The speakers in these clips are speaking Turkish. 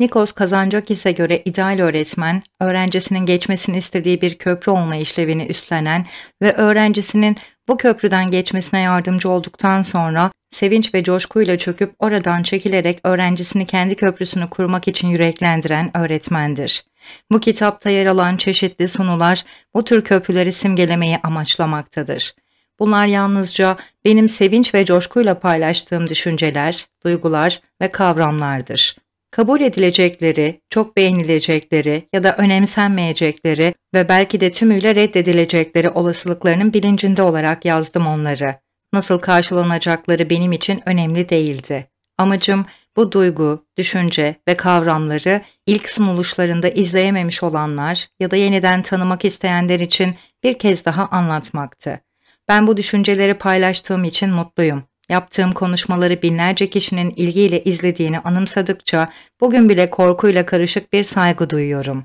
Nikos Kazantzakis'e göre ideal öğretmen, öğrencisinin geçmesini istediği bir köprü olma işlevini üstlenen ve öğrencisinin bu köprüden geçmesine yardımcı olduktan sonra sevinç ve coşkuyla çöküp oradan çekilerek öğrencisini kendi köprüsünü kurmak için yüreklendiren öğretmendir. Bu kitapta yer alan çeşitli sunular bu tür köprüleri simgelemeyi amaçlamaktadır. Bunlar yalnızca benim sevinç ve coşkuyla paylaştığım düşünceler, duygular ve kavramlardır kabul edilecekleri, çok beğenilecekleri ya da önemsenmeyecekleri ve belki de tümüyle reddedilecekleri olasılıklarının bilincinde olarak yazdım onları. Nasıl karşılanacakları benim için önemli değildi. Amacım bu duygu, düşünce ve kavramları ilk sunuluşlarında izleyememiş olanlar ya da yeniden tanımak isteyenler için bir kez daha anlatmaktı. Ben bu düşünceleri paylaştığım için mutluyum Yaptığım konuşmaları binlerce kişinin ilgiyle izlediğini anımsadıkça bugün bile korkuyla karışık bir saygı duyuyorum.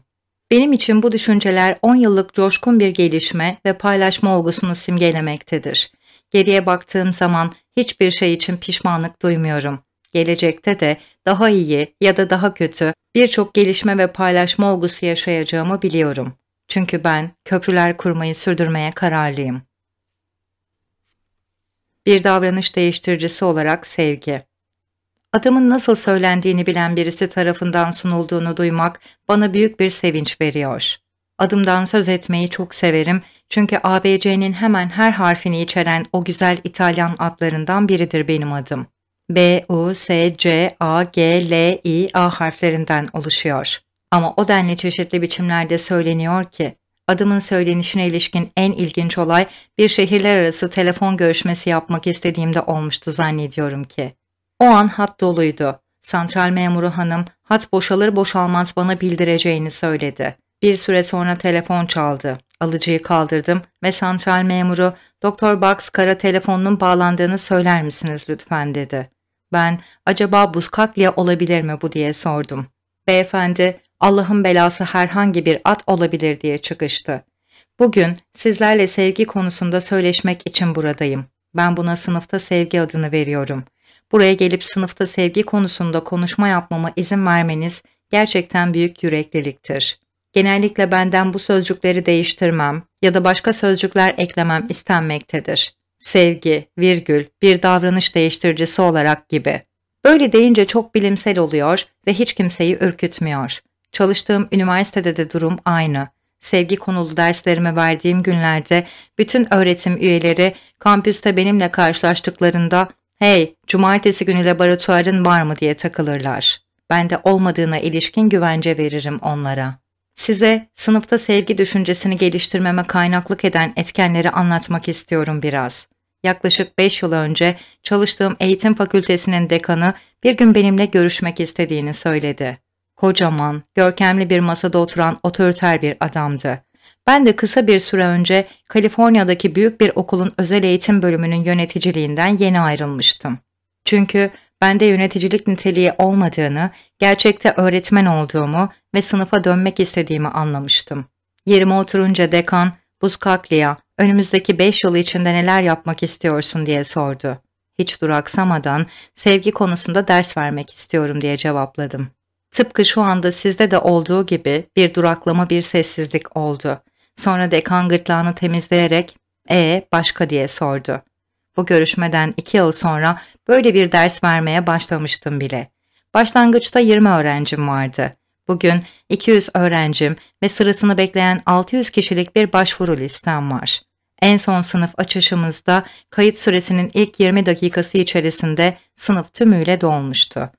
Benim için bu düşünceler 10 yıllık coşkun bir gelişme ve paylaşma olgusunu simgelemektedir. Geriye baktığım zaman hiçbir şey için pişmanlık duymuyorum. Gelecekte de daha iyi ya da daha kötü birçok gelişme ve paylaşma olgusu yaşayacağımı biliyorum. Çünkü ben köprüler kurmayı sürdürmeye kararlıyım. Bir davranış değiştiricisi olarak sevgi. Adımın nasıl söylendiğini bilen birisi tarafından sunulduğunu duymak bana büyük bir sevinç veriyor. Adımdan söz etmeyi çok severim çünkü ABC'nin hemen her harfini içeren o güzel İtalyan adlarından biridir benim adım. B, U, S, C, A, G, L, I, A harflerinden oluşuyor. Ama o denli çeşitli biçimlerde söyleniyor ki Adımın söylenişine ilişkin en ilginç olay bir şehirler arası telefon görüşmesi yapmak istediğimde olmuştu zannediyorum ki. O an hat doluydu. Santral memuru hanım hat boşalır boşalmaz bana bildireceğini söyledi. Bir süre sonra telefon çaldı. Alıcıyı kaldırdım ve santral memuru Doktor Box kara telefonunun bağlandığını söyler misiniz lütfen dedi. Ben acaba Buskaklia olabilir mi bu diye sordum. Beyefendi Allah'ın belası herhangi bir at olabilir diye çıkıştı. Bugün sizlerle sevgi konusunda söyleşmek için buradayım. Ben buna sınıfta sevgi adını veriyorum. Buraya gelip sınıfta sevgi konusunda konuşma yapmama izin vermeniz gerçekten büyük yürekliliktir. Genellikle benden bu sözcükleri değiştirmem ya da başka sözcükler eklemem istenmektedir. Sevgi, virgül, bir davranış değiştiricisi olarak gibi. Böyle deyince çok bilimsel oluyor ve hiç kimseyi ürkütmüyor. Çalıştığım üniversitede de durum aynı. Sevgi konulu derslerime verdiğim günlerde bütün öğretim üyeleri kampüste benimle karşılaştıklarında ''Hey, cumartesi günü laboratuvarın var mı?'' diye takılırlar. Ben de olmadığına ilişkin güvence veririm onlara. Size sınıfta sevgi düşüncesini geliştirmeme kaynaklık eden etkenleri anlatmak istiyorum biraz. Yaklaşık 5 yıl önce çalıştığım eğitim fakültesinin dekanı bir gün benimle görüşmek istediğini söyledi kocaman, görkemli bir masada oturan otoriter bir adamdı. Ben de kısa bir süre önce Kaliforniya'daki büyük bir okulun özel eğitim bölümünün yöneticiliğinden yeni ayrılmıştım. Çünkü bende yöneticilik niteliği olmadığını, gerçekte öğretmen olduğumu ve sınıfa dönmek istediğimi anlamıştım. Yerime oturunca dekan, Buskaklia, önümüzdeki 5 yıl içinde neler yapmak istiyorsun diye sordu. Hiç duraksamadan sevgi konusunda ders vermek istiyorum diye cevapladım. Tıpkı şu anda sizde de olduğu gibi bir duraklama bir sessizlik oldu. Sonra dekan gırtlağını temizleyerek e ee, başka diye sordu. Bu görüşmeden iki yıl sonra böyle bir ders vermeye başlamıştım bile. Başlangıçta 20 öğrencim vardı. Bugün 200 öğrencim ve sırasını bekleyen 600 kişilik bir başvuru listem var. En son sınıf açışımızda kayıt süresinin ilk 20 dakikası içerisinde sınıf tümüyle dolmuştu.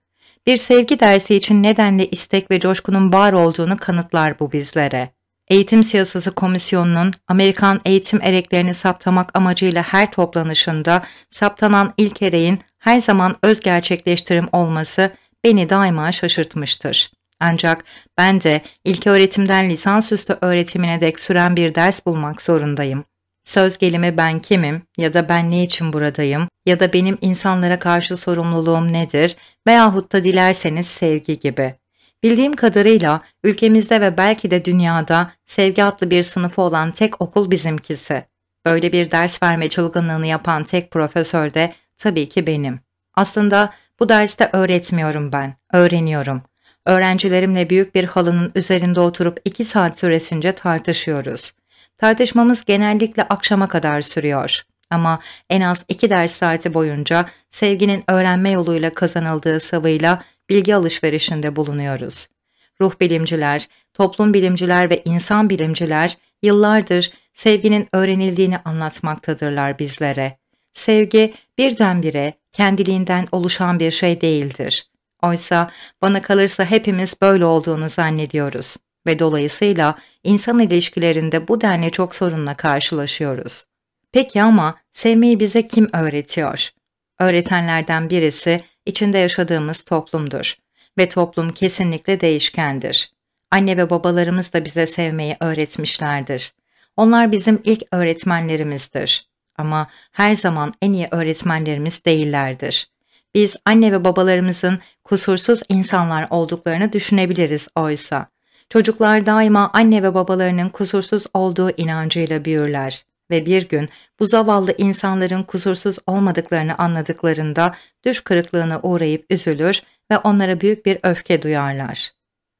Bir sevgi dersi için nedenle istek ve coşkunun var olduğunu kanıtlar bu bizlere. Eğitim Siyasası Komisyonu'nun Amerikan eğitim ereklerini saptamak amacıyla her toplanışında saptanan ilk ereğin her zaman öz gerçekleştirim olması beni daima şaşırtmıştır. Ancak ben de ilk öğretimden lisansüstü öğretimine dek süren bir ders bulmak zorundayım. Söz gelimi ben kimim ya da ben ne için buradayım ya da benim insanlara karşı sorumluluğum nedir veyahut da dilerseniz sevgi gibi. Bildiğim kadarıyla ülkemizde ve belki de dünyada sevgi adlı bir sınıfı olan tek okul bizimkisi. Böyle bir ders verme çılgınlığını yapan tek profesör de tabii ki benim. Aslında bu derste öğretmiyorum ben, öğreniyorum. Öğrencilerimle büyük bir halının üzerinde oturup iki saat süresince tartışıyoruz.'' Tartışmamız genellikle akşama kadar sürüyor. Ama en az iki ders saati boyunca sevginin öğrenme yoluyla kazanıldığı savıyla bilgi alışverişinde bulunuyoruz. Ruh bilimciler, toplum bilimciler ve insan bilimciler yıllardır sevginin öğrenildiğini anlatmaktadırlar bizlere. Sevgi birdenbire kendiliğinden oluşan bir şey değildir. Oysa bana kalırsa hepimiz böyle olduğunu zannediyoruz ve dolayısıyla insan ilişkilerinde bu denli çok sorunla karşılaşıyoruz. Peki ama sevmeyi bize kim öğretiyor? Öğretenlerden birisi içinde yaşadığımız toplumdur ve toplum kesinlikle değişkendir. Anne ve babalarımız da bize sevmeyi öğretmişlerdir. Onlar bizim ilk öğretmenlerimizdir ama her zaman en iyi öğretmenlerimiz değillerdir. Biz anne ve babalarımızın kusursuz insanlar olduklarını düşünebiliriz oysa Çocuklar daima anne ve babalarının kusursuz olduğu inancıyla büyürler ve bir gün bu zavallı insanların kusursuz olmadıklarını anladıklarında düş kırıklığına uğrayıp üzülür ve onlara büyük bir öfke duyarlar.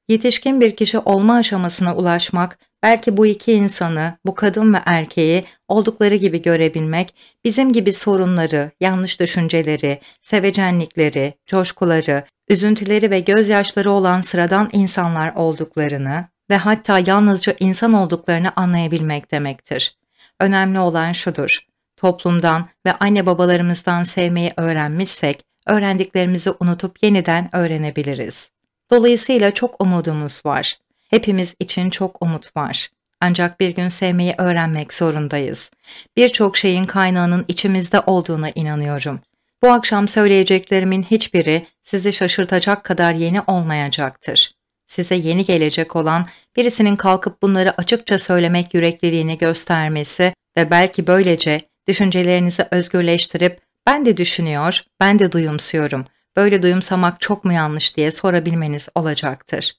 Yetişkin bir kişi olma aşamasına ulaşmak Belki bu iki insanı, bu kadın ve erkeği oldukları gibi görebilmek, bizim gibi sorunları, yanlış düşünceleri, sevecenlikleri, coşkuları, üzüntüleri ve gözyaşları olan sıradan insanlar olduklarını ve hatta yalnızca insan olduklarını anlayabilmek demektir. Önemli olan şudur, toplumdan ve anne babalarımızdan sevmeyi öğrenmişsek, öğrendiklerimizi unutup yeniden öğrenebiliriz. Dolayısıyla çok umudumuz var. Hepimiz için çok umut var. Ancak bir gün sevmeyi öğrenmek zorundayız. Birçok şeyin kaynağının içimizde olduğuna inanıyorum. Bu akşam söyleyeceklerimin hiçbiri sizi şaşırtacak kadar yeni olmayacaktır. Size yeni gelecek olan birisinin kalkıp bunları açıkça söylemek yürekliliğini göstermesi ve belki böylece düşüncelerinizi özgürleştirip ben de düşünüyor, ben de duyumsuyorum. Böyle duyumsamak çok mu yanlış diye sorabilmeniz olacaktır.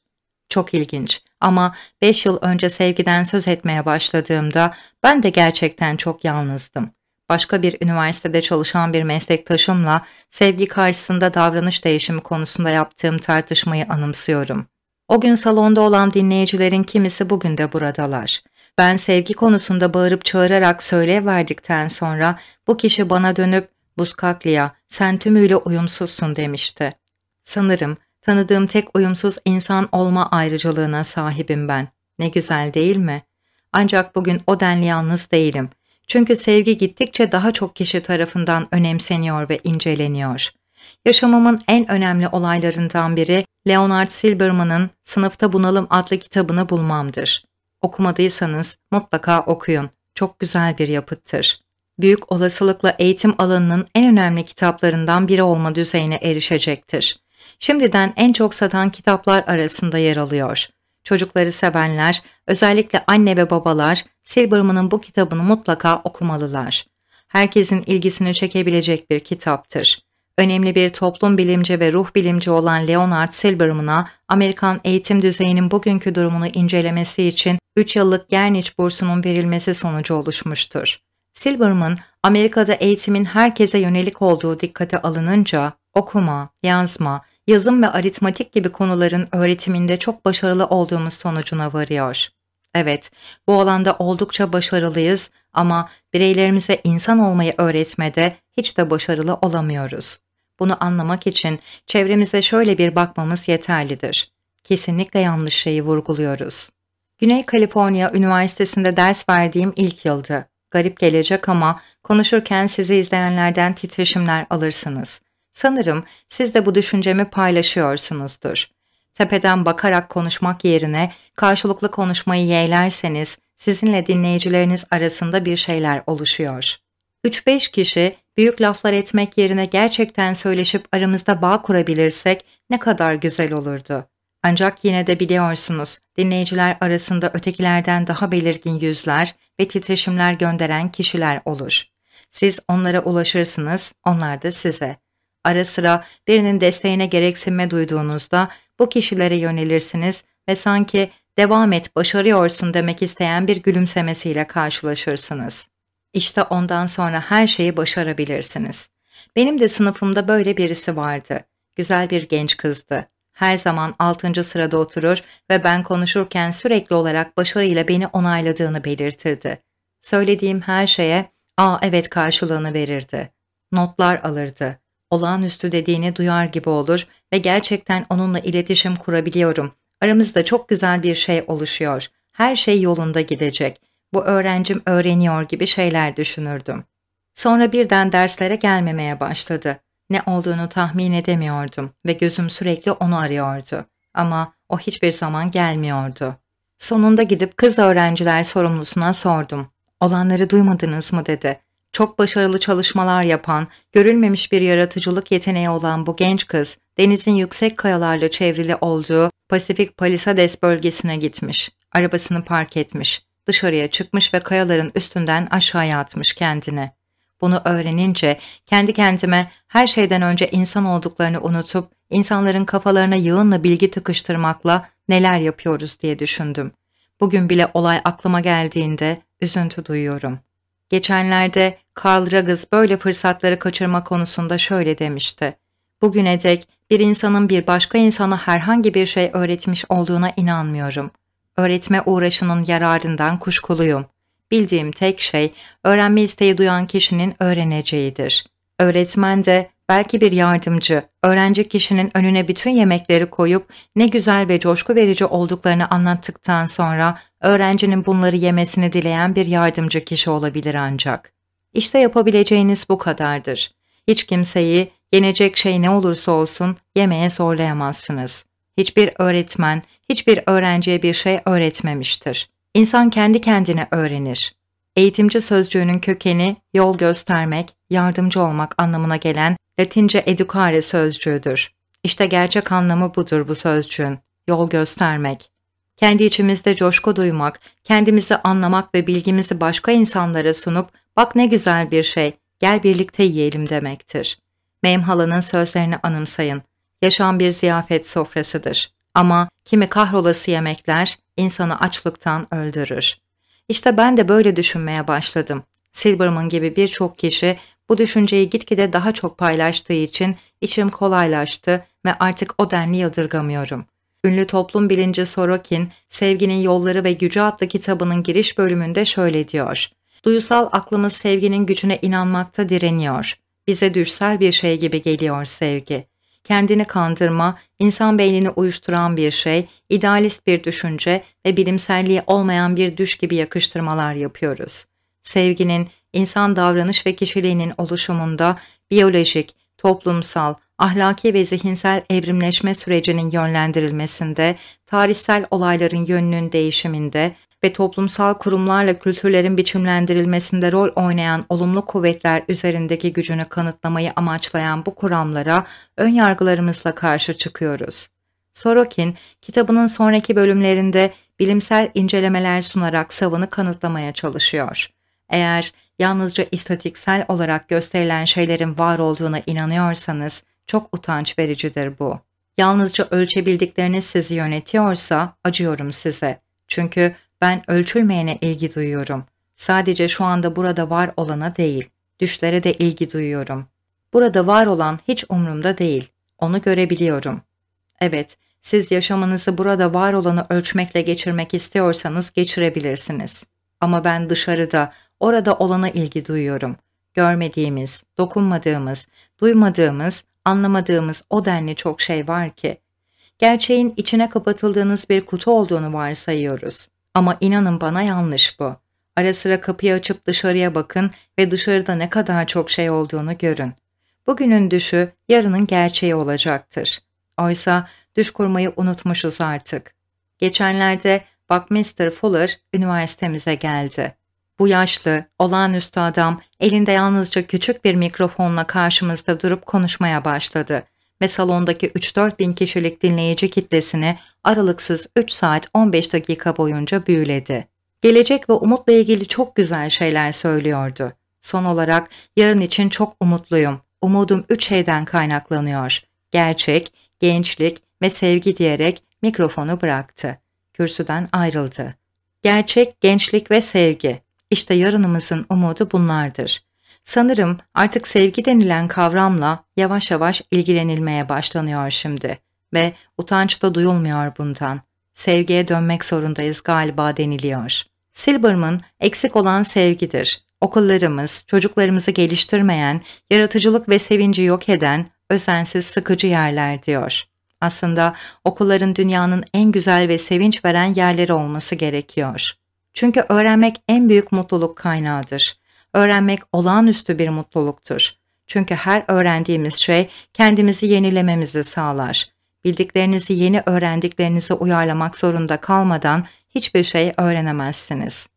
Çok ilginç ama 5 yıl önce sevgiden söz etmeye başladığımda ben de gerçekten çok yalnızdım. Başka bir üniversitede çalışan bir meslektaşımla sevgi karşısında davranış değişimi konusunda yaptığım tartışmayı anımsıyorum. O gün salonda olan dinleyicilerin kimisi bugün de buradalar. Ben sevgi konusunda bağırıp çağırarak söyle verdikten sonra bu kişi bana dönüp Buskaklia sen tümüyle uyumsuzsun demişti. Sanırım Tanıdığım tek uyumsuz insan olma ayrıcalığına sahibim ben. Ne güzel değil mi? Ancak bugün o denli yalnız değilim. Çünkü sevgi gittikçe daha çok kişi tarafından önemseniyor ve inceleniyor. Yaşamımın en önemli olaylarından biri Leonard Silberman'ın Sınıfta Bunalım adlı kitabını bulmamdır. Okumadıysanız mutlaka okuyun. Çok güzel bir yapıttır. Büyük olasılıkla eğitim alanının en önemli kitaplarından biri olma düzeyine erişecektir şimdiden en çok satan kitaplar arasında yer alıyor. Çocukları sevenler, özellikle anne ve babalar Silberman'ın bu kitabını mutlaka okumalılar. Herkesin ilgisini çekebilecek bir kitaptır. Önemli bir toplum bilimci ve ruh bilimci olan Leonard Silberman'a Amerikan eğitim düzeyinin bugünkü durumunu incelemesi için 3 yıllık Gernich bursunun verilmesi sonucu oluşmuştur. Silverman, Amerika'da eğitimin herkese yönelik olduğu dikkate alınınca okuma, yazma, yazım ve aritmatik gibi konuların öğretiminde çok başarılı olduğumuz sonucuna varıyor. Evet, bu alanda oldukça başarılıyız ama bireylerimize insan olmayı öğretmede hiç de başarılı olamıyoruz. Bunu anlamak için çevremize şöyle bir bakmamız yeterlidir. Kesinlikle yanlış şeyi vurguluyoruz. Güney Kaliforniya Üniversitesi'nde ders verdiğim ilk yıldı. Garip gelecek ama konuşurken sizi izleyenlerden titreşimler alırsınız. Sanırım siz de bu düşüncemi paylaşıyorsunuzdur. Tepeden bakarak konuşmak yerine karşılıklı konuşmayı yeğlerseniz sizinle dinleyicileriniz arasında bir şeyler oluşuyor. 3-5 kişi büyük laflar etmek yerine gerçekten söyleşip aramızda bağ kurabilirsek ne kadar güzel olurdu. Ancak yine de biliyorsunuz dinleyiciler arasında ötekilerden daha belirgin yüzler ve titreşimler gönderen kişiler olur. Siz onlara ulaşırsınız, onlar da size. Ara sıra birinin desteğine gereksinme duyduğunuzda bu kişilere yönelirsiniz ve sanki devam et başarıyorsun demek isteyen bir gülümsemesiyle karşılaşırsınız. İşte ondan sonra her şeyi başarabilirsiniz. Benim de sınıfımda böyle birisi vardı. Güzel bir genç kızdı. Her zaman 6. sırada oturur ve ben konuşurken sürekli olarak başarıyla beni onayladığını belirtirdi. Söylediğim her şeye ''Aa evet'' karşılığını verirdi. Notlar alırdı olağanüstü dediğini duyar gibi olur ve gerçekten onunla iletişim kurabiliyorum. Aramızda çok güzel bir şey oluşuyor. Her şey yolunda gidecek. Bu öğrencim öğreniyor gibi şeyler düşünürdüm. Sonra birden derslere gelmemeye başladı. Ne olduğunu tahmin edemiyordum ve gözüm sürekli onu arıyordu. Ama o hiçbir zaman gelmiyordu. Sonunda gidip kız öğrenciler sorumlusuna sordum. Olanları duymadınız mı dedi çok başarılı çalışmalar yapan, görülmemiş bir yaratıcılık yeteneği olan bu genç kız, denizin yüksek kayalarla çevrili olduğu Pasifik Palisades bölgesine gitmiş. Arabasını park etmiş, dışarıya çıkmış ve kayaların üstünden aşağıya atmış kendini. Bunu öğrenince kendi kendime her şeyden önce insan olduklarını unutup insanların kafalarına yığınla bilgi tıkıştırmakla neler yapıyoruz diye düşündüm. Bugün bile olay aklıma geldiğinde üzüntü duyuyorum. Geçenlerde Karl Ragız böyle fırsatları kaçırma konusunda şöyle demişti. Bugüne dek bir insanın bir başka insana herhangi bir şey öğretmiş olduğuna inanmıyorum. Öğretme uğraşının yararından kuşkuluyum. Bildiğim tek şey öğrenme isteği duyan kişinin öğreneceğidir. Öğretmen de belki bir yardımcı, öğrenci kişinin önüne bütün yemekleri koyup ne güzel ve coşku verici olduklarını anlattıktan sonra öğrencinin bunları yemesini dileyen bir yardımcı kişi olabilir ancak. İşte yapabileceğiniz bu kadardır. Hiç kimseyi yenecek şey ne olursa olsun yemeğe zorlayamazsınız. Hiçbir öğretmen, hiçbir öğrenciye bir şey öğretmemiştir. İnsan kendi kendine öğrenir. Eğitimci sözcüğünün kökeni yol göstermek, yardımcı olmak anlamına gelen Latince educare sözcüğüdür. İşte gerçek anlamı budur bu sözcüğün, yol göstermek. Kendi içimizde coşku duymak, kendimizi anlamak ve bilgimizi başka insanlara sunup bak ne güzel bir şey, gel birlikte yiyelim demektir. Mem halanın sözlerini anımsayın. Yaşam bir ziyafet sofrasıdır. Ama kimi kahrolası yemekler insanı açlıktan öldürür. İşte ben de böyle düşünmeye başladım. Silverman gibi birçok kişi bu düşünceyi gitgide daha çok paylaştığı için içim kolaylaştı ve artık o denli yadırgamıyorum. Ünlü toplum bilinci Sorokin, Sevginin Yolları ve Gücü adlı kitabının giriş bölümünde şöyle diyor. Duyusal aklımız sevginin gücüne inanmakta direniyor. Bize düşsel bir şey gibi geliyor sevgi kendini kandırma, insan beynini uyuşturan bir şey, idealist bir düşünce ve bilimselliği olmayan bir düş gibi yakıştırmalar yapıyoruz. Sevginin, insan davranış ve kişiliğinin oluşumunda biyolojik, toplumsal, ahlaki ve zihinsel evrimleşme sürecinin yönlendirilmesinde, tarihsel olayların yönünün değişiminde, ve toplumsal kurumlarla kültürlerin biçimlendirilmesinde rol oynayan olumlu kuvvetler üzerindeki gücünü kanıtlamayı amaçlayan bu kuramlara ön yargılarımızla karşı çıkıyoruz. Sorokin, kitabının sonraki bölümlerinde bilimsel incelemeler sunarak savını kanıtlamaya çalışıyor. Eğer yalnızca istatiksel olarak gösterilen şeylerin var olduğuna inanıyorsanız çok utanç vericidir bu. Yalnızca ölçebildikleriniz sizi yönetiyorsa acıyorum size. Çünkü ben ölçülmeyene ilgi duyuyorum. Sadece şu anda burada var olana değil, düşlere de ilgi duyuyorum. Burada var olan hiç umurumda değil. Onu görebiliyorum. Evet, siz yaşamınızı burada var olanı ölçmekle geçirmek istiyorsanız geçirebilirsiniz. Ama ben dışarıda, orada olana ilgi duyuyorum. Görmediğimiz, dokunmadığımız, duymadığımız, anlamadığımız o denli çok şey var ki. Gerçeğin içine kapatıldığınız bir kutu olduğunu varsayıyoruz. Ama inanın bana yanlış bu. Ara sıra kapıyı açıp dışarıya bakın ve dışarıda ne kadar çok şey olduğunu görün. Bugünün düşü yarının gerçeği olacaktır. Oysa düş kurmayı unutmuşuz artık. Geçenlerde Buckminster Fuller üniversitemize geldi. Bu yaşlı, olağanüstü adam elinde yalnızca küçük bir mikrofonla karşımızda durup konuşmaya başladı ve salondaki 3-4 bin kişilik dinleyici kitlesini aralıksız 3 saat 15 dakika boyunca büyüledi. Gelecek ve umutla ilgili çok güzel şeyler söylüyordu. Son olarak yarın için çok umutluyum. Umudum üç şeyden kaynaklanıyor. Gerçek, gençlik ve sevgi diyerek mikrofonu bıraktı. Kürsüden ayrıldı. Gerçek, gençlik ve sevgi. İşte yarınımızın umudu bunlardır. Sanırım artık sevgi denilen kavramla yavaş yavaş ilgilenilmeye başlanıyor şimdi ve utanç da duyulmuyor bundan. Sevgiye dönmek zorundayız galiba deniliyor. Silberman eksik olan sevgidir. Okullarımız çocuklarımızı geliştirmeyen, yaratıcılık ve sevinci yok eden, özensiz sıkıcı yerler diyor. Aslında okulların dünyanın en güzel ve sevinç veren yerleri olması gerekiyor. Çünkü öğrenmek en büyük mutluluk kaynağıdır öğrenmek olağanüstü bir mutluluktur. Çünkü her öğrendiğimiz şey kendimizi yenilememizi sağlar. Bildiklerinizi yeni öğrendiklerinize uyarlamak zorunda kalmadan hiçbir şey öğrenemezsiniz.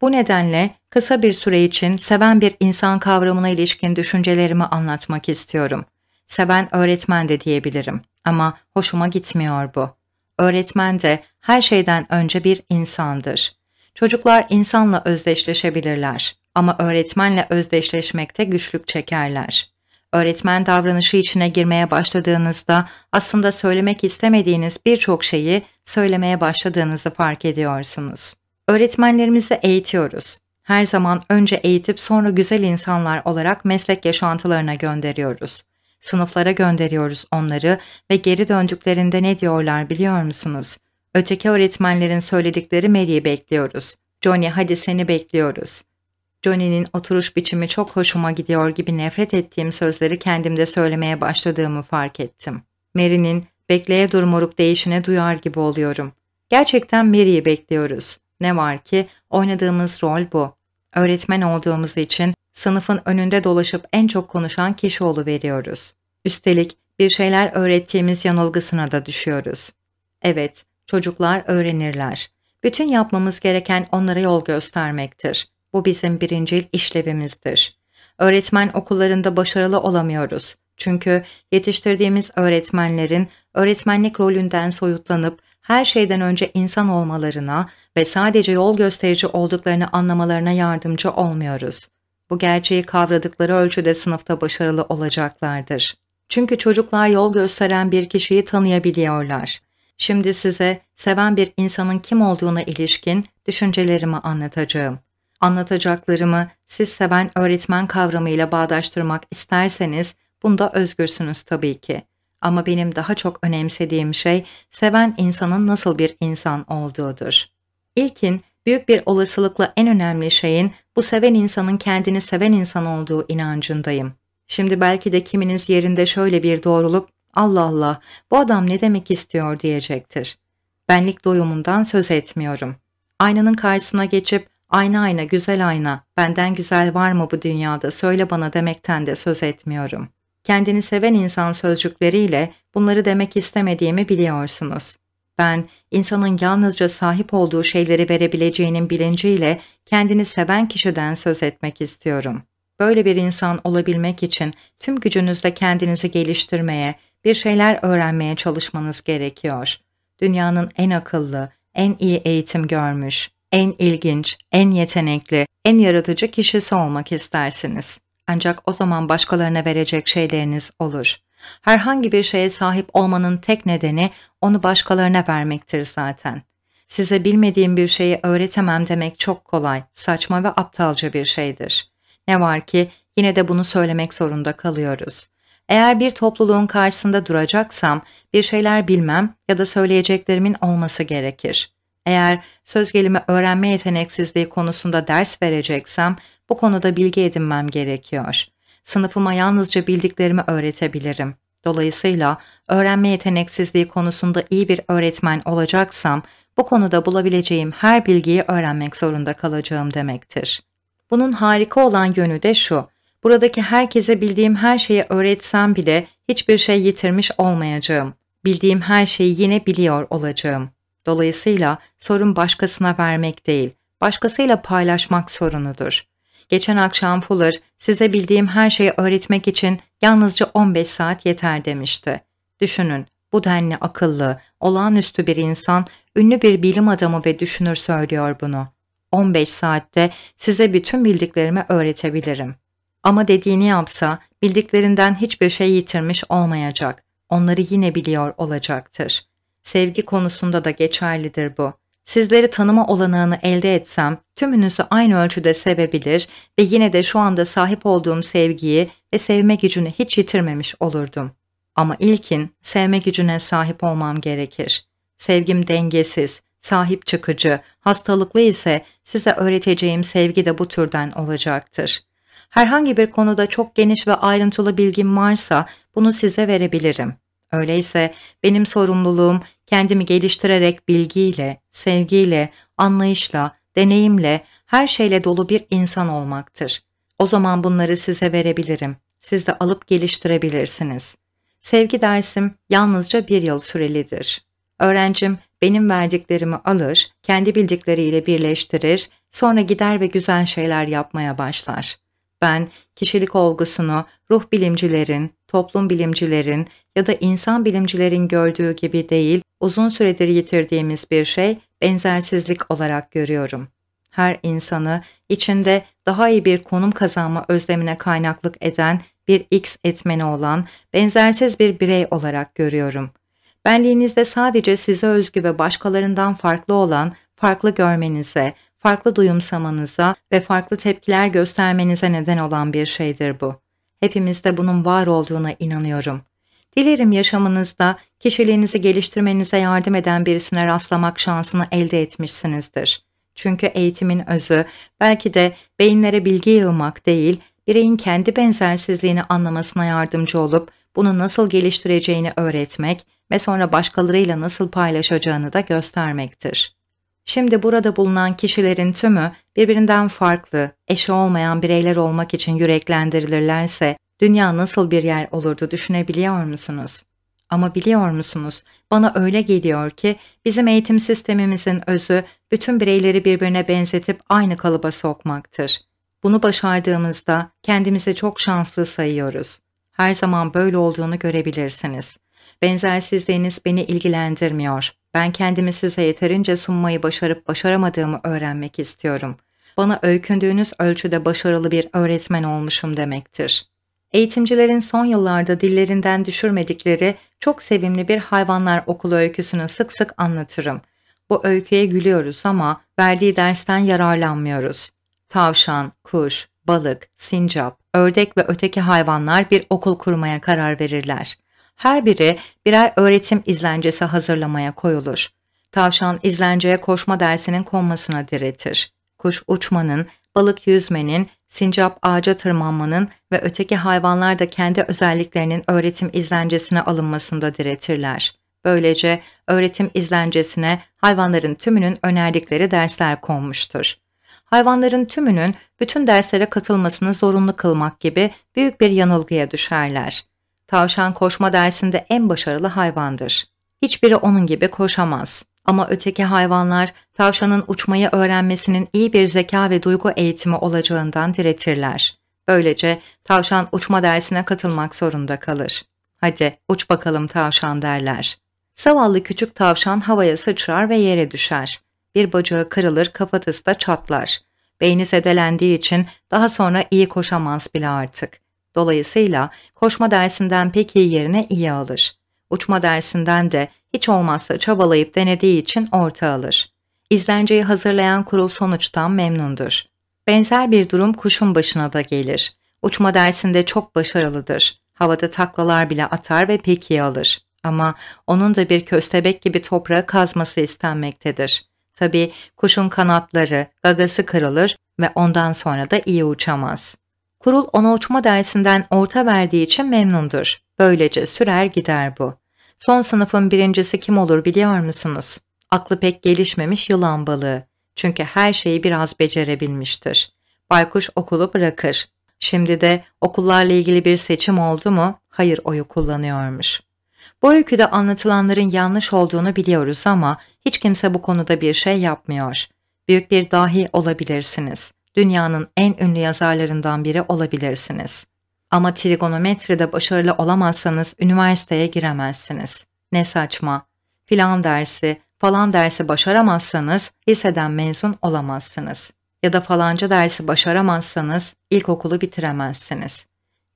Bu nedenle kısa bir süre için seven bir insan kavramına ilişkin düşüncelerimi anlatmak istiyorum. Seven öğretmen de diyebilirim ama hoşuma gitmiyor bu. Öğretmen de her şeyden önce bir insandır. Çocuklar insanla özdeşleşebilirler ama öğretmenle özdeşleşmekte güçlük çekerler. Öğretmen davranışı içine girmeye başladığınızda aslında söylemek istemediğiniz birçok şeyi söylemeye başladığınızı fark ediyorsunuz. Öğretmenlerimizi eğitiyoruz. Her zaman önce eğitip sonra güzel insanlar olarak meslek yaşantılarına gönderiyoruz. Sınıflara gönderiyoruz onları ve geri döndüklerinde ne diyorlar biliyor musunuz? Öteki öğretmenlerin söyledikleri Mary'i bekliyoruz. Johnny hadi seni bekliyoruz. Johnny'nin oturuş biçimi çok hoşuma gidiyor gibi nefret ettiğim sözleri kendimde söylemeye başladığımı fark ettim. Mary'nin bekleye dur değişine duyar gibi oluyorum. Gerçekten Mary'i bekliyoruz. Ne var ki oynadığımız rol bu. Öğretmen olduğumuz için sınıfın önünde dolaşıp en çok konuşan kişi veriyoruz. Üstelik bir şeyler öğrettiğimiz yanılgısına da düşüyoruz. Evet, çocuklar öğrenirler. Bütün yapmamız gereken onlara yol göstermektir. Bu bizim birincil işlevimizdir. Öğretmen okullarında başarılı olamıyoruz. Çünkü yetiştirdiğimiz öğretmenlerin öğretmenlik rolünden soyutlanıp her şeyden önce insan olmalarına ve sadece yol gösterici olduklarını anlamalarına yardımcı olmuyoruz. Bu gerçeği kavradıkları ölçüde sınıfta başarılı olacaklardır. Çünkü çocuklar yol gösteren bir kişiyi tanıyabiliyorlar. Şimdi size seven bir insanın kim olduğuna ilişkin düşüncelerimi anlatacağım. Anlatacaklarımı siz seven öğretmen kavramıyla bağdaştırmak isterseniz bunda özgürsünüz tabii ki. Ama benim daha çok önemsediğim şey seven insanın nasıl bir insan olduğudur. İlkin büyük bir olasılıkla en önemli şeyin bu seven insanın kendini seven insan olduğu inancındayım. Şimdi belki de kiminiz yerinde şöyle bir doğrulup Allah Allah bu adam ne demek istiyor diyecektir. Benlik doyumundan söz etmiyorum. Aynanın karşısına geçip Ayna ayna güzel ayna, benden güzel var mı bu dünyada söyle bana demekten de söz etmiyorum. Kendini seven insan sözcükleriyle bunları demek istemediğimi biliyorsunuz. Ben insanın yalnızca sahip olduğu şeyleri verebileceğinin bilinciyle kendini seven kişiden söz etmek istiyorum. Böyle bir insan olabilmek için tüm gücünüzle kendinizi geliştirmeye, bir şeyler öğrenmeye çalışmanız gerekiyor. Dünyanın en akıllı, en iyi eğitim görmüş, en ilginç, en yetenekli, en yaratıcı kişisi olmak istersiniz. Ancak o zaman başkalarına verecek şeyleriniz olur. Herhangi bir şeye sahip olmanın tek nedeni onu başkalarına vermektir zaten. Size bilmediğim bir şeyi öğretemem demek çok kolay, saçma ve aptalca bir şeydir. Ne var ki yine de bunu söylemek zorunda kalıyoruz. Eğer bir topluluğun karşısında duracaksam bir şeyler bilmem ya da söyleyeceklerimin olması gerekir. Eğer söz gelimi öğrenme yeteneksizliği konusunda ders vereceksem bu konuda bilgi edinmem gerekiyor. Sınıfıma yalnızca bildiklerimi öğretebilirim. Dolayısıyla öğrenme yeteneksizliği konusunda iyi bir öğretmen olacaksam bu konuda bulabileceğim her bilgiyi öğrenmek zorunda kalacağım demektir. Bunun harika olan yönü de şu. Buradaki herkese bildiğim her şeyi öğretsem bile hiçbir şey yitirmiş olmayacağım. Bildiğim her şeyi yine biliyor olacağım. Dolayısıyla sorun başkasına vermek değil, başkasıyla paylaşmak sorunudur. Geçen akşam Fuller, size bildiğim her şeyi öğretmek için yalnızca 15 saat yeter demişti. Düşünün, bu denli akıllı, olağanüstü bir insan, ünlü bir bilim adamı ve düşünür söylüyor bunu. 15 saatte size bütün bildiklerimi öğretebilirim. Ama dediğini yapsa, bildiklerinden hiçbir şey yitirmiş olmayacak. Onları yine biliyor olacaktır sevgi konusunda da geçerlidir bu. Sizleri tanıma olanağını elde etsem tümünüzü aynı ölçüde sevebilir ve yine de şu anda sahip olduğum sevgiyi ve sevme gücünü hiç yitirmemiş olurdum. Ama ilkin sevme gücüne sahip olmam gerekir. Sevgim dengesiz, sahip çıkıcı, hastalıklı ise size öğreteceğim sevgi de bu türden olacaktır. Herhangi bir konuda çok geniş ve ayrıntılı bilgim varsa bunu size verebilirim. Öyleyse benim sorumluluğum kendimi geliştirerek bilgiyle, sevgiyle, anlayışla, deneyimle, her şeyle dolu bir insan olmaktır. O zaman bunları size verebilirim. Siz de alıp geliştirebilirsiniz. Sevgi dersim yalnızca bir yıl sürelidir. Öğrencim benim verdiklerimi alır, kendi bildikleriyle birleştirir, sonra gider ve güzel şeyler yapmaya başlar. Ben kişilik olgusunu ruh bilimcilerin, toplum bilimcilerin, ya da insan bilimcilerin gördüğü gibi değil, uzun süredir yitirdiğimiz bir şey benzersizlik olarak görüyorum. Her insanı içinde daha iyi bir konum kazanma özlemine kaynaklık eden bir X etmeni olan benzersiz bir birey olarak görüyorum. Benliğinizde sadece size özgü ve başkalarından farklı olan farklı görmenize, farklı duyumsamanıza ve farklı tepkiler göstermenize neden olan bir şeydir bu. Hepimizde bunun var olduğuna inanıyorum. Dilerim yaşamınızda kişiliğinizi geliştirmenize yardım eden birisine rastlamak şansını elde etmişsinizdir. Çünkü eğitimin özü belki de beyinlere bilgi yığmak değil, bireyin kendi benzersizliğini anlamasına yardımcı olup bunu nasıl geliştireceğini öğretmek ve sonra başkalarıyla nasıl paylaşacağını da göstermektir. Şimdi burada bulunan kişilerin tümü birbirinden farklı, eşi olmayan bireyler olmak için yüreklendirilirlerse dünya nasıl bir yer olurdu düşünebiliyor musunuz? Ama biliyor musunuz, bana öyle geliyor ki bizim eğitim sistemimizin özü bütün bireyleri birbirine benzetip aynı kalıba sokmaktır. Bunu başardığımızda kendimizi çok şanslı sayıyoruz. Her zaman böyle olduğunu görebilirsiniz. Benzersizliğiniz beni ilgilendirmiyor. Ben kendimi size yeterince sunmayı başarıp başaramadığımı öğrenmek istiyorum. Bana öykündüğünüz ölçüde başarılı bir öğretmen olmuşum demektir.'' eğitimcilerin son yıllarda dillerinden düşürmedikleri çok sevimli bir hayvanlar okulu öyküsünü sık sık anlatırım. Bu öyküye gülüyoruz ama verdiği dersten yararlanmıyoruz. Tavşan, kuş, balık, sincap, ördek ve öteki hayvanlar bir okul kurmaya karar verirler. Her biri birer öğretim izlencesi hazırlamaya koyulur. Tavşan izlenceye koşma dersinin konmasına diretir. Kuş uçmanın, balık yüzmenin Sincap ağaca tırmanmanın ve öteki hayvanlar da kendi özelliklerinin öğretim izlencesine alınmasında diretirler. Böylece öğretim izlencesine hayvanların tümünün önerdikleri dersler konmuştur. Hayvanların tümünün bütün derslere katılmasını zorunlu kılmak gibi büyük bir yanılgıya düşerler. Tavşan koşma dersinde en başarılı hayvandır. Hiçbiri onun gibi koşamaz. Ama öteki hayvanlar tavşanın uçmayı öğrenmesinin iyi bir zeka ve duygu eğitimi olacağından diretirler. Böylece tavşan uçma dersine katılmak zorunda kalır. Hadi uç bakalım tavşan derler. Savallı küçük tavşan havaya sıçrar ve yere düşer. Bir bacağı kırılır kafatası da çatlar. Beyni sedelendiği için daha sonra iyi koşamaz bile artık. Dolayısıyla koşma dersinden pek iyi yerine iyi alır. Uçma dersinden de hiç olmazsa çabalayıp denediği için orta alır. İzlenceyi hazırlayan kurul sonuçtan memnundur. Benzer bir durum kuşun başına da gelir. Uçma dersinde çok başarılıdır. Havada taklalar bile atar ve pekiye alır. Ama onun da bir köstebek gibi toprağa kazması istenmektedir. Tabi kuşun kanatları, gagası kırılır ve ondan sonra da iyi uçamaz. Kurul ona uçma dersinden orta verdiği için memnundur. Böylece sürer gider bu. Son sınıfın birincisi kim olur biliyor musunuz? Aklı pek gelişmemiş yılan balığı. Çünkü her şeyi biraz becerebilmiştir. Baykuş okulu bırakır. Şimdi de okullarla ilgili bir seçim oldu mu hayır oyu kullanıyormuş. Bu öyküde anlatılanların yanlış olduğunu biliyoruz ama hiç kimse bu konuda bir şey yapmıyor. Büyük bir dahi olabilirsiniz. Dünyanın en ünlü yazarlarından biri olabilirsiniz. Ama trigonometride başarılı olamazsanız üniversiteye giremezsiniz. Ne saçma. Filan dersi, falan dersi başaramazsanız liseden mezun olamazsınız. Ya da falanca dersi başaramazsanız ilkokulu bitiremezsiniz.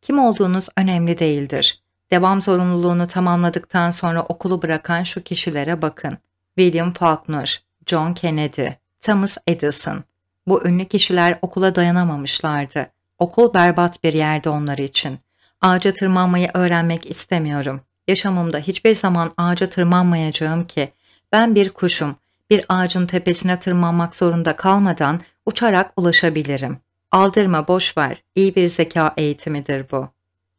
Kim olduğunuz önemli değildir. Devam zorunluluğunu tamamladıktan sonra okulu bırakan şu kişilere bakın. William Faulkner, John Kennedy, Thomas Edison. Bu ünlü kişiler okula dayanamamışlardı Okul berbat bir yerde onlar için. Ağaca tırmanmayı öğrenmek istemiyorum. Yaşamımda hiçbir zaman ağaca tırmanmayacağım ki. Ben bir kuşum. Bir ağacın tepesine tırmanmak zorunda kalmadan uçarak ulaşabilirim. Aldırma boş ver. İyi bir zeka eğitimidir bu.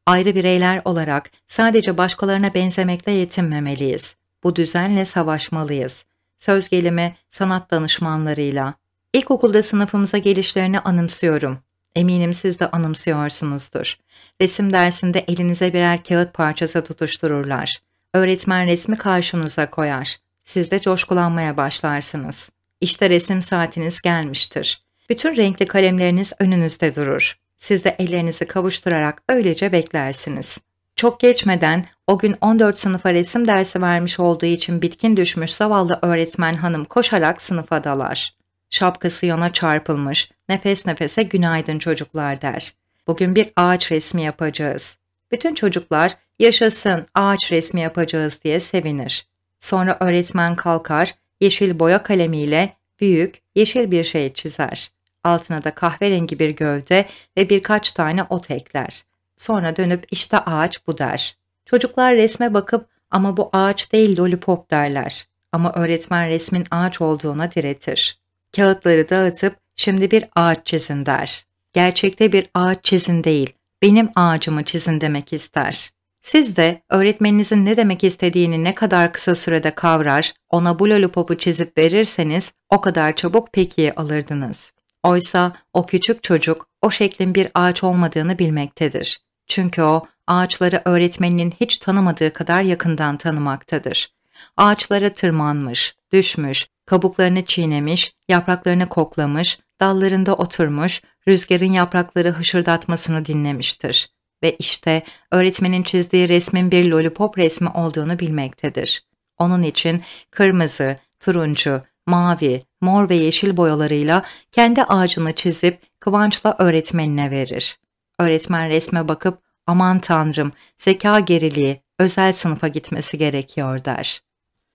Ayrı bireyler olarak sadece başkalarına benzemekle yetinmemeliyiz. Bu düzenle savaşmalıyız. Söz gelimi sanat danışmanlarıyla. İlkokulda sınıfımıza gelişlerini anımsıyorum. Eminim siz de anımsıyorsunuzdur. Resim dersinde elinize birer kağıt parçası tutuştururlar. Öğretmen resmi karşınıza koyar. Siz de coşkulanmaya başlarsınız. İşte resim saatiniz gelmiştir. Bütün renkli kalemleriniz önünüzde durur. Siz de ellerinizi kavuşturarak öylece beklersiniz. Çok geçmeden o gün 14 sınıfa resim dersi vermiş olduğu için bitkin düşmüş zavallı öğretmen hanım koşarak sınıfa dalar. Şapkası yana çarpılmış. Nefes nefese günaydın çocuklar der. Bugün bir ağaç resmi yapacağız. Bütün çocuklar yaşasın ağaç resmi yapacağız diye sevinir. Sonra öğretmen kalkar, yeşil boya kalemiyle büyük, yeşil bir şey çizer. Altına da kahverengi bir gövde ve birkaç tane ot ekler. Sonra dönüp işte ağaç bu der. Çocuklar resme bakıp ama bu ağaç değil lollipop derler. Ama öğretmen resmin ağaç olduğuna diretir. Kağıtları dağıtıp şimdi bir ağaç çizin der. Gerçekte bir ağaç çizin değil, benim ağacımı çizin demek ister. Siz de öğretmeninizin ne demek istediğini ne kadar kısa sürede kavrar, ona bu lollipopu çizip verirseniz o kadar çabuk pekiye alırdınız. Oysa o küçük çocuk o şeklin bir ağaç olmadığını bilmektedir. Çünkü o ağaçları öğretmeninin hiç tanımadığı kadar yakından tanımaktadır. Ağaçlara tırmanmış, düşmüş, Kabuklarını çiğnemiş, yapraklarını koklamış, dallarında oturmuş, rüzgarın yaprakları hışırdatmasını dinlemiştir ve işte öğretmenin çizdiği resmin bir lollipop resmi olduğunu bilmektedir. Onun için kırmızı, turuncu, mavi, mor ve yeşil boyalarıyla kendi ağacını çizip kıvançla öğretmenine verir. Öğretmen resme bakıp aman tanrım zeka geriliği özel sınıfa gitmesi gerekiyor der.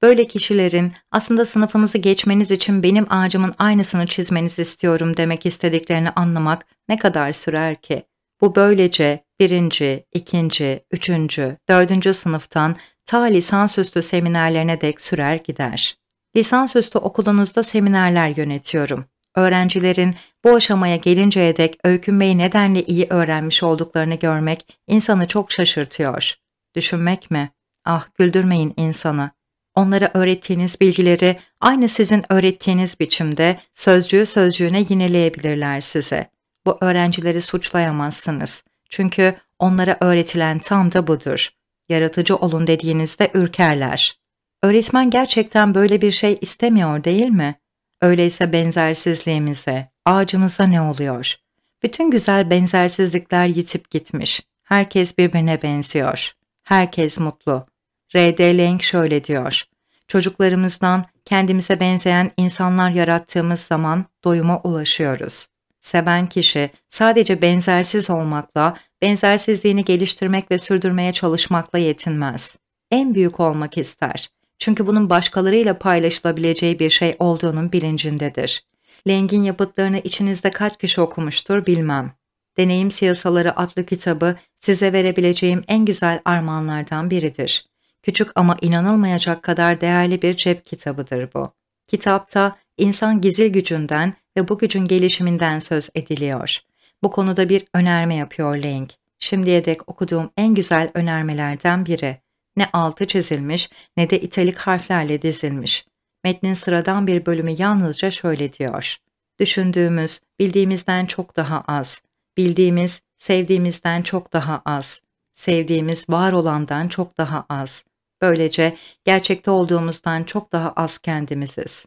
Böyle kişilerin aslında sınıfınızı geçmeniz için benim ağacımın aynısını çizmenizi istiyorum demek istediklerini anlamak ne kadar sürer ki? Bu böylece birinci, ikinci, üçüncü, dördüncü sınıftan ta lisansüstü seminerlerine dek sürer gider. Lisansüstü okulunuzda seminerler yönetiyorum. Öğrencilerin bu aşamaya gelinceye dek öykünmeyi nedenle iyi öğrenmiş olduklarını görmek insanı çok şaşırtıyor. Düşünmek mi? Ah güldürmeyin insanı onlara öğrettiğiniz bilgileri aynı sizin öğrettiğiniz biçimde sözcüğü sözcüğüne yineleyebilirler size. Bu öğrencileri suçlayamazsınız. Çünkü onlara öğretilen tam da budur. Yaratıcı olun dediğinizde ürkerler. Öğretmen gerçekten böyle bir şey istemiyor değil mi? Öyleyse benzersizliğimize, ağacımıza ne oluyor? Bütün güzel benzersizlikler yitip gitmiş. Herkes birbirine benziyor. Herkes mutlu. R.D. Lang şöyle diyor. Çocuklarımızdan kendimize benzeyen insanlar yarattığımız zaman doyuma ulaşıyoruz. Seven kişi sadece benzersiz olmakla, benzersizliğini geliştirmek ve sürdürmeye çalışmakla yetinmez. En büyük olmak ister. Çünkü bunun başkalarıyla paylaşılabileceği bir şey olduğunun bilincindedir. Leng'in yapıtlarını içinizde kaç kişi okumuştur bilmem. Deneyim Siyasaları adlı kitabı size verebileceğim en güzel armağanlardan biridir. Küçük ama inanılmayacak kadar değerli bir cep kitabıdır bu. Kitapta insan gizil gücünden ve bu gücün gelişiminden söz ediliyor. Bu konuda bir önerme yapıyor Link. Şimdiye dek okuduğum en güzel önermelerden biri. Ne altı çizilmiş ne de italik harflerle dizilmiş. Metnin sıradan bir bölümü yalnızca şöyle diyor. Düşündüğümüz, bildiğimizden çok daha az. Bildiğimiz, sevdiğimizden çok daha az. Sevdiğimiz var olandan çok daha az. Böylece gerçekte olduğumuzdan çok daha az kendimiziz.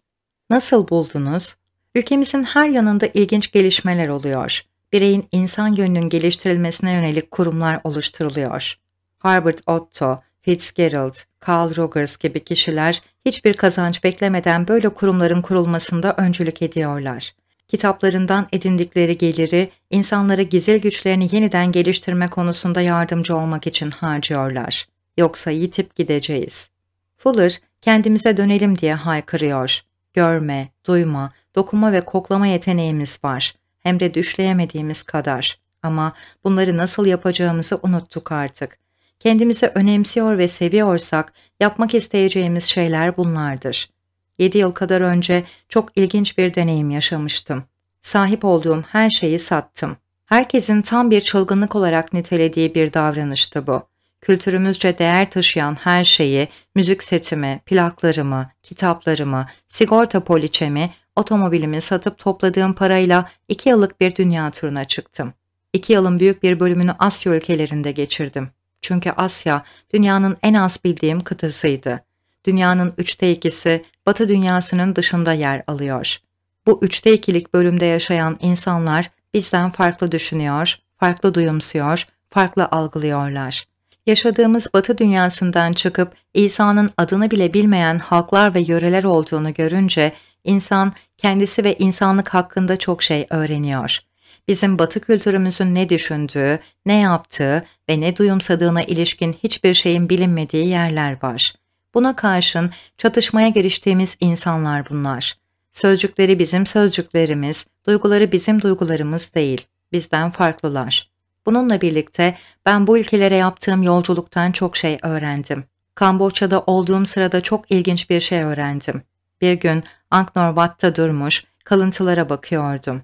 Nasıl buldunuz? Ülkemizin her yanında ilginç gelişmeler oluyor. Bireyin insan yönünün geliştirilmesine yönelik kurumlar oluşturuluyor. Harvard Otto, Fitzgerald, Carl Rogers gibi kişiler hiçbir kazanç beklemeden böyle kurumların kurulmasında öncülük ediyorlar. Kitaplarından edindikleri geliri insanlara gizil güçlerini yeniden geliştirme konusunda yardımcı olmak için harcıyorlar. Yoksa yitip gideceğiz. Fuller kendimize dönelim diye haykırıyor. Görme, duyma, dokuma ve koklama yeteneğimiz var. Hem de düşleyemediğimiz kadar. Ama bunları nasıl yapacağımızı unuttuk artık. Kendimize önemsiyor ve seviyorsak yapmak isteyeceğimiz şeyler bunlardır. 7 yıl kadar önce çok ilginç bir deneyim yaşamıştım. Sahip olduğum her şeyi sattım. Herkesin tam bir çılgınlık olarak nitelediği bir davranıştı bu kültürümüzce değer taşıyan her şeyi, müzik setimi, plaklarımı, kitaplarımı, sigorta poliçemi, otomobilimi satıp topladığım parayla iki yıllık bir dünya turuna çıktım. İki yılın büyük bir bölümünü Asya ülkelerinde geçirdim. Çünkü Asya dünyanın en az bildiğim kıtasıydı. Dünyanın üçte ikisi batı dünyasının dışında yer alıyor. Bu üçte ikilik bölümde yaşayan insanlar bizden farklı düşünüyor, farklı duyumsuyor, farklı algılıyorlar yaşadığımız batı dünyasından çıkıp İsa'nın adını bile bilmeyen halklar ve yöreler olduğunu görünce insan kendisi ve insanlık hakkında çok şey öğreniyor. Bizim batı kültürümüzün ne düşündüğü, ne yaptığı ve ne duyumsadığına ilişkin hiçbir şeyin bilinmediği yerler var. Buna karşın çatışmaya giriştiğimiz insanlar bunlar. Sözcükleri bizim sözcüklerimiz, duyguları bizim duygularımız değil, bizden farklılar.'' Bununla birlikte ben bu ülkelere yaptığım yolculuktan çok şey öğrendim. Kamboçya'da olduğum sırada çok ilginç bir şey öğrendim. Bir gün Angkor Wat'ta durmuş, kalıntılara bakıyordum.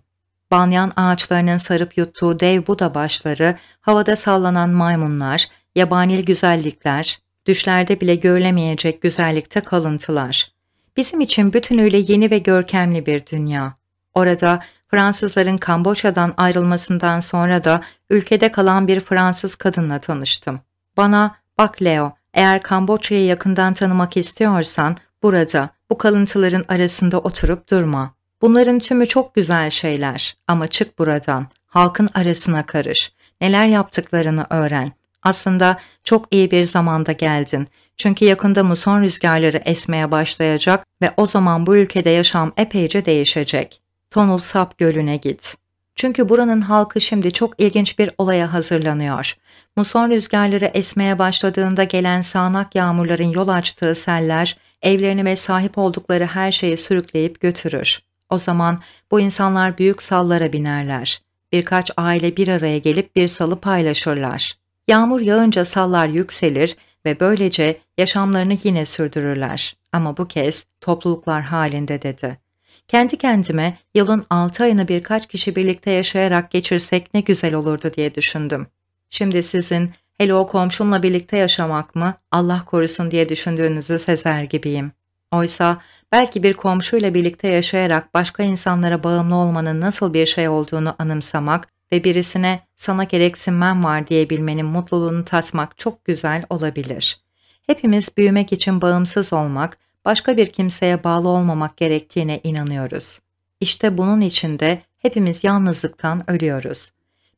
Banyan ağaçlarının sarıp yuttuğu dev Buda başları, havada sallanan maymunlar, yabanil güzellikler, düşlerde bile görülemeyecek güzellikte kalıntılar. Bizim için bütünüyle yeni ve görkemli bir dünya. Orada Fransızların Kamboçya'dan ayrılmasından sonra da ülkede kalan bir Fransız kadınla tanıştım. Bana bak Leo eğer Kamboçya'yı yakından tanımak istiyorsan burada bu kalıntıların arasında oturup durma. Bunların tümü çok güzel şeyler ama çık buradan halkın arasına karış. Neler yaptıklarını öğren. Aslında çok iyi bir zamanda geldin. Çünkü yakında muson rüzgarları esmeye başlayacak ve o zaman bu ülkede yaşam epeyce değişecek. Tonul Sap Gölü'ne git. Çünkü buranın halkı şimdi çok ilginç bir olaya hazırlanıyor. Muson rüzgarları esmeye başladığında gelen sağanak yağmurların yol açtığı seller, evlerini ve sahip oldukları her şeyi sürükleyip götürür. O zaman bu insanlar büyük sallara binerler. Birkaç aile bir araya gelip bir salı paylaşırlar. Yağmur yağınca sallar yükselir ve böylece yaşamlarını yine sürdürürler. Ama bu kez topluluklar halinde dedi. Kendi kendime yılın 6 ayını birkaç kişi birlikte yaşayarak geçirsek ne güzel olurdu diye düşündüm. Şimdi sizin hele o komşumla birlikte yaşamak mı Allah korusun diye düşündüğünüzü sezer gibiyim. Oysa belki bir komşuyla birlikte yaşayarak başka insanlara bağımlı olmanın nasıl bir şey olduğunu anımsamak ve birisine sana gereksinmem var diyebilmenin mutluluğunu tatmak çok güzel olabilir. Hepimiz büyümek için bağımsız olmak, başka bir kimseye bağlı olmamak gerektiğine inanıyoruz. İşte bunun içinde hepimiz yalnızlıktan ölüyoruz.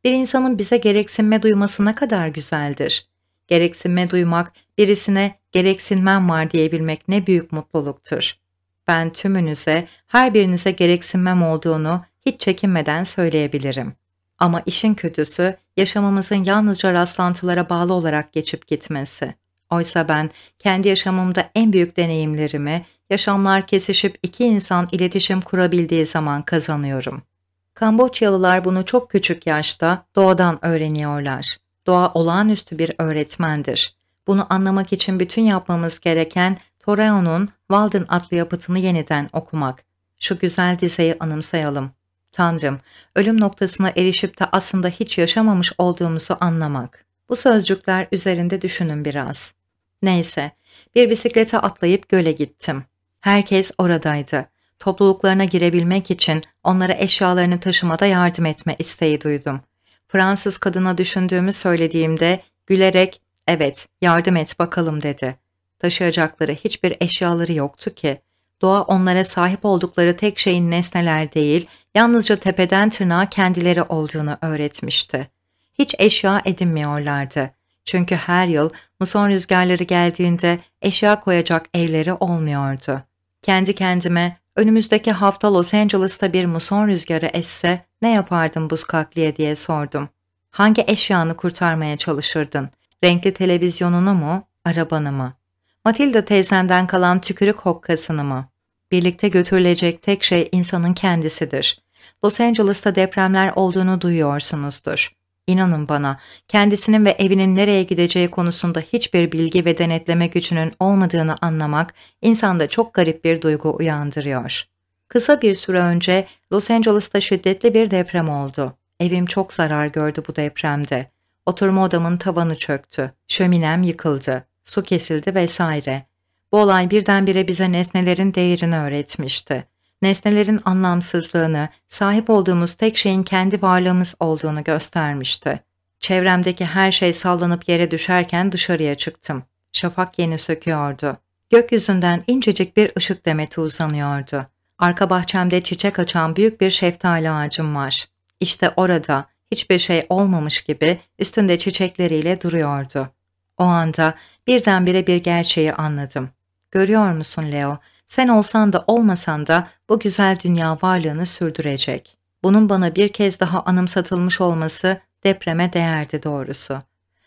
Bir insanın bize gereksinme duyması ne kadar güzeldir. Gereksinme duymak, birisine gereksinmem var diyebilmek ne büyük mutluluktur. Ben tümünüze, her birinize gereksinmem olduğunu hiç çekinmeden söyleyebilirim. Ama işin kötüsü yaşamımızın yalnızca rastlantılara bağlı olarak geçip gitmesi. Oysa ben kendi yaşamımda en büyük deneyimlerimi yaşamlar kesişip iki insan iletişim kurabildiği zaman kazanıyorum. Kamboçyalılar bunu çok küçük yaşta doğadan öğreniyorlar. Doğa olağanüstü bir öğretmendir. Bunu anlamak için bütün yapmamız gereken Toreo'nun Walden adlı yapıtını yeniden okumak. Şu güzel dizeyi anımsayalım. Tanrım, ölüm noktasına erişip de aslında hiç yaşamamış olduğumuzu anlamak. Bu sözcükler üzerinde düşünün biraz. Neyse, bir bisiklete atlayıp göle gittim. Herkes oradaydı. Topluluklarına girebilmek için onlara eşyalarını taşımada yardım etme isteği duydum. Fransız kadına düşündüğümü söylediğimde gülerek "Evet, yardım et bakalım." dedi. Taşıyacakları hiçbir eşyaları yoktu ki. Doğa onlara sahip oldukları tek şeyin nesneler değil, yalnızca tepeden tırnağa kendileri olduğunu öğretmişti. Hiç eşya edinmiyorlardı. Çünkü her yıl muson rüzgarları geldiğinde eşya koyacak evleri olmuyordu. Kendi kendime önümüzdeki hafta Los Angeles'ta bir muson rüzgarı esse ne yapardım buz kakliye diye sordum. Hangi eşyanı kurtarmaya çalışırdın? Renkli televizyonunu mu, arabanı mı? Matilda teyzenden kalan tükürük hokkasını mı? Birlikte götürülecek tek şey insanın kendisidir. Los Angeles'ta depremler olduğunu duyuyorsunuzdur. İnanın bana, kendisinin ve evinin nereye gideceği konusunda hiçbir bilgi ve denetleme gücünün olmadığını anlamak insanda çok garip bir duygu uyandırıyor. Kısa bir süre önce Los Angeles'ta şiddetli bir deprem oldu. Evim çok zarar gördü bu depremde. Oturma odamın tavanı çöktü, şöminem yıkıldı, su kesildi vesaire. Bu olay birdenbire bize nesnelerin değerini öğretmişti nesnelerin anlamsızlığını, sahip olduğumuz tek şeyin kendi varlığımız olduğunu göstermişti. Çevremdeki her şey sallanıp yere düşerken dışarıya çıktım. Şafak yeni söküyordu. Gökyüzünden incecik bir ışık demeti uzanıyordu. Arka bahçemde çiçek açan büyük bir şeftali ağacım var. İşte orada hiçbir şey olmamış gibi üstünde çiçekleriyle duruyordu. O anda birdenbire bir gerçeği anladım. Görüyor musun Leo, sen olsan da olmasan da bu güzel dünya varlığını sürdürecek. Bunun bana bir kez daha anımsatılmış olması depreme değerdi doğrusu.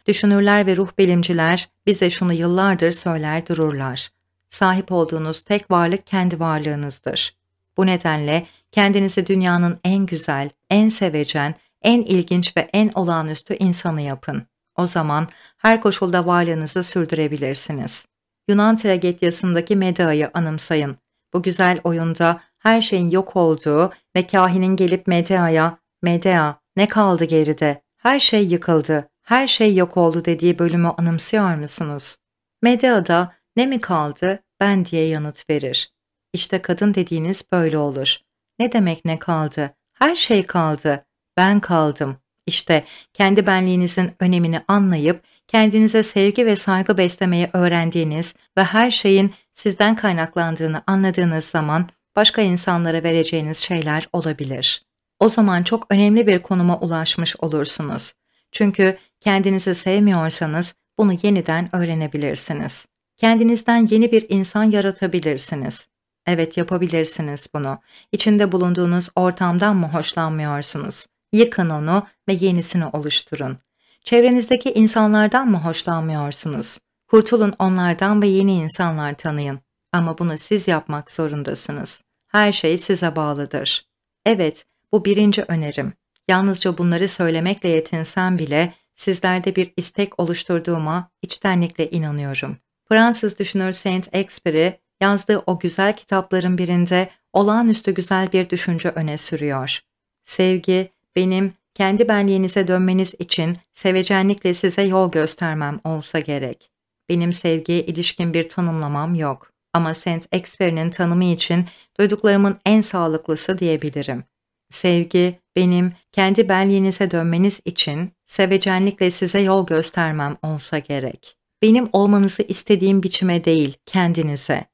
Düşünürler ve ruh bilimciler bize şunu yıllardır söyler dururlar. Sahip olduğunuz tek varlık kendi varlığınızdır. Bu nedenle kendinizi dünyanın en güzel, en sevecen, en ilginç ve en olağanüstü insanı yapın. O zaman her koşulda varlığınızı sürdürebilirsiniz. Yunan tragedyasındaki Medea'yı anımsayın. Bu güzel oyunda her şeyin yok olduğu ve kahinin gelip Medea'ya ''Medea, ne kaldı geride? Her şey yıkıldı, her şey yok oldu.'' dediği bölümü anımsıyor musunuz? Medea da ''Ne mi kaldı? Ben'' diye yanıt verir. İşte kadın dediğiniz böyle olur. Ne demek ne kaldı? Her şey kaldı. Ben kaldım. İşte kendi benliğinizin önemini anlayıp kendinize sevgi ve saygı beslemeyi öğrendiğiniz ve her şeyin sizden kaynaklandığını anladığınız zaman başka insanlara vereceğiniz şeyler olabilir. O zaman çok önemli bir konuma ulaşmış olursunuz. Çünkü kendinizi sevmiyorsanız bunu yeniden öğrenebilirsiniz. Kendinizden yeni bir insan yaratabilirsiniz. Evet yapabilirsiniz bunu. İçinde bulunduğunuz ortamdan mı hoşlanmıyorsunuz? Yıkın onu ve yenisini oluşturun. Çevrenizdeki insanlardan mı hoşlanmıyorsunuz? Kurtulun onlardan ve yeni insanlar tanıyın. Ama bunu siz yapmak zorundasınız. Her şey size bağlıdır. Evet, bu birinci önerim. Yalnızca bunları söylemekle yetinsen bile sizlerde bir istek oluşturduğuma içtenlikle inanıyorum. Fransız düşünür Saint-Exupéry yazdığı o güzel kitapların birinde olağanüstü güzel bir düşünce öne sürüyor. Sevgi benim kendi benliğinize dönmeniz için sevecenlikle size yol göstermem olsa gerek. Benim sevgiye ilişkin bir tanımlamam yok. Ama Saint Exper'in tanımı için duyduklarımın en sağlıklısı diyebilirim. Sevgi, benim kendi benliğinize dönmeniz için sevecenlikle size yol göstermem olsa gerek. Benim olmanızı istediğim biçime değil, kendinize.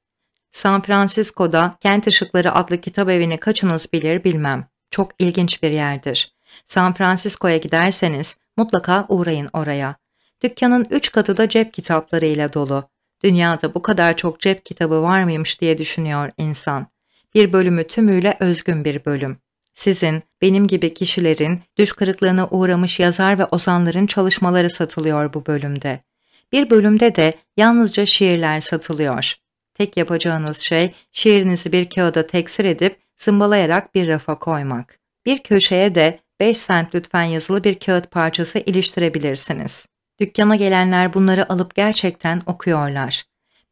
San Francisco'da Kent Işıkları adlı kitap evini kaçınız bilir bilmem. Çok ilginç bir yerdir. San Francisco'ya giderseniz mutlaka uğrayın oraya. Dükkanın üç katı da cep kitaplarıyla dolu. Dünyada bu kadar çok cep kitabı var mıymış diye düşünüyor insan. Bir bölümü tümüyle özgün bir bölüm. Sizin, benim gibi kişilerin, düş kırıklığına uğramış yazar ve ozanların çalışmaları satılıyor bu bölümde. Bir bölümde de yalnızca şiirler satılıyor. Tek yapacağınız şey şiirinizi bir kağıda teksir edip zımbalayarak bir rafa koymak. Bir köşeye de 5 sent lütfen yazılı bir kağıt parçası iliştirebilirsiniz. Dükkana gelenler bunları alıp gerçekten okuyorlar.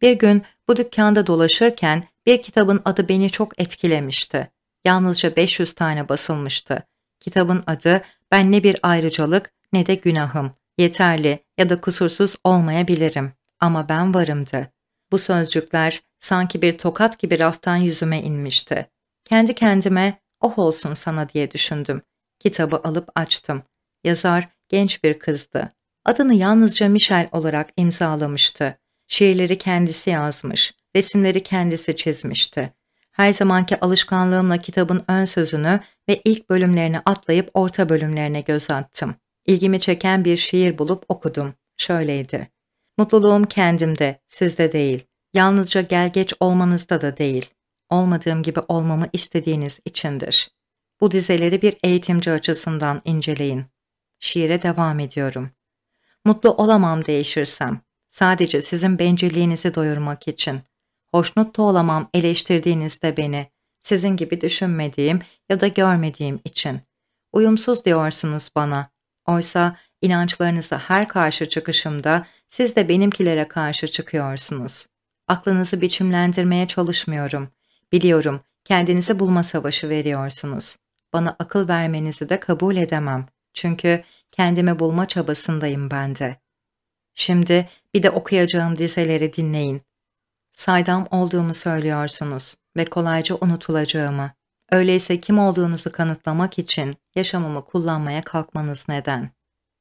Bir gün bu dükkanda dolaşırken bir kitabın adı beni çok etkilemişti. Yalnızca 500 tane basılmıştı. Kitabın adı ben ne bir ayrıcalık ne de günahım, yeterli ya da kusursuz olmayabilirim ama ben varımdı. Bu sözcükler sanki bir tokat gibi raftan yüzüme inmişti. Kendi kendime oh olsun sana diye düşündüm. Kitabı alıp açtım. Yazar genç bir kızdı. Adını yalnızca Michel olarak imzalamıştı. Şiirleri kendisi yazmış, resimleri kendisi çizmişti. Her zamanki alışkanlığımla kitabın ön sözünü ve ilk bölümlerini atlayıp orta bölümlerine göz attım. İlgimi çeken bir şiir bulup okudum. Şöyleydi. Mutluluğum kendimde, sizde değil. Yalnızca gel geç olmanızda da değil. Olmadığım gibi olmamı istediğiniz içindir. Bu dizeleri bir eğitimci açısından inceleyin. Şiire devam ediyorum. Mutlu olamam değişirsem, sadece sizin bencilliğinizi doyurmak için. Hoşnut olamam eleştirdiğinizde beni, sizin gibi düşünmediğim ya da görmediğim için. Uyumsuz diyorsunuz bana. Oysa inançlarınızı her karşı çıkışımda siz de benimkilere karşı çıkıyorsunuz. Aklınızı biçimlendirmeye çalışmıyorum. Biliyorum kendinize bulma savaşı veriyorsunuz bana akıl vermenizi de kabul edemem. Çünkü kendimi bulma çabasındayım ben de. Şimdi bir de okuyacağım dizeleri dinleyin. Saydam olduğumu söylüyorsunuz ve kolayca unutulacağımı. Öyleyse kim olduğunuzu kanıtlamak için yaşamımı kullanmaya kalkmanız neden?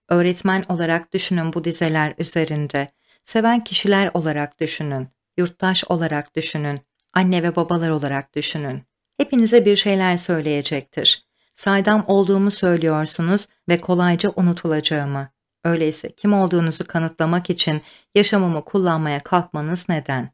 Öğretmen olarak düşünün bu dizeler üzerinde. Seven kişiler olarak düşünün. Yurttaş olarak düşünün. Anne ve babalar olarak düşünün. Hepinize bir şeyler söyleyecektir saydam olduğumu söylüyorsunuz ve kolayca unutulacağımı. Öyleyse kim olduğunuzu kanıtlamak için yaşamımı kullanmaya kalkmanız neden?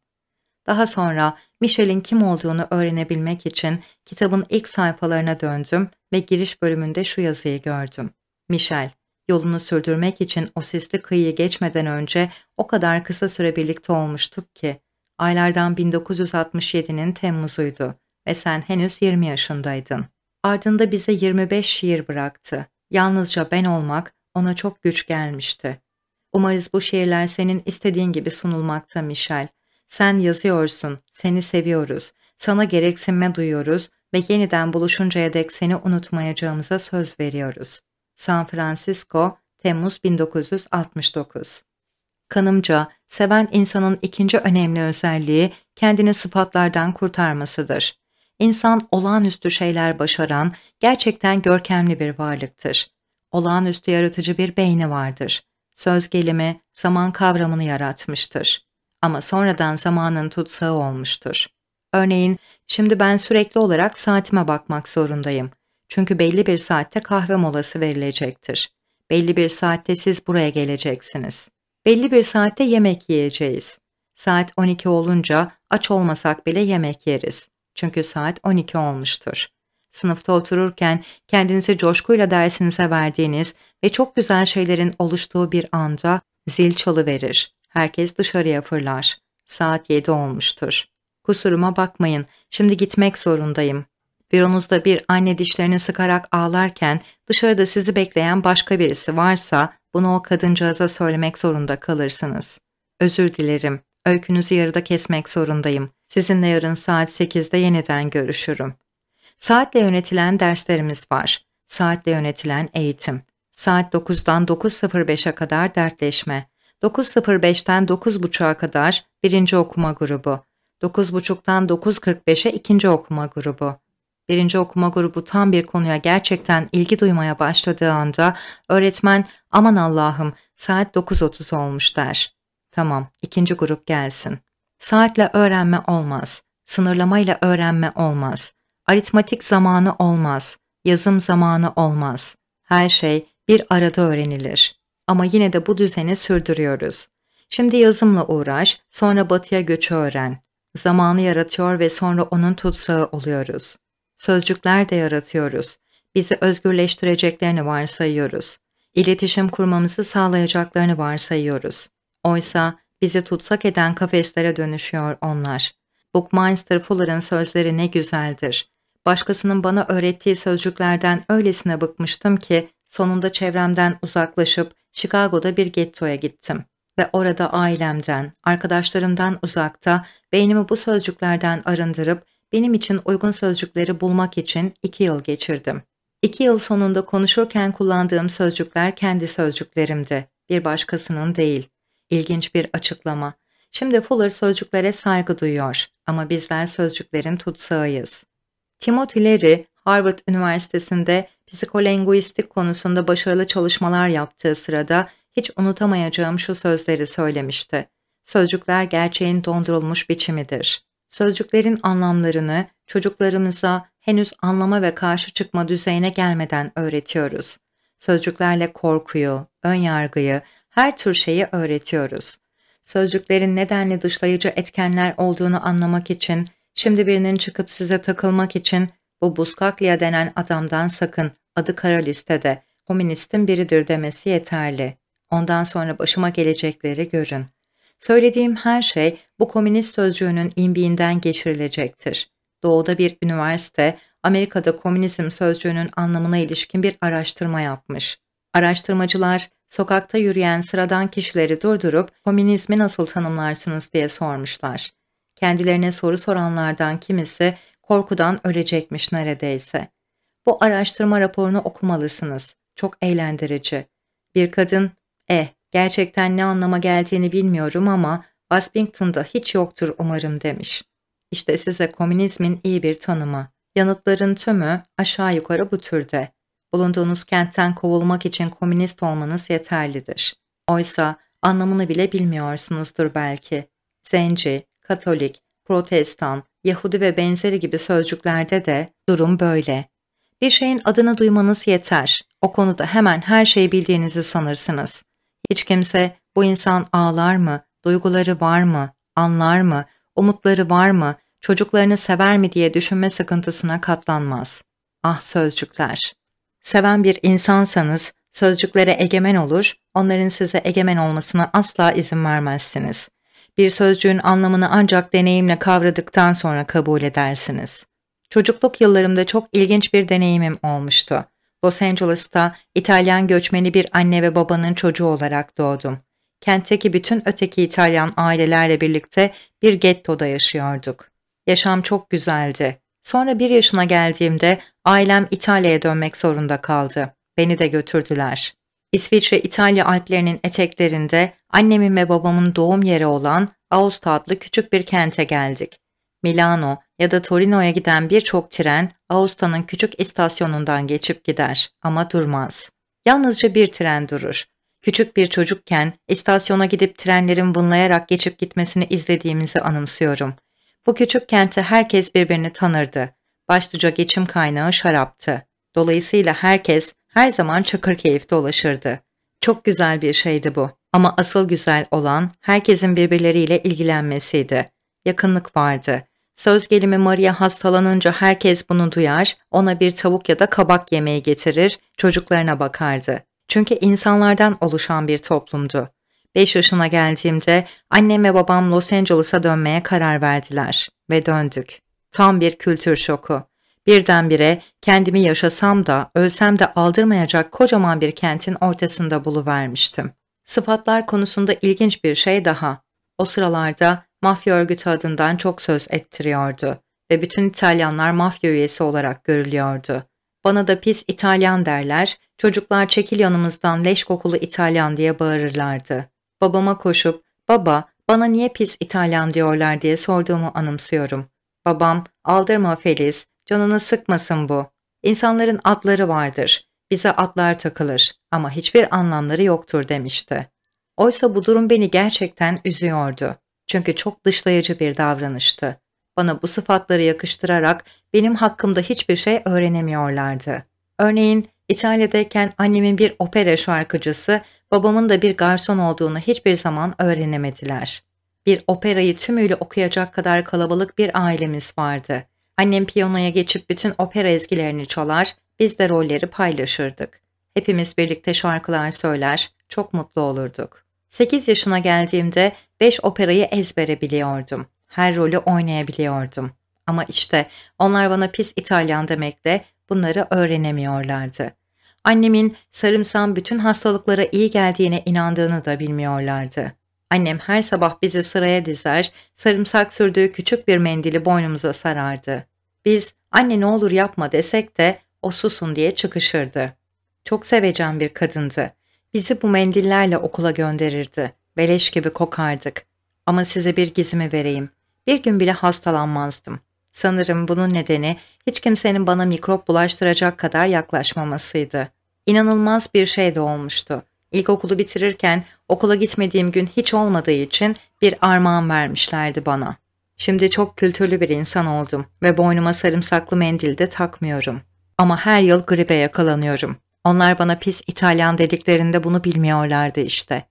Daha sonra Michel'in kim olduğunu öğrenebilmek için kitabın ilk sayfalarına döndüm ve giriş bölümünde şu yazıyı gördüm. Michel, yolunu sürdürmek için o sisli kıyıyı geçmeden önce o kadar kısa süre birlikte olmuştuk ki. Aylardan 1967'nin Temmuz'uydu ve sen henüz 20 yaşındaydın. Ardında bize 25 şiir bıraktı. Yalnızca ben olmak ona çok güç gelmişti. Umarız bu şiirler senin istediğin gibi sunulmakta Michel. Sen yazıyorsun, seni seviyoruz, sana gereksinme duyuyoruz ve yeniden buluşuncaya dek seni unutmayacağımıza söz veriyoruz. San Francisco, Temmuz 1969 Kanımca, seven insanın ikinci önemli özelliği kendini sıfatlardan kurtarmasıdır. İnsan olağanüstü şeyler başaran, gerçekten görkemli bir varlıktır. Olağanüstü yaratıcı bir beyni vardır. Söz gelimi, zaman kavramını yaratmıştır. Ama sonradan zamanın tutsağı olmuştur. Örneğin, şimdi ben sürekli olarak saatime bakmak zorundayım. Çünkü belli bir saatte kahve molası verilecektir. Belli bir saatte siz buraya geleceksiniz. Belli bir saatte yemek yiyeceğiz. Saat 12 olunca aç olmasak bile yemek yeriz. Çünkü saat 12 olmuştur. Sınıfta otururken kendinizi coşkuyla dersinize verdiğiniz ve çok güzel şeylerin oluştuğu bir anda zil çalı verir. Herkes dışarıya fırlar. Saat 7 olmuştur. Kusuruma bakmayın, şimdi gitmek zorundayım. Büronuzda bir anne dişlerini sıkarak ağlarken dışarıda sizi bekleyen başka birisi varsa bunu o kadıncağıza söylemek zorunda kalırsınız. Özür dilerim, öykünüzü yarıda kesmek zorundayım. Sizinle yarın saat 8'de yeniden görüşürüm. Saatle yönetilen derslerimiz var. Saatle yönetilen eğitim. Saat 9'dan 9.05'e kadar dertleşme. 9.05'ten 9.30'a kadar birinci okuma grubu. 9.30'dan 9.45'e ikinci okuma grubu. Birinci okuma grubu tam bir konuya gerçekten ilgi duymaya başladığı anda öğretmen aman Allah'ım saat 9.30 olmuş der. Tamam ikinci grup gelsin. Saatle öğrenme olmaz, sınırlamayla öğrenme olmaz, aritmatik zamanı olmaz, yazım zamanı olmaz. Her şey bir arada öğrenilir. Ama yine de bu düzeni sürdürüyoruz. Şimdi yazımla uğraş, sonra batıya göçü öğren. Zamanı yaratıyor ve sonra onun tutsağı oluyoruz. Sözcükler de yaratıyoruz. Bizi özgürleştireceklerini varsayıyoruz. İletişim kurmamızı sağlayacaklarını varsayıyoruz. Oysa bizi tutsak eden kafeslere dönüşüyor onlar. Bookminster Fuller'ın sözleri ne güzeldir. Başkasının bana öğrettiği sözcüklerden öylesine bıkmıştım ki sonunda çevremden uzaklaşıp Chicago'da bir gettoya gittim ve orada ailemden, arkadaşlarımdan uzakta beynimi bu sözcüklerden arındırıp benim için uygun sözcükleri bulmak için iki yıl geçirdim. İki yıl sonunda konuşurken kullandığım sözcükler kendi sözcüklerimdi, bir başkasının değil. İlginç bir açıklama. Şimdi Fuller sözcüklere saygı duyuyor ama bizler sözcüklerin tutsağıyız. Timothy Leary, Harvard Üniversitesi'nde psikolinguistik konusunda başarılı çalışmalar yaptığı sırada hiç unutamayacağım şu sözleri söylemişti. Sözcükler gerçeğin dondurulmuş biçimidir. Sözcüklerin anlamlarını çocuklarımıza henüz anlama ve karşı çıkma düzeyine gelmeden öğretiyoruz. Sözcüklerle korkuyu, ön yargıyı." her tür şeyi öğretiyoruz. Sözcüklerin nedenli dışlayıcı etkenler olduğunu anlamak için, şimdi birinin çıkıp size takılmak için bu Buskaklia denen adamdan sakın, adı kara listede, komünistin biridir demesi yeterli. Ondan sonra başıma gelecekleri görün. Söylediğim her şey bu komünist sözcüğünün imbiğinden geçirilecektir. Doğu'da bir üniversite, Amerika'da komünizm sözcüğünün anlamına ilişkin bir araştırma yapmış. Araştırmacılar sokakta yürüyen sıradan kişileri durdurup komünizmi nasıl tanımlarsınız diye sormuşlar. Kendilerine soru soranlardan kimisi korkudan ölecekmiş neredeyse. Bu araştırma raporunu okumalısınız. Çok eğlendirici. Bir kadın, eh gerçekten ne anlama geldiğini bilmiyorum ama Washington'da hiç yoktur umarım demiş. İşte size komünizmin iyi bir tanımı. Yanıtların tümü aşağı yukarı bu türde bulunduğunuz kentten kovulmak için komünist olmanız yeterlidir. Oysa anlamını bile bilmiyorsunuzdur belki. Zenci, Katolik, Protestan, Yahudi ve benzeri gibi sözcüklerde de durum böyle. Bir şeyin adını duymanız yeter. O konuda hemen her şeyi bildiğinizi sanırsınız. Hiç kimse bu insan ağlar mı, duyguları var mı, anlar mı, umutları var mı, çocuklarını sever mi diye düşünme sıkıntısına katlanmaz. Ah sözcükler. Seven bir insansanız sözcüklere egemen olur, onların size egemen olmasına asla izin vermezsiniz. Bir sözcüğün anlamını ancak deneyimle kavradıktan sonra kabul edersiniz. Çocukluk yıllarımda çok ilginç bir deneyimim olmuştu. Los Angeles'ta İtalyan göçmeni bir anne ve babanın çocuğu olarak doğdum. Kentteki bütün öteki İtalyan ailelerle birlikte bir gettoda yaşıyorduk. Yaşam çok güzeldi. Sonra bir yaşına geldiğimde ailem İtalya'ya dönmek zorunda kaldı. Beni de götürdüler. İsviçre İtalya Alplerinin eteklerinde annemin ve babamın doğum yeri olan Aosta adlı küçük bir kente geldik. Milano ya da Torino'ya giden birçok tren Aosta'nın küçük istasyonundan geçip gider ama durmaz. Yalnızca bir tren durur. Küçük bir çocukken istasyona gidip trenlerin bunlayarak geçip gitmesini izlediğimizi anımsıyorum. Bu küçük kenti herkes birbirini tanırdı. Başlıca geçim kaynağı şaraptı. Dolayısıyla herkes her zaman çakır keyifte ulaşırdı. Çok güzel bir şeydi bu. Ama asıl güzel olan herkesin birbirleriyle ilgilenmesiydi. Yakınlık vardı. Söz gelimi Maria hastalanınca herkes bunu duyar, ona bir tavuk ya da kabak yemeği getirir, çocuklarına bakardı. Çünkü insanlardan oluşan bir toplumdu. 5 yaşına geldiğimde annem ve babam Los Angeles'a dönmeye karar verdiler ve döndük. Tam bir kültür şoku. Birdenbire kendimi yaşasam da ölsem de aldırmayacak kocaman bir kentin ortasında buluvermiştim. Sıfatlar konusunda ilginç bir şey daha. O sıralarda mafya örgütü adından çok söz ettiriyordu ve bütün İtalyanlar mafya üyesi olarak görülüyordu. Bana da pis İtalyan derler, çocuklar çekil yanımızdan leş kokulu İtalyan diye bağırırlardı. Babama koşup baba bana niye pis İtalyan diyorlar diye sorduğumu anımsıyorum. Babam aldırma Feliz canını sıkmasın bu. İnsanların atları vardır. Bize atlar takılır ama hiçbir anlamları yoktur demişti. Oysa bu durum beni gerçekten üzüyordu. Çünkü çok dışlayıcı bir davranıştı. Bana bu sıfatları yakıştırarak benim hakkımda hiçbir şey öğrenemiyorlardı. Örneğin İtalya'dayken annemin bir opera şarkıcısı Babamın da bir garson olduğunu hiçbir zaman öğrenemediler. Bir operayı tümüyle okuyacak kadar kalabalık bir ailemiz vardı. Annem piyanoya geçip bütün opera ezgilerini çalar, biz de rolleri paylaşırdık. Hepimiz birlikte şarkılar söyler, çok mutlu olurduk. 8 yaşına geldiğimde 5 operayı ezbere biliyordum. Her rolü oynayabiliyordum. Ama işte onlar bana pis İtalyan demekle bunları öğrenemiyorlardı. Annemin sarımsağın bütün hastalıklara iyi geldiğine inandığını da bilmiyorlardı. Annem her sabah bizi sıraya dizer, sarımsak sürdüğü küçük bir mendili boynumuza sarardı. Biz anne ne olur yapma desek de o susun diye çıkışırdı. Çok sevecen bir kadındı. Bizi bu mendillerle okula gönderirdi. Beleş gibi kokardık. Ama size bir gizimi vereyim. Bir gün bile hastalanmazdım. Sanırım bunun nedeni hiç kimsenin bana mikrop bulaştıracak kadar yaklaşmamasıydı. İnanılmaz bir şey de olmuştu. İlkokulu bitirirken okula gitmediğim gün hiç olmadığı için bir armağan vermişlerdi bana. Şimdi çok kültürlü bir insan oldum ve boynuma sarımsaklı mendil de takmıyorum. Ama her yıl gribe yakalanıyorum. Onlar bana pis İtalyan dediklerinde bunu bilmiyorlardı işte.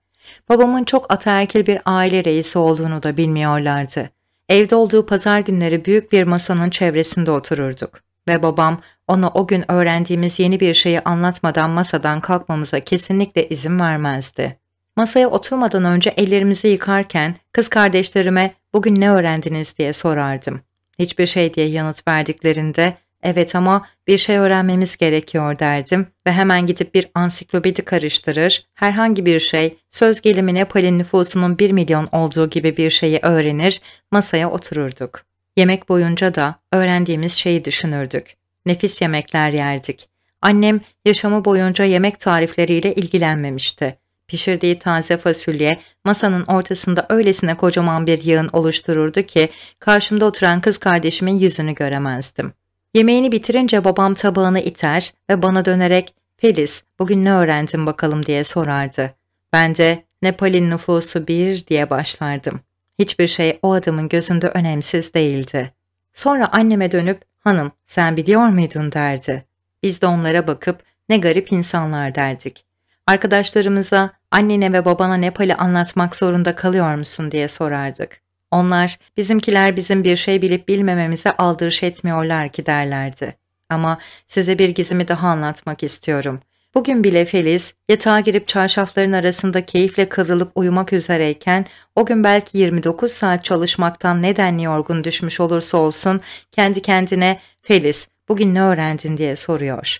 Babamın çok ataerkil bir aile reisi olduğunu da bilmiyorlardı. Evde olduğu pazar günleri büyük bir masanın çevresinde otururduk ve babam ona o gün öğrendiğimiz yeni bir şeyi anlatmadan masadan kalkmamıza kesinlikle izin vermezdi. Masaya oturmadan önce ellerimizi yıkarken kız kardeşlerime bugün ne öğrendiniz diye sorardım. Hiçbir şey diye yanıt verdiklerinde Evet ama bir şey öğrenmemiz gerekiyor derdim ve hemen gidip bir ansiklopedi karıştırır, herhangi bir şey, söz gelimine Palin nüfusunun 1 milyon olduğu gibi bir şeyi öğrenir, masaya otururduk. Yemek boyunca da öğrendiğimiz şeyi düşünürdük. Nefis yemekler yerdik. Annem yaşamı boyunca yemek tarifleriyle ilgilenmemişti. Pişirdiği taze fasulye masanın ortasında öylesine kocaman bir yığın oluştururdu ki karşımda oturan kız kardeşimin yüzünü göremezdim. Yemeğini bitirince babam tabağını iter ve bana dönerek Feliz bugün ne öğrendin bakalım diye sorardı. Ben de Nepal'in nüfusu bir diye başlardım. Hiçbir şey o adamın gözünde önemsiz değildi. Sonra anneme dönüp hanım sen biliyor muydun derdi. Biz de onlara bakıp ne garip insanlar derdik. Arkadaşlarımıza annene ve babana Nepal'i anlatmak zorunda kalıyor musun diye sorardık. Onlar bizimkiler bizim bir şey bilip bilmememize aldırış etmiyorlar ki derlerdi. Ama size bir gizimi daha anlatmak istiyorum. Bugün bile Feliz yatağa girip çarşafların arasında keyifle kıvrılıp uyumak üzereyken o gün belki 29 saat çalışmaktan nedenli yorgun düşmüş olursa olsun kendi kendine Feliz bugün ne öğrendin diye soruyor.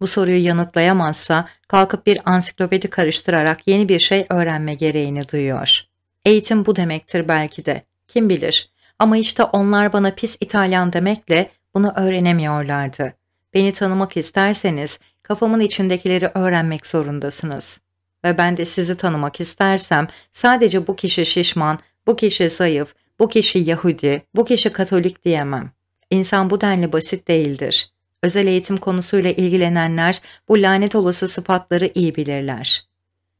Bu soruyu yanıtlayamazsa kalkıp bir ansiklopedi karıştırarak yeni bir şey öğrenme gereğini duyuyor. Eğitim bu demektir belki de. Kim bilir ama işte onlar bana pis İtalyan demekle bunu öğrenemiyorlardı. Beni tanımak isterseniz kafamın içindekileri öğrenmek zorundasınız. Ve ben de sizi tanımak istersem sadece bu kişi şişman, bu kişi zayıf, bu kişi Yahudi, bu kişi Katolik diyemem. İnsan bu denli basit değildir. Özel eğitim konusuyla ilgilenenler bu lanet olası sıfatları iyi bilirler.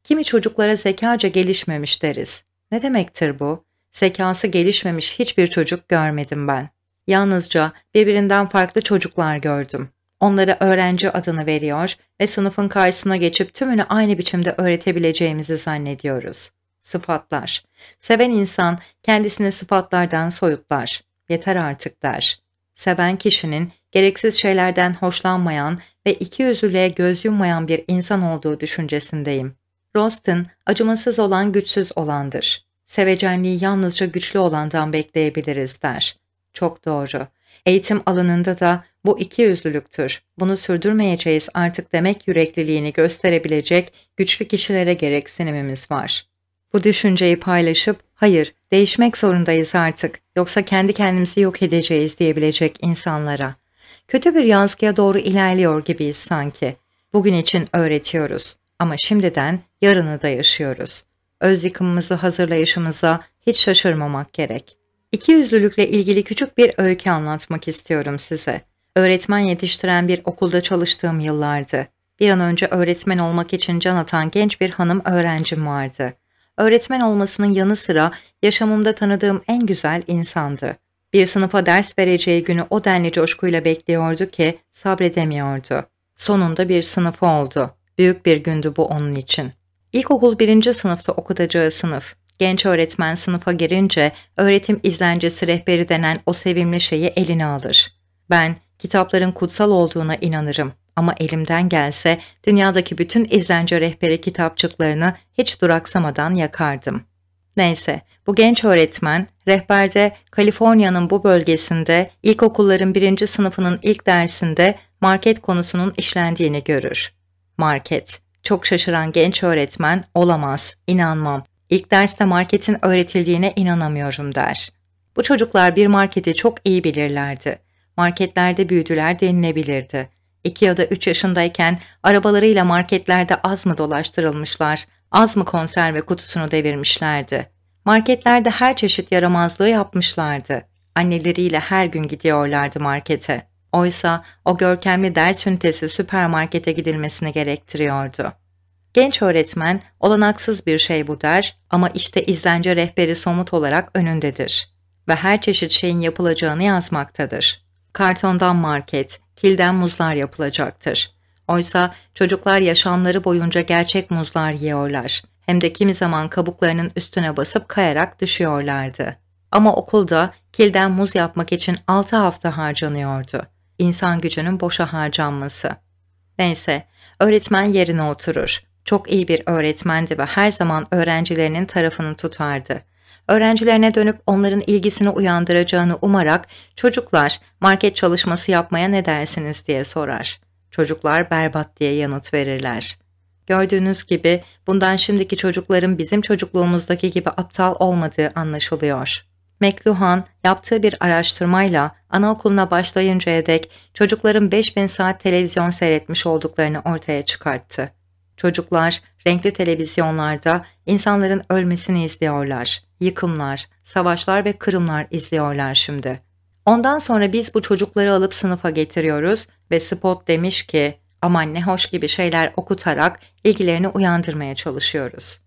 Kimi çocuklara zekaca gelişmemiş deriz. Ne demektir bu? Sekansı gelişmemiş hiçbir çocuk görmedim ben. Yalnızca birbirinden farklı çocuklar gördüm. Onlara öğrenci adını veriyor ve sınıfın karşısına geçip tümünü aynı biçimde öğretebileceğimizi zannediyoruz. Sıfatlar. Seven insan kendisini sıfatlardan soyutlar. Yeter artık der. Seven kişinin gereksiz şeylerden hoşlanmayan ve iki yüzlülüğe göz yummayan bir insan olduğu düşüncesindeyim. Rostin, acımasız olan güçsüz olandır sevecenliği yalnızca güçlü olandan bekleyebiliriz der. Çok doğru. Eğitim alanında da bu iki yüzlülüktür. Bunu sürdürmeyeceğiz artık demek yürekliliğini gösterebilecek güçlü kişilere gereksinimimiz var. Bu düşünceyi paylaşıp hayır değişmek zorundayız artık yoksa kendi kendimizi yok edeceğiz diyebilecek insanlara. Kötü bir yazgıya doğru ilerliyor gibiyiz sanki. Bugün için öğretiyoruz ama şimdiden yarını da yaşıyoruz öz yıkımımızı hazırlayışımıza hiç şaşırmamak gerek. İki yüzlülükle ilgili küçük bir öykü anlatmak istiyorum size. Öğretmen yetiştiren bir okulda çalıştığım yıllardı. Bir an önce öğretmen olmak için can atan genç bir hanım öğrencim vardı. Öğretmen olmasının yanı sıra yaşamımda tanıdığım en güzel insandı. Bir sınıfa ders vereceği günü o denli coşkuyla bekliyordu ki sabredemiyordu. Sonunda bir sınıfı oldu. Büyük bir gündü bu onun için. İlkokul birinci sınıfta okutacağı sınıf, genç öğretmen sınıfa girince öğretim izlencesi rehberi denen o sevimli şeyi eline alır. Ben kitapların kutsal olduğuna inanırım ama elimden gelse dünyadaki bütün izlence rehberi kitapçıklarını hiç duraksamadan yakardım. Neyse, bu genç öğretmen, rehberde Kaliforniya'nın bu bölgesinde ilkokulların birinci sınıfının ilk dersinde market konusunun işlendiğini görür. Market, çok şaşıran genç öğretmen olamaz, inanmam. İlk derste marketin öğretildiğine inanamıyorum der. Bu çocuklar bir marketi çok iyi bilirlerdi. Marketlerde büyüdüler denilebilirdi. 2 ya da 3 yaşındayken arabalarıyla marketlerde az mı dolaştırılmışlar, az mı konserve kutusunu devirmişlerdi. Marketlerde her çeşit yaramazlığı yapmışlardı. Anneleriyle her gün gidiyorlardı markete. Oysa o görkemli ders ünitesi süpermarkete gidilmesini gerektiriyordu. Genç öğretmen olanaksız bir şey bu der ama işte izlence rehberi somut olarak önündedir ve her çeşit şeyin yapılacağını yazmaktadır. Kartondan market, kilden muzlar yapılacaktır. Oysa çocuklar yaşamları boyunca gerçek muzlar yiyorlar. Hem de kimi zaman kabuklarının üstüne basıp kayarak düşüyorlardı. Ama okulda kilden muz yapmak için 6 hafta harcanıyordu insan gücünün boşa harcanması. Neyse, öğretmen yerine oturur. Çok iyi bir öğretmendi ve her zaman öğrencilerinin tarafını tutardı. Öğrencilerine dönüp onların ilgisini uyandıracağını umarak çocuklar market çalışması yapmaya ne dersiniz diye sorar. Çocuklar berbat diye yanıt verirler. Gördüğünüz gibi bundan şimdiki çocukların bizim çocukluğumuzdaki gibi aptal olmadığı anlaşılıyor. McLuhan yaptığı bir araştırmayla anaokuluna başlayıncaya dek çocukların 5000 saat televizyon seyretmiş olduklarını ortaya çıkarttı. Çocuklar renkli televizyonlarda insanların ölmesini izliyorlar, yıkımlar, savaşlar ve kırımlar izliyorlar şimdi. Ondan sonra biz bu çocukları alıp sınıfa getiriyoruz ve Spot demiş ki aman ne hoş gibi şeyler okutarak ilgilerini uyandırmaya çalışıyoruz.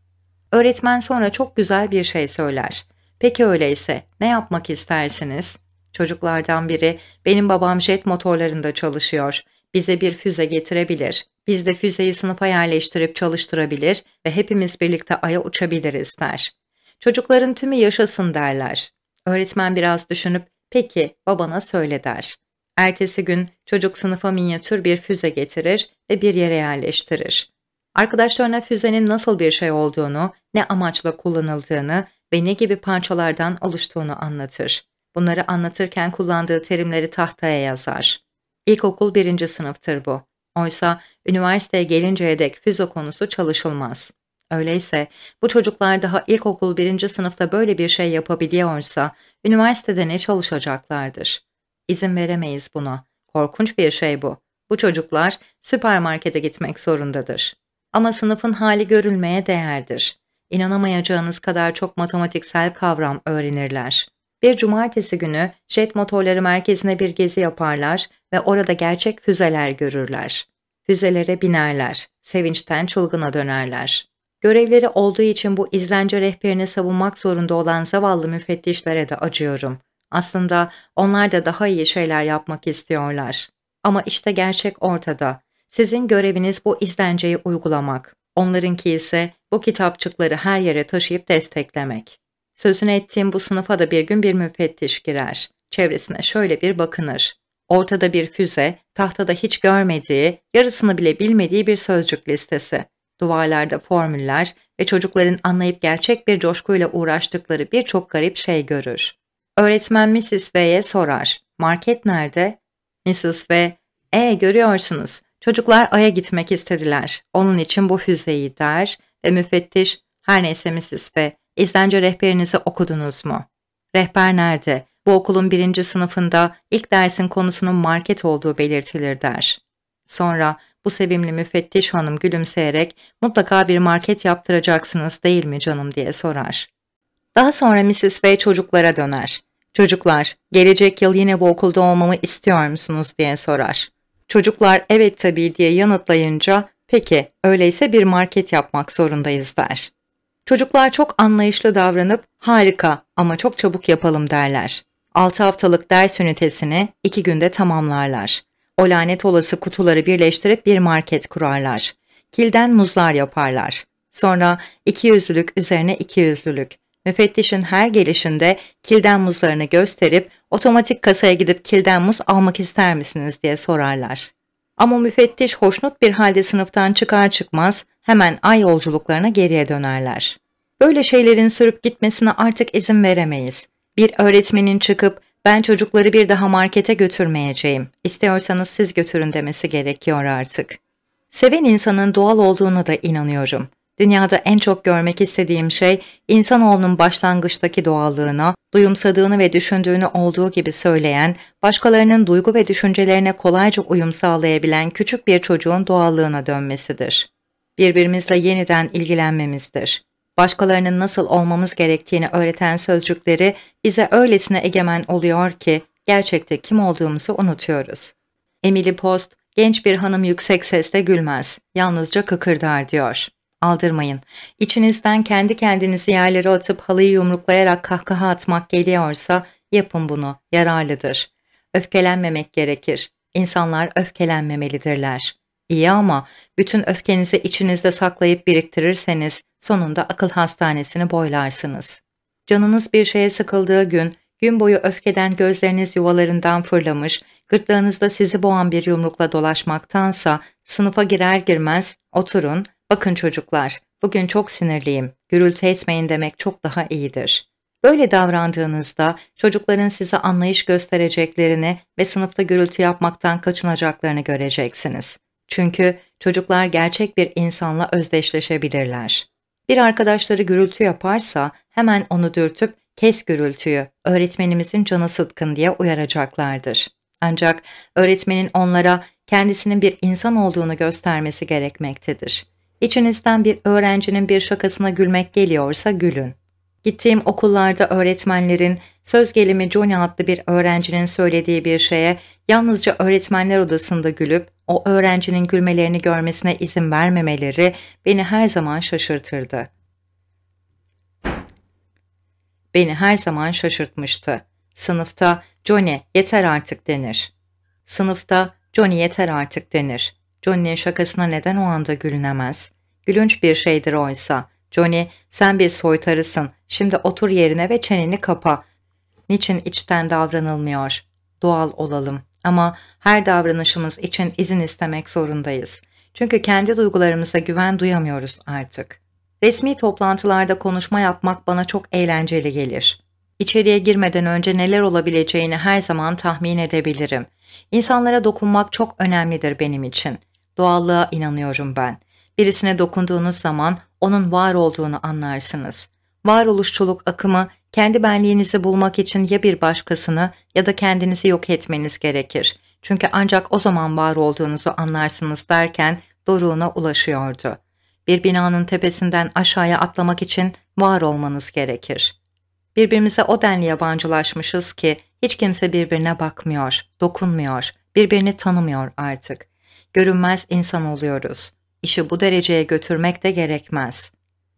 Öğretmen sonra çok güzel bir şey söyler. Peki öyleyse ne yapmak istersiniz? Çocuklardan biri benim babam jet motorlarında çalışıyor. Bize bir füze getirebilir. Biz de füzeyi sınıfa yerleştirip çalıştırabilir ve hepimiz birlikte aya uçabiliriz der. Çocukların tümü yaşasın derler. Öğretmen biraz düşünüp peki babana söyle der. Ertesi gün çocuk sınıfa minyatür bir füze getirir ve bir yere yerleştirir. Arkadaşlarına füzenin nasıl bir şey olduğunu, ne amaçla kullanıldığını ve ne gibi parçalardan oluştuğunu anlatır. Bunları anlatırken kullandığı terimleri tahtaya yazar. İlkokul birinci sınıftır bu. Oysa üniversiteye gelinceye dek füzo konusu çalışılmaz. Öyleyse bu çocuklar daha ilkokul birinci sınıfta böyle bir şey yapabiliyorsa üniversitede ne çalışacaklardır? İzin veremeyiz buna. Korkunç bir şey bu. Bu çocuklar süpermarkete gitmek zorundadır. Ama sınıfın hali görülmeye değerdir inanamayacağınız kadar çok matematiksel kavram öğrenirler. Bir cumartesi günü jet motorları merkezine bir gezi yaparlar ve orada gerçek füzeler görürler. Füzelere binerler, sevinçten çılgına dönerler. Görevleri olduğu için bu izlence rehberini savunmak zorunda olan zavallı müfettişlere de acıyorum. Aslında onlar da daha iyi şeyler yapmak istiyorlar. Ama işte gerçek ortada. Sizin göreviniz bu izlenceyi uygulamak. Onlarınki ise bu kitapçıkları her yere taşıyıp desteklemek. Sözünü ettiğim bu sınıfa da bir gün bir müfettiş girer. Çevresine şöyle bir bakınır. Ortada bir füze, tahtada hiç görmediği, yarısını bile bilmediği bir sözcük listesi. Duvarlarda formüller ve çocukların anlayıp gerçek bir coşkuyla uğraştıkları birçok garip şey görür. Öğretmen Mrs. V'ye sorar. Market nerede? Mrs. V. E görüyorsunuz. Çocuklar Ay'a gitmek istediler. Onun için bu füzeyi der ve müfettiş her neyse Mrs. ve İzlence rehberinizi okudunuz mu? Rehber nerede? Bu okulun birinci sınıfında ilk dersin konusunun market olduğu belirtilir der. Sonra bu sevimli müfettiş hanım gülümseyerek mutlaka bir market yaptıracaksınız değil mi canım diye sorar. Daha sonra Mrs. F çocuklara döner. Çocuklar, gelecek yıl yine bu okulda olmamı istiyor musunuz diye sorar. Çocuklar evet tabii diye yanıtlayınca Peki, öyleyse bir market yapmak zorundayız der. Çocuklar çok anlayışlı davranıp harika ama çok çabuk yapalım derler. 6 haftalık ders ünitesini 2 günde tamamlarlar. O lanet olası kutuları birleştirip bir market kurarlar. Kilden muzlar yaparlar. Sonra iki yüzlülük üzerine iki yüzlülük. Müfettişin her gelişinde kilden muzlarını gösterip otomatik kasaya gidip kilden muz almak ister misiniz diye sorarlar. Ama müfettiş hoşnut bir halde sınıftan çıkar çıkmaz hemen ay yolculuklarına geriye dönerler. Böyle şeylerin sürüp gitmesine artık izin veremeyiz. Bir öğretmenin çıkıp ben çocukları bir daha markete götürmeyeceğim, istiyorsanız siz götürün demesi gerekiyor artık. Seven insanın doğal olduğuna da inanıyorum. Dünyada en çok görmek istediğim şey insanoğlunun başlangıçtaki doğallığına, duyumsadığını ve düşündüğünü olduğu gibi söyleyen, başkalarının duygu ve düşüncelerine kolayca uyum sağlayabilen küçük bir çocuğun doğallığına dönmesidir. Birbirimizle yeniden ilgilenmemizdir. Başkalarının nasıl olmamız gerektiğini öğreten sözcükleri bize öylesine egemen oluyor ki gerçekte kim olduğumuzu unutuyoruz. Emily Post, genç bir hanım yüksek sesle gülmez, yalnızca kıkırdar diyor aldırmayın. İçinizden kendi kendinizi yerlere atıp halıyı yumruklayarak kahkaha atmak geliyorsa yapın bunu, yararlıdır. Öfkelenmemek gerekir. İnsanlar öfkelenmemelidirler. İyi ama bütün öfkenizi içinizde saklayıp biriktirirseniz sonunda akıl hastanesini boylarsınız. Canınız bir şeye sıkıldığı gün, gün boyu öfkeden gözleriniz yuvalarından fırlamış, gırtlağınızda sizi boğan bir yumrukla dolaşmaktansa sınıfa girer girmez oturun, Bakın çocuklar, bugün çok sinirliyim, gürültü etmeyin demek çok daha iyidir. Böyle davrandığınızda çocukların size anlayış göstereceklerini ve sınıfta gürültü yapmaktan kaçınacaklarını göreceksiniz. Çünkü çocuklar gerçek bir insanla özdeşleşebilirler. Bir arkadaşları gürültü yaparsa hemen onu dürtüp kes gürültüyü, öğretmenimizin canı sıtkın diye uyaracaklardır. Ancak öğretmenin onlara kendisinin bir insan olduğunu göstermesi gerekmektedir. İçinizden bir öğrencinin bir şakasına gülmek geliyorsa gülün. Gittiğim okullarda öğretmenlerin söz gelimi Johnny adlı bir öğrencinin söylediği bir şeye yalnızca öğretmenler odasında gülüp o öğrencinin gülmelerini görmesine izin vermemeleri beni her zaman şaşırtırdı. Beni her zaman şaşırtmıştı. Sınıfta Johnny yeter artık denir. Sınıfta Johnny yeter artık denir. Johnny'nin şakasına neden o anda gülünemez. Gülünç bir şeydir oysa. Johnny sen bir soytarısın. Şimdi otur yerine ve çeneni kapa. Niçin içten davranılmıyor? Doğal olalım. Ama her davranışımız için izin istemek zorundayız. Çünkü kendi duygularımıza güven duyamıyoruz artık. Resmi toplantılarda konuşma yapmak bana çok eğlenceli gelir. İçeriye girmeden önce neler olabileceğini her zaman tahmin edebilirim. İnsanlara dokunmak çok önemlidir benim için. Doğallığa inanıyorum ben. Birisine dokunduğunuz zaman onun var olduğunu anlarsınız. Varoluşçuluk akımı kendi benliğinizi bulmak için ya bir başkasını ya da kendinizi yok etmeniz gerekir. Çünkü ancak o zaman var olduğunuzu anlarsınız derken doruğuna ulaşıyordu. Bir binanın tepesinden aşağıya atlamak için var olmanız gerekir. Birbirimize o denli yabancılaşmışız ki hiç kimse birbirine bakmıyor, dokunmuyor, birbirini tanımıyor artık görünmez insan oluyoruz. İşi bu dereceye götürmek de gerekmez.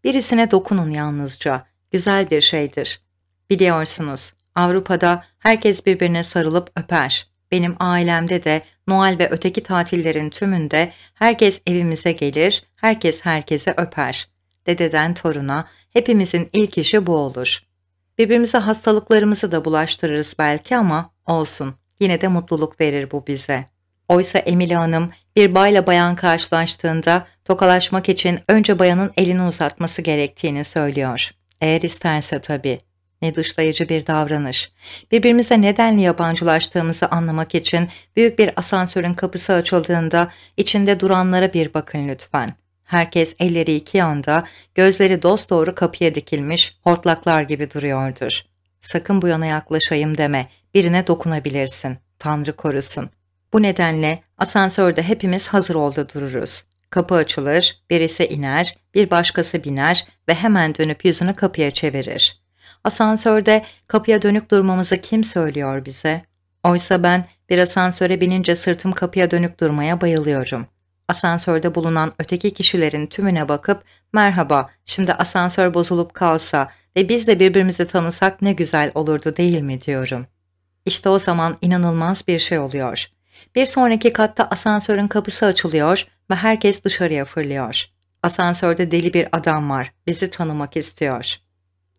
Birisine dokunun yalnızca, güzel bir şeydir. Biliyorsunuz, Avrupa'da herkes birbirine sarılıp öper. Benim ailemde de Noel ve öteki tatillerin tümünde herkes evimize gelir, herkes herkese öper. Dededen toruna hepimizin ilk işi bu olur. Birbirimize hastalıklarımızı da bulaştırırız belki ama olsun. Yine de mutluluk verir bu bize. Oysa Emile Hanım bir bayla bayan karşılaştığında tokalaşmak için önce bayanın elini uzatması gerektiğini söylüyor. Eğer isterse tabii. Ne dışlayıcı bir davranış. Birbirimize nedenli yabancılaştığımızı anlamak için büyük bir asansörün kapısı açıldığında içinde duranlara bir bakın lütfen. Herkes elleri iki yanda, gözleri dost doğru kapıya dikilmiş, hortlaklar gibi duruyordur. Sakın bu yana yaklaşayım deme, birine dokunabilirsin. Tanrı korusun. Bu nedenle asansörde hepimiz hazır oldu dururuz. Kapı açılır, birisi iner, bir başkası biner ve hemen dönüp yüzünü kapıya çevirir. Asansörde kapıya dönük durmamızı kim söylüyor bize? Oysa ben bir asansöre binince sırtım kapıya dönük durmaya bayılıyorum. Asansörde bulunan öteki kişilerin tümüne bakıp merhaba şimdi asansör bozulup kalsa ve biz de birbirimizi tanısak ne güzel olurdu değil mi diyorum. İşte o zaman inanılmaz bir şey oluyor.'' Bir sonraki katta asansörün kapısı açılıyor ve herkes dışarıya fırlıyor. Asansörde deli bir adam var, bizi tanımak istiyor.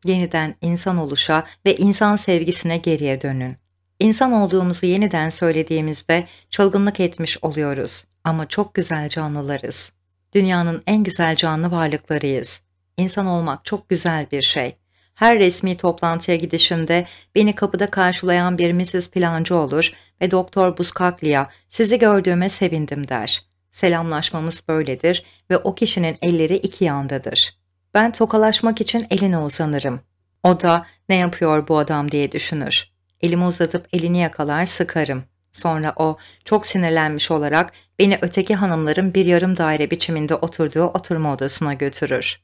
Yeniden insan oluşa ve insan sevgisine geriye dönün. İnsan olduğumuzu yeniden söylediğimizde çılgınlık etmiş oluyoruz ama çok güzel canlılarız. Dünyanın en güzel canlı varlıklarıyız. İnsan olmak çok güzel bir şey. Her resmi toplantıya gidişimde beni kapıda karşılayan bir Mrs. Plancı olur ve Doktor Buscaglia sizi gördüğüme sevindim der. Selamlaşmamız böyledir ve o kişinin elleri iki yandadır. Ben tokalaşmak için eline uzanırım. O da ne yapıyor bu adam diye düşünür. Elimi uzatıp elini yakalar sıkarım. Sonra o çok sinirlenmiş olarak beni öteki hanımların bir yarım daire biçiminde oturduğu oturma odasına götürür.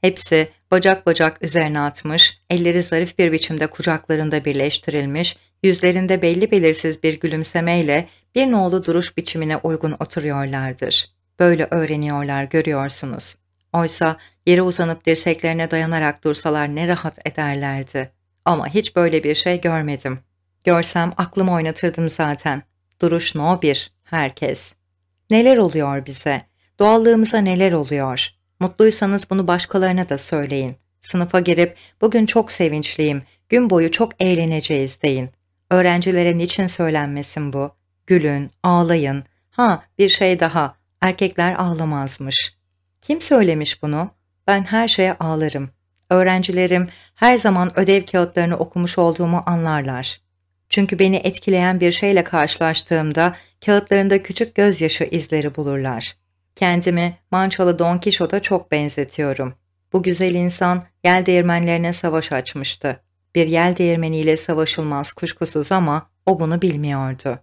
Hepsi bacak bacak üzerine atmış, elleri zarif bir biçimde kucaklarında birleştirilmiş yüzlerinde belli belirsiz bir gülümsemeyle bir nolu duruş biçimine uygun oturuyorlardır. Böyle öğreniyorlar görüyorsunuz. Oysa yere uzanıp dirseklerine dayanarak dursalar ne rahat ederlerdi. Ama hiç böyle bir şey görmedim. Görsem aklım oynatırdım zaten. Duruş no bir, herkes. Neler oluyor bize? Doğallığımıza neler oluyor? Mutluysanız bunu başkalarına da söyleyin. Sınıfa girip bugün çok sevinçliyim, gün boyu çok eğleneceğiz deyin. Öğrencilere niçin söylenmesin bu? Gülün, ağlayın. Ha bir şey daha, erkekler ağlamazmış. Kim söylemiş bunu? Ben her şeye ağlarım. Öğrencilerim her zaman ödev kağıtlarını okumuş olduğumu anlarlar. Çünkü beni etkileyen bir şeyle karşılaştığımda kağıtlarında küçük gözyaşı izleri bulurlar. Kendimi mançalı Don Quixote'a çok benzetiyorum. Bu güzel insan yel değirmenlerine savaş açmıştı. Bir yel değirmeniyle savaşılmaz kuşkusuz ama o bunu bilmiyordu.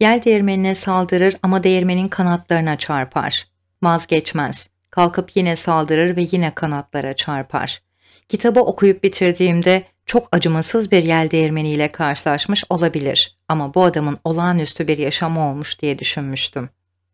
Yel değirmenine saldırır ama değirmenin kanatlarına çarpar. Vazgeçmez. Kalkıp yine saldırır ve yine kanatlara çarpar. Kitabı okuyup bitirdiğimde çok acımasız bir yel değirmeniyle karşılaşmış olabilir ama bu adamın olağanüstü bir yaşamı olmuş diye düşünmüştüm.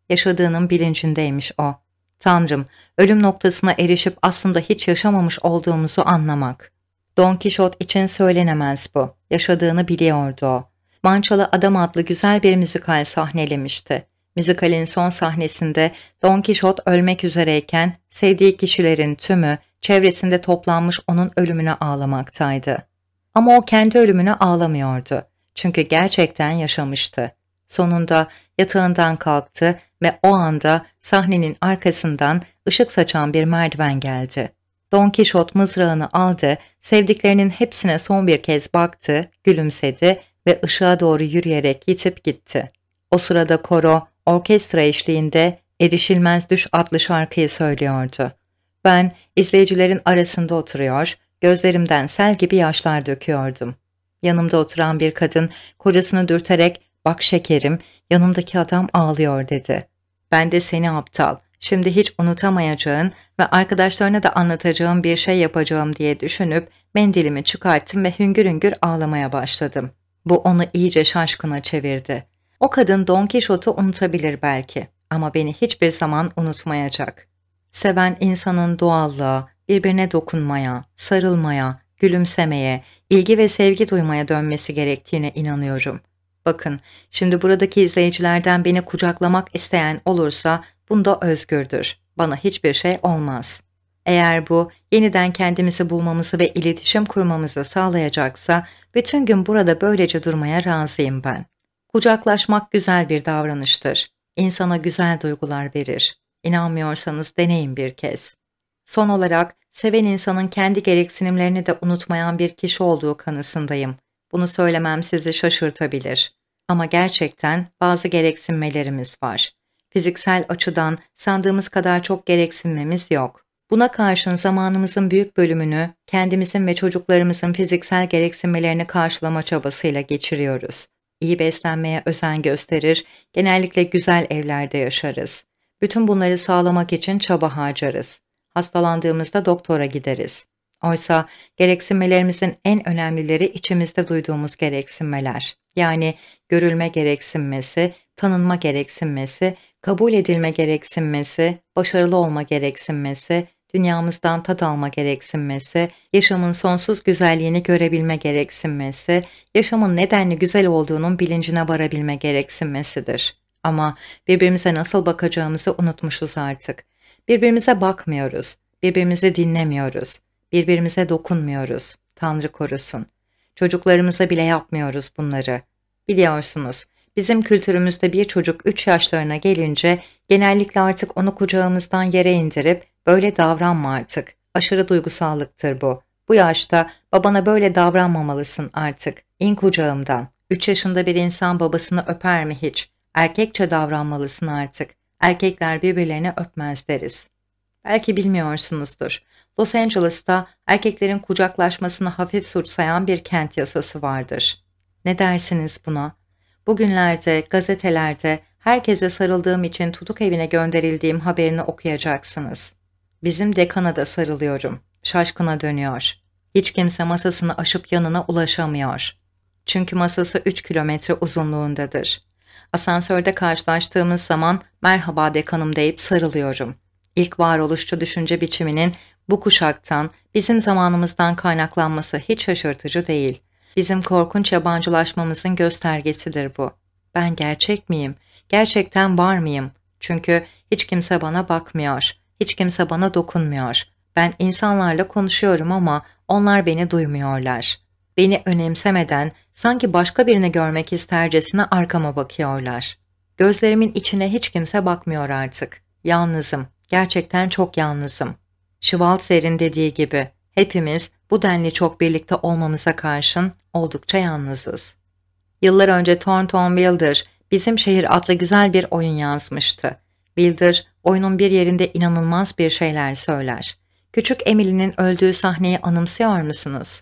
Yaşadığının bilincindeymiş o. Tanrım, ölüm noktasına erişip aslında hiç yaşamamış olduğumuzu anlamak. Don Kişot için söylenemez bu. Yaşadığını biliyordu o. Mançalı Adam adlı güzel bir müzikal sahnelemişti. Müzikalin son sahnesinde Don Kişot ölmek üzereyken sevdiği kişilerin tümü çevresinde toplanmış onun ölümüne ağlamaktaydı. Ama o kendi ölümüne ağlamıyordu. Çünkü gerçekten yaşamıştı. Sonunda yatağından kalktı ve o anda sahnenin arkasından ışık saçan bir merdiven geldi. Don Kişot mızrağını aldı, sevdiklerinin hepsine son bir kez baktı, gülümsedi ve ışığa doğru yürüyerek gitip gitti. O sırada koro, orkestra eşliğinde Erişilmez Düş adlı şarkıyı söylüyordu. Ben izleyicilerin arasında oturuyor, gözlerimden sel gibi yaşlar döküyordum. Yanımda oturan bir kadın kocasını dürterek ''Bak şekerim, yanımdaki adam ağlıyor.'' dedi. ''Ben de seni aptal, Şimdi hiç unutamayacağın ve arkadaşlarına da anlatacağım bir şey yapacağım diye düşünüp mendilimi çıkarttım ve hüngür hüngür ağlamaya başladım. Bu onu iyice şaşkına çevirdi. O kadın Don Quixote'u unutabilir belki ama beni hiçbir zaman unutmayacak. Seven insanın doğallığa, birbirine dokunmaya, sarılmaya, gülümsemeye, ilgi ve sevgi duymaya dönmesi gerektiğine inanıyorum. Bakın, şimdi buradaki izleyicilerden beni kucaklamak isteyen olursa bunda özgürdür. Bana hiçbir şey olmaz. Eğer bu yeniden kendimizi bulmamızı ve iletişim kurmamızı sağlayacaksa bütün gün burada böylece durmaya razıyım ben. Kucaklaşmak güzel bir davranıştır. İnsana güzel duygular verir. İnanmıyorsanız deneyin bir kez. Son olarak seven insanın kendi gereksinimlerini de unutmayan bir kişi olduğu kanısındayım. Bunu söylemem sizi şaşırtabilir ama gerçekten bazı gereksinmelerimiz var. Fiziksel açıdan sandığımız kadar çok gereksinmemiz yok. Buna karşın zamanımızın büyük bölümünü kendimizin ve çocuklarımızın fiziksel gereksinmelerini karşılama çabasıyla geçiriyoruz. İyi beslenmeye özen gösterir, genellikle güzel evlerde yaşarız. Bütün bunları sağlamak için çaba harcarız. Hastalandığımızda doktora gideriz. Oysa gereksinmelerimizin en önemlileri içimizde duyduğumuz gereksinmeler. Yani görülme gereksinmesi, tanınma gereksinmesi, kabul edilme gereksinmesi, başarılı olma gereksinmesi, dünyamızdan tad alma gereksinmesi, yaşamın sonsuz güzelliğini görebilme gereksinmesi, yaşamın nedenli güzel olduğunun bilincine varabilme gereksinmesidir. Ama birbirimize nasıl bakacağımızı unutmuşuz artık. Birbirimize bakmıyoruz, birbirimizi dinlemiyoruz. Birbirimize dokunmuyoruz. Tanrı korusun. Çocuklarımıza bile yapmıyoruz bunları. Biliyorsunuz, bizim kültürümüzde bir çocuk 3 yaşlarına gelince genellikle artık onu kucağımızdan yere indirip böyle davranma artık. Aşırı duygusallıktır bu. Bu yaşta babana böyle davranmamalısın artık. İn kucağımdan. 3 yaşında bir insan babasını öper mi hiç? Erkekçe davranmalısın artık. Erkekler birbirlerini öpmez deriz. Belki bilmiyorsunuzdur. Los Angeles'ta erkeklerin kucaklaşmasını hafif suçsayan bir kent yasası vardır. Ne dersiniz buna? Bugünlerde gazetelerde herkese sarıldığım için tutuk evine gönderildiğim haberini okuyacaksınız. Bizim dekana da sarılıyorum. Şaşkına dönüyor. Hiç kimse masasını aşıp yanına ulaşamıyor. Çünkü masası 3 kilometre uzunluğundadır. Asansörde karşılaştığımız zaman merhaba dekanım deyip sarılıyorum. İlk varoluşçu düşünce biçiminin bu kuşaktan, bizim zamanımızdan kaynaklanması hiç şaşırtıcı değil. Bizim korkunç yabancılaşmamızın göstergesidir bu. Ben gerçek miyim? Gerçekten var mıyım? Çünkü hiç kimse bana bakmıyor, hiç kimse bana dokunmuyor. Ben insanlarla konuşuyorum ama onlar beni duymuyorlar. Beni önemsemeden sanki başka birini görmek istercesine arkama bakıyorlar. Gözlerimin içine hiç kimse bakmıyor artık. Yalnızım, gerçekten çok yalnızım.'' serin dediği gibi hepimiz bu denli çok birlikte olmamıza karşın oldukça yalnızız. Yıllar önce Thornton Wilder Bizim Şehir adlı güzel bir oyun yazmıştı. Wilder oyunun bir yerinde inanılmaz bir şeyler söyler. Küçük Emily'nin öldüğü sahneyi anımsıyor musunuz?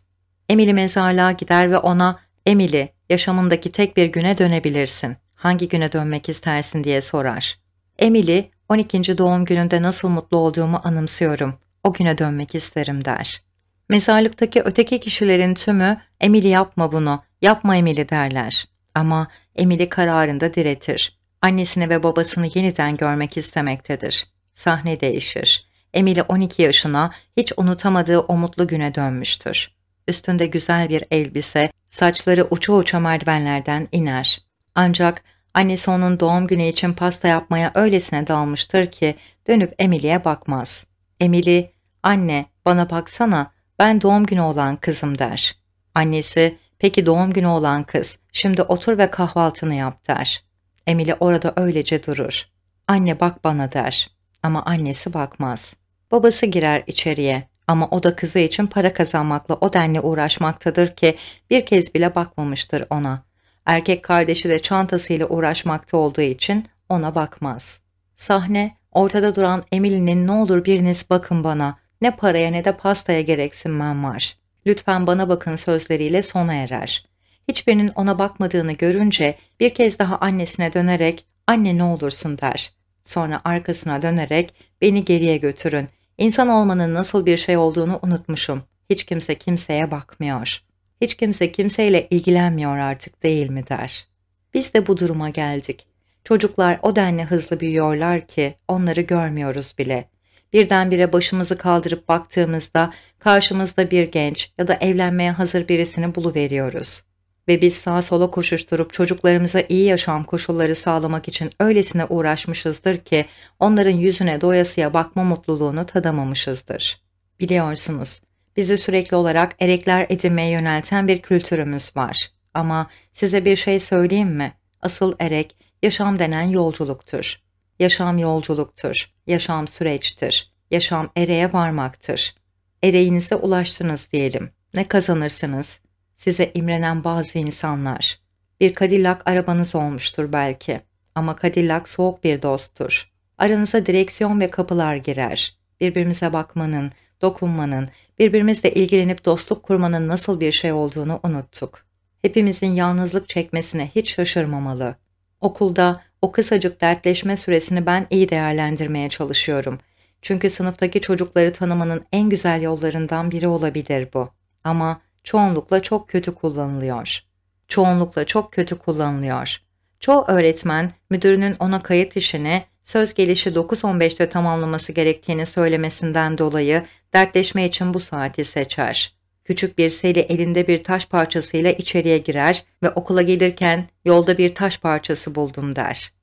Emily mezarlığa gider ve ona Emily yaşamındaki tek bir güne dönebilirsin. Hangi güne dönmek istersin diye sorar. Emily 12. doğum gününde nasıl mutlu olduğumu anımsıyorum o güne dönmek isterim der. Mezarlıktaki öteki kişilerin tümü Emily yapma bunu, yapma Emily derler. Ama Emily kararında diretir. Annesini ve babasını yeniden görmek istemektedir. Sahne değişir. Emily 12 yaşına hiç unutamadığı o mutlu güne dönmüştür. Üstünde güzel bir elbise, saçları uça uça merdivenlerden iner. Ancak annesi onun doğum günü için pasta yapmaya öylesine dalmıştır ki dönüp Emily'e bakmaz. Emily anne bana baksana ben doğum günü olan kızım der. Annesi peki doğum günü olan kız şimdi otur ve kahvaltını yap der. Emily orada öylece durur. Anne bak bana der ama annesi bakmaz. Babası girer içeriye ama o da kızı için para kazanmakla o denle uğraşmaktadır ki bir kez bile bakmamıştır ona. Erkek kardeşi de çantasıyla uğraşmakta olduğu için ona bakmaz. Sahne ortada duran Emily'nin ne olur biriniz bakın bana ne paraya ne de pastaya gereksinmem var. Lütfen bana bakın sözleriyle sona erer. Hiçbirinin ona bakmadığını görünce bir kez daha annesine dönerek anne ne olursun der. Sonra arkasına dönerek beni geriye götürün. İnsan olmanın nasıl bir şey olduğunu unutmuşum. Hiç kimse kimseye bakmıyor. Hiç kimse kimseyle ilgilenmiyor artık değil mi der. Biz de bu duruma geldik. Çocuklar o denli hızlı büyüyorlar ki onları görmüyoruz bile. Birdenbire başımızı kaldırıp baktığımızda karşımızda bir genç ya da evlenmeye hazır birisini buluveriyoruz. Ve biz sağa sola koşuşturup çocuklarımıza iyi yaşam koşulları sağlamak için öylesine uğraşmışızdır ki onların yüzüne doyasıya bakma mutluluğunu tadamamışızdır. Biliyorsunuz, bizi sürekli olarak erekler edinmeye yönelten bir kültürümüz var. Ama size bir şey söyleyeyim mi? Asıl erek, yaşam denen yolculuktur. Yaşam yolculuktur, yaşam süreçtir, yaşam ereye varmaktır. Ereğinize ulaştınız diyelim. Ne kazanırsınız? Size imrenen bazı insanlar. Bir Cadillac arabanız olmuştur belki ama Cadillac soğuk bir dosttur. Aranıza direksiyon ve kapılar girer. Birbirimize bakmanın, dokunmanın, birbirimizle ilgilenip dostluk kurmanın nasıl bir şey olduğunu unuttuk. Hepimizin yalnızlık çekmesine hiç şaşırmamalı. Okulda, o kısacık dertleşme süresini ben iyi değerlendirmeye çalışıyorum. Çünkü sınıftaki çocukları tanımanın en güzel yollarından biri olabilir bu. Ama çoğunlukla çok kötü kullanılıyor. Çoğunlukla çok kötü kullanılıyor. Çoğu öğretmen müdürünün ona kayıt işini söz gelişi 9.15'te tamamlaması gerektiğini söylemesinden dolayı dertleşme için bu saati seçer. Küçük bir seli elinde bir taş parçasıyla içeriye girer ve okula gelirken yolda bir taş parçası buldum der.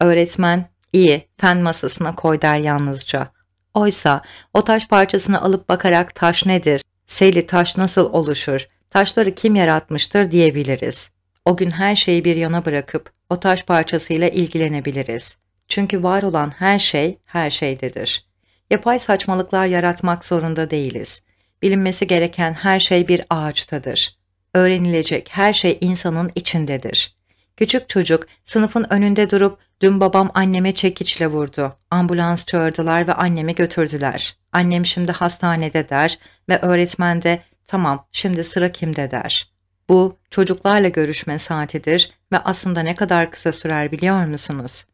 Öğretmen, iyi, fen masasına koy der yalnızca. Oysa o taş parçasını alıp bakarak taş nedir, seli taş nasıl oluşur, taşları kim yaratmıştır diyebiliriz. O gün her şeyi bir yana bırakıp o taş parçasıyla ilgilenebiliriz. Çünkü var olan her şey her şeydedir. Yapay saçmalıklar yaratmak zorunda değiliz. Bilinmesi gereken her şey bir ağaçtadır. Öğrenilecek her şey insanın içindedir. Küçük çocuk sınıfın önünde durup dün babam anneme çekiçle vurdu. Ambulans çağırdılar ve annemi götürdüler. Annem şimdi hastanede der ve öğretmen de tamam şimdi sıra kimde der. Bu çocuklarla görüşme saatidir ve aslında ne kadar kısa sürer biliyor musunuz?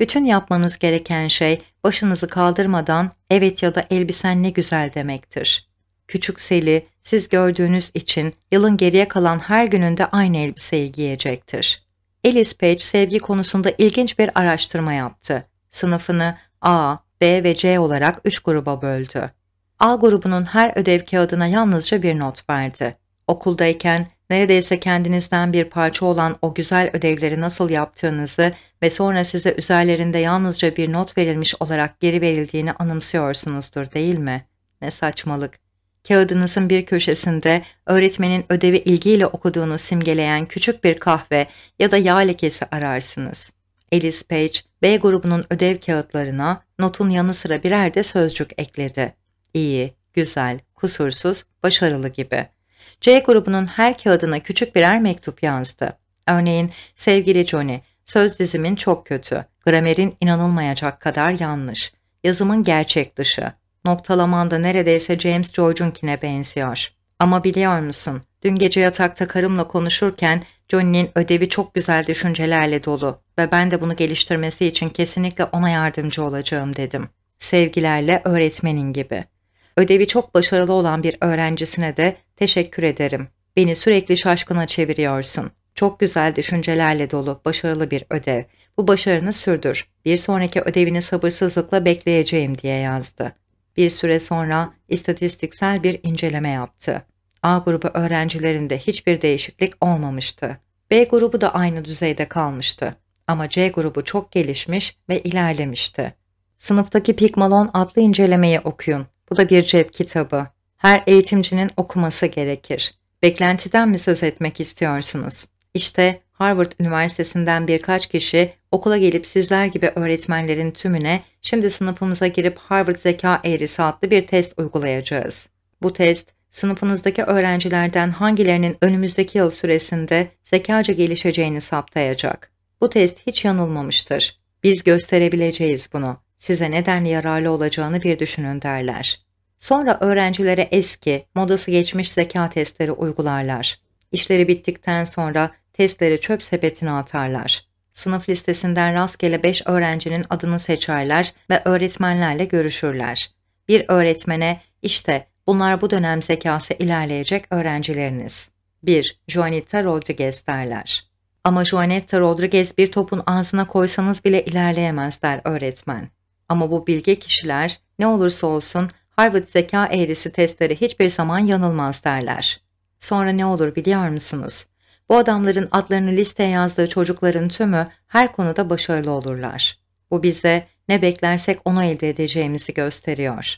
Bütün yapmanız gereken şey başınızı kaldırmadan evet ya da elbisen ne güzel demektir. Küçük Seli siz gördüğünüz için yılın geriye kalan her gününde aynı elbiseyi giyecektir. Alice Page sevgi konusunda ilginç bir araştırma yaptı. Sınıfını A, B ve C olarak üç gruba böldü. A grubunun her ödev kağıdına yalnızca bir not verdi. Okuldayken neredeyse kendinizden bir parça olan o güzel ödevleri nasıl yaptığınızı ve sonra size üzerlerinde yalnızca bir not verilmiş olarak geri verildiğini anımsıyorsunuzdur değil mi? Ne saçmalık kağıdınızın bir köşesinde öğretmenin ödevi ilgiyle okuduğunu simgeleyen küçük bir kahve ya da yağ lekesi ararsınız. Alice Page, B grubunun ödev kağıtlarına notun yanı sıra birer de sözcük ekledi. İyi, güzel, kusursuz, başarılı gibi. C grubunun her kağıdına küçük birer mektup yazdı. Örneğin, sevgili Johnny, söz dizimin çok kötü, gramerin inanılmayacak kadar yanlış, yazımın gerçek dışı, Noktalamanda neredeyse James George'unkine benziyor. Ama biliyor musun, dün gece yatakta karımla konuşurken Johnny'nin ödevi çok güzel düşüncelerle dolu ve ben de bunu geliştirmesi için kesinlikle ona yardımcı olacağım dedim. Sevgilerle öğretmenin gibi. Ödevi çok başarılı olan bir öğrencisine de teşekkür ederim. Beni sürekli şaşkına çeviriyorsun. Çok güzel düşüncelerle dolu, başarılı bir ödev. Bu başarını sürdür. Bir sonraki ödevini sabırsızlıkla bekleyeceğim diye yazdı. Bir süre sonra istatistiksel bir inceleme yaptı. A grubu öğrencilerinde hiçbir değişiklik olmamıştı. B grubu da aynı düzeyde kalmıştı. Ama C grubu çok gelişmiş ve ilerlemişti. Sınıftaki Pigmalon adlı incelemeyi okuyun. Bu da bir cep kitabı. Her eğitimcinin okuması gerekir. Beklentiden mi söz etmek istiyorsunuz? İşte Harvard Üniversitesi'nden birkaç kişi okula gelip sizler gibi öğretmenlerin tümüne şimdi sınıfımıza girip Harvard Zeka Eğrisi adlı bir test uygulayacağız. Bu test sınıfınızdaki öğrencilerden hangilerinin önümüzdeki yıl süresinde zekaca gelişeceğini saptayacak. Bu test hiç yanılmamıştır. Biz gösterebileceğiz bunu. Size neden yararlı olacağını bir düşünün derler. Sonra öğrencilere eski, modası geçmiş zeka testleri uygularlar. İşleri bittikten sonra testleri çöp sepetine atarlar. Sınıf listesinden rastgele 5 öğrencinin adını seçerler ve öğretmenlerle görüşürler. Bir öğretmene işte bunlar bu dönem zekası ilerleyecek öğrencileriniz. 1. Juanita Rodriguez derler. Ama Juanita Rodriguez bir topun ağzına koysanız bile ilerleyemez der öğretmen. Ama bu bilge kişiler ne olursa olsun Harvard zeka eğrisi testleri hiçbir zaman yanılmaz derler. Sonra ne olur biliyor musunuz? Bu adamların adlarını listeye yazdığı çocukların tümü her konuda başarılı olurlar. Bu bize ne beklersek onu elde edeceğimizi gösteriyor.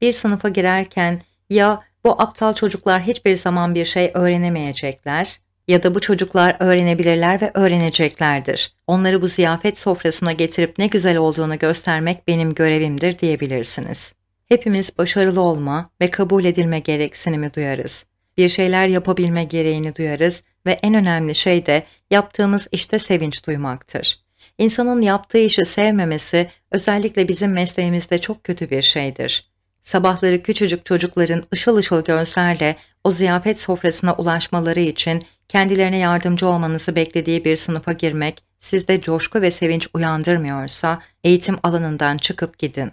Bir sınıfa girerken ya bu aptal çocuklar hiçbir zaman bir şey öğrenemeyecekler ya da bu çocuklar öğrenebilirler ve öğreneceklerdir. Onları bu ziyafet sofrasına getirip ne güzel olduğunu göstermek benim görevimdir diyebilirsiniz. Hepimiz başarılı olma ve kabul edilme gereksinimi duyarız. Bir şeyler yapabilme gereğini duyarız ve en önemli şey de yaptığımız işte sevinç duymaktır. İnsanın yaptığı işi sevmemesi özellikle bizim mesleğimizde çok kötü bir şeydir. Sabahları küçücük çocukların ışıl ışıl gözlerle o ziyafet sofrasına ulaşmaları için kendilerine yardımcı olmanızı beklediği bir sınıfa girmek sizde coşku ve sevinç uyandırmıyorsa eğitim alanından çıkıp gidin.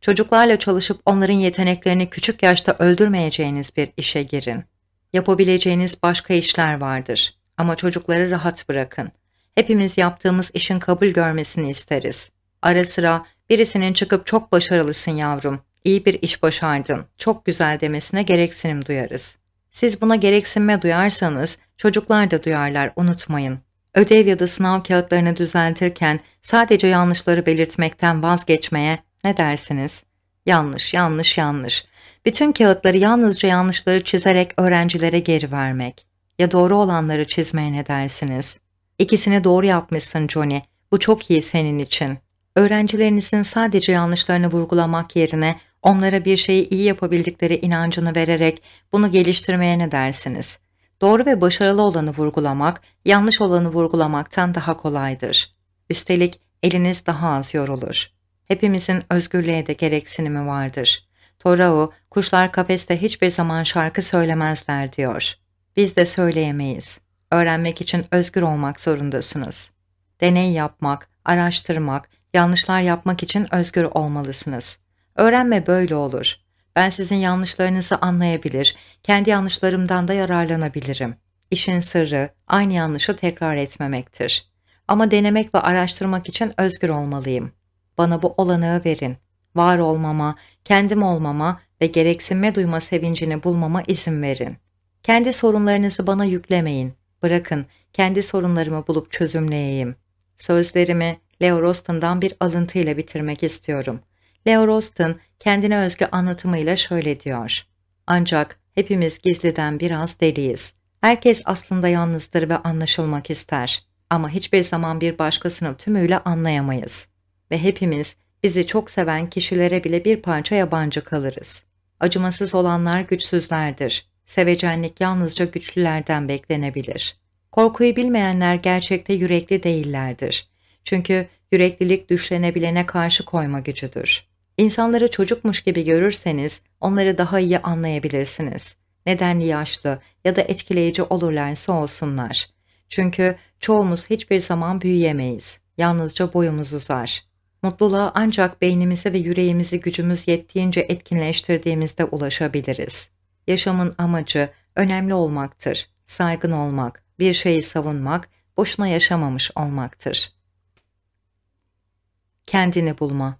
Çocuklarla çalışıp onların yeteneklerini küçük yaşta öldürmeyeceğiniz bir işe girin. Yapabileceğiniz başka işler vardır ama çocukları rahat bırakın. Hepimiz yaptığımız işin kabul görmesini isteriz. Ara sıra birisinin çıkıp çok başarılısın yavrum, iyi bir iş başardın, çok güzel demesine gereksinim duyarız. Siz buna gereksinme duyarsanız çocuklar da duyarlar unutmayın. Ödev ya da sınav kağıtlarını düzeltirken sadece yanlışları belirtmekten vazgeçmeye ne dersiniz? Yanlış, yanlış, yanlış bütün kağıtları yalnızca yanlışları çizerek öğrencilere geri vermek. Ya doğru olanları çizmeye ne dersiniz? İkisini doğru yapmışsın Johnny. Bu çok iyi senin için. Öğrencilerinizin sadece yanlışlarını vurgulamak yerine onlara bir şeyi iyi yapabildikleri inancını vererek bunu geliştirmeye ne dersiniz? Doğru ve başarılı olanı vurgulamak, yanlış olanı vurgulamaktan daha kolaydır. Üstelik eliniz daha az yorulur. Hepimizin özgürlüğe de gereksinimi vardır.'' Torao, kuşlar kafeste hiçbir zaman şarkı söylemezler diyor. Biz de söyleyemeyiz. Öğrenmek için özgür olmak zorundasınız. Deney yapmak, araştırmak, yanlışlar yapmak için özgür olmalısınız. Öğrenme böyle olur. Ben sizin yanlışlarınızı anlayabilir, kendi yanlışlarımdan da yararlanabilirim. İşin sırrı aynı yanlışı tekrar etmemektir. Ama denemek ve araştırmak için özgür olmalıyım. Bana bu olanağı verin. Var olmama, kendim olmama ve gereksinme duyma sevincini bulmama izin verin. Kendi sorunlarınızı bana yüklemeyin. Bırakın kendi sorunlarımı bulup çözümleyeyim. Sözlerimi Leo Rostan'dan bir alıntıyla bitirmek istiyorum. Leo Rostan kendine özgü anlatımıyla şöyle diyor. Ancak hepimiz gizliden biraz deliyiz. Herkes aslında yalnızdır ve anlaşılmak ister. Ama hiçbir zaman bir başkasını tümüyle anlayamayız. Ve hepimiz Bizi çok seven kişilere bile bir parça yabancı kalırız. Acımasız olanlar güçsüzlerdir. Sevecenlik yalnızca güçlülerden beklenebilir. Korkuyu bilmeyenler gerçekte yürekli değillerdir. Çünkü yüreklilik düşlenebilene karşı koyma gücüdür. İnsanları çocukmuş gibi görürseniz onları daha iyi anlayabilirsiniz. Nedenli yaşlı ya da etkileyici olurlarsa olsunlar. Çünkü çoğumuz hiçbir zaman büyüyemeyiz. Yalnızca boyumuz uzar mutluluğa ancak beynimizi ve yüreğimizi gücümüz yettiğince etkinleştirdiğimizde ulaşabiliriz. Yaşamın amacı önemli olmaktır, saygın olmak, bir şeyi savunmak, boşuna yaşamamış olmaktır. Kendini bulma.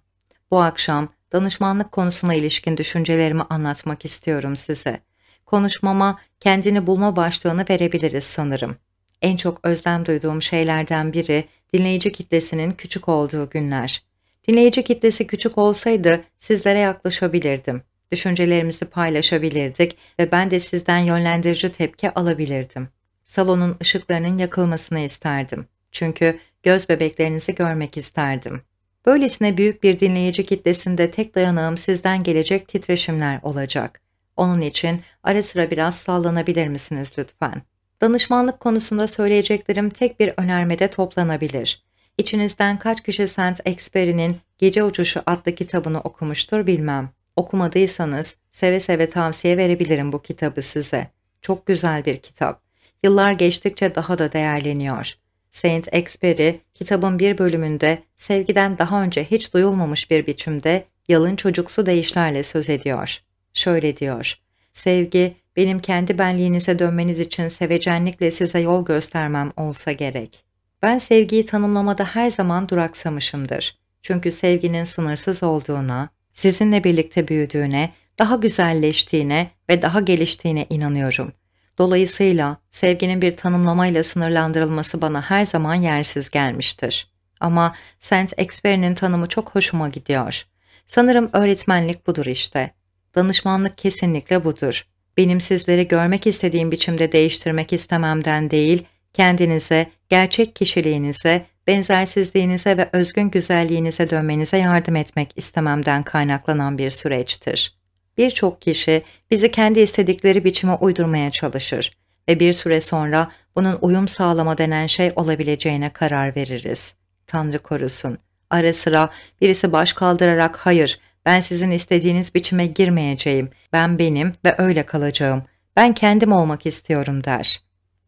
Bu akşam danışmanlık konusuna ilişkin düşüncelerimi anlatmak istiyorum size. Konuşmama kendini bulma başlığını verebiliriz sanırım. En çok özlem duyduğum şeylerden biri dinleyici kitlesinin küçük olduğu günler. Dinleyici kitlesi küçük olsaydı sizlere yaklaşabilirdim. Düşüncelerimizi paylaşabilirdik ve ben de sizden yönlendirici tepki alabilirdim. Salonun ışıklarının yakılmasını isterdim. Çünkü göz bebeklerinizi görmek isterdim. Böylesine büyük bir dinleyici kitlesinde tek dayanağım sizden gelecek titreşimler olacak. Onun için ara sıra biraz sallanabilir misiniz lütfen? Danışmanlık konusunda söyleyeceklerim tek bir önermede toplanabilir. İçinizden kaç kişi Saint Expery'nin Gece Uçuşu adlı kitabını okumuştur bilmem. Okumadıysanız seve seve tavsiye verebilirim bu kitabı size. Çok güzel bir kitap. Yıllar geçtikçe daha da değerleniyor. Saint Expery kitabın bir bölümünde sevgiden daha önce hiç duyulmamış bir biçimde yalın çocuksu değişlerle söz ediyor. Şöyle diyor. Sevgi benim kendi benliğinize dönmeniz için sevecenlikle size yol göstermem olsa gerek.'' Ben sevgiyi tanımlamada her zaman duraksamışımdır. Çünkü sevginin sınırsız olduğuna, sizinle birlikte büyüdüğüne, daha güzelleştiğine ve daha geliştiğine inanıyorum. Dolayısıyla sevginin bir tanımlamayla sınırlandırılması bana her zaman yersiz gelmiştir. Ama Saint Expert'in tanımı çok hoşuma gidiyor. Sanırım öğretmenlik budur işte. Danışmanlık kesinlikle budur. Benim sizleri görmek istediğim biçimde değiştirmek istememden değil, kendinize, gerçek kişiliğinize, benzersizliğinize ve özgün güzelliğinize dönmenize yardım etmek istememden kaynaklanan bir süreçtir. Birçok kişi bizi kendi istedikleri biçime uydurmaya çalışır ve bir süre sonra bunun uyum sağlama denen şey olabileceğine karar veririz. Tanrı korusun. Ara sıra birisi baş kaldırarak hayır ben sizin istediğiniz biçime girmeyeceğim, ben benim ve öyle kalacağım, ben kendim olmak istiyorum der.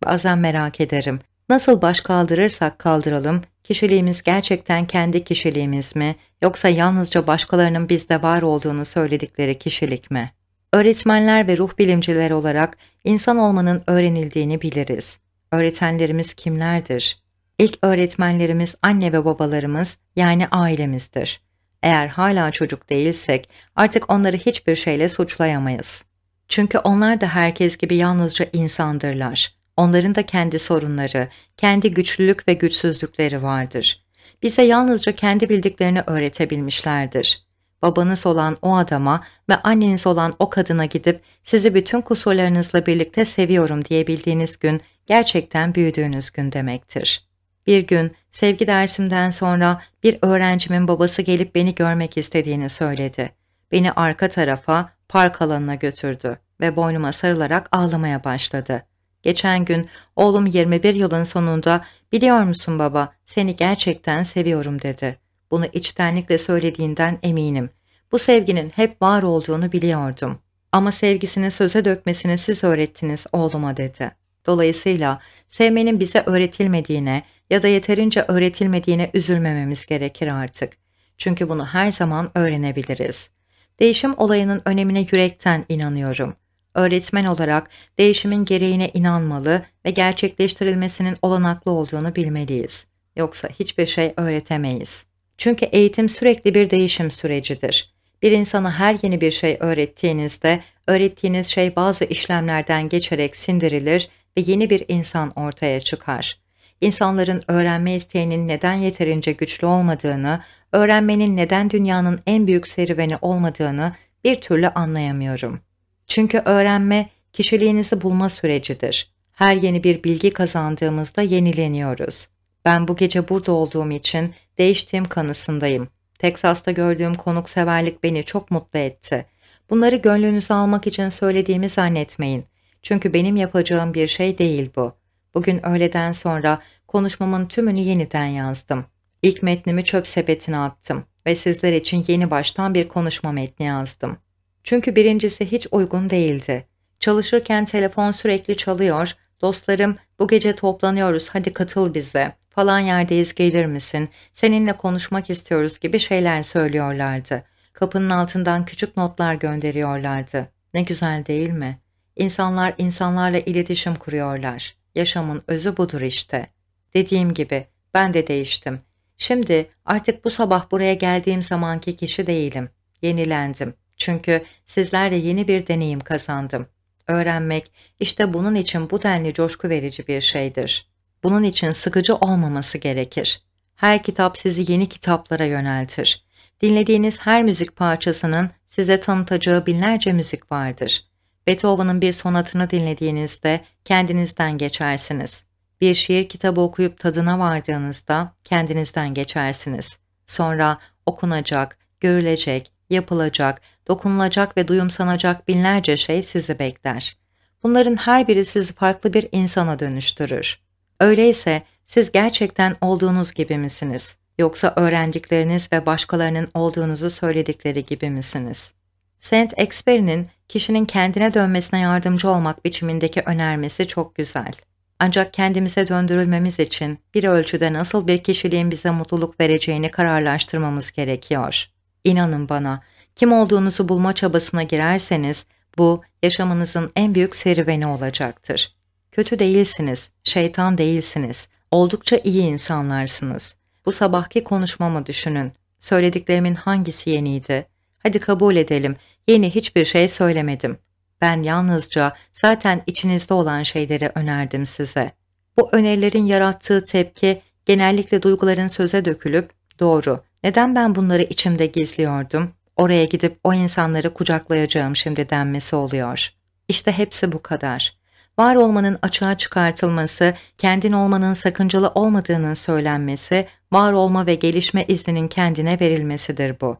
Bazen merak ederim. Nasıl baş kaldırırsak kaldıralım, kişiliğimiz gerçekten kendi kişiliğimiz mi yoksa yalnızca başkalarının bizde var olduğunu söyledikleri kişilik mi? Öğretmenler ve ruh bilimciler olarak insan olmanın öğrenildiğini biliriz. Öğretenlerimiz kimlerdir? İlk öğretmenlerimiz anne ve babalarımız yani ailemizdir. Eğer hala çocuk değilsek artık onları hiçbir şeyle suçlayamayız. Çünkü onlar da herkes gibi yalnızca insandırlar. Onların da kendi sorunları, kendi güçlülük ve güçsüzlükleri vardır. Bize yalnızca kendi bildiklerini öğretebilmişlerdir. Babanız olan o adama ve anneniz olan o kadına gidip sizi bütün kusurlarınızla birlikte seviyorum diyebildiğiniz gün gerçekten büyüdüğünüz gün demektir. Bir gün sevgi dersimden sonra bir öğrencimin babası gelip beni görmek istediğini söyledi. Beni arka tarafa, park alanına götürdü ve boynuma sarılarak ağlamaya başladı. Geçen gün oğlum 21 yılın sonunda biliyor musun baba seni gerçekten seviyorum dedi. Bunu içtenlikle söylediğinden eminim. Bu sevginin hep var olduğunu biliyordum. Ama sevgisini söze dökmesini siz öğrettiniz oğluma dedi. Dolayısıyla sevmenin bize öğretilmediğine ya da yeterince öğretilmediğine üzülmememiz gerekir artık. Çünkü bunu her zaman öğrenebiliriz. Değişim olayının önemine yürekten inanıyorum öğretmen olarak değişimin gereğine inanmalı ve gerçekleştirilmesinin olanaklı olduğunu bilmeliyiz. Yoksa hiçbir şey öğretemeyiz. Çünkü eğitim sürekli bir değişim sürecidir. Bir insana her yeni bir şey öğrettiğinizde, öğrettiğiniz şey bazı işlemlerden geçerek sindirilir ve yeni bir insan ortaya çıkar. İnsanların öğrenme isteğinin neden yeterince güçlü olmadığını, öğrenmenin neden dünyanın en büyük serüveni olmadığını bir türlü anlayamıyorum.'' Çünkü öğrenme kişiliğinizi bulma sürecidir. Her yeni bir bilgi kazandığımızda yenileniyoruz. Ben bu gece burada olduğum için değiştiğim kanısındayım. Teksas'ta gördüğüm konukseverlik beni çok mutlu etti. Bunları gönlünüzü almak için söylediğimi zannetmeyin. Çünkü benim yapacağım bir şey değil bu. Bugün öğleden sonra konuşmamın tümünü yeniden yazdım. İlk metnimi çöp sepetine attım ve sizler için yeni baştan bir konuşma metni yazdım. Çünkü birincisi hiç uygun değildi. Çalışırken telefon sürekli çalıyor, dostlarım bu gece toplanıyoruz hadi katıl bize, falan yerdeyiz gelir misin, seninle konuşmak istiyoruz gibi şeyler söylüyorlardı. Kapının altından küçük notlar gönderiyorlardı. Ne güzel değil mi? İnsanlar insanlarla iletişim kuruyorlar. Yaşamın özü budur işte. Dediğim gibi ben de değiştim. Şimdi artık bu sabah buraya geldiğim zamanki kişi değilim. Yenilendim. Çünkü sizlerle yeni bir deneyim kazandım. Öğrenmek işte bunun için bu denli coşku verici bir şeydir. Bunun için sıkıcı olmaması gerekir. Her kitap sizi yeni kitaplara yöneltir. Dinlediğiniz her müzik parçasının size tanıtacağı binlerce müzik vardır. Beethoven'ın bir sonatını dinlediğinizde kendinizden geçersiniz. Bir şiir kitabı okuyup tadına vardığınızda kendinizden geçersiniz. Sonra okunacak, görülecek, yapılacak, dokunulacak ve duyumsanacak binlerce şey sizi bekler. Bunların her biri sizi farklı bir insana dönüştürür. Öyleyse siz gerçekten olduğunuz gibi misiniz? Yoksa öğrendikleriniz ve başkalarının olduğunuzu söyledikleri gibi misiniz? Saint Exper'in kişinin kendine dönmesine yardımcı olmak biçimindeki önermesi çok güzel. Ancak kendimize döndürülmemiz için bir ölçüde nasıl bir kişiliğin bize mutluluk vereceğini kararlaştırmamız gerekiyor. İnanın bana, kim olduğunuzu bulma çabasına girerseniz bu yaşamınızın en büyük serüveni olacaktır. Kötü değilsiniz, şeytan değilsiniz, oldukça iyi insanlarsınız. Bu sabahki konuşmamı düşünün. Söylediklerimin hangisi yeniydi? Hadi kabul edelim, yeni hiçbir şey söylemedim. Ben yalnızca zaten içinizde olan şeyleri önerdim size. Bu önerilerin yarattığı tepki genellikle duyguların söze dökülüp doğru, neden ben bunları içimde gizliyordum? Oraya gidip o insanları kucaklayacağım şimdi denmesi oluyor. İşte hepsi bu kadar. Var olmanın açığa çıkartılması, kendin olmanın sakıncalı olmadığının söylenmesi, var olma ve gelişme izninin kendine verilmesidir bu.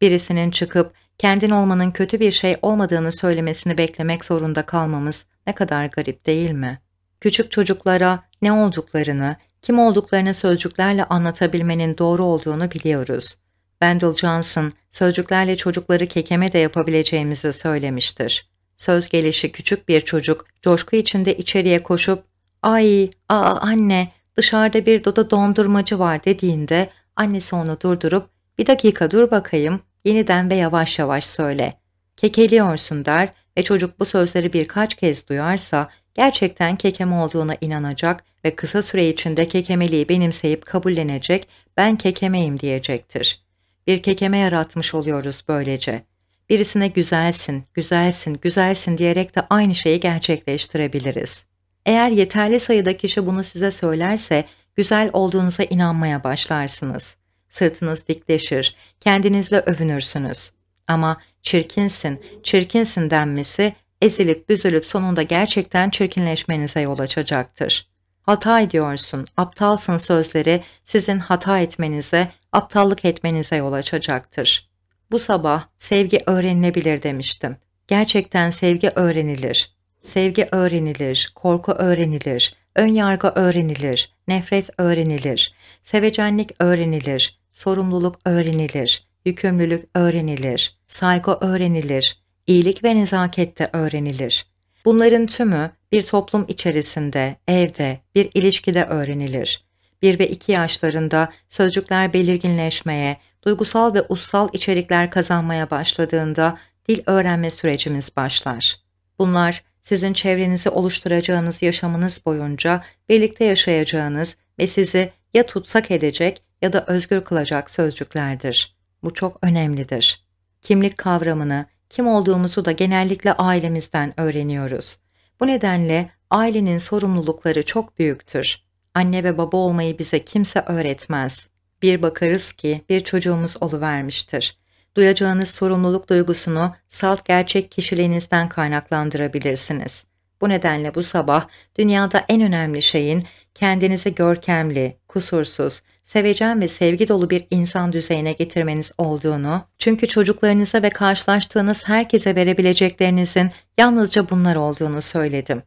Birisinin çıkıp kendin olmanın kötü bir şey olmadığını söylemesini beklemek zorunda kalmamız ne kadar garip değil mi? Küçük çocuklara ne olduklarını, kim olduklarını sözcüklerle anlatabilmenin doğru olduğunu biliyoruz. Wendell Johnson, sözcüklerle çocukları kekeme de yapabileceğimizi söylemiştir. Söz gelişi küçük bir çocuk, coşku içinde içeriye koşup, ''Ay, aa anne, dışarıda bir doda dondurmacı var.'' dediğinde, annesi onu durdurup, ''Bir dakika dur bakayım, yeniden ve yavaş yavaş söyle.'' Kekeliyorsun der ve çocuk bu sözleri birkaç kez duyarsa, gerçekten kekeme olduğuna inanacak ve kısa süre içinde kekemeliği benimseyip kabullenecek, ben kekemeyim diyecektir. Bir kekeme yaratmış oluyoruz böylece. Birisine güzelsin, güzelsin, güzelsin diyerek de aynı şeyi gerçekleştirebiliriz. Eğer yeterli sayıda kişi bunu size söylerse, güzel olduğunuza inanmaya başlarsınız. Sırtınız dikleşir, kendinizle övünürsünüz. Ama çirkinsin, çirkinsin denmesi ezilip büzülüp sonunda gerçekten çirkinleşmenize yol açacaktır hata ediyorsun, aptalsın sözleri sizin hata etmenize, aptallık etmenize yol açacaktır. Bu sabah sevgi öğrenilebilir demiştim. Gerçekten sevgi öğrenilir. Sevgi öğrenilir, korku öğrenilir, ön yargı öğrenilir, nefret öğrenilir, sevecenlik öğrenilir, sorumluluk öğrenilir, yükümlülük öğrenilir, saygı öğrenilir, iyilik ve nezaket de öğrenilir. Bunların tümü bir toplum içerisinde, evde, bir ilişkide öğrenilir. 1 ve 2 yaşlarında sözcükler belirginleşmeye, duygusal ve ussal içerikler kazanmaya başladığında dil öğrenme sürecimiz başlar. Bunlar sizin çevrenizi oluşturacağınız yaşamınız boyunca birlikte yaşayacağınız ve sizi ya tutsak edecek ya da özgür kılacak sözcüklerdir. Bu çok önemlidir. Kimlik kavramını kim olduğumuzu da genellikle ailemizden öğreniyoruz. Bu nedenle ailenin sorumlulukları çok büyüktür. Anne ve baba olmayı bize kimse öğretmez. Bir bakarız ki bir çocuğumuz oluvermiştir. Duyacağınız sorumluluk duygusunu salt gerçek kişiliğinizden kaynaklandırabilirsiniz. Bu nedenle bu sabah dünyada en önemli şeyin kendinize görkemli, kusursuz, sevecen ve sevgi dolu bir insan düzeyine getirmeniz olduğunu, çünkü çocuklarınıza ve karşılaştığınız herkese verebileceklerinizin yalnızca bunlar olduğunu söyledim.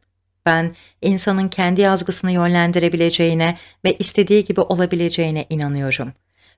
Ben insanın kendi yazgısını yönlendirebileceğine ve istediği gibi olabileceğine inanıyorum.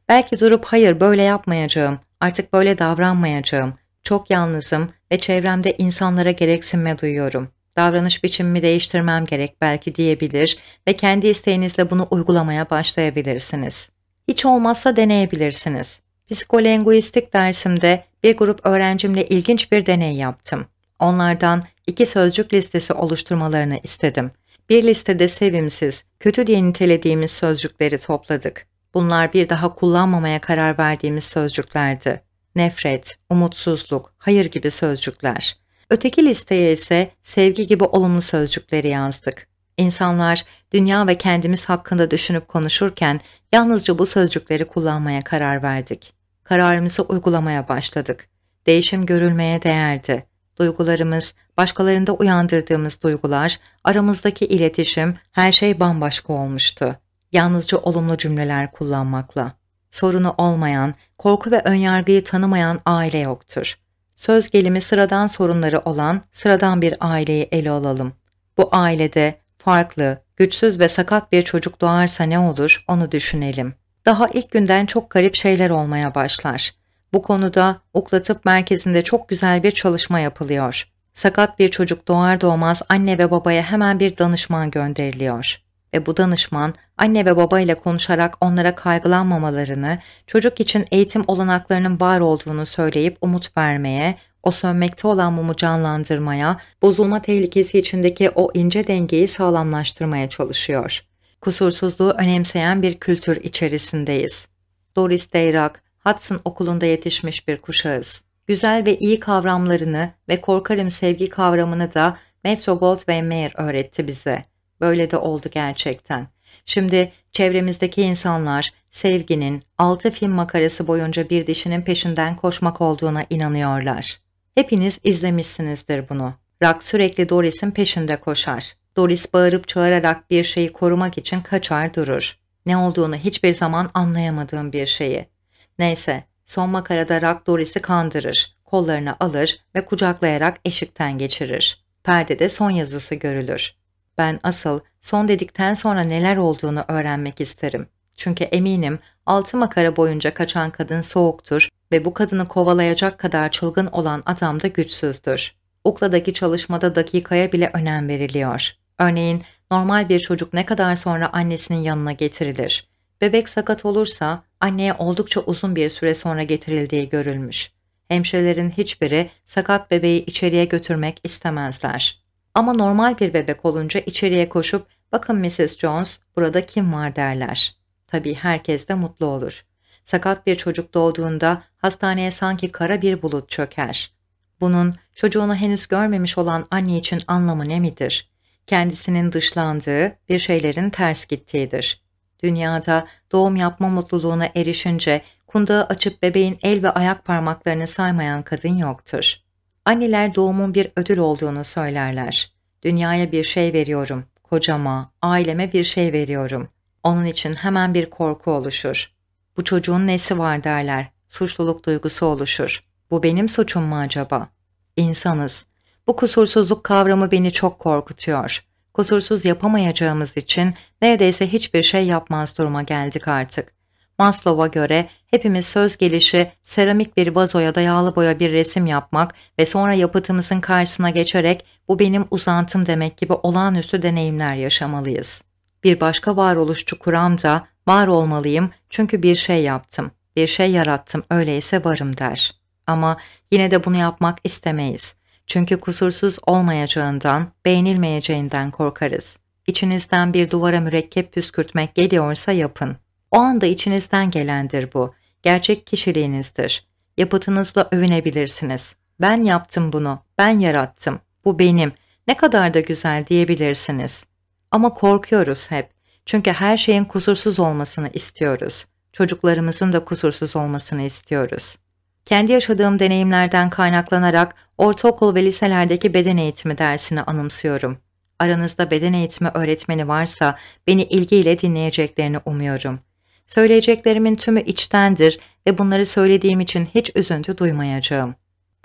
Belki durup hayır böyle yapmayacağım, artık böyle davranmayacağım, çok yalnızım ve çevremde insanlara gereksinme duyuyorum davranış biçimimi değiştirmem gerek belki diyebilir ve kendi isteğinizle bunu uygulamaya başlayabilirsiniz. Hiç olmazsa deneyebilirsiniz. Psikolinguistik dersimde bir grup öğrencimle ilginç bir deney yaptım. Onlardan iki sözcük listesi oluşturmalarını istedim. Bir listede sevimsiz, kötü diye nitelediğimiz sözcükleri topladık. Bunlar bir daha kullanmamaya karar verdiğimiz sözcüklerdi. Nefret, umutsuzluk, hayır gibi sözcükler. Öteki listeye ise sevgi gibi olumlu sözcükleri yazdık. İnsanlar dünya ve kendimiz hakkında düşünüp konuşurken yalnızca bu sözcükleri kullanmaya karar verdik. Kararımızı uygulamaya başladık. Değişim görülmeye değerdi. Duygularımız, başkalarında uyandırdığımız duygular, aramızdaki iletişim, her şey bambaşka olmuştu. Yalnızca olumlu cümleler kullanmakla. Sorunu olmayan, korku ve önyargıyı tanımayan aile yoktur. Söz gelimi sıradan sorunları olan sıradan bir aileyi ele alalım. Bu ailede farklı, güçsüz ve sakat bir çocuk doğarsa ne olur onu düşünelim. Daha ilk günden çok garip şeyler olmaya başlar. Bu konuda Uklatıp Merkezi'nde çok güzel bir çalışma yapılıyor. Sakat bir çocuk doğar doğmaz anne ve babaya hemen bir danışman gönderiliyor ve bu danışman anne ve babayla konuşarak onlara kaygılanmamalarını, çocuk için eğitim olanaklarının var olduğunu söyleyip umut vermeye, o sönmekte olan mumu canlandırmaya, bozulma tehlikesi içindeki o ince dengeyi sağlamlaştırmaya çalışıyor. Kusursuzluğu önemseyen bir kültür içerisindeyiz. Doris Deyrak, Hudson okulunda yetişmiş bir kuşağız. Güzel ve iyi kavramlarını ve korkarım sevgi kavramını da Metro Goldwyn Mayer öğretti bize. Böyle de oldu gerçekten. Şimdi çevremizdeki insanlar sevginin altı film makarası boyunca bir dişinin peşinden koşmak olduğuna inanıyorlar. Hepiniz izlemişsinizdir bunu. Rock sürekli Doris'in peşinde koşar. Doris bağırıp çağırarak bir şeyi korumak için kaçar durur. Ne olduğunu hiçbir zaman anlayamadığım bir şeyi. Neyse, son makarada Rock Doris'i kandırır, kollarını alır ve kucaklayarak eşikten geçirir. Perdede son yazısı görülür. Ben asıl son dedikten sonra neler olduğunu öğrenmek isterim. Çünkü eminim altı makara boyunca kaçan kadın soğuktur ve bu kadını kovalayacak kadar çılgın olan adam da güçsüzdür. Ukla'daki çalışmada dakikaya bile önem veriliyor. Örneğin normal bir çocuk ne kadar sonra annesinin yanına getirilir? Bebek sakat olursa anneye oldukça uzun bir süre sonra getirildiği görülmüş. Hemşirelerin hiçbiri sakat bebeği içeriye götürmek istemezler. Ama normal bir bebek olunca içeriye koşup bakın Mrs. Jones burada kim var derler. Tabii herkes de mutlu olur. Sakat bir çocuk doğduğunda hastaneye sanki kara bir bulut çöker. Bunun çocuğunu henüz görmemiş olan anne için anlamı ne midir? Kendisinin dışlandığı, bir şeylerin ters gittiğidir. Dünyada doğum yapma mutluluğuna erişince kundağı açıp bebeğin el ve ayak parmaklarını saymayan kadın yoktur. Anneler doğumun bir ödül olduğunu söylerler. Dünyaya bir şey veriyorum, kocama, aileme bir şey veriyorum. Onun için hemen bir korku oluşur. Bu çocuğun nesi var derler, suçluluk duygusu oluşur. Bu benim suçum mu acaba? İnsanız. Bu kusursuzluk kavramı beni çok korkutuyor. Kusursuz yapamayacağımız için neredeyse hiçbir şey yapmaz duruma geldik artık. Maslow'a göre Hepimiz söz gelişi seramik bir vazoya da yağlı boya bir resim yapmak ve sonra yapıtımızın karşısına geçerek bu benim uzantım demek gibi olağanüstü deneyimler yaşamalıyız. Bir başka varoluşçu kuram da var olmalıyım çünkü bir şey yaptım, bir şey yarattım öyleyse varım der. Ama yine de bunu yapmak istemeyiz. Çünkü kusursuz olmayacağından, beğenilmeyeceğinden korkarız. İçinizden bir duvara mürekkep püskürtmek geliyorsa yapın. O anda içinizden gelendir bu gerçek kişiliğinizdir. Yapıtınızla övünebilirsiniz. Ben yaptım bunu, ben yarattım, bu benim, ne kadar da güzel diyebilirsiniz. Ama korkuyoruz hep. Çünkü her şeyin kusursuz olmasını istiyoruz. Çocuklarımızın da kusursuz olmasını istiyoruz. Kendi yaşadığım deneyimlerden kaynaklanarak ortaokul ve liselerdeki beden eğitimi dersini anımsıyorum. Aranızda beden eğitimi öğretmeni varsa beni ilgiyle dinleyeceklerini umuyorum. Söyleyeceklerimin tümü içtendir ve bunları söylediğim için hiç üzüntü duymayacağım.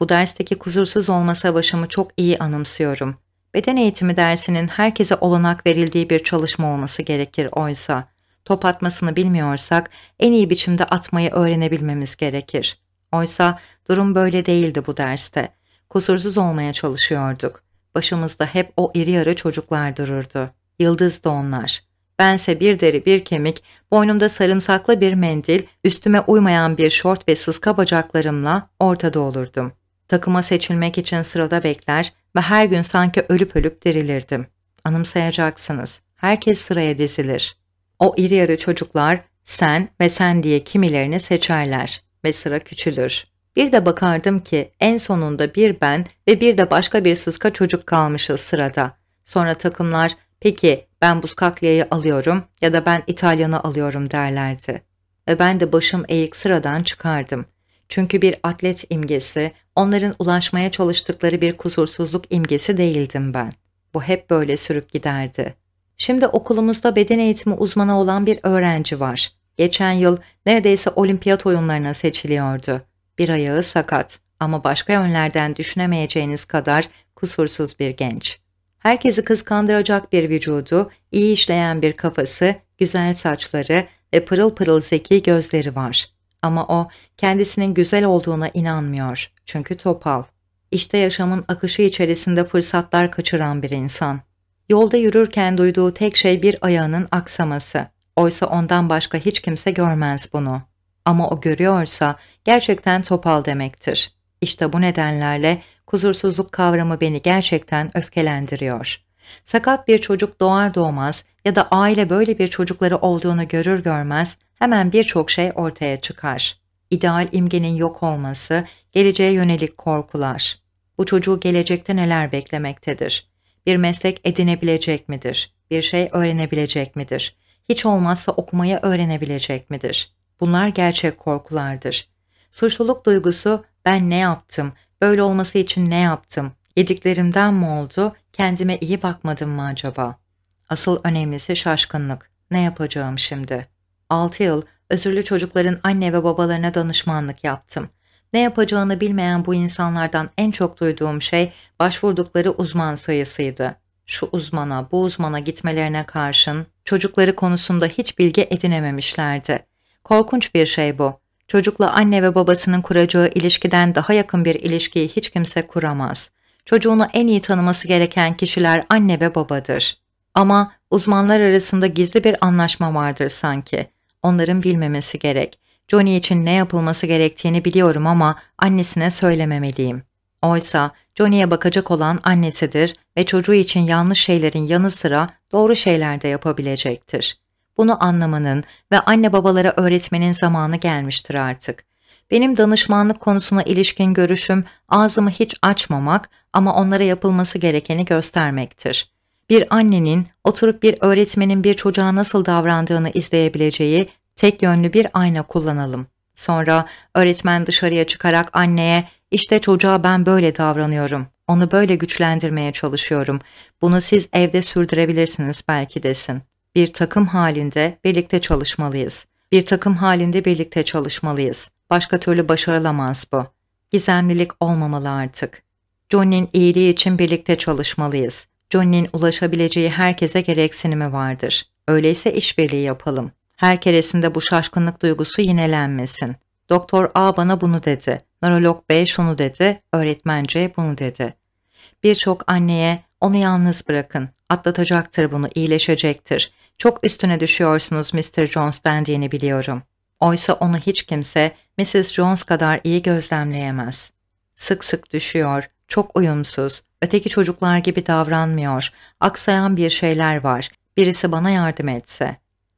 Bu dersteki kusursuz olma savaşımı çok iyi anımsıyorum. Beden eğitimi dersinin herkese olanak verildiği bir çalışma olması gerekir oysa. Top atmasını bilmiyorsak en iyi biçimde atmayı öğrenebilmemiz gerekir. Oysa durum böyle değildi bu derste. Kusursuz olmaya çalışıyorduk. Başımızda hep o iri yarı çocuklar dururdu. Yıldız da onlar. Bense bir deri bir kemik, boynumda sarımsaklı bir mendil, üstüme uymayan bir şort ve sıska bacaklarımla ortada olurdum. Takıma seçilmek için sırada bekler ve her gün sanki ölüp ölüp dirilirdim. Anımsayacaksınız. Herkes sıraya dizilir. O iri yarı çocuklar sen ve sen diye kimilerini seçerler ve sıra küçülür. Bir de bakardım ki en sonunda bir ben ve bir de başka bir sıska çocuk kalmışız sırada. Sonra takımlar Peki ben Buskakya'yı alıyorum ya da ben İtalyan'ı alıyorum derlerdi. Ve ben de başım eğik sıradan çıkardım. Çünkü bir atlet imgesi, onların ulaşmaya çalıştıkları bir kusursuzluk imgesi değildim ben. Bu hep böyle sürüp giderdi. Şimdi okulumuzda beden eğitimi uzmanı olan bir öğrenci var. Geçen yıl neredeyse olimpiyat oyunlarına seçiliyordu. Bir ayağı sakat ama başka yönlerden düşünemeyeceğiniz kadar kusursuz bir genç herkesi kıskandıracak bir vücudu, iyi işleyen bir kafası, güzel saçları ve pırıl pırıl zeki gözleri var. Ama o kendisinin güzel olduğuna inanmıyor çünkü topal. İşte yaşamın akışı içerisinde fırsatlar kaçıran bir insan. Yolda yürürken duyduğu tek şey bir ayağının aksaması. Oysa ondan başka hiç kimse görmez bunu. Ama o görüyorsa gerçekten topal demektir. İşte bu nedenlerle kusursuzluk kavramı beni gerçekten öfkelendiriyor. Sakat bir çocuk doğar doğmaz ya da aile böyle bir çocukları olduğunu görür görmez hemen birçok şey ortaya çıkar. İdeal imgenin yok olması, geleceğe yönelik korkular. Bu çocuğu gelecekte neler beklemektedir? Bir meslek edinebilecek midir? Bir şey öğrenebilecek midir? Hiç olmazsa okumayı öğrenebilecek midir? Bunlar gerçek korkulardır. Suçluluk duygusu ben ne yaptım, Böyle olması için ne yaptım? Yediklerimden mi oldu? Kendime iyi bakmadım mı acaba? Asıl önemlisi şaşkınlık. Ne yapacağım şimdi? 6 yıl özürlü çocukların anne ve babalarına danışmanlık yaptım. Ne yapacağını bilmeyen bu insanlardan en çok duyduğum şey başvurdukları uzman sayısıydı. Şu uzmana, bu uzmana gitmelerine karşın çocukları konusunda hiç bilgi edinememişlerdi. Korkunç bir şey bu. Çocukla anne ve babasının kuracağı ilişkiden daha yakın bir ilişkiyi hiç kimse kuramaz. Çocuğunu en iyi tanıması gereken kişiler anne ve babadır. Ama uzmanlar arasında gizli bir anlaşma vardır sanki. Onların bilmemesi gerek. Johnny için ne yapılması gerektiğini biliyorum ama annesine söylememeliyim. Oysa Johnny'e bakacak olan annesidir ve çocuğu için yanlış şeylerin yanı sıra doğru şeyler de yapabilecektir. Bunu anlamanın ve anne babalara öğretmenin zamanı gelmiştir artık. Benim danışmanlık konusuna ilişkin görüşüm ağzımı hiç açmamak ama onlara yapılması gerekeni göstermektir. Bir annenin oturup bir öğretmenin bir çocuğa nasıl davrandığını izleyebileceği tek yönlü bir ayna kullanalım. Sonra öğretmen dışarıya çıkarak anneye işte çocuğa ben böyle davranıyorum, onu böyle güçlendirmeye çalışıyorum, bunu siz evde sürdürebilirsiniz belki desin bir takım halinde birlikte çalışmalıyız. Bir takım halinde birlikte çalışmalıyız. Başka türlü başarılamaz bu. Gizemlilik olmamalı artık. Johnny'nin iyiliği için birlikte çalışmalıyız. Johnny'nin ulaşabileceği herkese gereksinimi vardır. Öyleyse işbirliği yapalım. Her keresinde bu şaşkınlık duygusu yinelenmesin. Doktor A bana bunu dedi. Nörolog B şunu dedi. Öğretmen C bunu dedi. Birçok anneye onu yalnız bırakın, atlatacaktır bunu, iyileşecektir. Çok üstüne düşüyorsunuz Mr. Jones dendiğini biliyorum. Oysa onu hiç kimse Mrs. Jones kadar iyi gözlemleyemez. Sık sık düşüyor, çok uyumsuz, öteki çocuklar gibi davranmıyor, aksayan bir şeyler var, birisi bana yardım etse.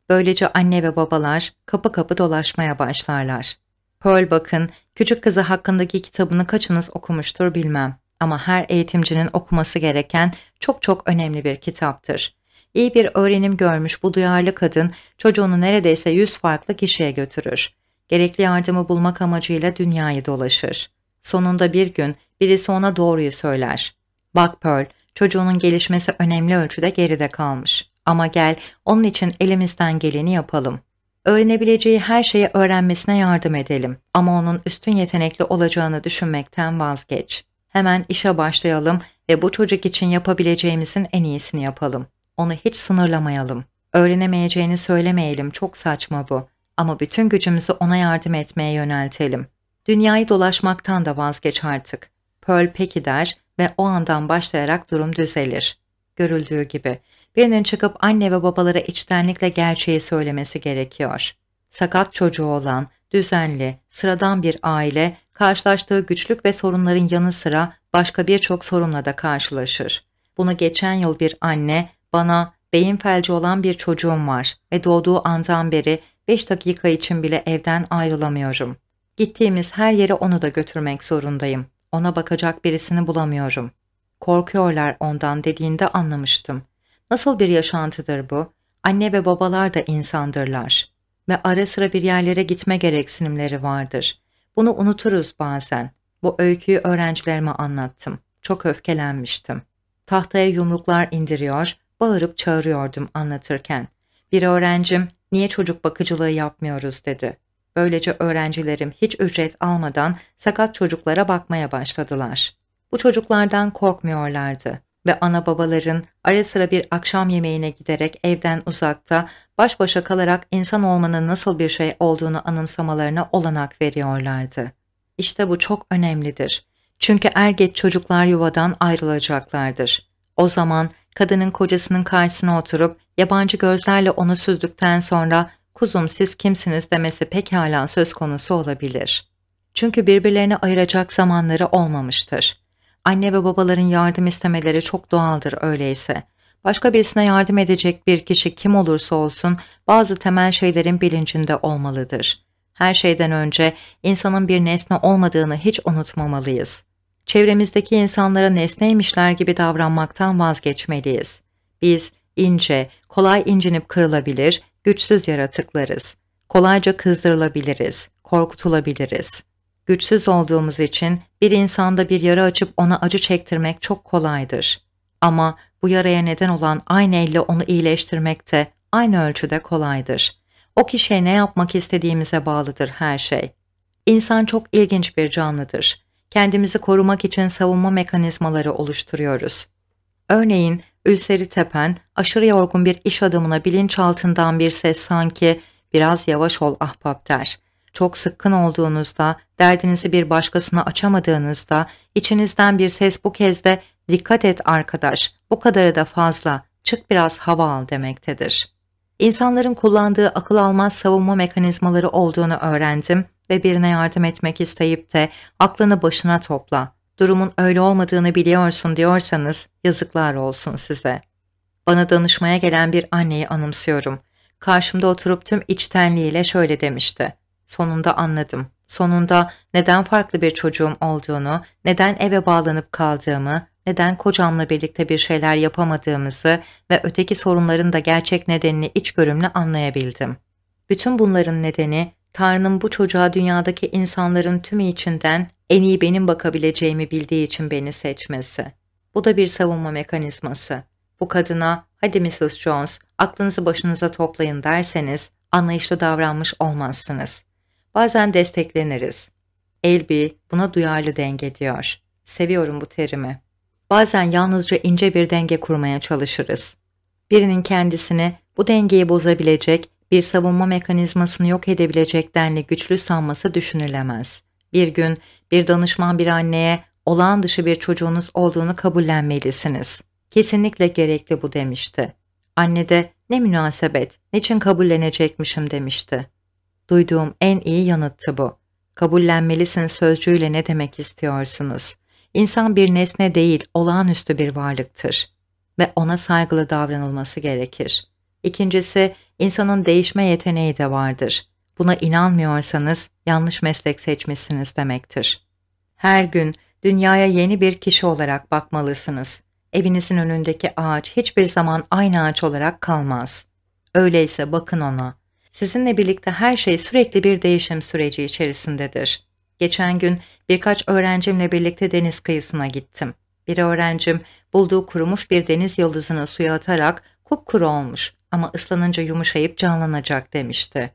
Böylece anne ve babalar kapı kapı dolaşmaya başlarlar. Pearl bakın, küçük kızı hakkındaki kitabını kaçınız okumuştur bilmem ama her eğitimcinin okuması gereken çok çok önemli bir kitaptır. İyi bir öğrenim görmüş bu duyarlı kadın çocuğunu neredeyse yüz farklı kişiye götürür. Gerekli yardımı bulmak amacıyla dünyayı dolaşır. Sonunda bir gün birisi ona doğruyu söyler. Bak Pearl, çocuğunun gelişmesi önemli ölçüde geride kalmış. Ama gel onun için elimizden geleni yapalım. Öğrenebileceği her şeyi öğrenmesine yardım edelim ama onun üstün yetenekli olacağını düşünmekten vazgeç. Hemen işe başlayalım ve bu çocuk için yapabileceğimizin en iyisini yapalım. Onu hiç sınırlamayalım. Öğrenemeyeceğini söylemeyelim, çok saçma bu. Ama bütün gücümüzü ona yardım etmeye yöneltelim. Dünyayı dolaşmaktan da vazgeç artık. Pearl peki der ve o andan başlayarak durum düzelir. Görüldüğü gibi birinin çıkıp anne ve babalara içtenlikle gerçeği söylemesi gerekiyor. Sakat çocuğu olan, düzenli, sıradan bir aile karşılaştığı güçlük ve sorunların yanı sıra başka birçok sorunla da karşılaşır. Bunu geçen yıl bir anne bana beyin felci olan bir çocuğum var ve doğduğu andan beri 5 dakika için bile evden ayrılamıyorum. Gittiğimiz her yere onu da götürmek zorundayım. Ona bakacak birisini bulamıyorum. Korkuyorlar ondan dediğinde anlamıştım. Nasıl bir yaşantıdır bu? Anne ve babalar da insandırlar ve ara sıra bir yerlere gitme gereksinimleri vardır. Bunu unuturuz bazen. Bu öyküyü öğrencilerime anlattım. Çok öfkelenmiştim. Tahtaya yumruklar indiriyor, bağırıp çağırıyordum anlatırken. Bir öğrencim niye çocuk bakıcılığı yapmıyoruz dedi. Böylece öğrencilerim hiç ücret almadan sakat çocuklara bakmaya başladılar. Bu çocuklardan korkmuyorlardı ve ana babaların ara sıra bir akşam yemeğine giderek evden uzakta baş başa kalarak insan olmanın nasıl bir şey olduğunu anımsamalarına olanak veriyorlardı. İşte bu çok önemlidir. Çünkü er geç çocuklar yuvadan ayrılacaklardır. O zaman kadının kocasının karşısına oturup yabancı gözlerle onu süzdükten sonra kuzum siz kimsiniz demesi pekala söz konusu olabilir. Çünkü birbirlerini ayıracak zamanları olmamıştır. Anne ve babaların yardım istemeleri çok doğaldır öyleyse başka birisine yardım edecek bir kişi kim olursa olsun bazı temel şeylerin bilincinde olmalıdır. Her şeyden önce insanın bir nesne olmadığını hiç unutmamalıyız. Çevremizdeki insanlara nesneymişler gibi davranmaktan vazgeçmeliyiz. Biz ince, kolay incinip kırılabilir, güçsüz yaratıklarız. Kolayca kızdırılabiliriz, korkutulabiliriz. Güçsüz olduğumuz için bir insanda bir yara açıp ona acı çektirmek çok kolaydır. Ama bu yaraya neden olan aynı elle onu iyileştirmekte aynı ölçüde kolaydır. O kişiye ne yapmak istediğimize bağlıdır her şey. İnsan çok ilginç bir canlıdır. Kendimizi korumak için savunma mekanizmaları oluşturuyoruz. Örneğin ülseri tepen, aşırı yorgun bir iş adamına bilinçaltından bir ses sanki biraz yavaş ol ahbap der. Çok sıkkın olduğunuzda, derdinizi bir başkasına açamadığınızda, içinizden bir ses bu kez de dikkat et arkadaş, bu kadarı da fazla, çık biraz hava al demektedir. İnsanların kullandığı akıl almaz savunma mekanizmaları olduğunu öğrendim ve birine yardım etmek isteyip de aklını başına topla, durumun öyle olmadığını biliyorsun diyorsanız yazıklar olsun size. Bana danışmaya gelen bir anneyi anımsıyorum. Karşımda oturup tüm içtenliğiyle şöyle demişti. Sonunda anladım. Sonunda neden farklı bir çocuğum olduğunu, neden eve bağlanıp kaldığımı, neden kocamla birlikte bir şeyler yapamadığımızı ve öteki sorunların da gerçek nedenini içgörümle anlayabildim. Bütün bunların nedeni Tanrı'nın bu çocuğa dünyadaki insanların tümü içinden en iyi benim bakabileceğimi bildiği için beni seçmesi. Bu da bir savunma mekanizması. Bu kadına hadi Mrs. Jones aklınızı başınıza toplayın derseniz anlayışlı davranmış olmazsınız. Bazen destekleniriz. Elbi buna duyarlı denge diyor. Seviyorum bu terimi bazen yalnızca ince bir denge kurmaya çalışırız. Birinin kendisini bu dengeyi bozabilecek, bir savunma mekanizmasını yok edebilecek denli güçlü sanması düşünülemez. Bir gün bir danışman bir anneye olağan dışı bir çocuğunuz olduğunu kabullenmelisiniz. Kesinlikle gerekli bu demişti. Anne de ne münasebet, niçin kabullenecekmişim demişti. Duyduğum en iyi yanıttı bu. Kabullenmelisin sözcüğüyle ne demek istiyorsunuz? İnsan bir nesne değil, olağanüstü bir varlıktır ve ona saygılı davranılması gerekir. İkincisi, insanın değişme yeteneği de vardır. Buna inanmıyorsanız yanlış meslek seçmişsiniz demektir. Her gün dünyaya yeni bir kişi olarak bakmalısınız. Evinizin önündeki ağaç hiçbir zaman aynı ağaç olarak kalmaz. Öyleyse bakın ona. Sizinle birlikte her şey sürekli bir değişim süreci içerisindedir. Geçen gün birkaç öğrencimle birlikte deniz kıyısına gittim. Bir öğrencim bulduğu kurumuş bir deniz yıldızını suya atarak kupkuru olmuş ama ıslanınca yumuşayıp canlanacak demişti.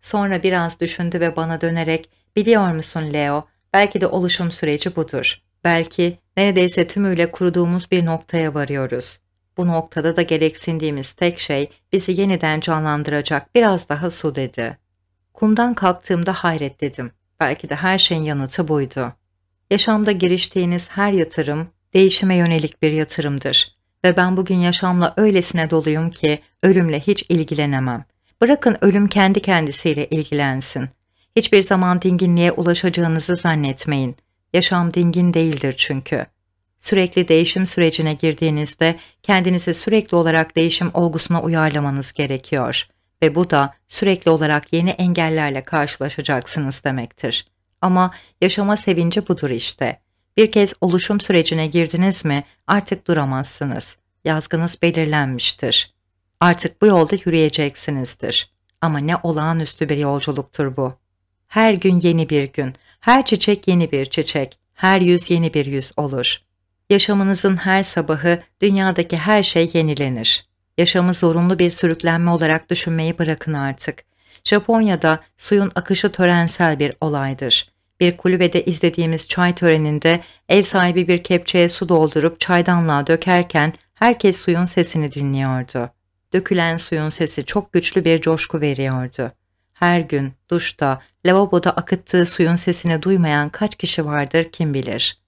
Sonra biraz düşündü ve bana dönerek biliyor musun Leo belki de oluşum süreci budur. Belki neredeyse tümüyle kuruduğumuz bir noktaya varıyoruz. Bu noktada da gereksindiğimiz tek şey bizi yeniden canlandıracak biraz daha su dedi. Kumdan kalktığımda hayret dedim. Belki de her şeyin yanıtı buydu. Yaşamda giriştiğiniz her yatırım değişime yönelik bir yatırımdır ve ben bugün yaşamla öylesine doluyum ki ölümle hiç ilgilenemem. Bırakın ölüm kendi kendisiyle ilgilensin. Hiçbir zaman dinginliğe ulaşacağınızı zannetmeyin. Yaşam dingin değildir çünkü. Sürekli değişim sürecine girdiğinizde kendinize sürekli olarak değişim olgusuna uyarlamanız gerekiyor.'' ve bu da sürekli olarak yeni engellerle karşılaşacaksınız demektir. Ama yaşama sevinci budur işte. Bir kez oluşum sürecine girdiniz mi artık duramazsınız. Yazgınız belirlenmiştir. Artık bu yolda yürüyeceksinizdir. Ama ne olağanüstü bir yolculuktur bu. Her gün yeni bir gün, her çiçek yeni bir çiçek, her yüz yeni bir yüz olur. Yaşamınızın her sabahı dünyadaki her şey yenilenir. Yaşamı zorunlu bir sürüklenme olarak düşünmeyi bırakın artık. Japonya'da suyun akışı törensel bir olaydır. Bir kulübede izlediğimiz çay töreninde ev sahibi bir kepçeye su doldurup çaydanlığa dökerken herkes suyun sesini dinliyordu. Dökülen suyun sesi çok güçlü bir coşku veriyordu. Her gün duşta, lavaboda akıttığı suyun sesini duymayan kaç kişi vardır kim bilir.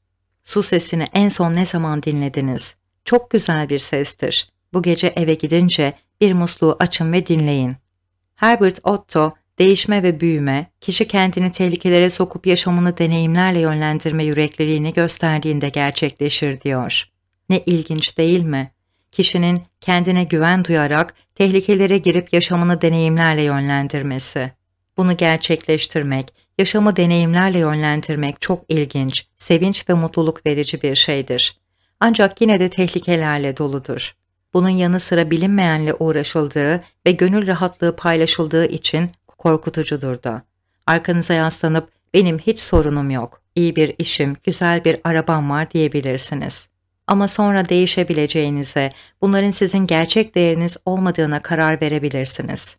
Su sesini en son ne zaman dinlediniz? Çok güzel bir sestir. Bu gece eve gidince bir musluğu açın ve dinleyin. Herbert Otto, değişme ve büyüme, kişi kendini tehlikelere sokup yaşamını deneyimlerle yönlendirme yürekliliğini gösterdiğinde gerçekleşir diyor. Ne ilginç değil mi? Kişinin kendine güven duyarak tehlikelere girip yaşamını deneyimlerle yönlendirmesi. Bunu gerçekleştirmek, yaşamı deneyimlerle yönlendirmek çok ilginç, sevinç ve mutluluk verici bir şeydir. Ancak yine de tehlikelerle doludur bunun yanı sıra bilinmeyenle uğraşıldığı ve gönül rahatlığı paylaşıldığı için korkutucudur da. Arkanıza yaslanıp benim hiç sorunum yok, iyi bir işim, güzel bir arabam var diyebilirsiniz. Ama sonra değişebileceğinize, bunların sizin gerçek değeriniz olmadığına karar verebilirsiniz.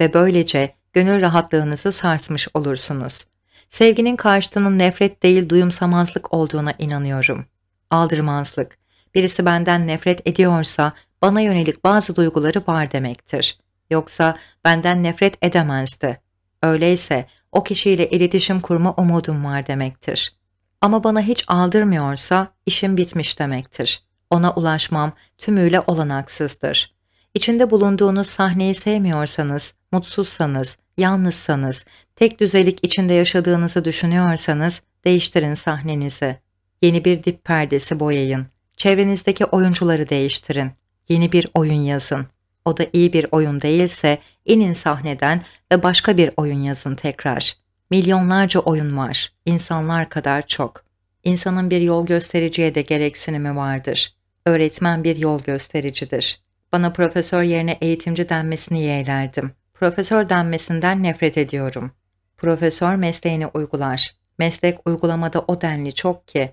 Ve böylece gönül rahatlığınızı sarsmış olursunuz. Sevginin karşıtının nefret değil duyumsamazlık olduğuna inanıyorum. Aldırmazlık. Birisi benden nefret ediyorsa bana yönelik bazı duyguları var demektir. Yoksa benden nefret edemezdi. Öyleyse o kişiyle iletişim kurma umudum var demektir. Ama bana hiç aldırmıyorsa işim bitmiş demektir. Ona ulaşmam tümüyle olanaksızdır. İçinde bulunduğunuz sahneyi sevmiyorsanız, mutsuzsanız, yalnızsanız, tek düzelik içinde yaşadığınızı düşünüyorsanız değiştirin sahnenizi. Yeni bir dip perdesi boyayın. Çevrenizdeki oyuncuları değiştirin yeni bir oyun yazın. O da iyi bir oyun değilse inin sahneden ve başka bir oyun yazın tekrar. Milyonlarca oyun var, insanlar kadar çok. İnsanın bir yol göstericiye de gereksinimi vardır. Öğretmen bir yol göstericidir. Bana profesör yerine eğitimci denmesini yeğlerdim. Profesör denmesinden nefret ediyorum. Profesör mesleğini uygular. Meslek uygulamada o denli çok ki.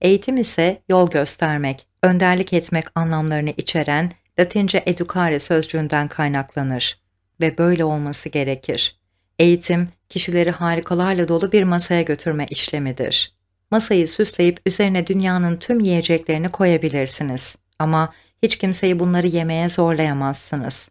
Eğitim ise yol göstermek, önderlik etmek anlamlarını içeren Latince educare sözcüğünden kaynaklanır ve böyle olması gerekir. Eğitim, kişileri harikalarla dolu bir masaya götürme işlemidir. Masayı süsleyip üzerine dünyanın tüm yiyeceklerini koyabilirsiniz ama hiç kimseyi bunları yemeye zorlayamazsınız.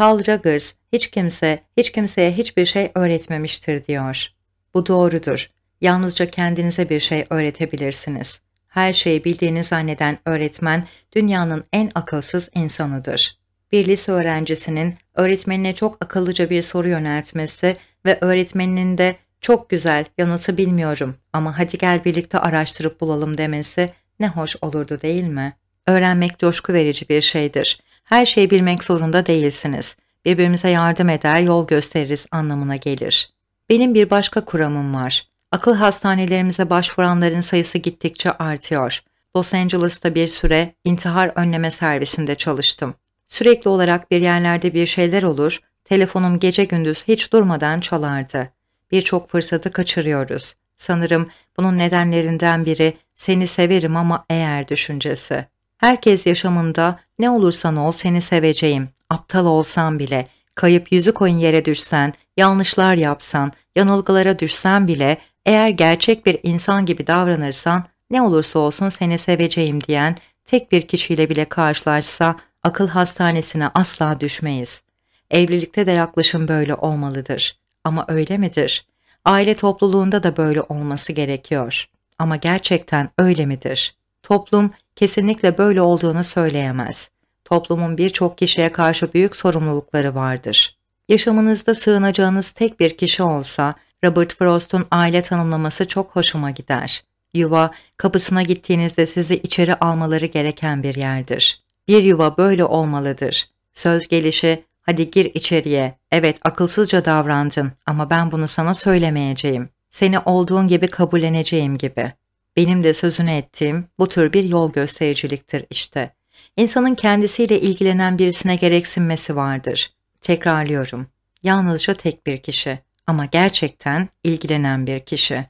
Carl Jaggers, hiç kimse, hiç kimseye hiçbir şey öğretmemiştir diyor. Bu doğrudur. Yalnızca kendinize bir şey öğretebilirsiniz her şeyi bildiğini zanneden öğretmen dünyanın en akılsız insanıdır. Bir lise öğrencisinin öğretmenine çok akıllıca bir soru yöneltmesi ve öğretmeninin de çok güzel yanıtı bilmiyorum ama hadi gel birlikte araştırıp bulalım demesi ne hoş olurdu değil mi? Öğrenmek coşku verici bir şeydir. Her şeyi bilmek zorunda değilsiniz. Birbirimize yardım eder, yol gösteririz anlamına gelir. Benim bir başka kuramım var. Akıl hastanelerimize başvuranların sayısı gittikçe artıyor. Los Angeles'ta bir süre intihar önleme servisinde çalıştım. Sürekli olarak bir yerlerde bir şeyler olur, telefonum gece gündüz hiç durmadan çalardı. Birçok fırsatı kaçırıyoruz. Sanırım bunun nedenlerinden biri seni severim ama eğer düşüncesi. Herkes yaşamında ne olursan ol seni seveceğim, aptal olsan bile, kayıp yüzü koyun yere düşsen, yanlışlar yapsan, yanılgılara düşsen bile eğer gerçek bir insan gibi davranırsan ne olursa olsun seni seveceğim diyen tek bir kişiyle bile karşılaşsa akıl hastanesine asla düşmeyiz. Evlilikte de yaklaşım böyle olmalıdır. Ama öyle midir? Aile topluluğunda da böyle olması gerekiyor. Ama gerçekten öyle midir? Toplum kesinlikle böyle olduğunu söyleyemez. Toplumun birçok kişiye karşı büyük sorumlulukları vardır. Yaşamınızda sığınacağınız tek bir kişi olsa Robert Frost'un aile tanımlaması çok hoşuma gider. Yuva, kapısına gittiğinizde sizi içeri almaları gereken bir yerdir. Bir yuva böyle olmalıdır. Söz gelişi, hadi gir içeriye, evet akılsızca davrandın ama ben bunu sana söylemeyeceğim. Seni olduğun gibi kabulleneceğim gibi. Benim de sözünü ettiğim bu tür bir yol göstericiliktir işte. İnsanın kendisiyle ilgilenen birisine gereksinmesi vardır. Tekrarlıyorum. Yalnızca tek bir kişi ama gerçekten ilgilenen bir kişi.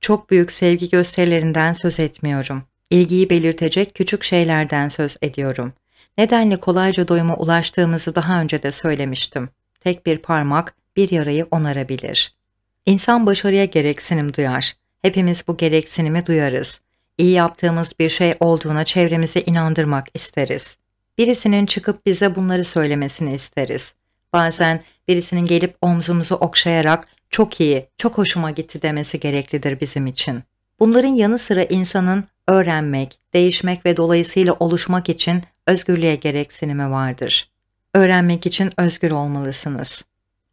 Çok büyük sevgi gösterilerinden söz etmiyorum. İlgiyi belirtecek küçük şeylerden söz ediyorum. Nedenle kolayca doyuma ulaştığımızı daha önce de söylemiştim. Tek bir parmak bir yarayı onarabilir. İnsan başarıya gereksinim duyar. Hepimiz bu gereksinimi duyarız. İyi yaptığımız bir şey olduğuna çevremize inandırmak isteriz. Birisinin çıkıp bize bunları söylemesini isteriz. Bazen birisinin gelip omzumuzu okşayarak çok iyi, çok hoşuma gitti demesi gereklidir bizim için. Bunların yanı sıra insanın öğrenmek, değişmek ve dolayısıyla oluşmak için özgürlüğe gereksinimi vardır. Öğrenmek için özgür olmalısınız.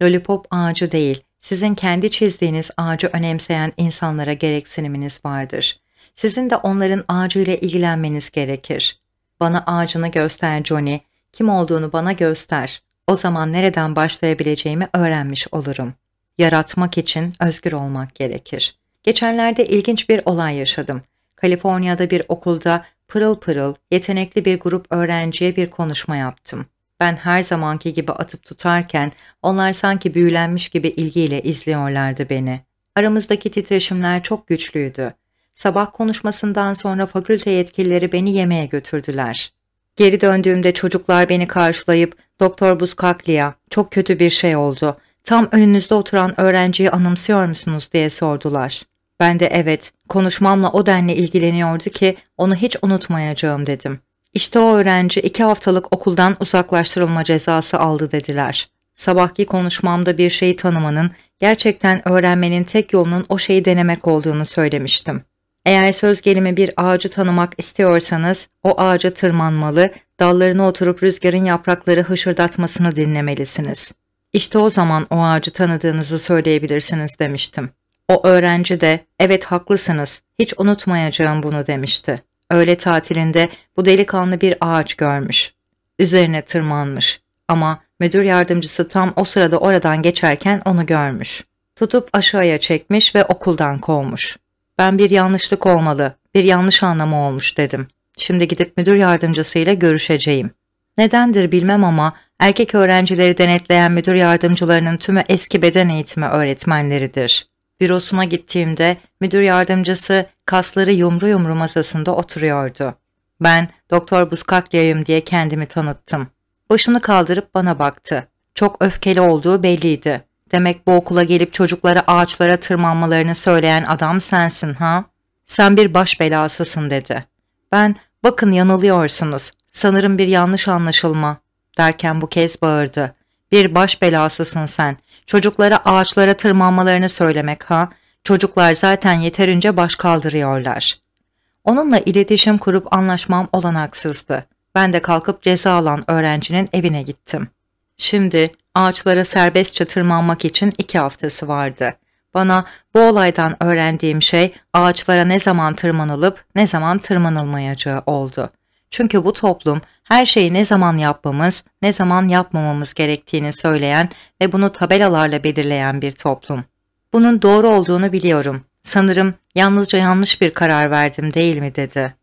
Lollipop ağacı değil, sizin kendi çizdiğiniz ağacı önemseyen insanlara gereksiniminiz vardır. Sizin de onların ağacıyla ilgilenmeniz gerekir. Bana ağacını göster Johnny, kim olduğunu bana göster. O zaman nereden başlayabileceğimi öğrenmiş olurum. Yaratmak için özgür olmak gerekir. Geçenlerde ilginç bir olay yaşadım. Kaliforniya'da bir okulda pırıl pırıl, yetenekli bir grup öğrenciye bir konuşma yaptım. Ben her zamanki gibi atıp tutarken onlar sanki büyülenmiş gibi ilgiyle izliyorlardı beni. Aramızdaki titreşimler çok güçlüydü. Sabah konuşmasından sonra fakülte yetkilileri beni yemeğe götürdüler. Geri döndüğümde çocuklar beni karşılayıp Doktor Buskaklia çok kötü bir şey oldu. Tam önünüzde oturan öğrenciyi anımsıyor musunuz diye sordular. Ben de evet konuşmamla o denli ilgileniyordu ki onu hiç unutmayacağım dedim. İşte o öğrenci iki haftalık okuldan uzaklaştırılma cezası aldı dediler. Sabahki konuşmamda bir şeyi tanımanın, gerçekten öğrenmenin tek yolunun o şeyi denemek olduğunu söylemiştim. Eğer söz gelimi bir ağacı tanımak istiyorsanız o ağaca tırmanmalı, dallarına oturup rüzgarın yaprakları hışırdatmasını dinlemelisiniz. İşte o zaman o ağacı tanıdığınızı söyleyebilirsiniz demiştim. O öğrenci de evet haklısınız hiç unutmayacağım bunu demişti. Öğle tatilinde bu delikanlı bir ağaç görmüş. Üzerine tırmanmış ama müdür yardımcısı tam o sırada oradan geçerken onu görmüş. Tutup aşağıya çekmiş ve okuldan kovmuş. Ben bir yanlışlık olmalı, bir yanlış anlamı olmuş dedim. Şimdi gidip müdür yardımcısıyla görüşeceğim. Nedendir bilmem ama erkek öğrencileri denetleyen müdür yardımcılarının tümü eski beden eğitimi öğretmenleridir. Bürosuna gittiğimde müdür yardımcısı kasları yumru yumru masasında oturuyordu. Ben Doktor Buskakya'yım diye kendimi tanıttım. Başını kaldırıp bana baktı. Çok öfkeli olduğu belliydi. Demek bu okula gelip çocuklara ağaçlara tırmanmalarını söyleyen adam sensin ha? Sen bir baş belasısın dedi. Ben bakın yanılıyorsunuz. Sanırım bir yanlış anlaşılma derken bu kez bağırdı. Bir baş belasısın sen. Çocuklara ağaçlara tırmanmalarını söylemek ha? Çocuklar zaten yeterince baş kaldırıyorlar. Onunla iletişim kurup anlaşmam olanaksızdı. Ben de kalkıp ceza alan öğrencinin evine gittim.'' Şimdi ağaçlara serbestçe tırmanmak için iki haftası vardı. Bana bu olaydan öğrendiğim şey ağaçlara ne zaman tırmanılıp ne zaman tırmanılmayacağı oldu. Çünkü bu toplum her şeyi ne zaman yapmamız, ne zaman yapmamamız gerektiğini söyleyen ve bunu tabelalarla belirleyen bir toplum. Bunun doğru olduğunu biliyorum. Sanırım yalnızca yanlış bir karar verdim değil mi dedi.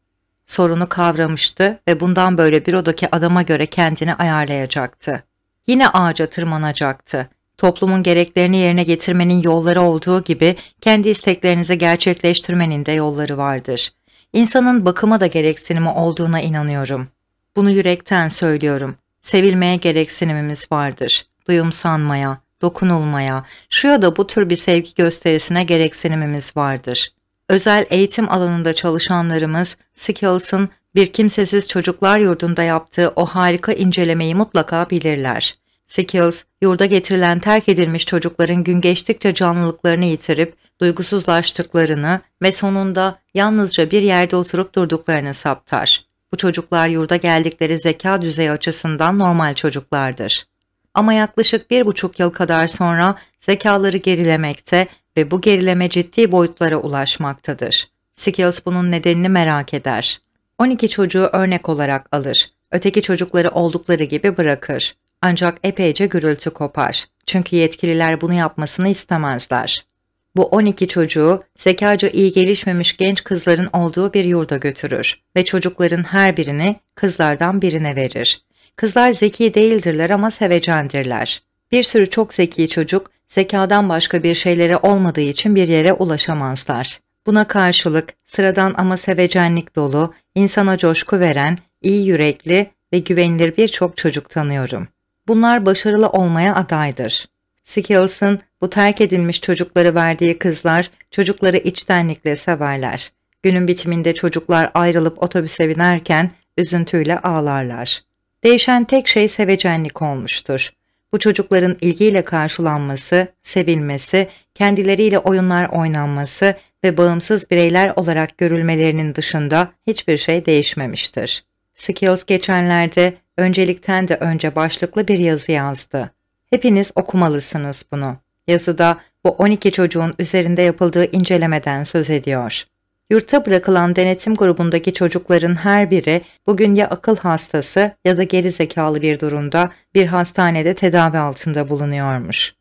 Sorunu kavramıştı ve bundan böyle bir bürodaki adama göre kendini ayarlayacaktı yine ağaca tırmanacaktı. Toplumun gereklerini yerine getirmenin yolları olduğu gibi kendi isteklerinizi gerçekleştirmenin de yolları vardır. İnsanın bakıma da gereksinimi olduğuna inanıyorum. Bunu yürekten söylüyorum. Sevilmeye gereksinimimiz vardır. Duyumsanmaya, dokunulmaya, şu ya da bu tür bir sevgi gösterisine gereksinimimiz vardır. Özel eğitim alanında çalışanlarımız Skills'ın bir kimsesiz çocuklar yurdunda yaptığı o harika incelemeyi mutlaka bilirler. Sickles, yurda getirilen terk edilmiş çocukların gün geçtikçe canlılıklarını yitirip duygusuzlaştıklarını ve sonunda yalnızca bir yerde oturup durduklarını saptar. Bu çocuklar yurda geldikleri zeka düzeyi açısından normal çocuklardır. Ama yaklaşık bir buçuk yıl kadar sonra zekaları gerilemekte ve bu gerileme ciddi boyutlara ulaşmaktadır. Sickles bunun nedenini merak eder. 12 çocuğu örnek olarak alır. Öteki çocukları oldukları gibi bırakır. Ancak epeyce gürültü kopar. Çünkü yetkililer bunu yapmasını istemezler. Bu 12 çocuğu zekaca iyi gelişmemiş genç kızların olduğu bir yurda götürür ve çocukların her birini kızlardan birine verir. Kızlar zeki değildirler ama sevecendirler. Bir sürü çok zeki çocuk zekadan başka bir şeyleri olmadığı için bir yere ulaşamazlar. Buna karşılık sıradan ama sevecenlik dolu, insana coşku veren, iyi yürekli ve güvenilir birçok çocuk tanıyorum. Bunlar başarılı olmaya adaydır. Skills'ın bu terk edilmiş çocukları verdiği kızlar çocukları içtenlikle severler. Günün bitiminde çocuklar ayrılıp otobüse binerken üzüntüyle ağlarlar. Değişen tek şey sevecenlik olmuştur. Bu çocukların ilgiyle karşılanması, sevilmesi, kendileriyle oyunlar oynanması ve bağımsız bireyler olarak görülmelerinin dışında hiçbir şey değişmemiştir. Skills geçenlerde öncelikten de önce başlıklı bir yazı yazdı. Hepiniz okumalısınız bunu. Yazıda bu 12 çocuğun üzerinde yapıldığı incelemeden söz ediyor. Yurtta bırakılan denetim grubundaki çocukların her biri bugün ya akıl hastası ya da geri zekalı bir durumda bir hastanede tedavi altında bulunuyormuş.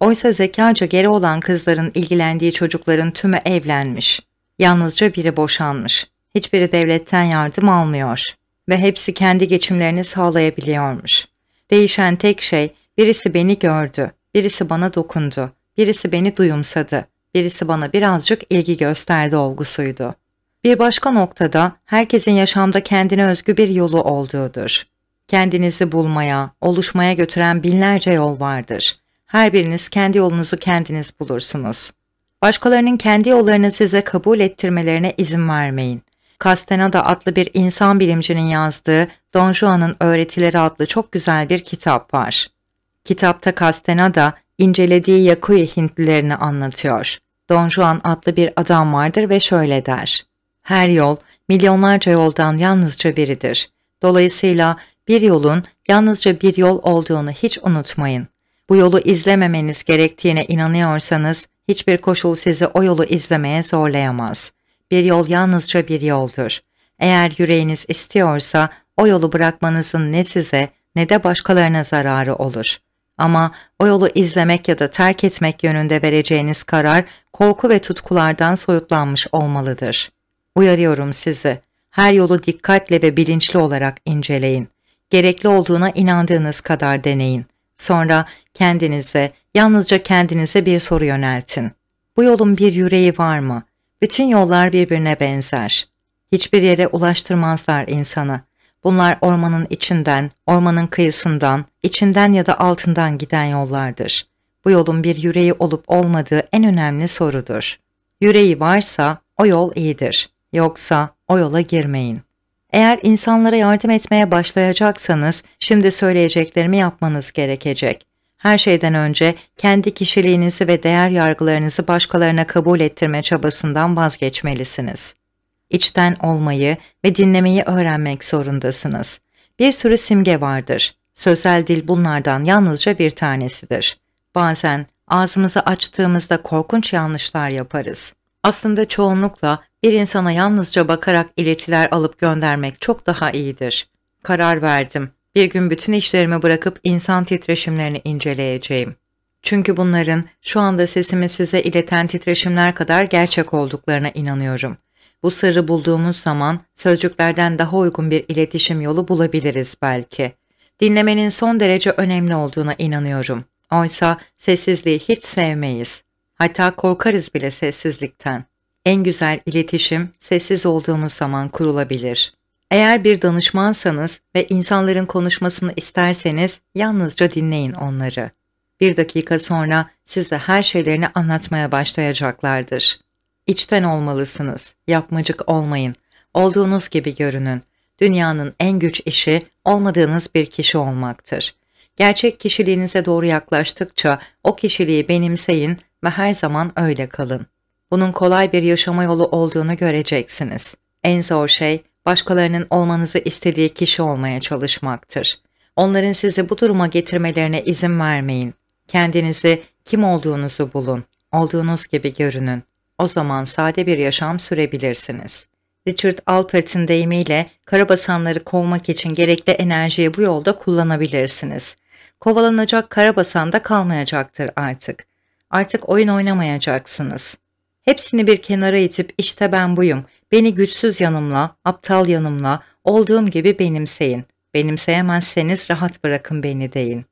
Oysa zekaca geri olan kızların ilgilendiği çocukların tümü evlenmiş. Yalnızca biri boşanmış. Hiçbiri devletten yardım almıyor. Ve hepsi kendi geçimlerini sağlayabiliyormuş. Değişen tek şey, birisi beni gördü, birisi bana dokundu, birisi beni duyumsadı, birisi bana birazcık ilgi gösterdi olgusuydu. Bir başka noktada herkesin yaşamda kendine özgü bir yolu olduğudur. Kendinizi bulmaya, oluşmaya götüren binlerce yol vardır. Her biriniz kendi yolunuzu kendiniz bulursunuz. Başkalarının kendi yollarını size kabul ettirmelerine izin vermeyin. Castaneda adlı bir insan bilimcinin yazdığı Don Juan'ın Öğretileri adlı çok güzel bir kitap var. Kitapta Castaneda incelediği Yakuyu Hintlilerini anlatıyor. Don Juan adlı bir adam vardır ve şöyle der. Her yol milyonlarca yoldan yalnızca biridir. Dolayısıyla bir yolun yalnızca bir yol olduğunu hiç unutmayın bu yolu izlememeniz gerektiğine inanıyorsanız hiçbir koşul sizi o yolu izlemeye zorlayamaz. Bir yol yalnızca bir yoldur. Eğer yüreğiniz istiyorsa o yolu bırakmanızın ne size ne de başkalarına zararı olur. Ama o yolu izlemek ya da terk etmek yönünde vereceğiniz karar korku ve tutkulardan soyutlanmış olmalıdır. Uyarıyorum sizi, her yolu dikkatle ve bilinçli olarak inceleyin. Gerekli olduğuna inandığınız kadar deneyin Sonra kendinize, yalnızca kendinize bir soru yöneltin. Bu yolun bir yüreği var mı? Bütün yollar birbirine benzer. Hiçbir yere ulaştırmazlar insanı. Bunlar ormanın içinden, ormanın kıyısından, içinden ya da altından giden yollardır. Bu yolun bir yüreği olup olmadığı en önemli sorudur. Yüreği varsa o yol iyidir. Yoksa o yola girmeyin. Eğer insanlara yardım etmeye başlayacaksanız şimdi söyleyeceklerimi yapmanız gerekecek. Her şeyden önce kendi kişiliğinizi ve değer yargılarınızı başkalarına kabul ettirme çabasından vazgeçmelisiniz. İçten olmayı ve dinlemeyi öğrenmek zorundasınız. Bir sürü simge vardır. Sözel dil bunlardan yalnızca bir tanesidir. Bazen ağzımızı açtığımızda korkunç yanlışlar yaparız. Aslında çoğunlukla bir insana yalnızca bakarak iletiler alıp göndermek çok daha iyidir. Karar verdim. Bir gün bütün işlerimi bırakıp insan titreşimlerini inceleyeceğim. Çünkü bunların şu anda sesimi size ileten titreşimler kadar gerçek olduklarına inanıyorum. Bu sırrı bulduğumuz zaman sözcüklerden daha uygun bir iletişim yolu bulabiliriz belki. Dinlemenin son derece önemli olduğuna inanıyorum. Oysa sessizliği hiç sevmeyiz. Hatta korkarız bile sessizlikten. En güzel iletişim sessiz olduğunuz zaman kurulabilir. Eğer bir danışmansanız ve insanların konuşmasını isterseniz yalnızca dinleyin onları. Bir dakika sonra size her şeylerini anlatmaya başlayacaklardır. İçten olmalısınız, yapmacık olmayın, olduğunuz gibi görünün. Dünyanın en güç işi olmadığınız bir kişi olmaktır. Gerçek kişiliğinize doğru yaklaştıkça o kişiliği benimseyin ve her zaman öyle kalın. Bunun kolay bir yaşama yolu olduğunu göreceksiniz. En zor şey başkalarının olmanızı istediği kişi olmaya çalışmaktır. Onların sizi bu duruma getirmelerine izin vermeyin. Kendinizi kim olduğunuzu bulun, olduğunuz gibi görünün. O zaman sade bir yaşam sürebilirsiniz. Richard Alpert'in deyimiyle karabasanları kovmak için gerekli enerjiyi bu yolda kullanabilirsiniz. Kovalanacak karabasan da kalmayacaktır artık. Artık oyun oynamayacaksınız. Hepsini bir kenara itip işte ben buyum. Beni güçsüz yanımla, aptal yanımla, olduğum gibi benimseyin. Benimseyemezseniz rahat bırakın beni deyin.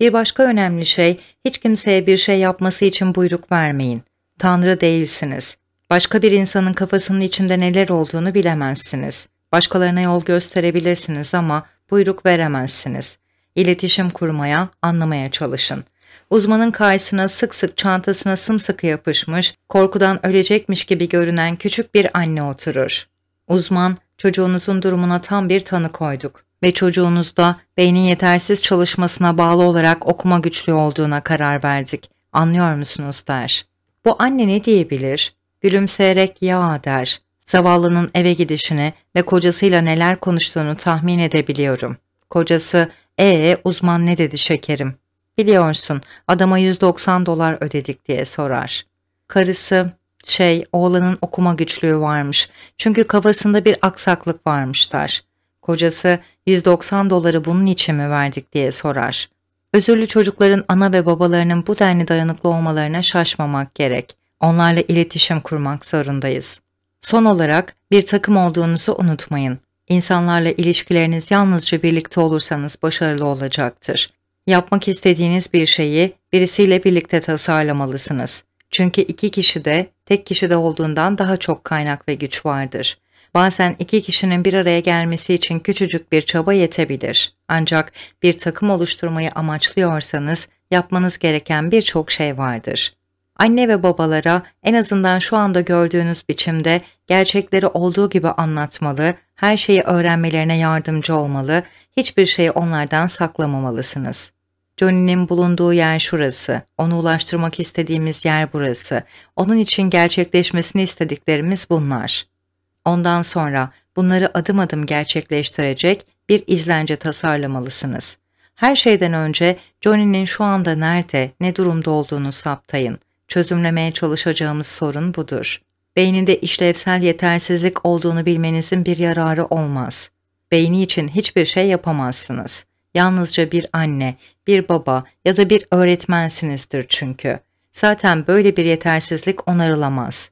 Bir başka önemli şey, hiç kimseye bir şey yapması için buyruk vermeyin. Tanrı değilsiniz. Başka bir insanın kafasının içinde neler olduğunu bilemezsiniz. Başkalarına yol gösterebilirsiniz ama buyruk veremezsiniz. İletişim kurmaya, anlamaya çalışın. Uzmanın karşısına sık sık çantasına sımsıkı yapışmış, korkudan ölecekmiş gibi görünen küçük bir anne oturur. Uzman, çocuğunuzun durumuna tam bir tanı koyduk ve çocuğunuzda beynin yetersiz çalışmasına bağlı olarak okuma güçlü olduğuna karar verdik. Anlıyor musunuz der. Bu anne ne diyebilir? Gülümseyerek ya der. Zavallının eve gidişini ve kocasıyla neler konuştuğunu tahmin edebiliyorum. Kocası ee uzman ne dedi şekerim Biliyorsun adama 190 dolar ödedik diye sorar. Karısı şey oğlanın okuma güçlüğü varmış çünkü kafasında bir aksaklık varmışlar. der. Kocası 190 doları bunun için mi verdik diye sorar. Özürlü çocukların ana ve babalarının bu denli dayanıklı olmalarına şaşmamak gerek. Onlarla iletişim kurmak zorundayız. Son olarak bir takım olduğunuzu unutmayın. İnsanlarla ilişkileriniz yalnızca birlikte olursanız başarılı olacaktır. Yapmak istediğiniz bir şeyi birisiyle birlikte tasarlamalısınız. Çünkü iki kişi de tek kişi de olduğundan daha çok kaynak ve güç vardır. Bazen iki kişinin bir araya gelmesi için küçücük bir çaba yetebilir. Ancak bir takım oluşturmayı amaçlıyorsanız yapmanız gereken birçok şey vardır. Anne ve babalara en azından şu anda gördüğünüz biçimde gerçekleri olduğu gibi anlatmalı, her şeyi öğrenmelerine yardımcı olmalı, hiçbir şeyi onlardan saklamamalısınız. Johnny'nin bulunduğu yer şurası. Onu ulaştırmak istediğimiz yer burası. Onun için gerçekleşmesini istediklerimiz bunlar. Ondan sonra bunları adım adım gerçekleştirecek bir izlence tasarlamalısınız. Her şeyden önce Johnny'nin şu anda nerede, ne durumda olduğunu saptayın. Çözümlemeye çalışacağımız sorun budur. Beyninde işlevsel yetersizlik olduğunu bilmenizin bir yararı olmaz. Beyni için hiçbir şey yapamazsınız.'' Yalnızca bir anne, bir baba ya da bir öğretmensinizdir çünkü. Zaten böyle bir yetersizlik onarılamaz.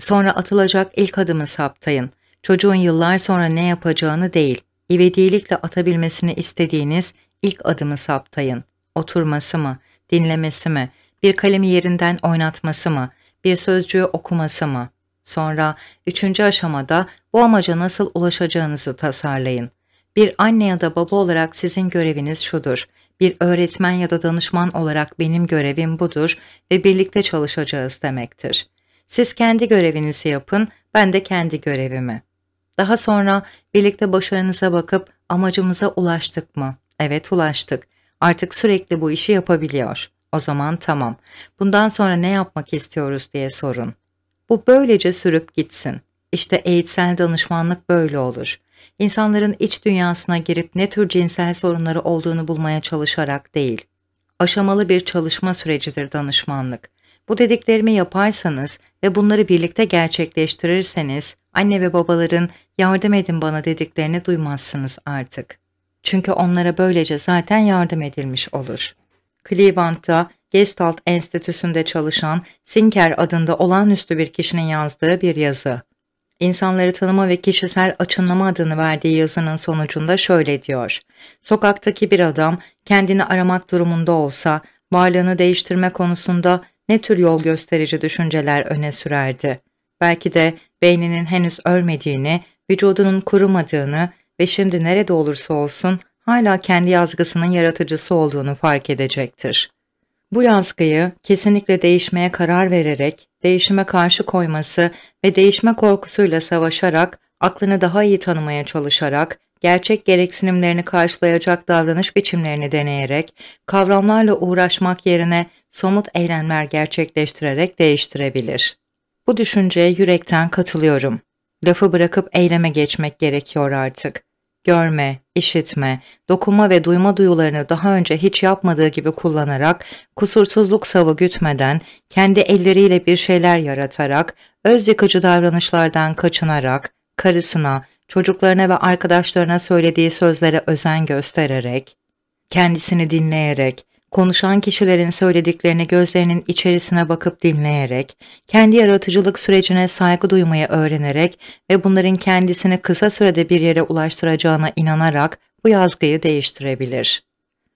Sonra atılacak ilk adımı saptayın. Çocuğun yıllar sonra ne yapacağını değil, ivedilikle atabilmesini istediğiniz ilk adımı saptayın. Oturması mı, dinlemesi mi, bir kalemi yerinden oynatması mı, bir sözcüğü okuması mı? Sonra üçüncü aşamada bu amaca nasıl ulaşacağınızı tasarlayın. Bir anne ya da baba olarak sizin göreviniz şudur. Bir öğretmen ya da danışman olarak benim görevim budur ve birlikte çalışacağız demektir. Siz kendi görevinizi yapın, ben de kendi görevimi. Daha sonra birlikte başarınıza bakıp amacımıza ulaştık mı? Evet ulaştık. Artık sürekli bu işi yapabiliyor. O zaman tamam. Bundan sonra ne yapmak istiyoruz diye sorun. Bu böylece sürüp gitsin. İşte eğitsel danışmanlık böyle olur insanların iç dünyasına girip ne tür cinsel sorunları olduğunu bulmaya çalışarak değil, aşamalı bir çalışma sürecidir danışmanlık. Bu dediklerimi yaparsanız ve bunları birlikte gerçekleştirirseniz anne ve babaların yardım edin bana dediklerini duymazsınız artık. Çünkü onlara böylece zaten yardım edilmiş olur. Cleveland'da Gestalt Enstitüsü'nde çalışan Sinker adında olağanüstü bir kişinin yazdığı bir yazı. İnsanları Tanıma ve Kişisel Açınlama adını verdiği yazının sonucunda şöyle diyor. Sokaktaki bir adam kendini aramak durumunda olsa varlığını değiştirme konusunda ne tür yol gösterici düşünceler öne sürerdi? Belki de beyninin henüz ölmediğini, vücudunun kurumadığını ve şimdi nerede olursa olsun hala kendi yazgısının yaratıcısı olduğunu fark edecektir. Bu yazgıyı kesinlikle değişmeye karar vererek, değişime karşı koyması ve değişme korkusuyla savaşarak, aklını daha iyi tanımaya çalışarak, gerçek gereksinimlerini karşılayacak davranış biçimlerini deneyerek, kavramlarla uğraşmak yerine somut eylemler gerçekleştirerek değiştirebilir. Bu düşünceye yürekten katılıyorum. Lafı bırakıp eyleme geçmek gerekiyor artık görme, işitme, dokuma ve duyma duyularını daha önce hiç yapmadığı gibi kullanarak, kusursuzluk savı gütmeden, kendi elleriyle bir şeyler yaratarak, öz yıkıcı davranışlardan kaçınarak, karısına, çocuklarına ve arkadaşlarına söylediği sözlere özen göstererek, kendisini dinleyerek, konuşan kişilerin söylediklerini gözlerinin içerisine bakıp dinleyerek, kendi yaratıcılık sürecine saygı duymayı öğrenerek ve bunların kendisini kısa sürede bir yere ulaştıracağına inanarak bu yazgıyı değiştirebilir.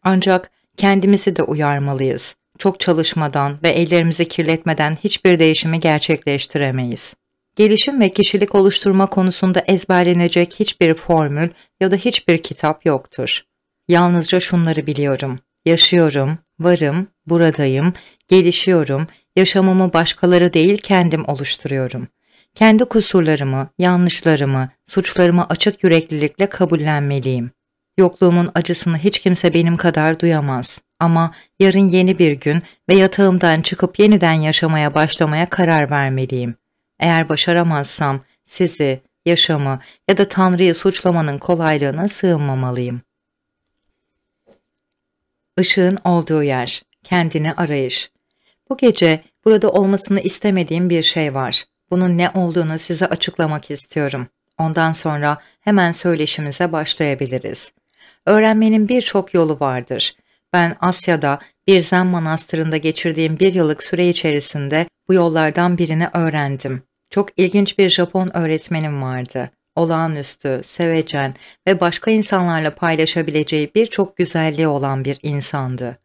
Ancak kendimizi de uyarmalıyız. Çok çalışmadan ve ellerimizi kirletmeden hiçbir değişimi gerçekleştiremeyiz. Gelişim ve kişilik oluşturma konusunda ezberlenecek hiçbir formül ya da hiçbir kitap yoktur. Yalnızca şunları biliyorum. Yaşıyorum, varım, buradayım, gelişiyorum, yaşamımı başkaları değil kendim oluşturuyorum. Kendi kusurlarımı, yanlışlarımı, suçlarımı açık yüreklilikle kabullenmeliyim. Yokluğumun acısını hiç kimse benim kadar duyamaz ama yarın yeni bir gün ve yatağımdan çıkıp yeniden yaşamaya başlamaya karar vermeliyim. Eğer başaramazsam sizi, yaşamı ya da Tanrı'yı suçlamanın kolaylığına sığınmamalıyım. Işığın olduğu yer, kendini arayış. Bu gece burada olmasını istemediğim bir şey var. Bunun ne olduğunu size açıklamak istiyorum. Ondan sonra hemen söyleşimize başlayabiliriz. Öğrenmenin birçok yolu vardır. Ben Asya'da bir zen manastırında geçirdiğim bir yıllık süre içerisinde bu yollardan birini öğrendim. Çok ilginç bir Japon öğretmenim vardı olağanüstü, sevecen ve başka insanlarla paylaşabileceği birçok güzelliği olan bir insandı.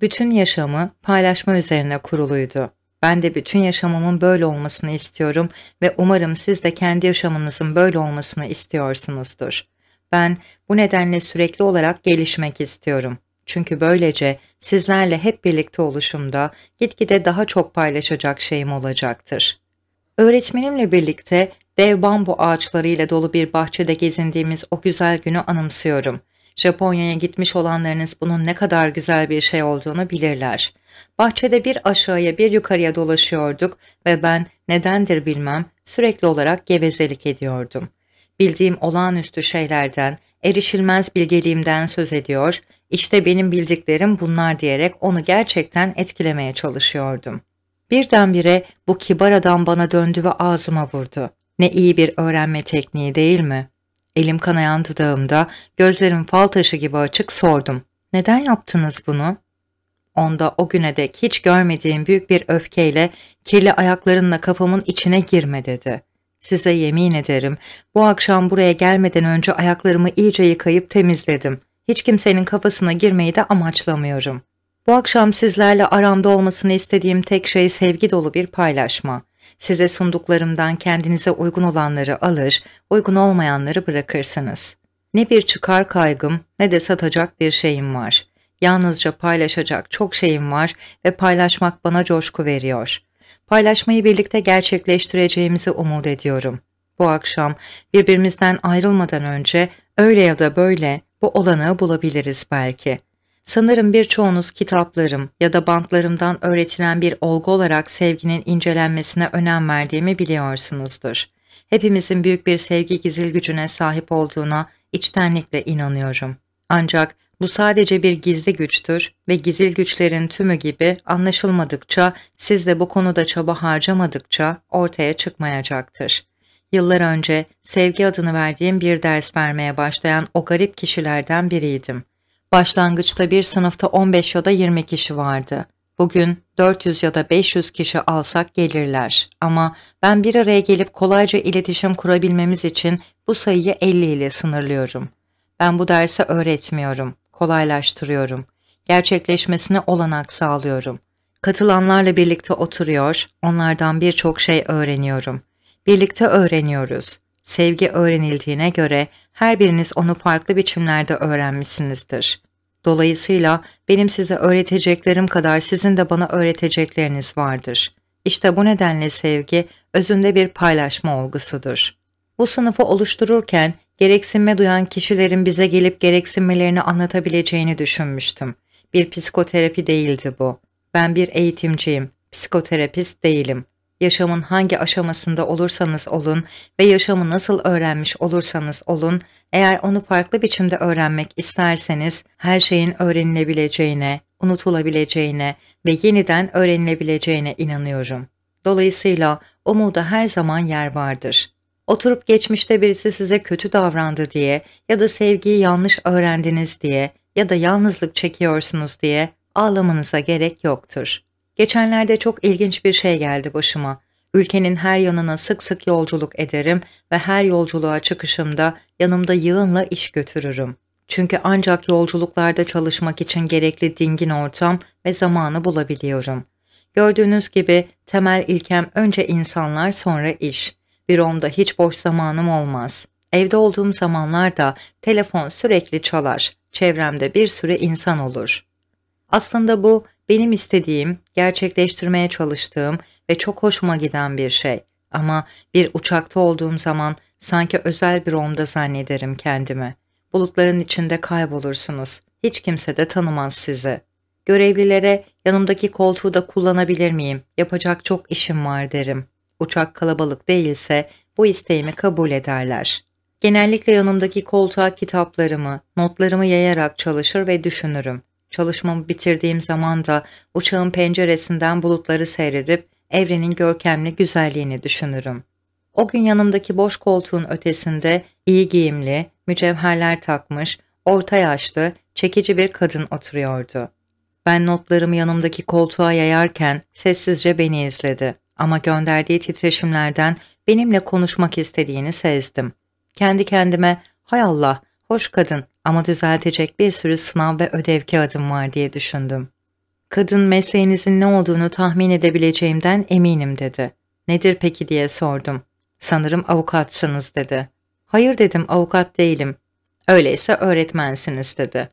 Bütün yaşamı paylaşma üzerine kuruluydu. Ben de bütün yaşamımın böyle olmasını istiyorum ve umarım siz de kendi yaşamınızın böyle olmasını istiyorsunuzdur. Ben bu nedenle sürekli olarak gelişmek istiyorum. Çünkü böylece sizlerle hep birlikte oluşumda gitgide daha çok paylaşacak şeyim olacaktır. Öğretmenimle birlikte Dev bambu ağaçlarıyla dolu bir bahçede gezindiğimiz o güzel günü anımsıyorum. Japonya'ya gitmiş olanlarınız bunun ne kadar güzel bir şey olduğunu bilirler. Bahçede bir aşağıya bir yukarıya dolaşıyorduk ve ben nedendir bilmem sürekli olarak gevezelik ediyordum. Bildiğim olağanüstü şeylerden, erişilmez bilgeliğimden söz ediyor, işte benim bildiklerim bunlar diyerek onu gerçekten etkilemeye çalışıyordum. Birdenbire bu kibar adam bana döndü ve ağzıma vurdu. Ne iyi bir öğrenme tekniği değil mi? Elim kanayan dudağımda, gözlerim fal taşı gibi açık sordum. Neden yaptınız bunu? Onda o güne dek hiç görmediğim büyük bir öfkeyle kirli ayaklarınla kafamın içine girme dedi. Size yemin ederim bu akşam buraya gelmeden önce ayaklarımı iyice yıkayıp temizledim. Hiç kimsenin kafasına girmeyi de amaçlamıyorum. Bu akşam sizlerle aramda olmasını istediğim tek şey sevgi dolu bir paylaşma.'' size sunduklarımdan kendinize uygun olanları alır, uygun olmayanları bırakırsınız. Ne bir çıkar kaygım ne de satacak bir şeyim var. Yalnızca paylaşacak çok şeyim var ve paylaşmak bana coşku veriyor. Paylaşmayı birlikte gerçekleştireceğimizi umut ediyorum. Bu akşam birbirimizden ayrılmadan önce öyle ya da böyle bu olanağı bulabiliriz belki. Sanırım birçoğunuz kitaplarım ya da bantlarımdan öğretilen bir olgu olarak sevginin incelenmesine önem verdiğimi biliyorsunuzdur. Hepimizin büyük bir sevgi gizil gücüne sahip olduğuna içtenlikle inanıyorum. Ancak bu sadece bir gizli güçtür ve gizil güçlerin tümü gibi anlaşılmadıkça, siz de bu konuda çaba harcamadıkça ortaya çıkmayacaktır. Yıllar önce sevgi adını verdiğim bir ders vermeye başlayan o garip kişilerden biriydim. Başlangıçta bir sınıfta 15 ya da 20 kişi vardı. Bugün 400 ya da 500 kişi alsak gelirler ama ben bir araya gelip kolayca iletişim kurabilmemiz için bu sayıyı 50 ile sınırlıyorum. Ben bu dersi öğretmiyorum, kolaylaştırıyorum. Gerçekleşmesine olanak sağlıyorum. Katılanlarla birlikte oturuyor, onlardan birçok şey öğreniyorum. Birlikte öğreniyoruz. Sevgi öğrenildiğine göre her biriniz onu farklı biçimlerde öğrenmişsinizdir. Dolayısıyla benim size öğreteceklerim kadar sizin de bana öğretecekleriniz vardır. İşte bu nedenle sevgi özünde bir paylaşma olgusudur. Bu sınıfı oluştururken gereksinme duyan kişilerin bize gelip gereksinmelerini anlatabileceğini düşünmüştüm. Bir psikoterapi değildi bu. Ben bir eğitimciyim, psikoterapist değilim. Yaşamın hangi aşamasında olursanız olun ve yaşamı nasıl öğrenmiş olursanız olun, eğer onu farklı biçimde öğrenmek isterseniz her şeyin öğrenilebileceğine, unutulabileceğine ve yeniden öğrenilebileceğine inanıyorum. Dolayısıyla umuda her zaman yer vardır. Oturup geçmişte birisi size kötü davrandı diye ya da sevgiyi yanlış öğrendiniz diye ya da yalnızlık çekiyorsunuz diye ağlamanıza gerek yoktur. Geçenlerde çok ilginç bir şey geldi başıma. Ülkenin her yanına sık sık yolculuk ederim ve her yolculuğa çıkışımda yanımda yığınla iş götürürüm. Çünkü ancak yolculuklarda çalışmak için gerekli dingin ortam ve zamanı bulabiliyorum. Gördüğünüz gibi temel ilkem önce insanlar sonra iş. Bir onda hiç boş zamanım olmaz. Evde olduğum zamanlarda telefon sürekli çalar. Çevremde bir sürü insan olur. Aslında bu benim istediğim, gerçekleştirmeye çalıştığım ve çok hoşuma giden bir şey. Ama bir uçakta olduğum zaman sanki özel bir romda zannederim kendimi. Bulutların içinde kaybolursunuz. Hiç kimse de tanımaz sizi. Görevlilere yanımdaki koltuğu da kullanabilir miyim? Yapacak çok işim var derim. Uçak kalabalık değilse bu isteğimi kabul ederler. Genellikle yanımdaki koltuğa kitaplarımı, notlarımı yayarak çalışır ve düşünürüm. Çalışmamı bitirdiğim zaman da uçağın penceresinden bulutları seyredip evrenin görkemli güzelliğini düşünürüm. O gün yanımdaki boş koltuğun ötesinde iyi giyimli, mücevherler takmış, orta yaşlı, çekici bir kadın oturuyordu. Ben notlarımı yanımdaki koltuğa yayarken sessizce beni izledi ama gönderdiği titreşimlerden benimle konuşmak istediğini sezdim. Kendi kendime hay Allah Hoş kadın ama düzeltecek bir sürü sınav ve ödev kağıdım var diye düşündüm. Kadın mesleğinizin ne olduğunu tahmin edebileceğimden eminim dedi. Nedir peki diye sordum. Sanırım avukatsınız dedi. Hayır dedim avukat değilim. Öyleyse öğretmensiniz dedi.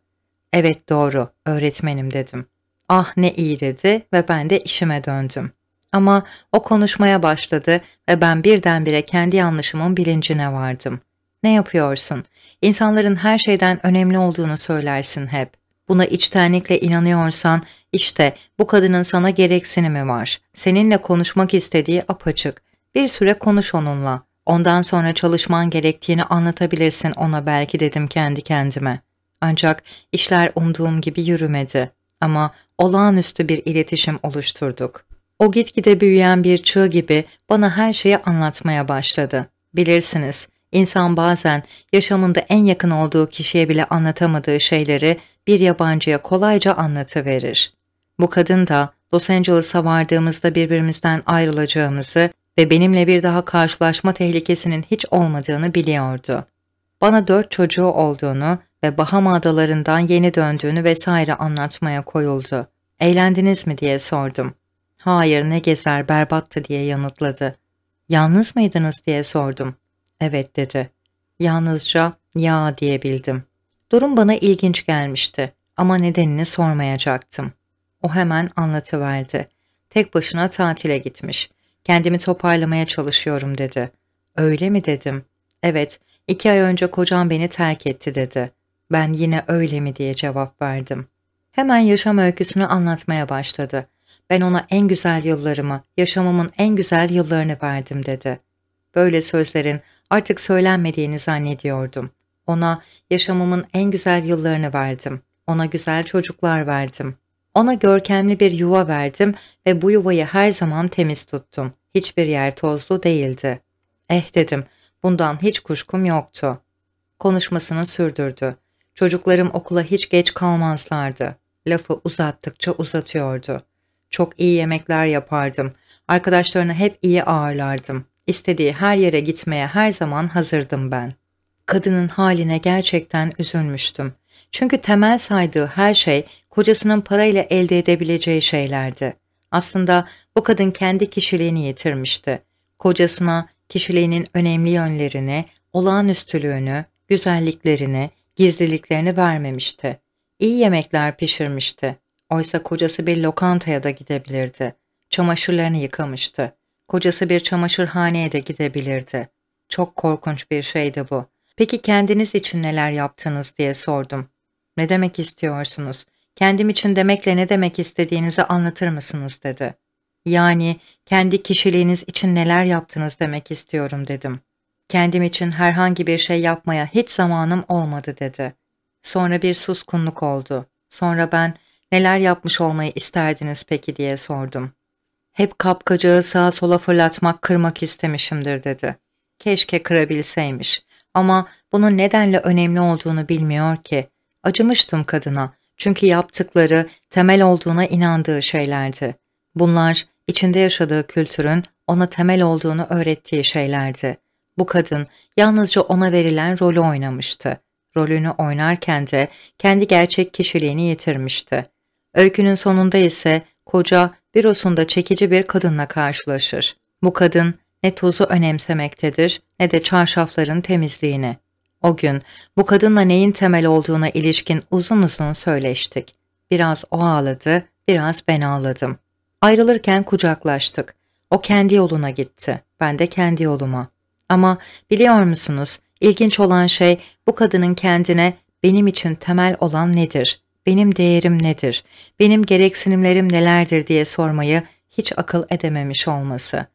Evet doğru öğretmenim dedim. Ah ne iyi dedi ve ben de işime döndüm. Ama o konuşmaya başladı ve ben birdenbire kendi yanlışımın bilincine vardım.'' Ne yapıyorsun? İnsanların her şeyden önemli olduğunu söylersin hep. Buna içtenlikle inanıyorsan işte bu kadının sana gereksinimi var. Seninle konuşmak istediği apaçık. Bir süre konuş onunla. Ondan sonra çalışman gerektiğini anlatabilirsin ona belki dedim kendi kendime. Ancak işler umduğum gibi yürümedi. Ama olağanüstü bir iletişim oluşturduk. O gitgide büyüyen bir çığ gibi bana her şeyi anlatmaya başladı. Bilirsiniz, İnsan bazen yaşamında en yakın olduğu kişiye bile anlatamadığı şeyleri bir yabancıya kolayca anlatıverir. Bu kadın da Los Angeles'a vardığımızda birbirimizden ayrılacağımızı ve benimle bir daha karşılaşma tehlikesinin hiç olmadığını biliyordu. Bana dört çocuğu olduğunu ve Bahama adalarından yeni döndüğünü vesaire anlatmaya koyuldu. Eğlendiniz mi diye sordum. Hayır ne gezer berbattı diye yanıtladı. Yalnız mıydınız diye sordum. Evet dedi. Yalnızca ya diyebildim. Durum bana ilginç gelmişti ama nedenini sormayacaktım. O hemen anlatıverdi. Tek başına tatile gitmiş. Kendimi toparlamaya çalışıyorum dedi. Öyle mi dedim. Evet, iki ay önce kocam beni terk etti dedi. Ben yine öyle mi diye cevap verdim. Hemen yaşam öyküsünü anlatmaya başladı. Ben ona en güzel yıllarımı, yaşamımın en güzel yıllarını verdim dedi. Böyle sözlerin artık söylenmediğini zannediyordum. Ona yaşamımın en güzel yıllarını verdim. Ona güzel çocuklar verdim. Ona görkemli bir yuva verdim ve bu yuvayı her zaman temiz tuttum. Hiçbir yer tozlu değildi. Eh dedim, bundan hiç kuşkum yoktu. Konuşmasını sürdürdü. Çocuklarım okula hiç geç kalmazlardı. Lafı uzattıkça uzatıyordu. Çok iyi yemekler yapardım. Arkadaşlarını hep iyi ağırlardım. İstediği her yere gitmeye her zaman hazırdım ben. Kadının haline gerçekten üzülmüştüm. Çünkü temel saydığı her şey kocasının parayla elde edebileceği şeylerdi. Aslında bu kadın kendi kişiliğini yitirmişti. Kocasına kişiliğinin önemli yönlerini, olağanüstülüğünü, güzelliklerini, gizliliklerini vermemişti. İyi yemekler pişirmişti. Oysa kocası bir lokantaya da gidebilirdi. Çamaşırlarını yıkamıştı. Kocası bir çamaşırhaneye de gidebilirdi. Çok korkunç bir şeydi bu. Peki kendiniz için neler yaptınız diye sordum. Ne demek istiyorsunuz? Kendim için demekle ne demek istediğinizi anlatır mısınız dedi. Yani kendi kişiliğiniz için neler yaptınız demek istiyorum dedim. Kendim için herhangi bir şey yapmaya hiç zamanım olmadı dedi. Sonra bir suskunluk oldu. Sonra ben neler yapmış olmayı isterdiniz peki diye sordum. Hep kapkacağı sağa sola fırlatmak, kırmak istemişimdir dedi. Keşke kırabilseymiş ama bunun nedenle önemli olduğunu bilmiyor ki. Acımıştım kadına çünkü yaptıkları temel olduğuna inandığı şeylerdi. Bunlar içinde yaşadığı kültürün ona temel olduğunu öğrettiği şeylerdi. Bu kadın yalnızca ona verilen rolü oynamıştı. Rolünü oynarken de kendi gerçek kişiliğini yitirmişti. Öykünün sonunda ise koca bürosunda çekici bir kadınla karşılaşır. Bu kadın ne tozu önemsemektedir ne de çarşafların temizliğini. O gün bu kadınla neyin temel olduğuna ilişkin uzun uzun söyleştik. Biraz o ağladı, biraz ben ağladım. Ayrılırken kucaklaştık. O kendi yoluna gitti, ben de kendi yoluma. Ama biliyor musunuz, ilginç olan şey bu kadının kendine benim için temel olan nedir benim değerim nedir, benim gereksinimlerim nelerdir diye sormayı hiç akıl edememiş olması.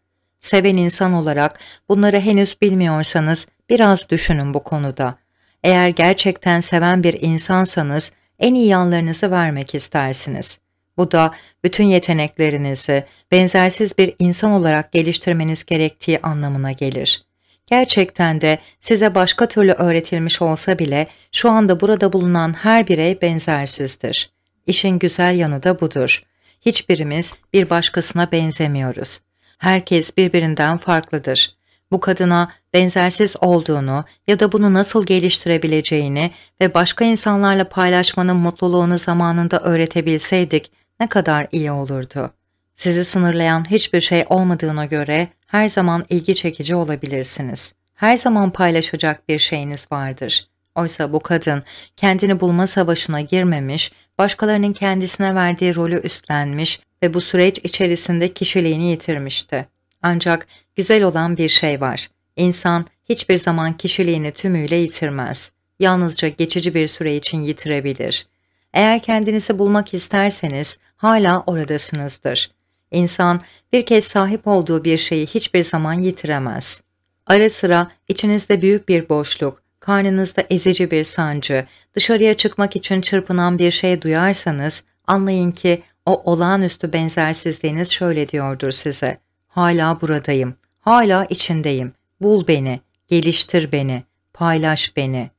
Seven insan olarak bunları henüz bilmiyorsanız biraz düşünün bu konuda. Eğer gerçekten seven bir insansanız en iyi yanlarınızı vermek istersiniz. Bu da bütün yeteneklerinizi benzersiz bir insan olarak geliştirmeniz gerektiği anlamına gelir. Gerçekten de size başka türlü öğretilmiş olsa bile şu anda burada bulunan her birey benzersizdir. İşin güzel yanı da budur. Hiçbirimiz bir başkasına benzemiyoruz. Herkes birbirinden farklıdır. Bu kadına benzersiz olduğunu ya da bunu nasıl geliştirebileceğini ve başka insanlarla paylaşmanın mutluluğunu zamanında öğretebilseydik ne kadar iyi olurdu.'' Sizi sınırlayan hiçbir şey olmadığına göre her zaman ilgi çekici olabilirsiniz. Her zaman paylaşacak bir şeyiniz vardır. Oysa bu kadın kendini bulma savaşına girmemiş, başkalarının kendisine verdiği rolü üstlenmiş ve bu süreç içerisinde kişiliğini yitirmişti. Ancak güzel olan bir şey var. İnsan hiçbir zaman kişiliğini tümüyle yitirmez. Yalnızca geçici bir süre için yitirebilir. Eğer kendinizi bulmak isterseniz hala oradasınızdır. İnsan bir kez sahip olduğu bir şeyi hiçbir zaman yitiremez. Ara sıra içinizde büyük bir boşluk, karnınızda ezici bir sancı, dışarıya çıkmak için çırpınan bir şey duyarsanız anlayın ki o olağanüstü benzersizliğiniz şöyle diyordur size. Hala buradayım, hala içindeyim, bul beni, geliştir beni, paylaş beni.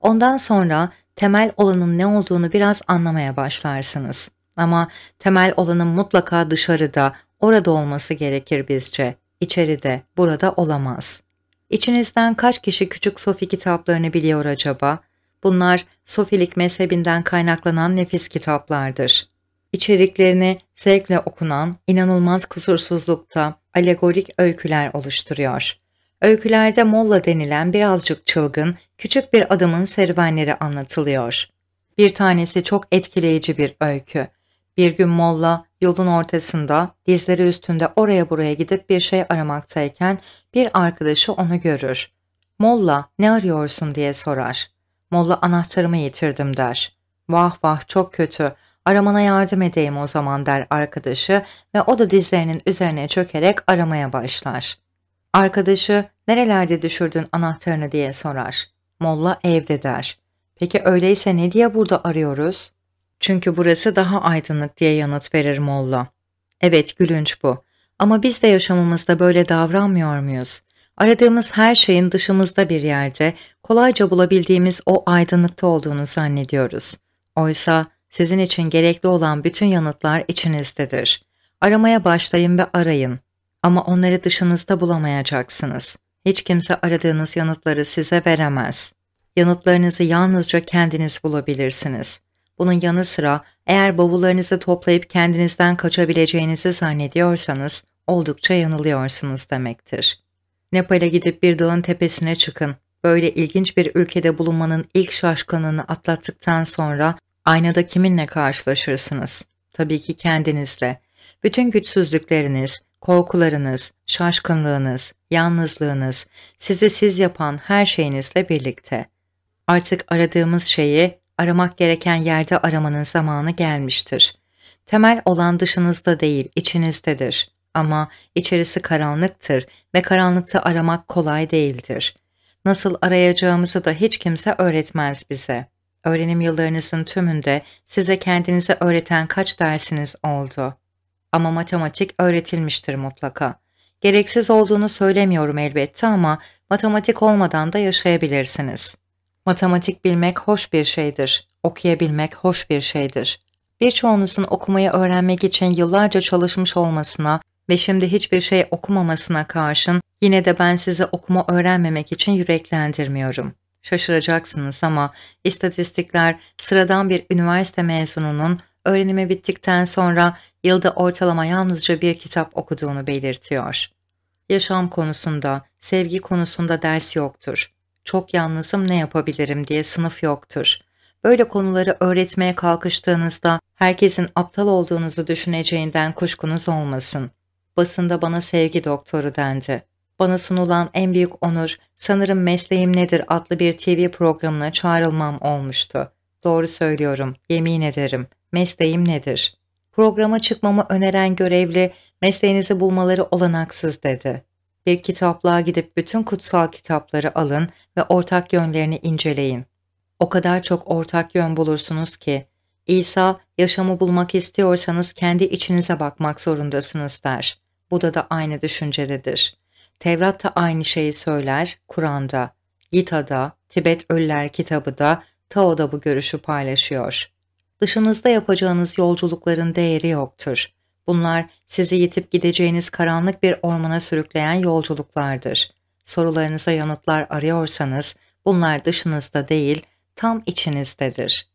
Ondan sonra temel olanın ne olduğunu biraz anlamaya başlarsınız. Ama temel olanın mutlaka dışarıda, orada olması gerekir bizce. İçeride, burada olamaz. İçinizden kaç kişi küçük Sofi kitaplarını biliyor acaba? Bunlar Sofilik mezhebinden kaynaklanan nefis kitaplardır. İçeriklerini zevkle okunan, inanılmaz kusursuzlukta alegorik öyküler oluşturuyor. Öykülerde Molla denilen birazcık çılgın, küçük bir adamın serüvenleri anlatılıyor. Bir tanesi çok etkileyici bir öykü. Bir gün Molla yolun ortasında dizleri üstünde oraya buraya gidip bir şey aramaktayken bir arkadaşı onu görür. Molla ne arıyorsun diye sorar. Molla anahtarımı yitirdim der. Vah vah çok kötü aramana yardım edeyim o zaman der arkadaşı ve o da dizlerinin üzerine çökerek aramaya başlar. Arkadaşı nerelerde düşürdün anahtarını diye sorar. Molla evde der. Peki öyleyse ne diye burada arıyoruz? Çünkü burası daha aydınlık diye yanıt verir Molla. Evet gülünç bu. Ama biz de yaşamımızda böyle davranmıyor muyuz? Aradığımız her şeyin dışımızda bir yerde, kolayca bulabildiğimiz o aydınlıkta olduğunu zannediyoruz. Oysa sizin için gerekli olan bütün yanıtlar içinizdedir. Aramaya başlayın ve arayın. Ama onları dışınızda bulamayacaksınız. Hiç kimse aradığınız yanıtları size veremez. Yanıtlarınızı yalnızca kendiniz bulabilirsiniz. Bunun yanı sıra eğer bavullarınızı toplayıp kendinizden kaçabileceğinizi zannediyorsanız oldukça yanılıyorsunuz demektir. Nepal'e gidip bir dağın tepesine çıkın. Böyle ilginç bir ülkede bulunmanın ilk şaşkınlığını atlattıktan sonra aynada kiminle karşılaşırsınız? Tabii ki kendinizle. Bütün güçsüzlükleriniz, korkularınız, şaşkınlığınız, yalnızlığınız, sizi siz yapan her şeyinizle birlikte. Artık aradığımız şeyi aramak gereken yerde aramanın zamanı gelmiştir. Temel olan dışınızda değil, içinizdedir. Ama içerisi karanlıktır ve karanlıkta aramak kolay değildir. Nasıl arayacağımızı da hiç kimse öğretmez bize. Öğrenim yıllarınızın tümünde size kendinize öğreten kaç dersiniz oldu? Ama matematik öğretilmiştir mutlaka. Gereksiz olduğunu söylemiyorum elbette ama matematik olmadan da yaşayabilirsiniz.'' Matematik bilmek hoş bir şeydir. Okuyabilmek hoş bir şeydir. Birçoğunuzun okumayı öğrenmek için yıllarca çalışmış olmasına ve şimdi hiçbir şey okumamasına karşın yine de ben sizi okuma öğrenmemek için yüreklendirmiyorum. Şaşıracaksınız ama istatistikler sıradan bir üniversite mezununun öğrenimi bittikten sonra yılda ortalama yalnızca bir kitap okuduğunu belirtiyor. Yaşam konusunda, sevgi konusunda ders yoktur çok yalnızım ne yapabilirim diye sınıf yoktur. Böyle konuları öğretmeye kalkıştığınızda herkesin aptal olduğunuzu düşüneceğinden kuşkunuz olmasın. Basında bana sevgi doktoru dendi. Bana sunulan en büyük onur sanırım Mesleğim Nedir adlı bir TV programına çağrılmam olmuştu. Doğru söylüyorum, yemin ederim. Mesleğim nedir? Programa çıkmamı öneren görevli mesleğinizi bulmaları olanaksız dedi bir kitaplığa gidip bütün kutsal kitapları alın ve ortak yönlerini inceleyin. O kadar çok ortak yön bulursunuz ki, İsa yaşamı bulmak istiyorsanız kendi içinize bakmak zorundasınız der. Buda da aynı düşüncededir. Tevrat da aynı şeyi söyler, Kur'an'da, Yitada, Tibet Ölüler kitabı da Tao'da bu görüşü paylaşıyor. Dışınızda yapacağınız yolculukların değeri yoktur. Bunlar sizi yitip gideceğiniz karanlık bir ormana sürükleyen yolculuklardır. Sorularınıza yanıtlar arıyorsanız bunlar dışınızda değil, tam içinizdedir.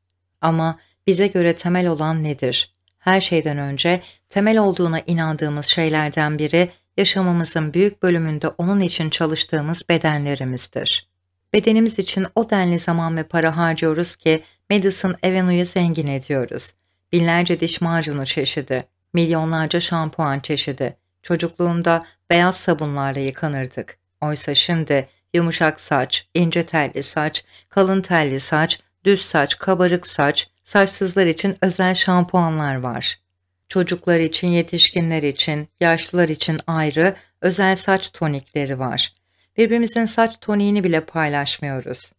Ama bize göre temel olan nedir? Her şeyden önce temel olduğuna inandığımız şeylerden biri yaşamamızın büyük bölümünde onun için çalıştığımız bedenlerimizdir. Bedenimiz için o denli zaman ve para harcıyoruz ki Madison Avenue'yu zengin ediyoruz. Binlerce diş macunu çeşidi, milyonlarca şampuan çeşidi. Çocukluğumda beyaz sabunlarla yıkanırdık. Oysa şimdi yumuşak saç, ince telli saç, kalın telli saç, düz saç, kabarık saç, saçsızlar için özel şampuanlar var. Çocuklar için, yetişkinler için, yaşlılar için ayrı özel saç tonikleri var. Birbirimizin saç toniğini bile paylaşmıyoruz.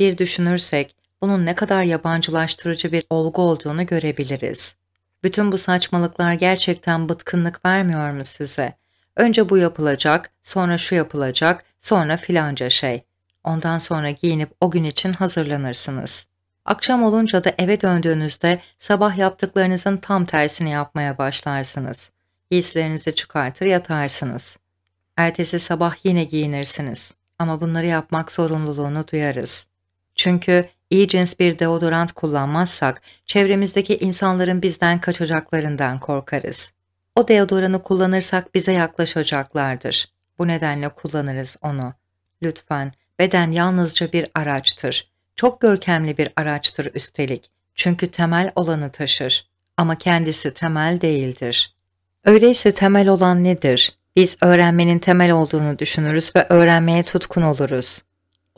Bir düşünürsek bunun ne kadar yabancılaştırıcı bir olgu olduğunu görebiliriz. Bütün bu saçmalıklar gerçekten bıtkınlık vermiyor mu size? Önce bu yapılacak, sonra şu yapılacak, sonra filanca şey. Ondan sonra giyinip o gün için hazırlanırsınız. Akşam olunca da eve döndüğünüzde sabah yaptıklarınızın tam tersini yapmaya başlarsınız. Giysilerinizi çıkartır yatarsınız. Ertesi sabah yine giyinirsiniz ama bunları yapmak zorunluluğunu duyarız. Çünkü iyi cins bir deodorant kullanmazsak çevremizdeki insanların bizden kaçacaklarından korkarız. O deodoranı kullanırsak bize yaklaşacaklardır. Bu nedenle kullanırız onu. Lütfen beden yalnızca bir araçtır. Çok görkemli bir araçtır üstelik. Çünkü temel olanı taşır. Ama kendisi temel değildir. Öyleyse temel olan nedir? Biz öğrenmenin temel olduğunu düşünürüz ve öğrenmeye tutkun oluruz.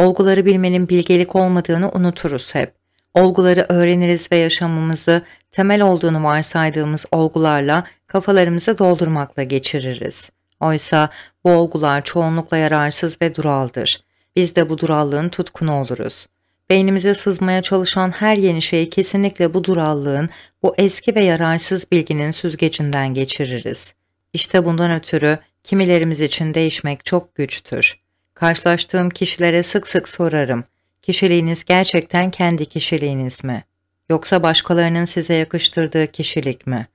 Olguları bilmenin bilgelik olmadığını unuturuz hep. Olguları öğreniriz ve yaşamımızı temel olduğunu varsaydığımız olgularla kafalarımızı doldurmakla geçiririz. Oysa bu olgular çoğunlukla yararsız ve duraldır. Biz de bu durallığın tutkunu oluruz. Beynimize sızmaya çalışan her yeni şeyi kesinlikle bu durallığın, bu eski ve yararsız bilginin süzgecinden geçiririz. İşte bundan ötürü kimilerimiz için değişmek çok güçtür. Karşılaştığım kişilere sık sık sorarım. Kişiliğiniz gerçekten kendi kişiliğiniz mi? Yoksa başkalarının size yakıştırdığı kişilik mi?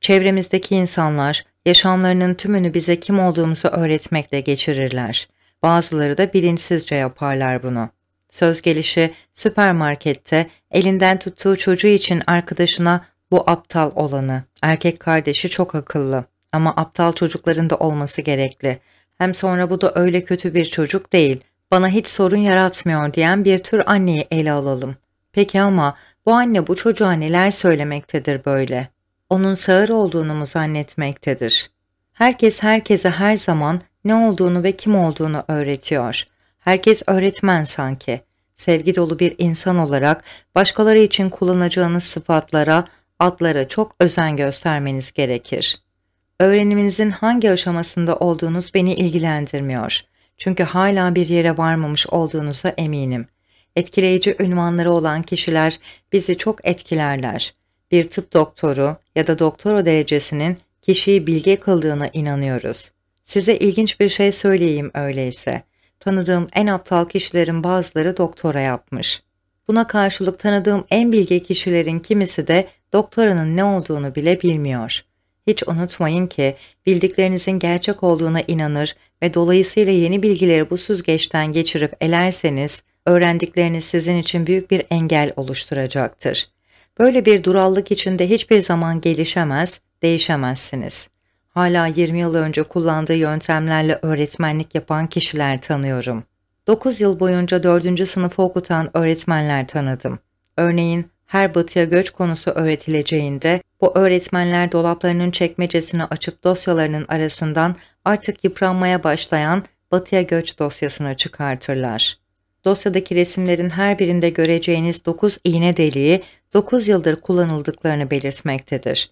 Çevremizdeki insanlar yaşamlarının tümünü bize kim olduğumuzu öğretmekle geçirirler. Bazıları da bilinçsizce yaparlar bunu. Söz gelişi süpermarkette elinden tuttuğu çocuğu için arkadaşına bu aptal olanı, erkek kardeşi çok akıllı ama aptal çocukların da olması gerekli. Hem sonra bu da öyle kötü bir çocuk değil, bana hiç sorun yaratmıyor diyen bir tür anneyi ele alalım. Peki ama bu anne bu çocuğa neler söylemektedir böyle? Onun sağır olduğunu mu zannetmektedir? Herkes herkese her zaman ne olduğunu ve kim olduğunu öğretiyor. Herkes öğretmen sanki. Sevgi dolu bir insan olarak başkaları için kullanacağınız sıfatlara, adlara çok özen göstermeniz gerekir öğreniminizin hangi aşamasında olduğunuz beni ilgilendirmiyor. Çünkü hala bir yere varmamış olduğunuza eminim. Etkileyici ünvanları olan kişiler bizi çok etkilerler. Bir tıp doktoru ya da doktora derecesinin kişiyi bilge kıldığına inanıyoruz. Size ilginç bir şey söyleyeyim öyleyse. Tanıdığım en aptal kişilerin bazıları doktora yapmış. Buna karşılık tanıdığım en bilge kişilerin kimisi de doktoranın ne olduğunu bile bilmiyor.'' Hiç unutmayın ki bildiklerinizin gerçek olduğuna inanır ve dolayısıyla yeni bilgileri bu süzgeçten geçirip elerseniz öğrendikleriniz sizin için büyük bir engel oluşturacaktır. Böyle bir durallık içinde hiçbir zaman gelişemez, değişemezsiniz. Hala 20 yıl önce kullandığı yöntemlerle öğretmenlik yapan kişiler tanıyorum. 9 yıl boyunca 4. sınıfı okutan öğretmenler tanıdım. Örneğin her batıya göç konusu öğretileceğinde bu öğretmenler dolaplarının çekmecesini açıp dosyalarının arasından artık yıpranmaya başlayan batıya göç dosyasını çıkartırlar. Dosyadaki resimlerin her birinde göreceğiniz 9 iğne deliği 9 yıldır kullanıldıklarını belirtmektedir.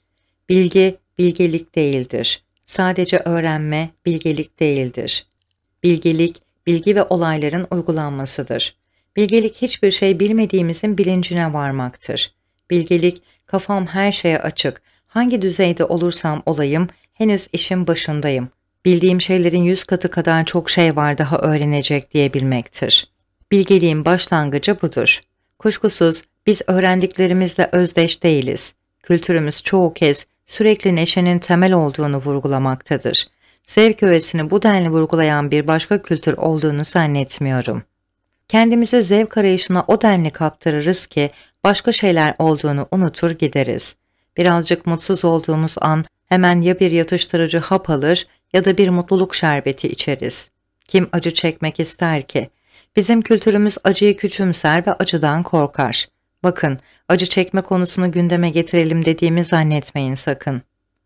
Bilgi, bilgelik değildir. Sadece öğrenme, bilgelik değildir. Bilgelik, bilgi ve olayların uygulanmasıdır. Bilgelik hiçbir şey bilmediğimizin bilincine varmaktır. Bilgelik, kafam her şeye açık, hangi düzeyde olursam olayım, henüz işin başındayım. Bildiğim şeylerin yüz katı kadar çok şey var daha öğrenecek diyebilmektir. Bilgeliğin başlangıcı budur. Kuşkusuz biz öğrendiklerimizle özdeş değiliz. Kültürümüz çoğu kez sürekli neşenin temel olduğunu vurgulamaktadır. Zevk öğesini bu denli vurgulayan bir başka kültür olduğunu zannetmiyorum.'' Kendimize zevk arayışına o denli kaptırırız ki başka şeyler olduğunu unutur gideriz. Birazcık mutsuz olduğumuz an hemen ya bir yatıştırıcı hap alır ya da bir mutluluk şerbeti içeriz. Kim acı çekmek ister ki? Bizim kültürümüz acıyı küçümser ve acıdan korkar. Bakın, acı çekme konusunu gündeme getirelim dediğimi zannetmeyin sakın.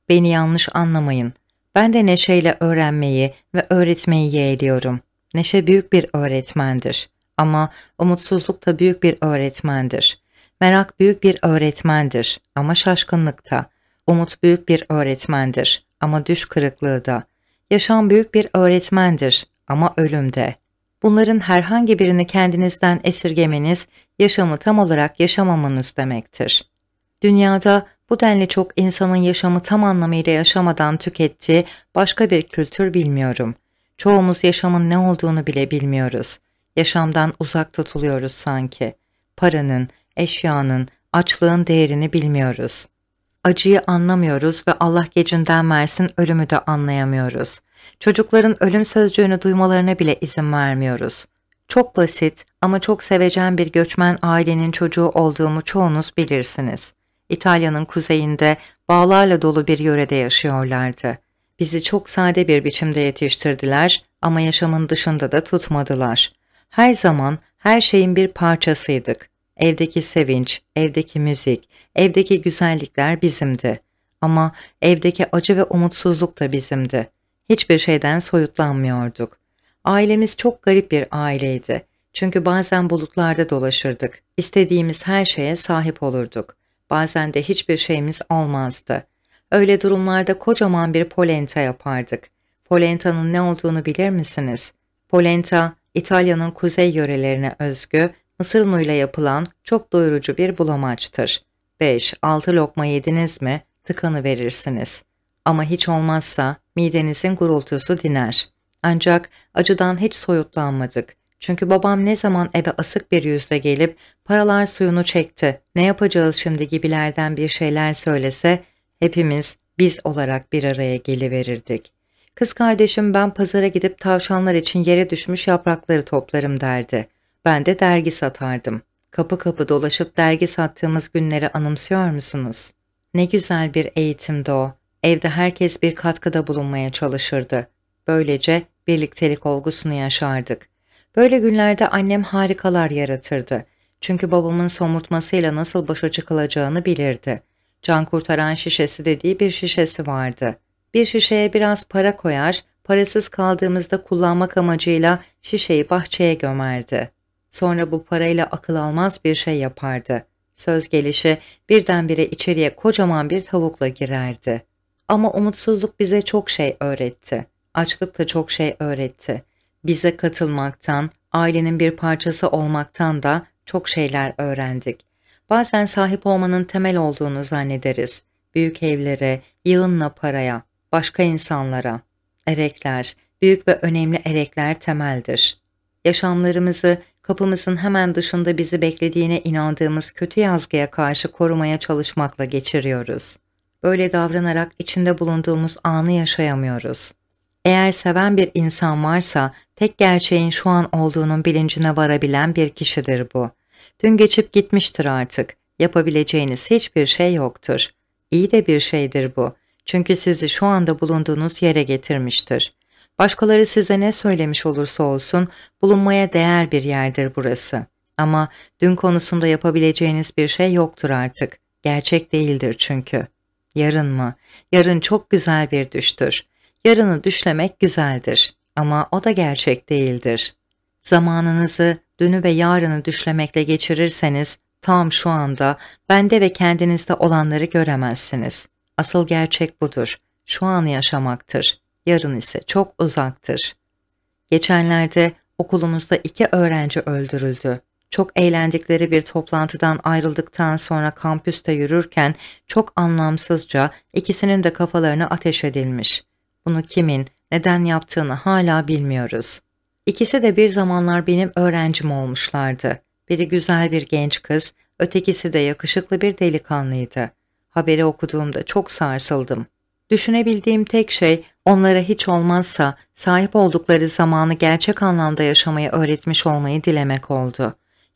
Beni yanlış anlamayın. Ben de neşeyle öğrenmeyi ve öğretmeyi yeğliyorum. Neşe büyük bir öğretmendir ama umutsuzluk da büyük bir öğretmendir. Merak büyük bir öğretmendir ama şaşkınlıkta. Umut büyük bir öğretmendir ama düş kırıklığı da. Yaşam büyük bir öğretmendir ama ölümde. Bunların herhangi birini kendinizden esirgemeniz, yaşamı tam olarak yaşamamanız demektir. Dünyada bu denli çok insanın yaşamı tam anlamıyla yaşamadan tükettiği başka bir kültür bilmiyorum. Çoğumuz yaşamın ne olduğunu bile bilmiyoruz yaşamdan uzak tutuluyoruz sanki. Paranın, eşyanın, açlığın değerini bilmiyoruz. Acıyı anlamıyoruz ve Allah gecinden versin ölümü de anlayamıyoruz. Çocukların ölüm sözcüğünü duymalarına bile izin vermiyoruz. Çok basit ama çok seveceğim bir göçmen ailenin çocuğu olduğumu çoğunuz bilirsiniz. İtalya'nın kuzeyinde bağlarla dolu bir yörede yaşıyorlardı. Bizi çok sade bir biçimde yetiştirdiler ama yaşamın dışında da tutmadılar. Her zaman her şeyin bir parçasıydık. Evdeki sevinç, evdeki müzik, evdeki güzellikler bizimdi. Ama evdeki acı ve umutsuzluk da bizimdi. Hiçbir şeyden soyutlanmıyorduk. Ailemiz çok garip bir aileydi. Çünkü bazen bulutlarda dolaşırdık. İstediğimiz her şeye sahip olurduk. Bazen de hiçbir şeyimiz olmazdı. Öyle durumlarda kocaman bir polenta yapardık. Polenta'nın ne olduğunu bilir misiniz? Polenta, İtalya'nın kuzey yörelerine özgü mısır unuyla yapılan çok doyurucu bir bulamaçtır. 5-6 lokma yediniz mi tıkanı verirsiniz. Ama hiç olmazsa midenizin gurultusu diner. Ancak acıdan hiç soyutlanmadık. Çünkü babam ne zaman eve asık bir yüzle gelip paralar suyunu çekti, ne yapacağız şimdi gibilerden bir şeyler söylese hepimiz biz olarak bir araya geliverirdik. Kız kardeşim ben pazara gidip tavşanlar için yere düşmüş yaprakları toplarım derdi. Ben de dergi satardım. Kapı kapı dolaşıp dergi sattığımız günleri anımsıyor musunuz? Ne güzel bir eğitimdi o. Evde herkes bir katkıda bulunmaya çalışırdı. Böylece birliktelik olgusunu yaşardık. Böyle günlerde annem harikalar yaratırdı. Çünkü babamın somurtmasıyla nasıl başa çıkılacağını bilirdi. Can kurtaran şişesi dediği bir şişesi vardı.'' Bir şişeye biraz para koyar, parasız kaldığımızda kullanmak amacıyla şişeyi bahçeye gömerdi. Sonra bu parayla akıl almaz bir şey yapardı. Söz gelişi birdenbire içeriye kocaman bir tavukla girerdi. Ama umutsuzluk bize çok şey öğretti. Açlık da çok şey öğretti. Bize katılmaktan, ailenin bir parçası olmaktan da çok şeyler öğrendik. Bazen sahip olmanın temel olduğunu zannederiz. Büyük evlere, yığınla paraya, başka insanlara. Erekler, büyük ve önemli erekler temeldir. Yaşamlarımızı kapımızın hemen dışında bizi beklediğine inandığımız kötü yazgıya karşı korumaya çalışmakla geçiriyoruz. Böyle davranarak içinde bulunduğumuz anı yaşayamıyoruz. Eğer seven bir insan varsa tek gerçeğin şu an olduğunun bilincine varabilen bir kişidir bu. Dün geçip gitmiştir artık. Yapabileceğiniz hiçbir şey yoktur. İyi de bir şeydir bu. Çünkü sizi şu anda bulunduğunuz yere getirmiştir. Başkaları size ne söylemiş olursa olsun bulunmaya değer bir yerdir burası. Ama dün konusunda yapabileceğiniz bir şey yoktur artık. Gerçek değildir çünkü. Yarın mı? Yarın çok güzel bir düştür. Yarını düşlemek güzeldir ama o da gerçek değildir. Zamanınızı dünü ve yarını düşlemekle geçirirseniz tam şu anda bende ve kendinizde olanları göremezsiniz. Asıl gerçek budur. Şu an yaşamaktır. Yarın ise çok uzaktır. Geçenlerde okulumuzda iki öğrenci öldürüldü. Çok eğlendikleri bir toplantıdan ayrıldıktan sonra kampüste yürürken çok anlamsızca ikisinin de kafalarına ateş edilmiş. Bunu kimin, neden yaptığını hala bilmiyoruz. İkisi de bir zamanlar benim öğrencim olmuşlardı. Biri güzel bir genç kız, ötekisi de yakışıklı bir delikanlıydı. Haberi okuduğumda çok sarsıldım. Düşünebildiğim tek şey onlara hiç olmazsa sahip oldukları zamanı gerçek anlamda yaşamayı öğretmiş olmayı dilemek oldu.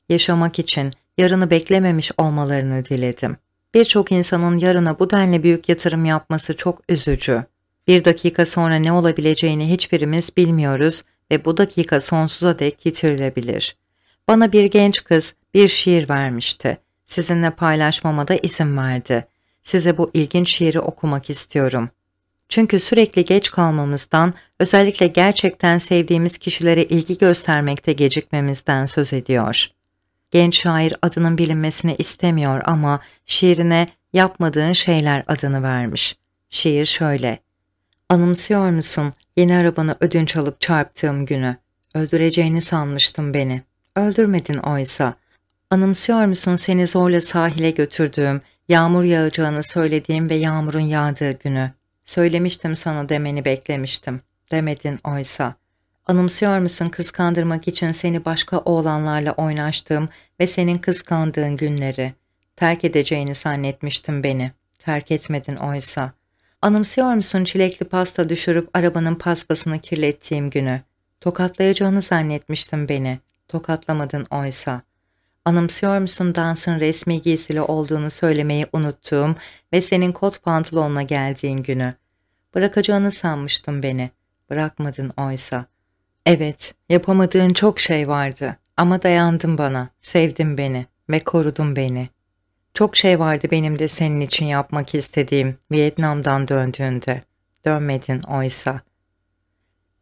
Yaşamak için yarını beklememiş olmalarını diledim. Birçok insanın yarına bu denli büyük yatırım yapması çok üzücü. Bir dakika sonra ne olabileceğini hiçbirimiz bilmiyoruz ve bu dakika sonsuza dek yitirilebilir. Bana bir genç kız bir şiir vermişti. Sizinle paylaşmama da izin verdi size bu ilginç şiiri okumak istiyorum. Çünkü sürekli geç kalmamızdan, özellikle gerçekten sevdiğimiz kişilere ilgi göstermekte gecikmemizden söz ediyor. Genç şair adının bilinmesini istemiyor ama şiirine yapmadığın şeyler adını vermiş. Şiir şöyle. Anımsıyor musun yeni arabanı ödünç alıp çarptığım günü? Öldüreceğini sanmıştım beni. Öldürmedin oysa. Anımsıyor musun seni zorla sahile götürdüğüm, Yağmur yağacağını söylediğim ve yağmurun yağdığı günü. Söylemiştim sana demeni beklemiştim. Demedin oysa. Anımsıyor musun kıskandırmak için seni başka oğlanlarla oynaştığım ve senin kıskandığın günleri? Terk edeceğini zannetmiştim beni. Terk etmedin oysa. Anımsıyor musun çilekli pasta düşürüp arabanın paspasını kirlettiğim günü? Tokatlayacağını zannetmiştim beni. Tokatlamadın oysa.'' anımsıyor musun dansın resmi giysili olduğunu söylemeyi unuttuğum ve senin kot pantolonla geldiğin günü. Bırakacağını sanmıştım beni. Bırakmadın oysa. Evet, yapamadığın çok şey vardı. Ama dayandın bana, sevdin beni ve korudun beni. Çok şey vardı benim de senin için yapmak istediğim Vietnam'dan döndüğünde. Dönmedin oysa.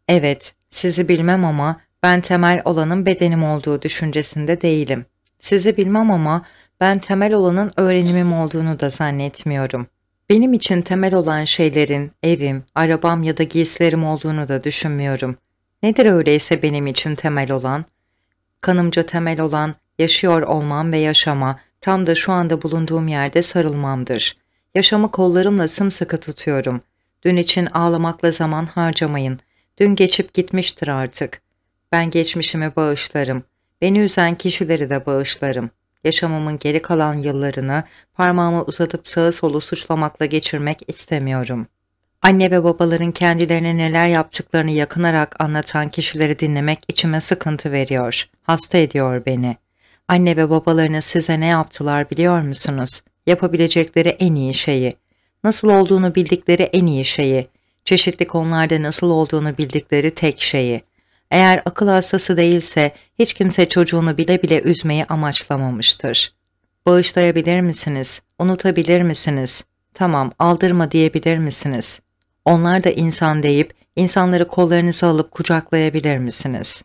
Evet, sizi bilmem ama ben temel olanın bedenim olduğu düşüncesinde değilim. Sizi bilmem ama ben temel olanın öğrenimim olduğunu da zannetmiyorum. Benim için temel olan şeylerin evim, arabam ya da giysilerim olduğunu da düşünmüyorum. Nedir öyleyse benim için temel olan? Kanımca temel olan yaşıyor olmam ve yaşama, tam da şu anda bulunduğum yerde sarılmamdır. Yaşamı kollarımla sımsıkı tutuyorum. Dün için ağlamakla zaman harcamayın. Dün geçip gitmiştir artık. Ben geçmişimi bağışlarım. Beni üzen kişileri de bağışlarım. Yaşamımın geri kalan yıllarını parmağımı uzatıp sağı solu suçlamakla geçirmek istemiyorum. Anne ve babaların kendilerine neler yaptıklarını yakınarak anlatan kişileri dinlemek içime sıkıntı veriyor. Hasta ediyor beni. Anne ve babalarınız size ne yaptılar biliyor musunuz? Yapabilecekleri en iyi şeyi. Nasıl olduğunu bildikleri en iyi şeyi. Çeşitli konularda nasıl olduğunu bildikleri tek şeyi. Eğer akıl hastası değilse hiç kimse çocuğunu bile bile üzmeyi amaçlamamıştır. Bağışlayabilir misiniz? Unutabilir misiniz? Tamam aldırma diyebilir misiniz? Onlar da insan deyip insanları kollarınıza alıp kucaklayabilir misiniz?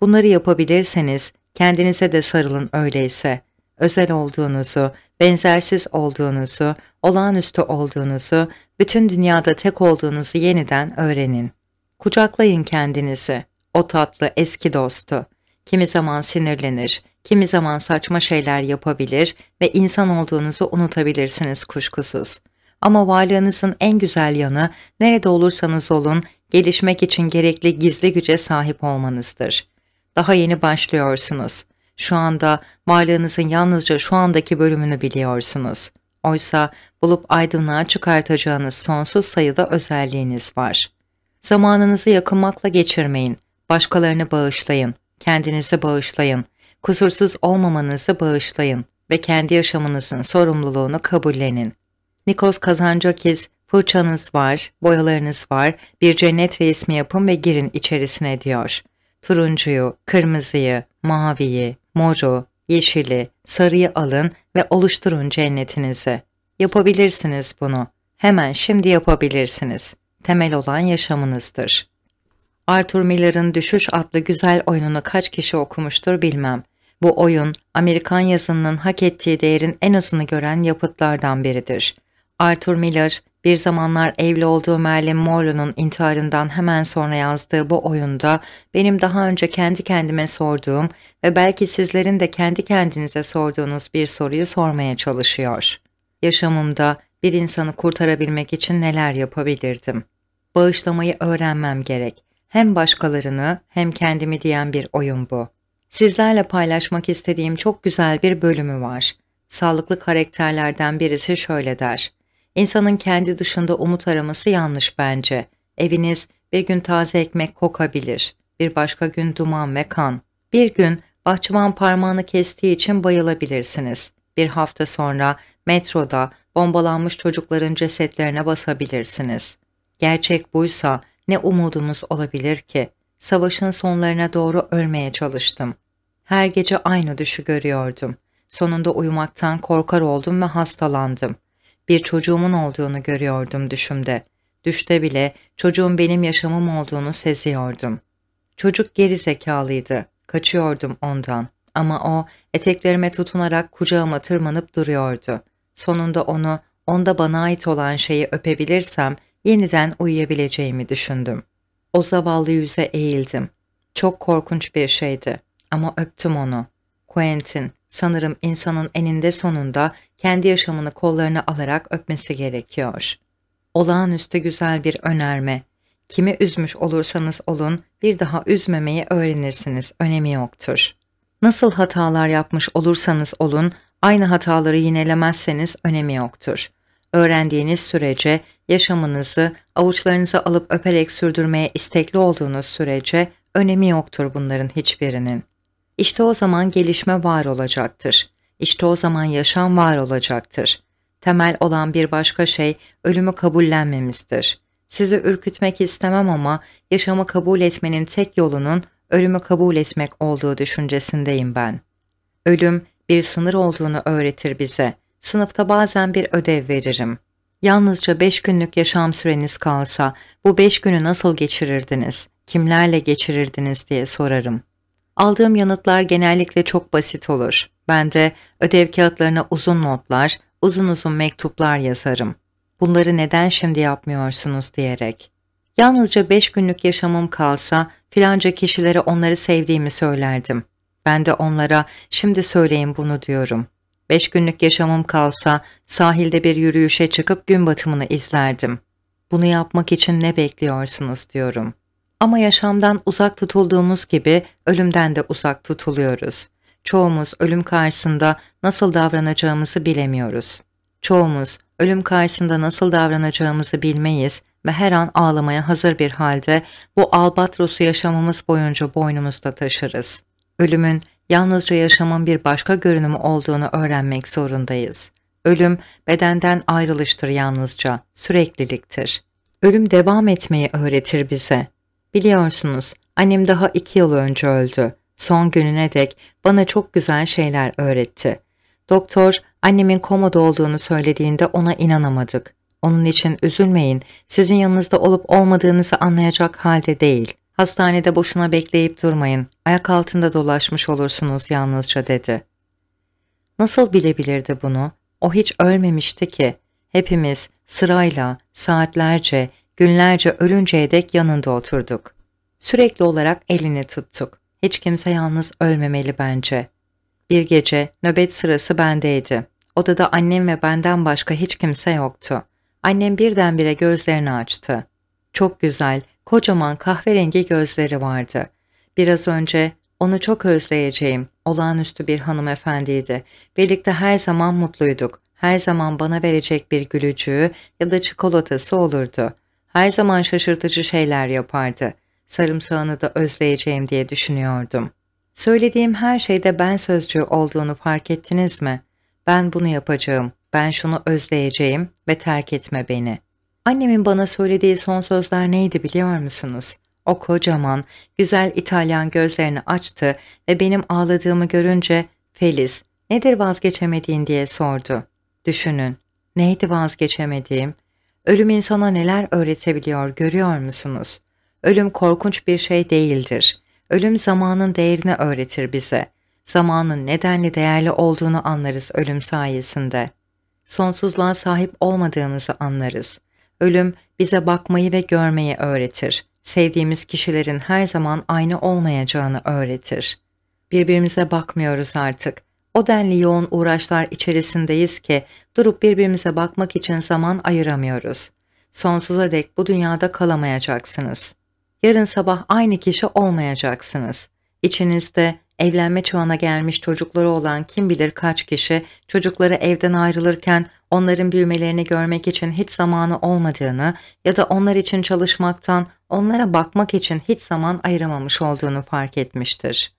Bunları yapabilirseniz kendinize de sarılın öyleyse. Özel olduğunuzu, benzersiz olduğunuzu, olağanüstü olduğunuzu, bütün dünyada tek olduğunuzu yeniden öğrenin. Kucaklayın kendinizi o tatlı eski dostu. Kimi zaman sinirlenir, kimi zaman saçma şeyler yapabilir ve insan olduğunuzu unutabilirsiniz kuşkusuz. Ama varlığınızın en güzel yanı nerede olursanız olun gelişmek için gerekli gizli güce sahip olmanızdır. Daha yeni başlıyorsunuz. Şu anda varlığınızın yalnızca şu andaki bölümünü biliyorsunuz. Oysa bulup aydınlığa çıkartacağınız sonsuz sayıda özelliğiniz var. Zamanınızı yakınmakla geçirmeyin başkalarını bağışlayın, kendinizi bağışlayın, kusursuz olmamanızı bağışlayın ve kendi yaşamınızın sorumluluğunu kabullenin. Nikos Kazancakis, fırçanız var, boyalarınız var, bir cennet resmi yapın ve girin içerisine diyor. Turuncuyu, kırmızıyı, maviyi, moru, yeşili, sarıyı alın ve oluşturun cennetinizi. Yapabilirsiniz bunu. Hemen şimdi yapabilirsiniz. Temel olan yaşamınızdır. Arthur Miller'ın Düşüş adlı güzel oyununu kaç kişi okumuştur bilmem. Bu oyun, Amerikan yazınının hak ettiği değerin en azını gören yapıtlardan biridir. Arthur Miller, bir zamanlar evli olduğu Marilyn Monroe'nun intiharından hemen sonra yazdığı bu oyunda benim daha önce kendi kendime sorduğum ve belki sizlerin de kendi kendinize sorduğunuz bir soruyu sormaya çalışıyor. Yaşamımda bir insanı kurtarabilmek için neler yapabilirdim? Bağışlamayı öğrenmem gerek hem başkalarını hem kendimi diyen bir oyun bu. Sizlerle paylaşmak istediğim çok güzel bir bölümü var. Sağlıklı karakterlerden birisi şöyle der. İnsanın kendi dışında umut araması yanlış bence. Eviniz bir gün taze ekmek kokabilir, bir başka gün duman ve kan. Bir gün bahçıvan parmağını kestiği için bayılabilirsiniz. Bir hafta sonra metroda bombalanmış çocukların cesetlerine basabilirsiniz. Gerçek buysa ne umudumuz olabilir ki? Savaşın sonlarına doğru ölmeye çalıştım. Her gece aynı düşü görüyordum. Sonunda uyumaktan korkar oldum ve hastalandım. Bir çocuğumun olduğunu görüyordum düşümde. Düşte bile çocuğun benim yaşamım olduğunu seziyordum. Çocuk geri zekalıydı. Kaçıyordum ondan. Ama o eteklerime tutunarak kucağıma tırmanıp duruyordu. Sonunda onu, onda bana ait olan şeyi öpebilirsem yeniden uyuyabileceğimi düşündüm. O zavallı yüze eğildim. Çok korkunç bir şeydi ama öptüm onu. Quentin, sanırım insanın eninde sonunda kendi yaşamını kollarına alarak öpmesi gerekiyor. Olağanüstü güzel bir önerme. Kimi üzmüş olursanız olun bir daha üzmemeyi öğrenirsiniz, önemi yoktur. Nasıl hatalar yapmış olursanız olun, aynı hataları yinelemezseniz önemi yoktur öğrendiğiniz sürece, yaşamınızı avuçlarınıza alıp öperek sürdürmeye istekli olduğunuz sürece önemi yoktur bunların hiçbirinin. İşte o zaman gelişme var olacaktır. İşte o zaman yaşam var olacaktır. Temel olan bir başka şey ölümü kabullenmemizdir. Sizi ürkütmek istemem ama yaşamı kabul etmenin tek yolunun ölümü kabul etmek olduğu düşüncesindeyim ben. Ölüm bir sınır olduğunu öğretir bize.'' Sınıfta bazen bir ödev veririm. Yalnızca beş günlük yaşam süreniz kalsa bu beş günü nasıl geçirirdiniz, kimlerle geçirirdiniz diye sorarım. Aldığım yanıtlar genellikle çok basit olur. Ben de ödev kağıtlarına uzun notlar, uzun uzun mektuplar yazarım. Bunları neden şimdi yapmıyorsunuz diyerek. Yalnızca beş günlük yaşamım kalsa filanca kişilere onları sevdiğimi söylerdim. Ben de onlara şimdi söyleyin bunu diyorum. Beş günlük yaşamım kalsa sahilde bir yürüyüşe çıkıp gün batımını izlerdim. Bunu yapmak için ne bekliyorsunuz diyorum. Ama yaşamdan uzak tutulduğumuz gibi ölümden de uzak tutuluyoruz. Çoğumuz ölüm karşısında nasıl davranacağımızı bilemiyoruz. Çoğumuz ölüm karşısında nasıl davranacağımızı bilmeyiz ve her an ağlamaya hazır bir halde bu albatrosu yaşamımız boyunca boynumuzda taşırız. Ölümün yalnızca yaşamın bir başka görünümü olduğunu öğrenmek zorundayız. Ölüm bedenden ayrılıştır yalnızca, sürekliliktir. Ölüm devam etmeyi öğretir bize. Biliyorsunuz annem daha iki yıl önce öldü. Son gününe dek bana çok güzel şeyler öğretti. Doktor annemin komada olduğunu söylediğinde ona inanamadık. Onun için üzülmeyin, sizin yanınızda olup olmadığınızı anlayacak halde değil. Hastanede boşuna bekleyip durmayın, ayak altında dolaşmış olursunuz yalnızca dedi. Nasıl bilebilirdi bunu? O hiç ölmemişti ki. Hepimiz sırayla, saatlerce, günlerce ölünceye dek yanında oturduk. Sürekli olarak elini tuttuk. Hiç kimse yalnız ölmemeli bence. Bir gece nöbet sırası bendeydi. Odada annem ve benden başka hiç kimse yoktu. Annem birdenbire gözlerini açtı. Çok güzel, kocaman kahverengi gözleri vardı. Biraz önce onu çok özleyeceğim, olağanüstü bir hanımefendiydi. Birlikte her zaman mutluyduk. Her zaman bana verecek bir gülücüğü ya da çikolatası olurdu. Her zaman şaşırtıcı şeyler yapardı. Sarımsağını da özleyeceğim diye düşünüyordum. Söylediğim her şeyde ben sözcüğü olduğunu fark ettiniz mi? Ben bunu yapacağım, ben şunu özleyeceğim ve terk etme beni. Annemin bana söylediği son sözler neydi biliyor musunuz? O kocaman, güzel İtalyan gözlerini açtı ve benim ağladığımı görünce Feliz nedir vazgeçemediğin diye sordu. Düşünün, neydi vazgeçemediğim? Ölüm insana neler öğretebiliyor görüyor musunuz? Ölüm korkunç bir şey değildir. Ölüm zamanın değerini öğretir bize. Zamanın nedenli değerli olduğunu anlarız ölüm sayesinde. Sonsuzluğa sahip olmadığımızı anlarız. Ölüm bize bakmayı ve görmeyi öğretir. Sevdiğimiz kişilerin her zaman aynı olmayacağını öğretir. Birbirimize bakmıyoruz artık. O denli yoğun uğraşlar içerisindeyiz ki durup birbirimize bakmak için zaman ayıramıyoruz. Sonsuza dek bu dünyada kalamayacaksınız. Yarın sabah aynı kişi olmayacaksınız. İçinizde evlenme çağına gelmiş çocukları olan kim bilir kaç kişi çocukları evden ayrılırken onların büyümelerini görmek için hiç zamanı olmadığını ya da onlar için çalışmaktan onlara bakmak için hiç zaman ayıramamış olduğunu fark etmiştir.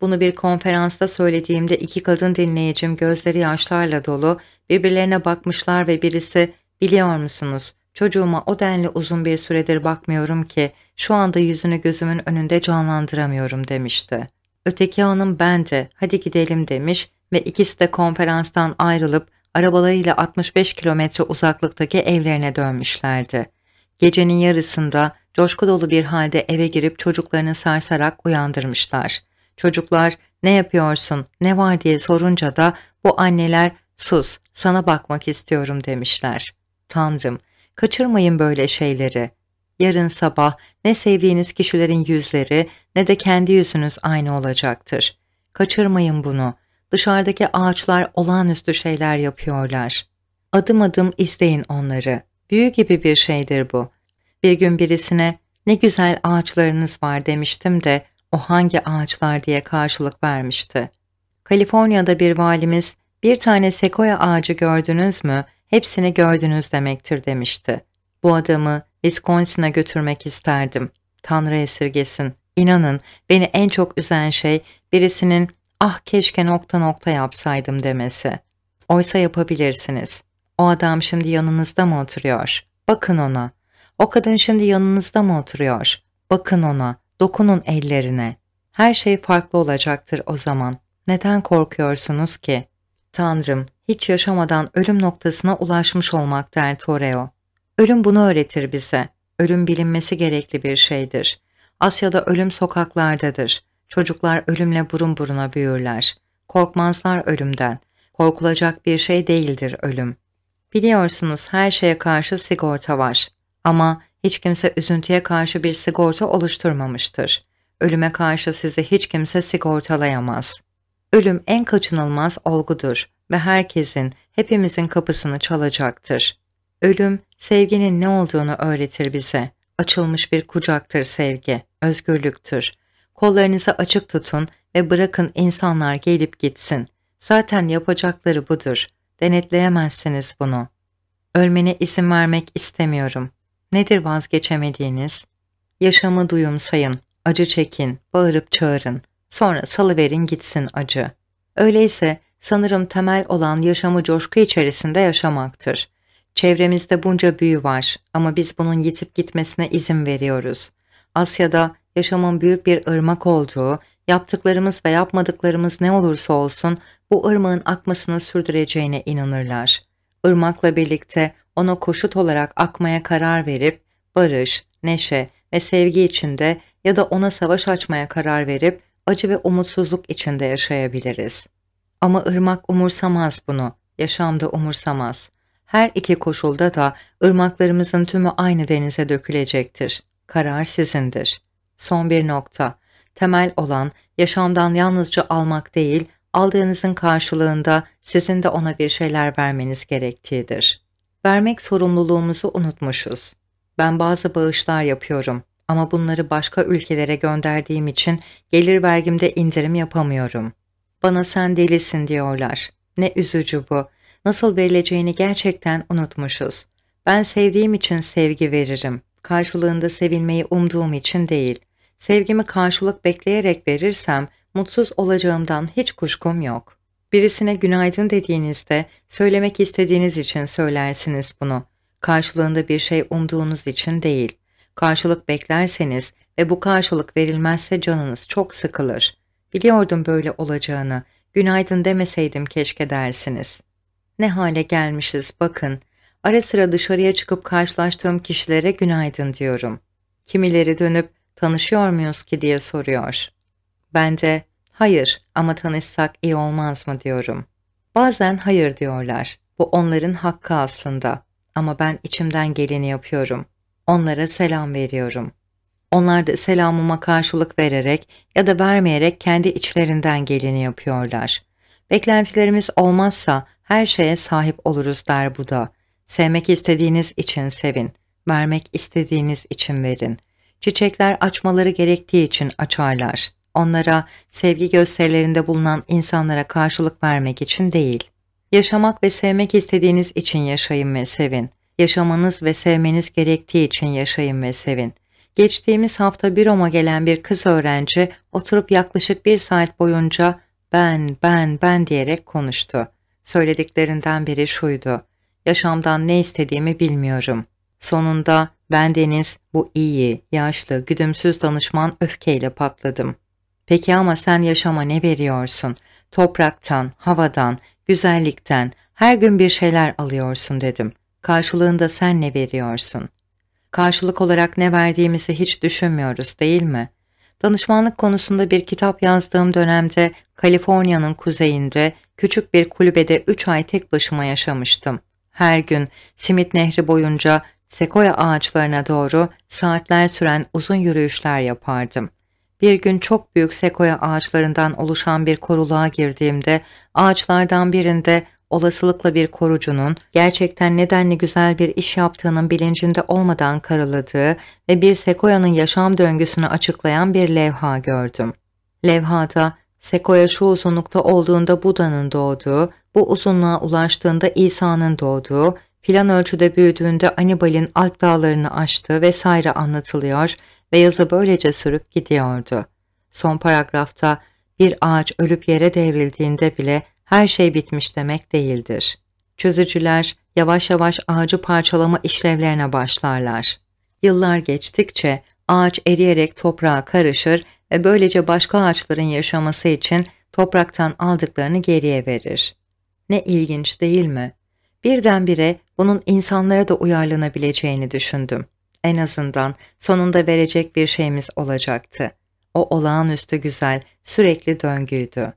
Bunu bir konferansta söylediğimde iki kadın dinleyicim gözleri yaşlarla dolu birbirlerine bakmışlar ve birisi biliyor musunuz çocuğuma o denli uzun bir süredir bakmıyorum ki şu anda yüzünü gözümün önünde canlandıramıyorum demişti. Öteki hanım bence hadi gidelim demiş ve ikisi de konferanstan ayrılıp arabalarıyla 65 kilometre uzaklıktaki evlerine dönmüşlerdi. Gecenin yarısında coşku dolu bir halde eve girip çocuklarını sarsarak uyandırmışlar. Çocuklar ne yapıyorsun ne var diye sorunca da bu anneler sus sana bakmak istiyorum demişler. Tanrım kaçırmayın böyle şeyleri yarın sabah ne sevdiğiniz kişilerin yüzleri ne de kendi yüzünüz aynı olacaktır. Kaçırmayın bunu. Dışarıdaki ağaçlar olağanüstü şeyler yapıyorlar. Adım adım izleyin onları. Büyü gibi bir şeydir bu. Bir gün birisine ne güzel ağaçlarınız var demiştim de o hangi ağaçlar diye karşılık vermişti. Kaliforniya'da bir valimiz bir tane sekoya ağacı gördünüz mü hepsini gördünüz demektir demişti. Bu adamı Wisconsin'a götürmek isterdim. Tanrı esirgesin. İnanın beni en çok üzen şey birisinin ah keşke nokta nokta yapsaydım demesi. Oysa yapabilirsiniz. O adam şimdi yanınızda mı oturuyor? Bakın ona. O kadın şimdi yanınızda mı oturuyor? Bakın ona. Dokunun ellerine. Her şey farklı olacaktır o zaman. Neden korkuyorsunuz ki? Tanrım, hiç yaşamadan ölüm noktasına ulaşmış olmak der Toreo. Ölüm bunu öğretir bize. Ölüm bilinmesi gerekli bir şeydir. Asya'da ölüm sokaklardadır. Çocuklar ölümle burun buruna büyürler. Korkmazlar ölümden. Korkulacak bir şey değildir ölüm. Biliyorsunuz her şeye karşı sigorta var. Ama hiç kimse üzüntüye karşı bir sigorta oluşturmamıştır. Ölüme karşı sizi hiç kimse sigortalayamaz. Ölüm en kaçınılmaz olgudur ve herkesin, hepimizin kapısını çalacaktır. Ölüm sevginin ne olduğunu öğretir bize. Açılmış bir kucaktır sevgi, özgürlüktür. Kollarınızı açık tutun ve bırakın insanlar gelip gitsin. Zaten yapacakları budur. Denetleyemezsiniz bunu. Ölmene izin vermek istemiyorum. Nedir vazgeçemediğiniz? Yaşamı duyumsayın, acı çekin, bağırıp çağırın. Sonra salıverin gitsin acı. Öyleyse sanırım temel olan yaşamı coşku içerisinde yaşamaktır.'' Çevremizde bunca büyü var ama biz bunun yitip gitmesine izin veriyoruz. Asya'da yaşamın büyük bir ırmak olduğu, yaptıklarımız ve yapmadıklarımız ne olursa olsun bu ırmağın akmasını sürdüreceğine inanırlar. Irmakla birlikte ona koşut olarak akmaya karar verip barış, neşe ve sevgi içinde ya da ona savaş açmaya karar verip acı ve umutsuzluk içinde yaşayabiliriz. Ama ırmak umursamaz bunu, yaşamda umursamaz. Her iki koşulda da ırmaklarımızın tümü aynı denize dökülecektir. Karar sizindir. Son bir nokta. Temel olan yaşamdan yalnızca almak değil, aldığınızın karşılığında sizin de ona bir şeyler vermeniz gerektiğidir. Vermek sorumluluğumuzu unutmuşuz. Ben bazı bağışlar yapıyorum ama bunları başka ülkelere gönderdiğim için gelir vergimde indirim yapamıyorum. Bana sen delisin diyorlar. Ne üzücü bu nasıl verileceğini gerçekten unutmuşuz. Ben sevdiğim için sevgi veririm. Karşılığında sevilmeyi umduğum için değil. Sevgimi karşılık bekleyerek verirsem mutsuz olacağımdan hiç kuşkum yok. Birisine günaydın dediğinizde söylemek istediğiniz için söylersiniz bunu. Karşılığında bir şey umduğunuz için değil. Karşılık beklerseniz ve bu karşılık verilmezse canınız çok sıkılır. Biliyordum böyle olacağını. Günaydın demeseydim keşke dersiniz. Ne hale gelmişiz bakın. Ara sıra dışarıya çıkıp karşılaştığım kişilere günaydın diyorum. Kimileri dönüp tanışıyor muyuz ki diye soruyor. Ben de hayır ama tanışsak iyi olmaz mı diyorum. Bazen hayır diyorlar. Bu onların hakkı aslında. Ama ben içimden geleni yapıyorum. Onlara selam veriyorum. Onlar da selamıma karşılık vererek ya da vermeyerek kendi içlerinden geleni yapıyorlar. Beklentilerimiz olmazsa her şeye sahip oluruz der Buda. Sevmek istediğiniz için sevin, vermek istediğiniz için verin. Çiçekler açmaları gerektiği için açarlar. Onlara sevgi gösterilerinde bulunan insanlara karşılık vermek için değil. Yaşamak ve sevmek istediğiniz için yaşayın ve sevin. Yaşamanız ve sevmeniz gerektiği için yaşayın ve sevin. Geçtiğimiz hafta bir Roma gelen bir kız öğrenci oturup yaklaşık bir saat boyunca ben, ben, ben diyerek konuştu. Söylediklerinden biri şuydu. Yaşamdan ne istediğimi bilmiyorum. Sonunda bendeniz bu iyi, yaşlı, güdümsüz danışman öfkeyle patladım. Peki ama sen yaşama ne veriyorsun? Topraktan, havadan, güzellikten, her gün bir şeyler alıyorsun dedim. Karşılığında sen ne veriyorsun? Karşılık olarak ne verdiğimizi hiç düşünmüyoruz değil mi? Danışmanlık konusunda bir kitap yazdığım dönemde Kaliforniya'nın kuzeyinde küçük bir kulübede 3 ay tek başıma yaşamıştım. Her gün Simit Nehri boyunca sekoya ağaçlarına doğru saatler süren uzun yürüyüşler yapardım. Bir gün çok büyük sekoya ağaçlarından oluşan bir koruluğa girdiğimde ağaçlardan birinde olasılıkla bir korucunun gerçekten nedenli güzel bir iş yaptığının bilincinde olmadan karaladığı ve bir sekoyanın yaşam döngüsünü açıklayan bir levha gördüm. Levhada Sekoya şu uzunlukta olduğunda Buda'nın doğduğu, bu uzunluğa ulaştığında İsa'nın doğduğu, plan ölçüde büyüdüğünde Anibal'in Alp dağlarını aştığı vesaire anlatılıyor ve yazı böylece sürüp gidiyordu. Son paragrafta bir ağaç ölüp yere devrildiğinde bile her şey bitmiş demek değildir. Çözücüler yavaş yavaş ağacı parçalama işlevlerine başlarlar. Yıllar geçtikçe ağaç eriyerek toprağa karışır ve böylece başka ağaçların yaşaması için topraktan aldıklarını geriye verir. Ne ilginç değil mi? Birdenbire bunun insanlara da uyarlanabileceğini düşündüm. En azından sonunda verecek bir şeyimiz olacaktı. O olağanüstü güzel, sürekli döngüydü.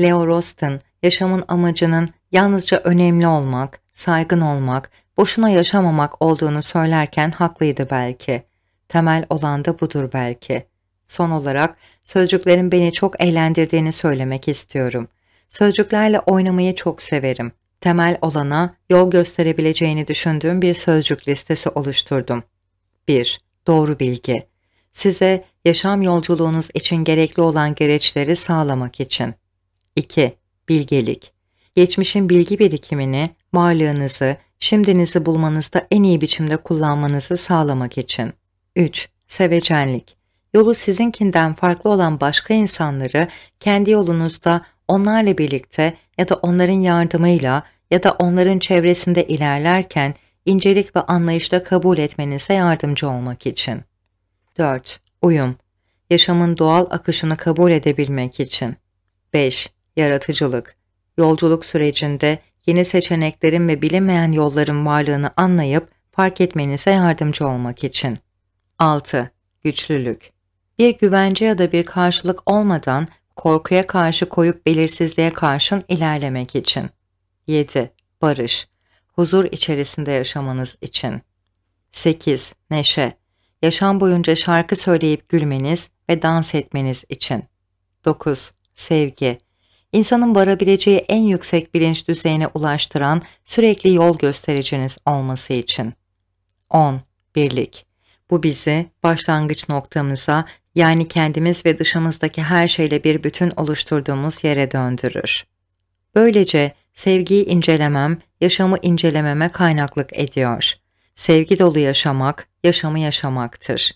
Leo Rosten, yaşamın amacının yalnızca önemli olmak, saygın olmak, boşuna yaşamamak olduğunu söylerken haklıydı belki. Temel olan da budur belki. Son olarak sözcüklerin beni çok eğlendirdiğini söylemek istiyorum. Sözcüklerle oynamayı çok severim. Temel olana yol gösterebileceğini düşündüğüm bir sözcük listesi oluşturdum. 1. Doğru bilgi. Size yaşam yolculuğunuz için gerekli olan gereçleri sağlamak için. 2. Bilgelik. Geçmişin bilgi birikimini, varlığınızı, şimdinizi bulmanızda en iyi biçimde kullanmanızı sağlamak için. 3. Sevecenlik yolu sizinkinden farklı olan başka insanları kendi yolunuzda onlarla birlikte ya da onların yardımıyla ya da onların çevresinde ilerlerken incelik ve anlayışla kabul etmenize yardımcı olmak için. 4. Uyum Yaşamın doğal akışını kabul edebilmek için. 5. Yaratıcılık Yolculuk sürecinde yeni seçeneklerin ve bilinmeyen yolların varlığını anlayıp fark etmenize yardımcı olmak için. 6. Güçlülük bir güvence ya da bir karşılık olmadan korkuya karşı koyup belirsizliğe karşın ilerlemek için. 7. Barış Huzur içerisinde yaşamanız için. 8. Neşe Yaşam boyunca şarkı söyleyip gülmeniz ve dans etmeniz için. 9. Sevgi İnsanın varabileceği en yüksek bilinç düzeyine ulaştıran sürekli yol göstericiniz olması için. 10. Birlik Bu bizi başlangıç noktamıza yani kendimiz ve dışımızdaki her şeyle bir bütün oluşturduğumuz yere döndürür. Böylece sevgiyi incelemem, yaşamı incelememe kaynaklık ediyor. Sevgi dolu yaşamak, yaşamı yaşamaktır.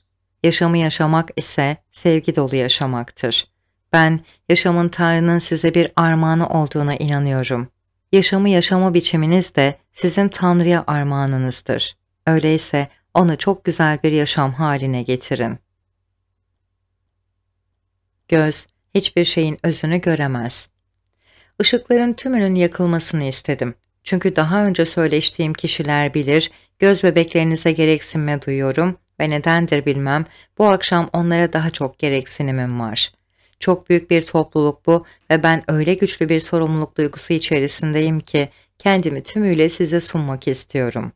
Yaşamı yaşamak ise sevgi dolu yaşamaktır. Ben yaşamın Tanrı'nın size bir armağanı olduğuna inanıyorum. Yaşamı yaşama biçiminiz de sizin Tanrı'ya armağanınızdır. Öyleyse onu çok güzel bir yaşam haline getirin göz hiçbir şeyin özünü göremez. Işıkların tümünün yakılmasını istedim. Çünkü daha önce söyleştiğim kişiler bilir, göz bebeklerinize gereksinme duyuyorum ve nedendir bilmem bu akşam onlara daha çok gereksinimim var. Çok büyük bir topluluk bu ve ben öyle güçlü bir sorumluluk duygusu içerisindeyim ki kendimi tümüyle size sunmak istiyorum.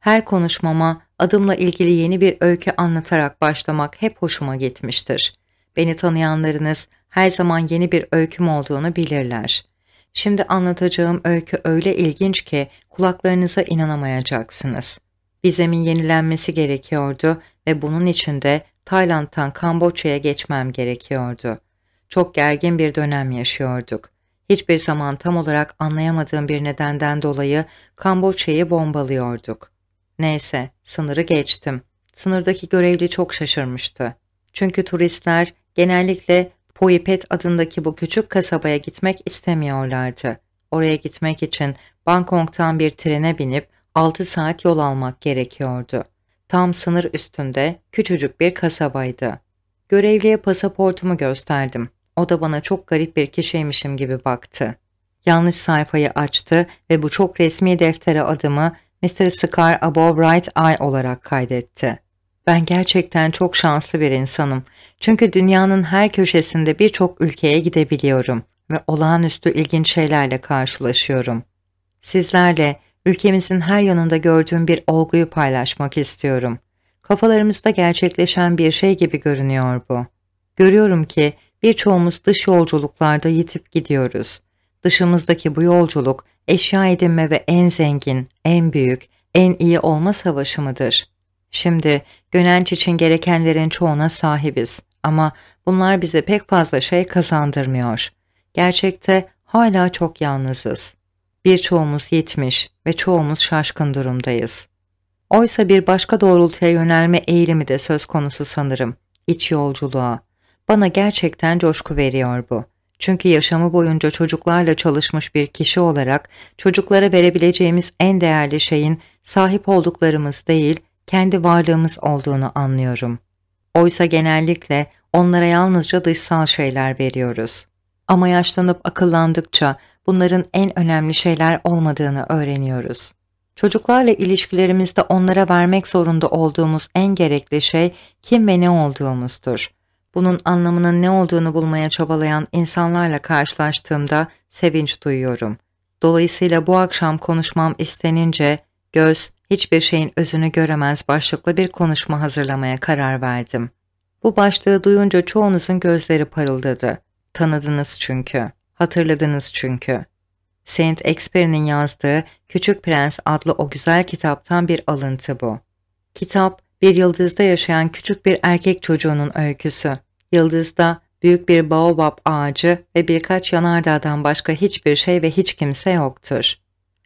Her konuşmama adımla ilgili yeni bir öykü anlatarak başlamak hep hoşuma gitmiştir. Beni tanıyanlarınız her zaman yeni bir öyküm olduğunu bilirler. Şimdi anlatacağım öykü öyle ilginç ki kulaklarınıza inanamayacaksınız. Vizemin yenilenmesi gerekiyordu ve bunun için de Tayland'tan Kamboçya'ya geçmem gerekiyordu. Çok gergin bir dönem yaşıyorduk. Hiçbir zaman tam olarak anlayamadığım bir nedenden dolayı Kamboçya'yı bombalıyorduk. Neyse, sınırı geçtim. Sınırdaki görevli çok şaşırmıştı. Çünkü turistler genellikle Poipet adındaki bu küçük kasabaya gitmek istemiyorlardı. Oraya gitmek için Bangkok'tan bir trene binip 6 saat yol almak gerekiyordu. Tam sınır üstünde küçücük bir kasabaydı. Görevliye pasaportumu gösterdim. O da bana çok garip bir kişiymişim gibi baktı. Yanlış sayfayı açtı ve bu çok resmi deftere adımı Mr. Scar Above Right Eye olarak kaydetti. Ben gerçekten çok şanslı bir insanım çünkü dünyanın her köşesinde birçok ülkeye gidebiliyorum ve olağanüstü ilginç şeylerle karşılaşıyorum. Sizlerle ülkemizin her yanında gördüğüm bir olguyu paylaşmak istiyorum. Kafalarımızda gerçekleşen bir şey gibi görünüyor bu. Görüyorum ki birçoğumuz dış yolculuklarda yitip gidiyoruz. Dışımızdaki bu yolculuk eşya edinme ve en zengin, en büyük, en iyi olma savaşı mıdır? Şimdi gönenç için gerekenlerin çoğuna sahibiz. Ama bunlar bize pek fazla şey kazandırmıyor. Gerçekte hala çok yalnızız. Birçoğumuz yetmiş ve çoğumuz şaşkın durumdayız. Oysa bir başka doğrultuya yönelme eğilimi de söz konusu sanırım. İç yolculuğa. Bana gerçekten coşku veriyor bu. Çünkü yaşamı boyunca çocuklarla çalışmış bir kişi olarak çocuklara verebileceğimiz en değerli şeyin sahip olduklarımız değil, kendi varlığımız olduğunu anlıyorum.'' Oysa genellikle onlara yalnızca dışsal şeyler veriyoruz. Ama yaşlanıp akıllandıkça bunların en önemli şeyler olmadığını öğreniyoruz. Çocuklarla ilişkilerimizde onlara vermek zorunda olduğumuz en gerekli şey kim ve ne olduğumuzdur. Bunun anlamının ne olduğunu bulmaya çabalayan insanlarla karşılaştığımda sevinç duyuyorum. Dolayısıyla bu akşam konuşmam istenince göz, hiçbir şeyin özünü göremez başlıklı bir konuşma hazırlamaya karar verdim. Bu başlığı duyunca çoğunuzun gözleri parıldadı. Tanıdınız çünkü, hatırladınız çünkü. Saint Expery'nin yazdığı Küçük Prens adlı o güzel kitaptan bir alıntı bu. Kitap, bir yıldızda yaşayan küçük bir erkek çocuğunun öyküsü. Yıldızda büyük bir baobab ağacı ve birkaç yanardağdan başka hiçbir şey ve hiç kimse yoktur.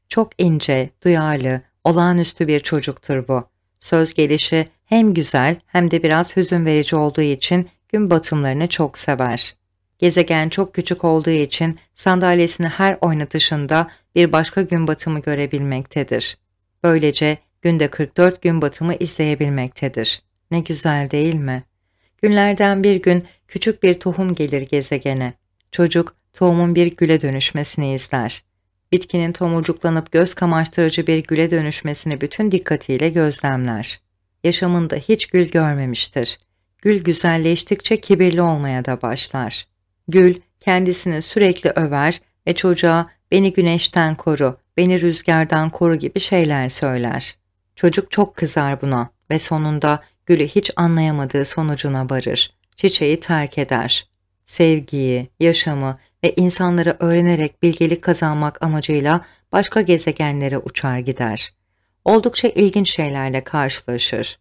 Çok ince, duyarlı, Olağanüstü bir çocuktur bu. Söz gelişi hem güzel hem de biraz hüzün verici olduğu için gün batımlarını çok sever. Gezegen çok küçük olduğu için sandalyesini her oynatışında bir başka gün batımı görebilmektedir. Böylece günde 44 gün batımı izleyebilmektedir. Ne güzel değil mi? Günlerden bir gün küçük bir tohum gelir gezegene. Çocuk tohumun bir güle dönüşmesini izler bitkinin tomurcuklanıp göz kamaştırıcı bir güle dönüşmesini bütün dikkatiyle gözlemler. Yaşamında hiç gül görmemiştir. Gül güzelleştikçe kibirli olmaya da başlar. Gül kendisini sürekli över ve çocuğa beni güneşten koru, beni rüzgardan koru gibi şeyler söyler. Çocuk çok kızar buna ve sonunda gülü hiç anlayamadığı sonucuna varır. Çiçeği terk eder. Sevgiyi, yaşamı ve insanları öğrenerek bilgelik kazanmak amacıyla başka gezegenlere uçar gider. Oldukça ilginç şeylerle karşılaşır.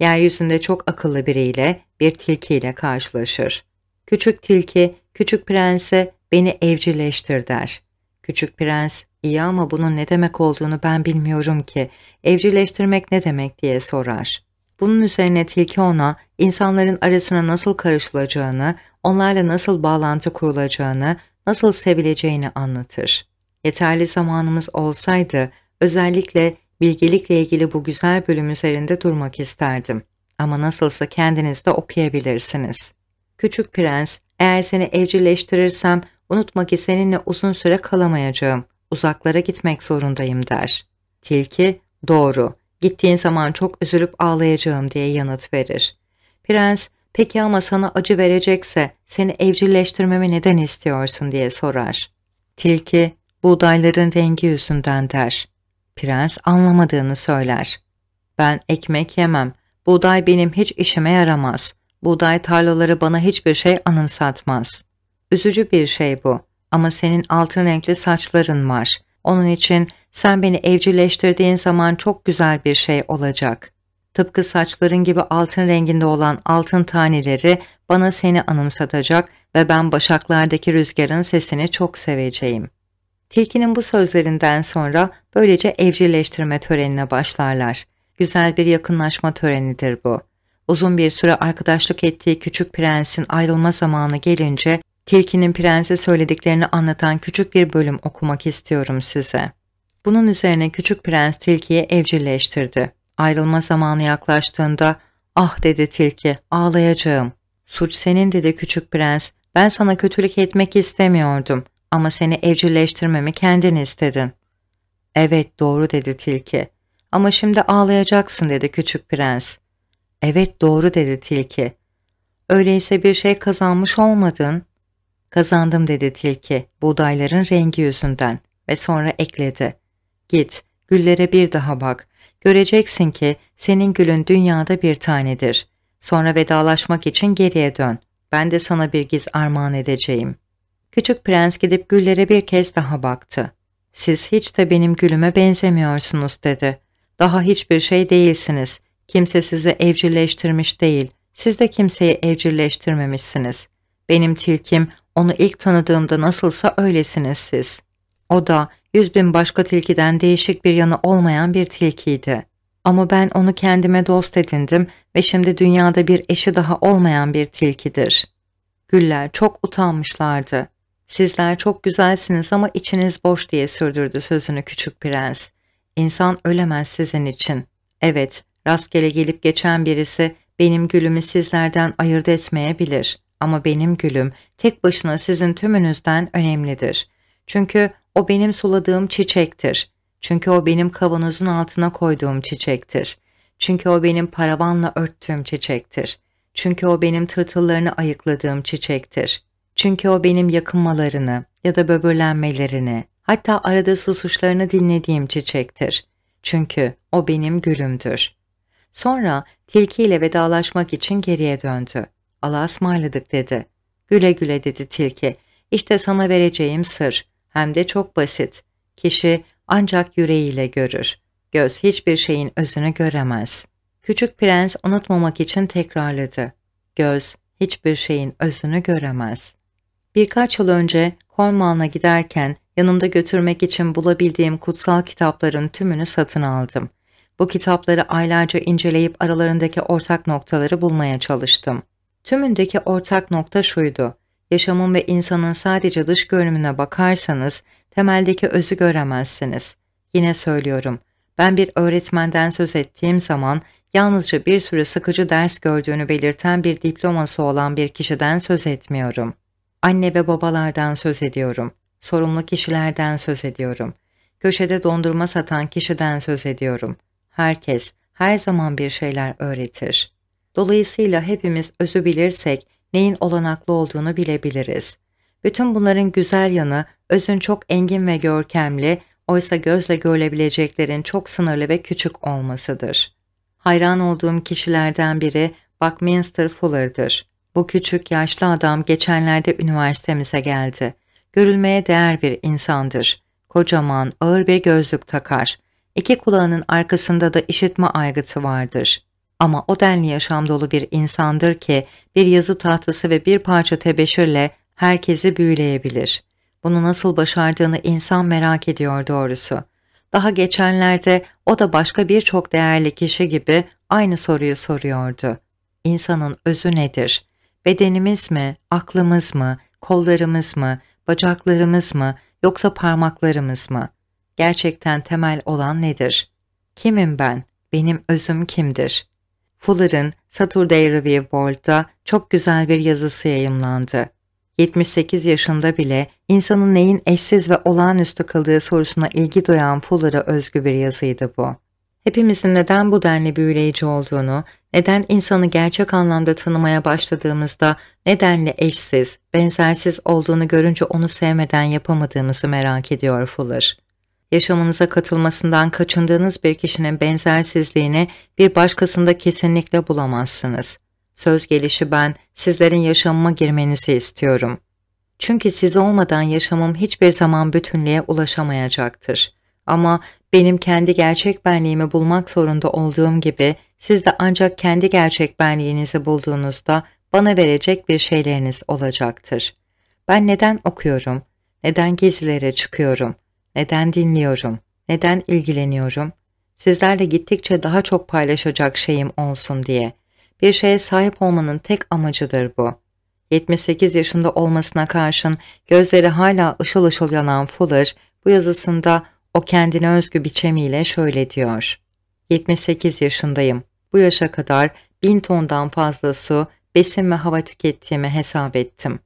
Yeryüzünde çok akıllı biriyle, bir tilkiyle karşılaşır. Küçük tilki, küçük prense beni evcilleştir der. Küçük prens, iyi ama bunun ne demek olduğunu ben bilmiyorum ki, evcilleştirmek ne demek diye sorar. Bunun üzerine tilki ona insanların arasına nasıl karışılacağını, onlarla nasıl bağlantı kurulacağını, nasıl sevileceğini anlatır. Yeterli zamanımız olsaydı özellikle bilgelikle ilgili bu güzel bölüm üzerinde durmak isterdim. Ama nasılsa kendiniz de okuyabilirsiniz. Küçük Prens, eğer seni evcilleştirirsem unutma ki seninle uzun süre kalamayacağım, uzaklara gitmek zorundayım der. Tilki, doğru, Gittiğin zaman çok üzülüp ağlayacağım diye yanıt verir. Prens, peki ama sana acı verecekse seni evcilleştirmemi neden istiyorsun diye sorar. Tilki, buğdayların rengi yüzünden der. Prens anlamadığını söyler. Ben ekmek yemem, buğday benim hiç işime yaramaz. Buğday tarlaları bana hiçbir şey anımsatmaz. Üzücü bir şey bu ama senin altın renkli saçların var. Onun için sen beni evcilleştirdiğin zaman çok güzel bir şey olacak. Tıpkı saçların gibi altın renginde olan altın taneleri bana seni anımsatacak ve ben başaklardaki rüzgarın sesini çok seveceğim. Tilkinin bu sözlerinden sonra böylece evcilleştirme törenine başlarlar. Güzel bir yakınlaşma törenidir bu. Uzun bir süre arkadaşlık ettiği küçük prensin ayrılma zamanı gelince tilkinin prense söylediklerini anlatan küçük bir bölüm okumak istiyorum size. Bunun üzerine küçük prens tilkiyi evcilleştirdi. Ayrılma zamanı yaklaştığında ah dedi tilki ağlayacağım. Suç senin dedi küçük prens. Ben sana kötülük etmek istemiyordum ama seni evcilleştirmemi kendin istedin. Evet doğru dedi tilki. Ama şimdi ağlayacaksın dedi küçük prens. Evet doğru dedi tilki. Öyleyse bir şey kazanmış olmadın. Kazandım dedi tilki buğdayların rengi yüzünden ve sonra ekledi. Git, güllere bir daha bak. Göreceksin ki senin gülün dünyada bir tanedir. Sonra vedalaşmak için geriye dön. Ben de sana bir giz armağan edeceğim. Küçük prens gidip güllere bir kez daha baktı. Siz hiç de benim gülüme benzemiyorsunuz dedi. Daha hiçbir şey değilsiniz. Kimse sizi evcilleştirmiş değil. Siz de kimseyi evcilleştirmemişsiniz. Benim tilkim onu ilk tanıdığımda nasılsa öylesiniz siz. O da yüz bin başka tilkiden değişik bir yanı olmayan bir tilkiydi. Ama ben onu kendime dost edindim ve şimdi dünyada bir eşi daha olmayan bir tilkidir. Güller çok utanmışlardı. Sizler çok güzelsiniz ama içiniz boş diye sürdürdü sözünü küçük prens. İnsan ölemez sizin için. Evet, rastgele gelip geçen birisi benim gülümü sizlerden ayırt etmeyebilir.'' ama benim gülüm tek başına sizin tümünüzden önemlidir. Çünkü o benim suladığım çiçektir. Çünkü o benim kavanozun altına koyduğum çiçektir. Çünkü o benim paravanla örttüğüm çiçektir. Çünkü o benim tırtıllarını ayıkladığım çiçektir. Çünkü o benim yakınmalarını ya da böbürlenmelerini, hatta arada susuşlarını dinlediğim çiçektir. Çünkü o benim gülümdür. Sonra tilkiyle vedalaşmak için geriye döndü. Allah'a ısmarladık dedi. Güle güle dedi tilki. İşte sana vereceğim sır. Hem de çok basit. Kişi ancak yüreğiyle görür. Göz hiçbir şeyin özünü göremez. Küçük prens unutmamak için tekrarladı. Göz hiçbir şeyin özünü göremez. Birkaç yıl önce Korman'a giderken yanımda götürmek için bulabildiğim kutsal kitapların tümünü satın aldım. Bu kitapları aylarca inceleyip aralarındaki ortak noktaları bulmaya çalıştım. Tümündeki ortak nokta şuydu yaşamın ve insanın sadece dış görünümüne bakarsanız temeldeki özü göremezsiniz. Yine söylüyorum, ben bir öğretmenden söz ettiğim zaman yalnızca bir sürü sıkıcı ders gördüğünü belirten bir diploması olan bir kişiden söz etmiyorum. Anne ve babalardan söz ediyorum. Sorumlu kişilerden söz ediyorum. Köşede dondurma satan kişiden söz ediyorum. Herkes her zaman bir şeyler öğretir. Dolayısıyla hepimiz özü bilirsek neyin olanaklı olduğunu bilebiliriz. Bütün bunların güzel yanı özün çok engin ve görkemli, oysa gözle görülebileceklerin çok sınırlı ve küçük olmasıdır. Hayran olduğum kişilerden biri Buckminster Fuller'dır. Bu küçük yaşlı adam geçenlerde üniversitemize geldi. Görülmeye değer bir insandır. Kocaman, ağır bir gözlük takar. İki kulağının arkasında da işitme aygıtı vardır. Ama o denli yaşam dolu bir insandır ki bir yazı tahtası ve bir parça tebeşirle herkesi büyüleyebilir. Bunu nasıl başardığını insan merak ediyor doğrusu. Daha geçenlerde o da başka birçok değerli kişi gibi aynı soruyu soruyordu. İnsanın özü nedir? Bedenimiz mi, aklımız mı, kollarımız mı, bacaklarımız mı yoksa parmaklarımız mı? Gerçekten temel olan nedir? Kimim ben? Benim özüm kimdir? Fuller'ın Saturday Review Board'da çok güzel bir yazısı yayımlandı. 78 yaşında bile insanın neyin eşsiz ve olağanüstü kıldığı sorusuna ilgi duyan Fuller'a özgü bir yazıydı bu. Hepimizin neden bu denli büyüleyici olduğunu, neden insanı gerçek anlamda tanımaya başladığımızda nedenle eşsiz, benzersiz olduğunu görünce onu sevmeden yapamadığımızı merak ediyor Fuller yaşamınıza katılmasından kaçındığınız bir kişinin benzersizliğini bir başkasında kesinlikle bulamazsınız. Söz gelişi ben sizlerin yaşamıma girmenizi istiyorum. Çünkü siz olmadan yaşamım hiçbir zaman bütünlüğe ulaşamayacaktır. Ama benim kendi gerçek benliğimi bulmak zorunda olduğum gibi siz de ancak kendi gerçek benliğinizi bulduğunuzda bana verecek bir şeyleriniz olacaktır. Ben neden okuyorum? Neden gezilere çıkıyorum?'' Neden dinliyorum? Neden ilgileniyorum? Sizlerle gittikçe daha çok paylaşacak şeyim olsun diye. Bir şeye sahip olmanın tek amacıdır bu. 78 yaşında olmasına karşın gözleri hala ışıl ışıl yanan Fuller bu yazısında o kendine özgü biçemiyle şöyle diyor. 78 yaşındayım. Bu yaşa kadar 1000 tondan fazla su, besin ve hava tükettiğimi hesap ettim.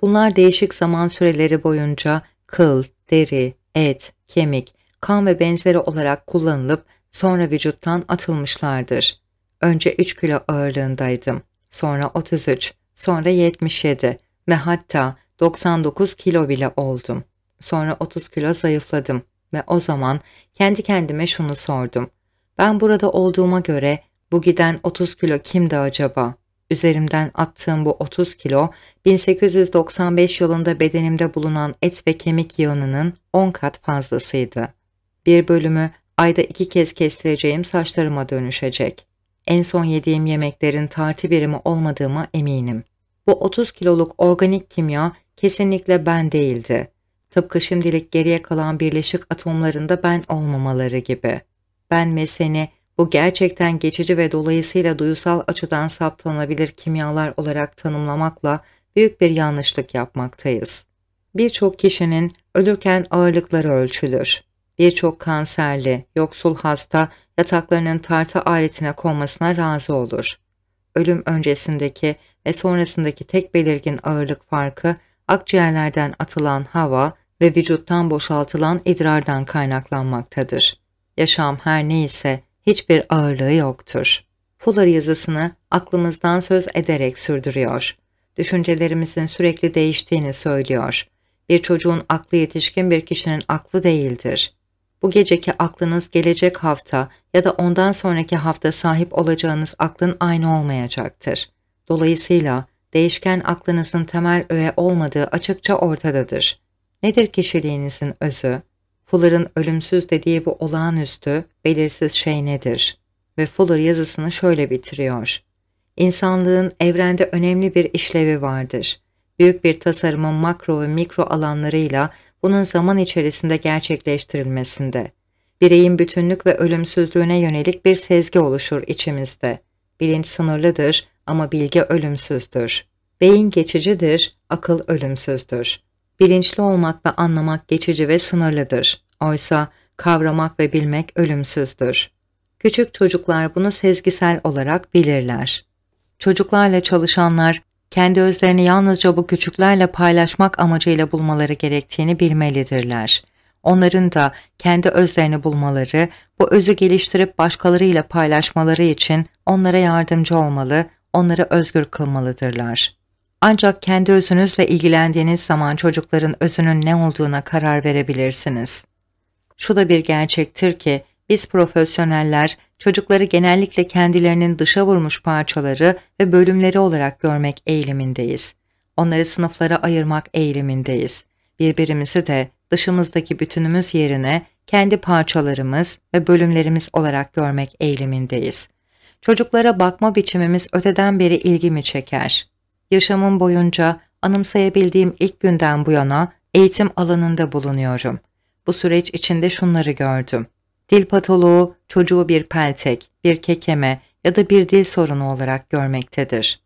Bunlar değişik zaman süreleri boyunca kıl, deri, et, kemik, kan ve benzeri olarak kullanılıp sonra vücuttan atılmışlardır. Önce 3 kilo ağırlığındaydım, sonra 33, sonra 77 ve hatta 99 kilo bile oldum. Sonra 30 kilo zayıfladım ve o zaman kendi kendime şunu sordum. Ben burada olduğuma göre bu giden 30 kilo kimdi acaba? Üzerimden attığım bu 30 kilo 1895 yılında bedenimde bulunan et ve kemik yağının 10 kat fazlasıydı. Bir bölümü ayda iki kez kestireceğim saçlarıma dönüşecek. En son yediğim yemeklerin tartı birimi olmadığıma eminim. Bu 30 kiloluk organik kimya kesinlikle ben değildi. Tıpkı şimdilik geriye kalan birleşik atomlarında ben olmamaları gibi. Ben ve bu gerçekten geçici ve dolayısıyla duysal açıdan saptanabilir kimyalar olarak tanımlamakla büyük bir yanlışlık yapmaktayız. Birçok kişinin ölürken ağırlıkları ölçülür. Birçok kanserli, yoksul hasta yataklarının tartı aletine konmasına razı olur. Ölüm öncesindeki ve sonrasındaki tek belirgin ağırlık farkı akciğerlerden atılan hava ve vücuttan boşaltılan idrardan kaynaklanmaktadır. Yaşam her neyse hiçbir ağırlığı yoktur. Fuller yazısını aklımızdan söz ederek sürdürüyor. Düşüncelerimizin sürekli değiştiğini söylüyor. Bir çocuğun aklı yetişkin bir kişinin aklı değildir. Bu geceki aklınız gelecek hafta ya da ondan sonraki hafta sahip olacağınız aklın aynı olmayacaktır. Dolayısıyla değişken aklınızın temel öğe olmadığı açıkça ortadadır. Nedir kişiliğinizin özü? Fuller'ın ölümsüz dediği bu olağanüstü, belirsiz şey nedir? Ve Fuller yazısını şöyle bitiriyor. İnsanlığın evrende önemli bir işlevi vardır. Büyük bir tasarımın makro ve mikro alanlarıyla bunun zaman içerisinde gerçekleştirilmesinde. Bireyin bütünlük ve ölümsüzlüğüne yönelik bir sezgi oluşur içimizde. Bilinç sınırlıdır ama bilgi ölümsüzdür. Beyin geçicidir, akıl ölümsüzdür. Bilinçli olmak ve anlamak geçici ve sınırlıdır. Oysa kavramak ve bilmek ölümsüzdür. Küçük çocuklar bunu sezgisel olarak bilirler. Çocuklarla çalışanlar kendi özlerini yalnızca bu küçüklerle paylaşmak amacıyla bulmaları gerektiğini bilmelidirler. Onların da kendi özlerini bulmaları, bu özü geliştirip başkalarıyla paylaşmaları için onlara yardımcı olmalı, onları özgür kılmalıdırlar. Ancak kendi özünüzle ilgilendiğiniz zaman çocukların özünün ne olduğuna karar verebilirsiniz. Şu da bir gerçektir ki biz profesyoneller çocukları genellikle kendilerinin dışa vurmuş parçaları ve bölümleri olarak görmek eğilimindeyiz. Onları sınıflara ayırmak eğilimindeyiz. Birbirimizi de dışımızdaki bütünümüz yerine kendi parçalarımız ve bölümlerimiz olarak görmek eğilimindeyiz. Çocuklara bakma biçimimiz öteden beri ilgimi çeker. Yaşamım boyunca anımsayabildiğim ilk günden bu yana eğitim alanında bulunuyorum.'' Bu süreç içinde şunları gördüm. Dil patoloğu çocuğu bir peltek, bir kekeme ya da bir dil sorunu olarak görmektedir.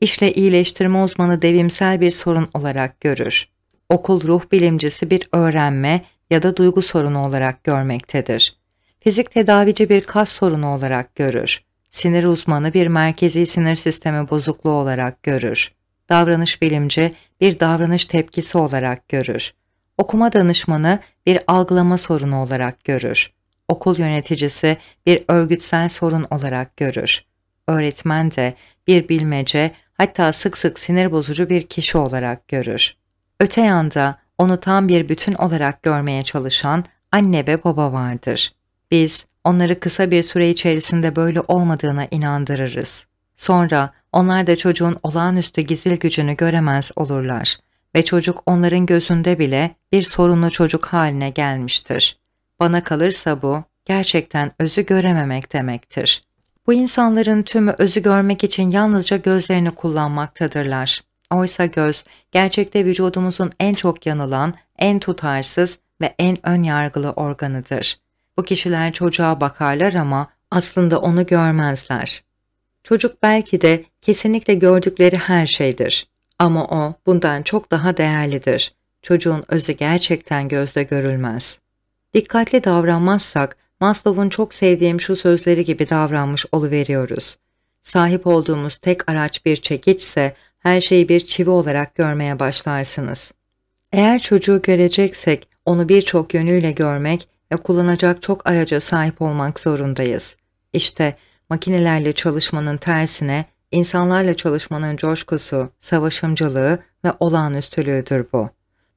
İşle iyileştirme uzmanı devimsel bir sorun olarak görür. Okul ruh bilimcisi bir öğrenme ya da duygu sorunu olarak görmektedir. Fizik tedavici bir kas sorunu olarak görür. Sinir uzmanı bir merkezi sinir sistemi bozukluğu olarak görür. Davranış bilimci bir davranış tepkisi olarak görür. Okuma danışmanı bir algılama sorunu olarak görür. Okul yöneticisi bir örgütsel sorun olarak görür. Öğretmen de bir bilmece hatta sık sık sinir bozucu bir kişi olarak görür. Öte yanda onu tam bir bütün olarak görmeye çalışan anne ve baba vardır. Biz onları kısa bir süre içerisinde böyle olmadığına inandırırız. Sonra onlar da çocuğun olağanüstü gizil gücünü göremez olurlar ve çocuk onların gözünde bile bir sorunlu çocuk haline gelmiştir. Bana kalırsa bu, gerçekten özü görememek demektir. Bu insanların tümü özü görmek için yalnızca gözlerini kullanmaktadırlar. Oysa göz, gerçekte vücudumuzun en çok yanılan, en tutarsız ve en ön yargılı organıdır. Bu kişiler çocuğa bakarlar ama aslında onu görmezler. Çocuk belki de kesinlikle gördükleri her şeydir. Ama o bundan çok daha değerlidir. Çocuğun özü gerçekten gözde görülmez. Dikkatli davranmazsak Maslow'un çok sevdiğim şu sözleri gibi davranmış oluveriyoruz. Sahip olduğumuz tek araç bir çekiçse her şeyi bir çivi olarak görmeye başlarsınız. Eğer çocuğu göreceksek onu birçok yönüyle görmek ve kullanacak çok araca sahip olmak zorundayız. İşte makinelerle çalışmanın tersine İnsanlarla çalışmanın coşkusu, savaşımcılığı ve olağanüstülüğüdür bu.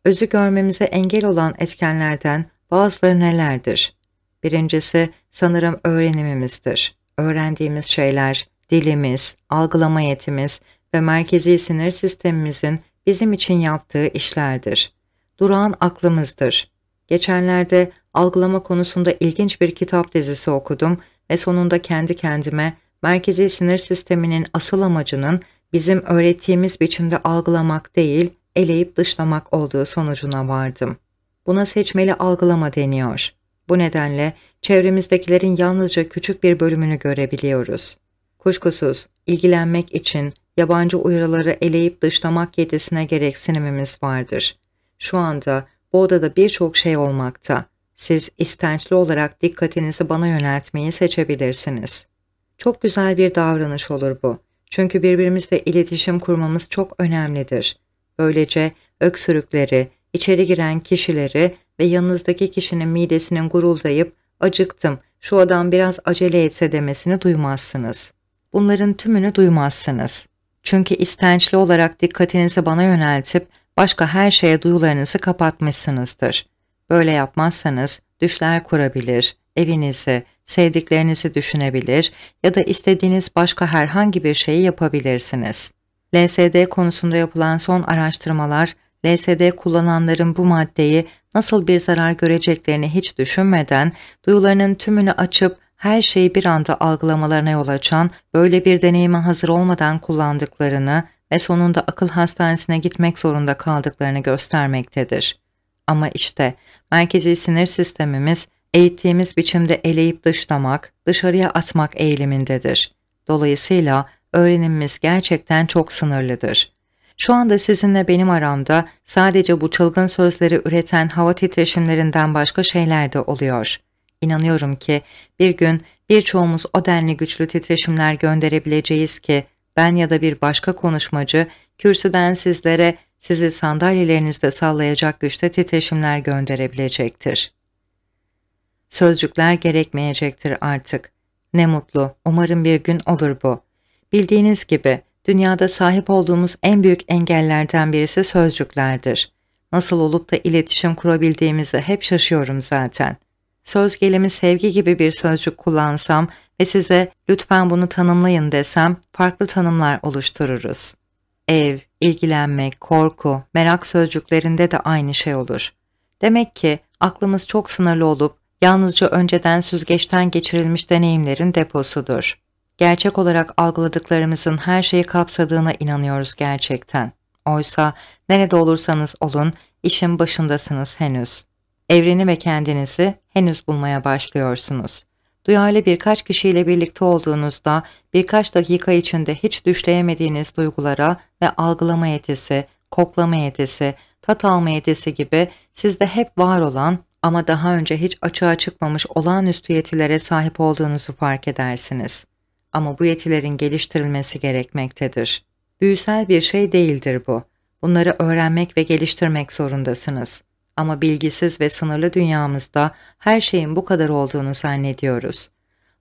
Özü görmemize engel olan etkenlerden bazıları nelerdir? Birincisi sanırım öğrenimimizdir. Öğrendiğimiz şeyler, dilimiz, algılama yetimiz ve merkezi sinir sistemimizin bizim için yaptığı işlerdir. Durağan aklımızdır. Geçenlerde algılama konusunda ilginç bir kitap dizisi okudum ve sonunda kendi kendime merkezi sinir sisteminin asıl amacının bizim öğrettiğimiz biçimde algılamak değil, eleyip dışlamak olduğu sonucuna vardım. Buna seçmeli algılama deniyor. Bu nedenle çevremizdekilerin yalnızca küçük bir bölümünü görebiliyoruz. Kuşkusuz ilgilenmek için yabancı uyarıları eleyip dışlamak yedisine gereksinimimiz vardır. Şu anda bu odada birçok şey olmakta. Siz istençli olarak dikkatinizi bana yöneltmeyi seçebilirsiniz. Çok güzel bir davranış olur bu. Çünkü birbirimizle iletişim kurmamız çok önemlidir. Böylece öksürükleri, içeri giren kişileri ve yanınızdaki kişinin midesinin guruldayıp acıktım, şu adam biraz acele etse demesini duymazsınız. Bunların tümünü duymazsınız. Çünkü istençli olarak dikkatinizi bana yöneltip başka her şeye duyularınızı kapatmışsınızdır. Böyle yapmazsanız düşler kurabilir, evinizi, sevdiklerinizi düşünebilir ya da istediğiniz başka herhangi bir şeyi yapabilirsiniz. LSD konusunda yapılan son araştırmalar, LSD kullananların bu maddeyi nasıl bir zarar göreceklerini hiç düşünmeden duyularının tümünü açıp her şeyi bir anda algılamalarına yol açan, böyle bir deneyime hazır olmadan kullandıklarını ve sonunda akıl hastanesine gitmek zorunda kaldıklarını göstermektedir. Ama işte merkezi sinir sistemimiz eğittiğimiz biçimde eleyip dışlamak, dışarıya atmak eğilimindedir. Dolayısıyla öğrenimimiz gerçekten çok sınırlıdır. Şu anda sizinle benim aramda sadece bu çılgın sözleri üreten hava titreşimlerinden başka şeyler de oluyor. İnanıyorum ki bir gün birçoğumuz o denli güçlü titreşimler gönderebileceğiz ki ben ya da bir başka konuşmacı kürsüden sizlere sizi sandalyelerinizde sallayacak güçte titreşimler gönderebilecektir. Sözcükler gerekmeyecektir artık. Ne mutlu, umarım bir gün olur bu. Bildiğiniz gibi dünyada sahip olduğumuz en büyük engellerden birisi sözcüklerdir. Nasıl olup da iletişim kurabildiğimizi hep şaşıyorum zaten. Söz gelimi sevgi gibi bir sözcük kullansam ve size lütfen bunu tanımlayın desem farklı tanımlar oluştururuz. Ev, ilgilenmek, korku, merak sözcüklerinde de aynı şey olur. Demek ki aklımız çok sınırlı olup yalnızca önceden süzgeçten geçirilmiş deneyimlerin deposudur. Gerçek olarak algıladıklarımızın her şeyi kapsadığına inanıyoruz gerçekten. Oysa nerede olursanız olun, işin başındasınız henüz. Evreni ve kendinizi henüz bulmaya başlıyorsunuz. Duyarlı birkaç kişiyle birlikte olduğunuzda birkaç dakika içinde hiç düşleyemediğiniz duygulara ve algılama yetisi, koklama yetisi, tat alma yetisi gibi sizde hep var olan ama daha önce hiç açığa çıkmamış olağanüstü yetilere sahip olduğunuzu fark edersiniz. Ama bu yetilerin geliştirilmesi gerekmektedir. Büyüsel bir şey değildir bu. Bunları öğrenmek ve geliştirmek zorundasınız. Ama bilgisiz ve sınırlı dünyamızda her şeyin bu kadar olduğunu zannediyoruz.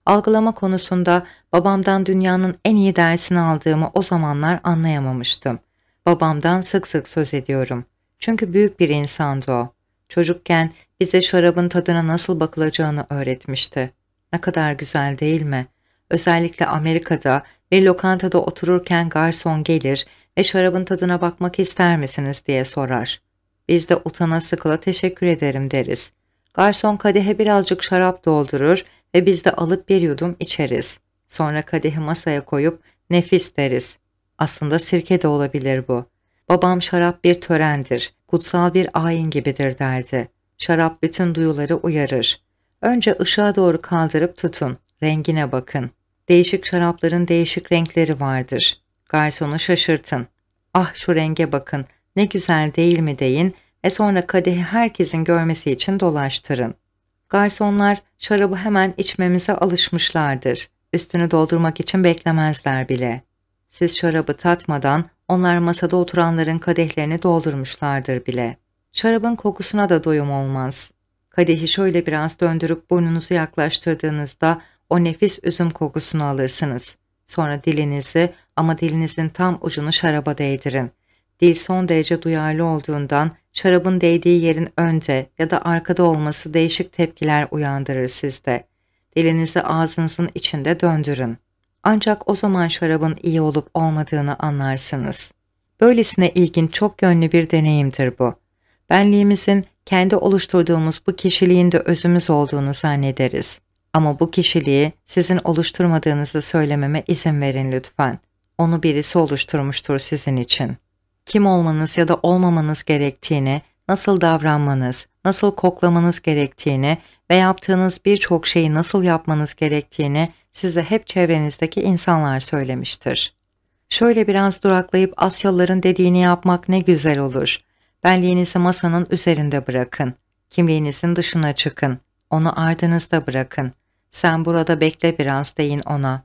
Algılama konusunda babamdan dünyanın en iyi dersini aldığımı o zamanlar anlayamamıştım. Babamdan sık sık söz ediyorum. Çünkü büyük bir insandı o çocukken bize şarabın tadına nasıl bakılacağını öğretmişti. Ne kadar güzel değil mi? Özellikle Amerika'da bir lokantada otururken garson gelir ve şarabın tadına bakmak ister misiniz diye sorar. Biz de utana sıkıla teşekkür ederim deriz. Garson kadehe birazcık şarap doldurur ve biz de alıp bir yudum içeriz. Sonra kadehi masaya koyup nefis deriz. Aslında sirke de olabilir bu. Babam şarap bir törendir, kutsal bir ayin gibidir derdi. Şarap bütün duyuları uyarır. Önce ışığa doğru kaldırıp tutun, rengine bakın. Değişik şarapların değişik renkleri vardır. Garsonu şaşırtın. Ah şu renge bakın, ne güzel değil mi deyin ve sonra kadehi herkesin görmesi için dolaştırın. Garsonlar şarabı hemen içmemize alışmışlardır. Üstünü doldurmak için beklemezler bile. Siz şarabı tatmadan onlar masada oturanların kadehlerini doldurmuşlardır bile. Şarabın kokusuna da doyum olmaz. Kadehi şöyle biraz döndürüp burnunuzu yaklaştırdığınızda o nefis üzüm kokusunu alırsınız. Sonra dilinizi ama dilinizin tam ucunu şaraba değdirin. Dil son derece duyarlı olduğundan şarabın değdiği yerin önde ya da arkada olması değişik tepkiler uyandırır sizde. Dilinizi ağzınızın içinde döndürün. Ancak o zaman şarabın iyi olup olmadığını anlarsınız. Böylesine ilgin çok yönlü bir deneyimdir bu. Benliğimizin kendi oluşturduğumuz bu kişiliğin de özümüz olduğunu zannederiz. Ama bu kişiliği sizin oluşturmadığınızı söylememe izin verin lütfen. Onu birisi oluşturmuştur sizin için. Kim olmanız ya da olmamanız gerektiğini, nasıl davranmanız, nasıl koklamanız gerektiğini ve yaptığınız birçok şeyi nasıl yapmanız gerektiğini size hep çevrenizdeki insanlar söylemiştir. Şöyle biraz duraklayıp Asyalıların dediğini yapmak ne güzel olur. Benliğinizi masanın üzerinde bırakın. Kimliğinizin dışına çıkın. Onu ardınızda bırakın. Sen burada bekle biraz deyin ona.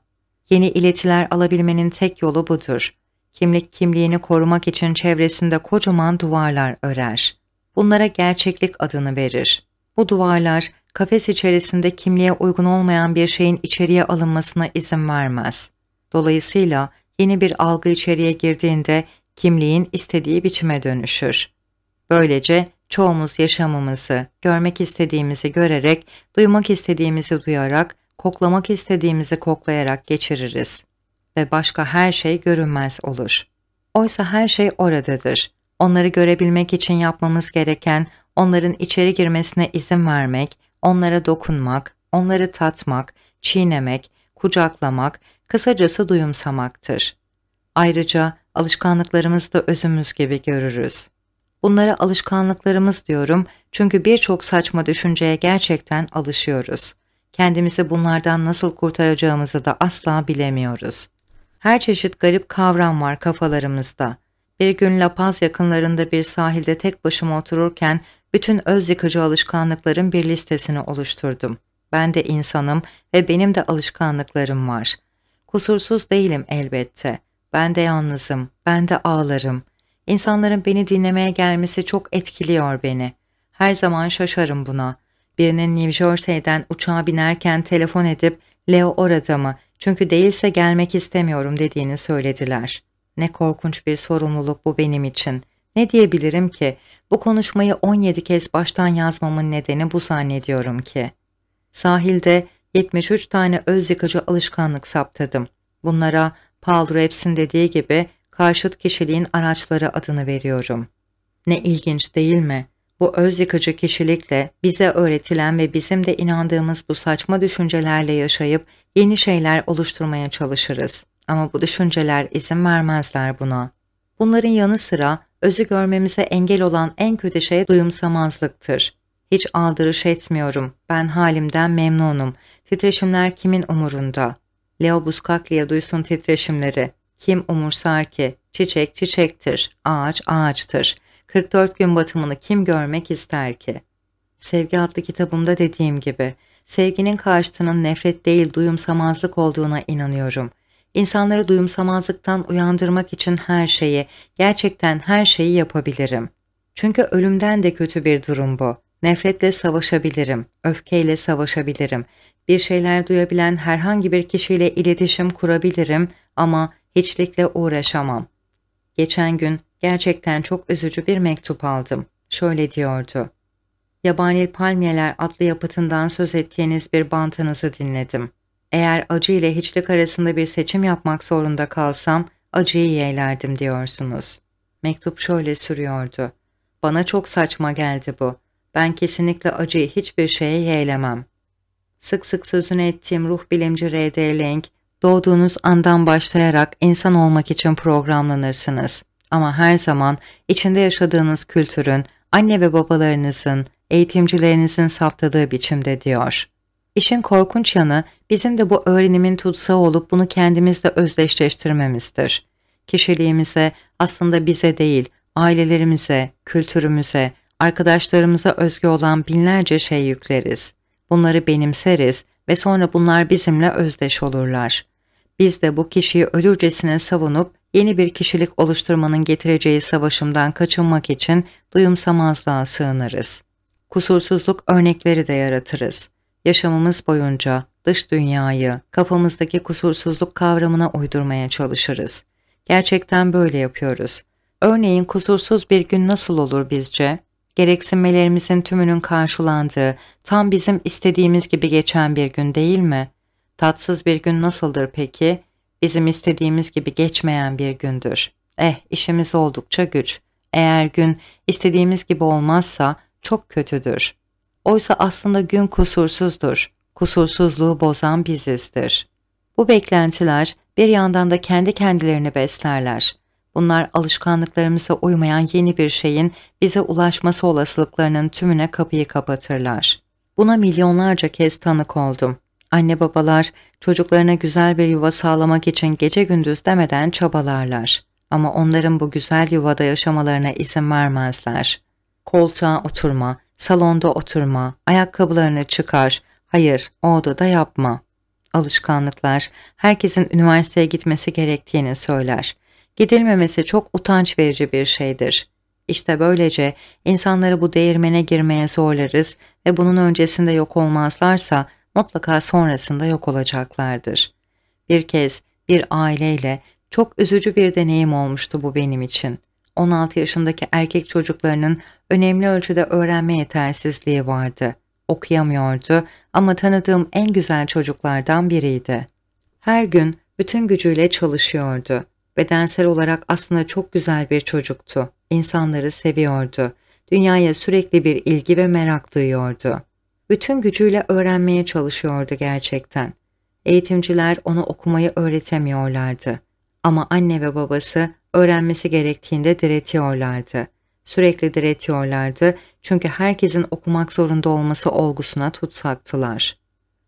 Yeni iletiler alabilmenin tek yolu budur. Kimlik kimliğini korumak için çevresinde kocaman duvarlar örer. Bunlara gerçeklik adını verir. Bu duvarlar kafes içerisinde kimliğe uygun olmayan bir şeyin içeriye alınmasına izin vermez. Dolayısıyla yeni bir algı içeriye girdiğinde kimliğin istediği biçime dönüşür. Böylece çoğumuz yaşamımızı, görmek istediğimizi görerek, duymak istediğimizi duyarak, koklamak istediğimizi koklayarak geçiririz ve başka her şey görünmez olur. Oysa her şey oradadır. Onları görebilmek için yapmamız gereken, onların içeri girmesine izin vermek, onlara dokunmak, onları tatmak, çiğnemek, kucaklamak, kısacası duyumsamaktır. Ayrıca alışkanlıklarımızı da özümüz gibi görürüz. Bunlara alışkanlıklarımız diyorum çünkü birçok saçma düşünceye gerçekten alışıyoruz. Kendimizi bunlardan nasıl kurtaracağımızı da asla bilemiyoruz. Her çeşit garip kavram var kafalarımızda. Bir gün La Paz yakınlarında bir sahilde tek başıma otururken bütün öz yıkıcı alışkanlıkların bir listesini oluşturdum. Ben de insanım ve benim de alışkanlıklarım var. Kusursuz değilim elbette. Ben de yalnızım, ben de ağlarım. İnsanların beni dinlemeye gelmesi çok etkiliyor beni. Her zaman şaşarım buna. Birinin New Jersey'den uçağa binerken telefon edip Leo orada mı? Çünkü değilse gelmek istemiyorum dediğini söylediler. Ne korkunç bir sorumluluk bu benim için. Ne diyebilirim ki? Bu konuşmayı 17 kez baştan yazmamın nedeni bu zannediyorum ki. Sahilde 73 tane öz yıkıcı alışkanlık saptadım. Bunlara Paul Repsin dediği gibi karşıt kişiliğin araçları adını veriyorum. Ne ilginç değil mi? Bu öz yıkıcı kişilikle bize öğretilen ve bizim de inandığımız bu saçma düşüncelerle yaşayıp yeni şeyler oluşturmaya çalışırız. Ama bu düşünceler izin vermezler buna. Bunların yanı sıra özü görmemize engel olan en kötü şey duyumsamazlıktır. Hiç aldırış etmiyorum, ben halimden memnunum, titreşimler kimin umurunda? Leo Buscaglia duysun titreşimleri, kim umursar ki? Çiçek çiçektir, ağaç ağaçtır. 44 gün batımını kim görmek ister ki? Sevgi adlı kitabımda dediğim gibi, sevginin karşıtının nefret değil duyumsamazlık olduğuna inanıyorum.'' İnsanları duyumsamazlıktan uyandırmak için her şeyi, gerçekten her şeyi yapabilirim. Çünkü ölümden de kötü bir durum bu. Nefretle savaşabilirim, öfkeyle savaşabilirim. Bir şeyler duyabilen herhangi bir kişiyle iletişim kurabilirim ama hiçlikle uğraşamam. Geçen gün gerçekten çok üzücü bir mektup aldım. Şöyle diyordu. Yabani Palmiyeler adlı yapıtından söz ettiğiniz bir bantınızı dinledim. Eğer acı ile hiçlik arasında bir seçim yapmak zorunda kalsam acıyı yeğlerdim diyorsunuz. Mektup şöyle sürüyordu. Bana çok saçma geldi bu. Ben kesinlikle acıyı hiçbir şeye yeğlemem. Sık sık sözünü ettiğim ruh bilimci R.D. Link, doğduğunuz andan başlayarak insan olmak için programlanırsınız. Ama her zaman içinde yaşadığınız kültürün, anne ve babalarınızın, eğitimcilerinizin saptadığı biçimde diyor. İşin korkunç yanı bizim de bu öğrenimin tutsağı olup bunu kendimizle özdeşleştirmemizdir. Kişiliğimize, aslında bize değil, ailelerimize, kültürümüze, arkadaşlarımıza özgü olan binlerce şey yükleriz. Bunları benimseriz ve sonra bunlar bizimle özdeş olurlar. Biz de bu kişiyi ölürcesine savunup yeni bir kişilik oluşturmanın getireceği savaşımdan kaçınmak için duyumsamazlığa sığınırız. Kusursuzluk örnekleri de yaratırız yaşamımız boyunca dış dünyayı kafamızdaki kusursuzluk kavramına uydurmaya çalışırız. Gerçekten böyle yapıyoruz. Örneğin kusursuz bir gün nasıl olur bizce? Gereksinmelerimizin tümünün karşılandığı, tam bizim istediğimiz gibi geçen bir gün değil mi? Tatsız bir gün nasıldır peki? Bizim istediğimiz gibi geçmeyen bir gündür. Eh, işimiz oldukça güç. Eğer gün istediğimiz gibi olmazsa çok kötüdür. Oysa aslında gün kusursuzdur. Kusursuzluğu bozan bizizdir. Bu beklentiler bir yandan da kendi kendilerini beslerler. Bunlar alışkanlıklarımıza uymayan yeni bir şeyin bize ulaşması olasılıklarının tümüne kapıyı kapatırlar. Buna milyonlarca kez tanık oldum. Anne babalar çocuklarına güzel bir yuva sağlamak için gece gündüz demeden çabalarlar. Ama onların bu güzel yuvada yaşamalarına izin vermezler. Koltuğa oturma, Salonda oturma, ayakkabılarını çıkar, hayır o odada yapma. Alışkanlıklar herkesin üniversiteye gitmesi gerektiğini söyler. Gidilmemesi çok utanç verici bir şeydir. İşte böylece insanları bu değirmene girmeye zorlarız ve bunun öncesinde yok olmazlarsa mutlaka sonrasında yok olacaklardır. Bir kez bir aileyle çok üzücü bir deneyim olmuştu bu benim için. 16 yaşındaki erkek çocuklarının önemli ölçüde öğrenme yetersizliği vardı. Okuyamıyordu ama tanıdığım en güzel çocuklardan biriydi. Her gün bütün gücüyle çalışıyordu. Bedensel olarak aslında çok güzel bir çocuktu. İnsanları seviyordu. Dünyaya sürekli bir ilgi ve merak duyuyordu. Bütün gücüyle öğrenmeye çalışıyordu gerçekten. Eğitimciler ona okumayı öğretemiyorlardı. Ama anne ve babası öğrenmesi gerektiğinde diretiyorlardı. Sürekli diretiyorlardı çünkü herkesin okumak zorunda olması olgusuna tutsaktılar.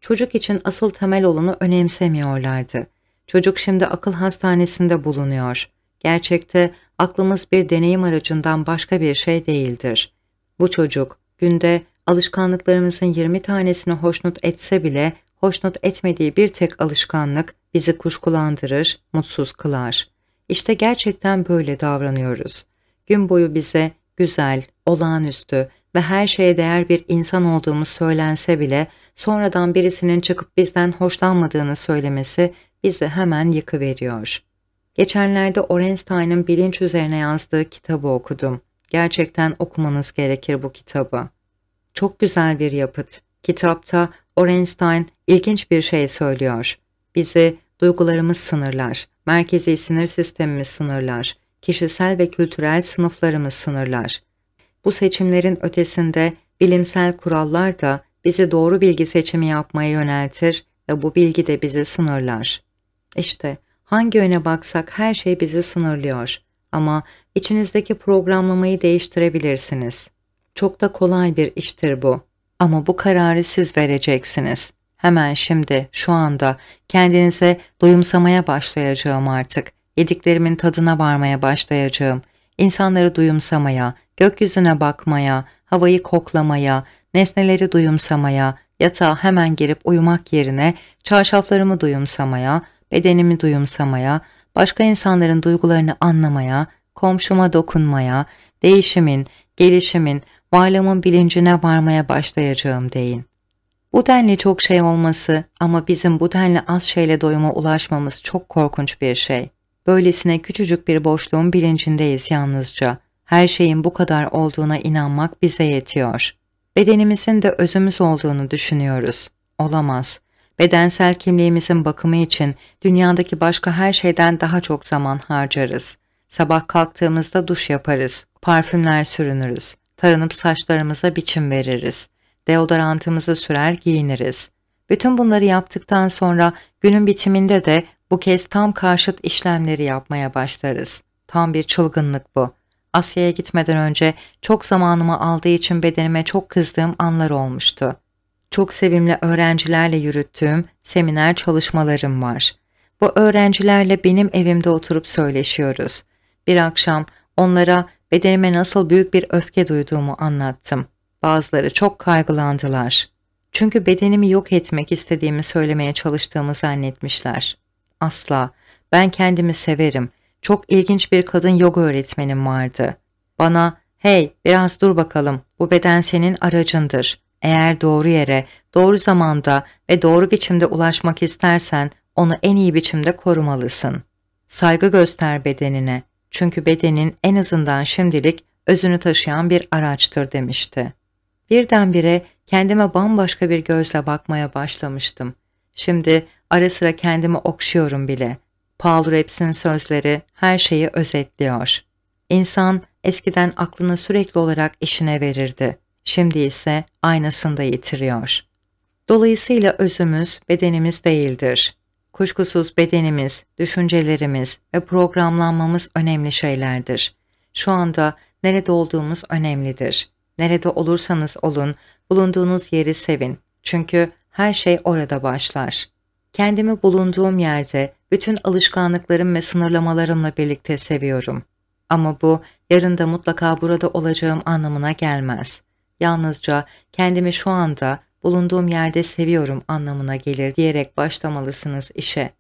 Çocuk için asıl temel olanı önemsemiyorlardı. Çocuk şimdi akıl hastanesinde bulunuyor. Gerçekte aklımız bir deneyim aracından başka bir şey değildir. Bu çocuk günde alışkanlıklarımızın 20 tanesini hoşnut etse bile hoşnut etmediği bir tek alışkanlık bizi kuşkulandırır, mutsuz kılar. İşte gerçekten böyle davranıyoruz. Gün boyu bize güzel, olağanüstü ve her şeye değer bir insan olduğumuz söylense bile sonradan birisinin çıkıp bizden hoşlanmadığını söylemesi bizi hemen yıkıveriyor. Geçenlerde Orenstein'ın bilinç üzerine yazdığı kitabı okudum. Gerçekten okumanız gerekir bu kitabı. Çok güzel bir yapıt. Kitapta Orenstein ilginç bir şey söylüyor. Bizi Duygularımız sınırlar, merkezi sinir sistemimiz sınırlar, kişisel ve kültürel sınıflarımız sınırlar. Bu seçimlerin ötesinde bilimsel kurallar da bizi doğru bilgi seçimi yapmaya yöneltir ve bu bilgi de bizi sınırlar. İşte hangi yöne baksak her şey bizi sınırlıyor ama içinizdeki programlamayı değiştirebilirsiniz. Çok da kolay bir iştir bu ama bu kararı siz vereceksiniz. Hemen şimdi, şu anda kendinize doyumsamaya başlayacağım artık. Yediklerimin tadına varmaya başlayacağım. İnsanları duyumsamaya, gökyüzüne bakmaya, havayı koklamaya, nesneleri duyumsamaya, yatağa hemen girip uyumak yerine çarşaflarımı duyumsamaya, bedenimi duyumsamaya, başka insanların duygularını anlamaya, komşuma dokunmaya, değişimin, gelişimin, varlığımın bilincine varmaya başlayacağım deyin. Bu denli çok şey olması ama bizim bu denli az şeyle doyuma ulaşmamız çok korkunç bir şey. Böylesine küçücük bir boşluğun bilincindeyiz yalnızca. Her şeyin bu kadar olduğuna inanmak bize yetiyor. Bedenimizin de özümüz olduğunu düşünüyoruz. Olamaz. Bedensel kimliğimizin bakımı için dünyadaki başka her şeyden daha çok zaman harcarız. Sabah kalktığımızda duş yaparız, parfümler sürünürüz, tarınıp saçlarımıza biçim veririz deodorantımızı sürer giyiniriz. Bütün bunları yaptıktan sonra günün bitiminde de bu kez tam karşıt işlemleri yapmaya başlarız. Tam bir çılgınlık bu. Asya'ya gitmeden önce çok zamanımı aldığı için bedenime çok kızdığım anlar olmuştu. Çok sevimli öğrencilerle yürüttüğüm seminer çalışmalarım var. Bu öğrencilerle benim evimde oturup söyleşiyoruz. Bir akşam onlara bedenime nasıl büyük bir öfke duyduğumu anlattım. Bazıları çok kaygılandılar. Çünkü bedenimi yok etmek istediğimi söylemeye çalıştığımı zannetmişler. Asla. Ben kendimi severim. Çok ilginç bir kadın yoga öğretmenim vardı. Bana, hey biraz dur bakalım bu beden senin aracındır. Eğer doğru yere, doğru zamanda ve doğru biçimde ulaşmak istersen onu en iyi biçimde korumalısın. Saygı göster bedenine. Çünkü bedenin en azından şimdilik özünü taşıyan bir araçtır demişti birdenbire kendime bambaşka bir gözle bakmaya başlamıştım. Şimdi ara sıra kendimi okşuyorum bile. Paul Rebs'in sözleri her şeyi özetliyor. İnsan eskiden aklını sürekli olarak işine verirdi. Şimdi ise aynasında yitiriyor. Dolayısıyla özümüz bedenimiz değildir. Kuşkusuz bedenimiz, düşüncelerimiz ve programlanmamız önemli şeylerdir. Şu anda nerede olduğumuz önemlidir. Nerede olursanız olun, bulunduğunuz yeri sevin. Çünkü her şey orada başlar. Kendimi bulunduğum yerde bütün alışkanlıklarım ve sınırlamalarımla birlikte seviyorum. Ama bu yarın da mutlaka burada olacağım anlamına gelmez. Yalnızca kendimi şu anda bulunduğum yerde seviyorum anlamına gelir diyerek başlamalısınız işe.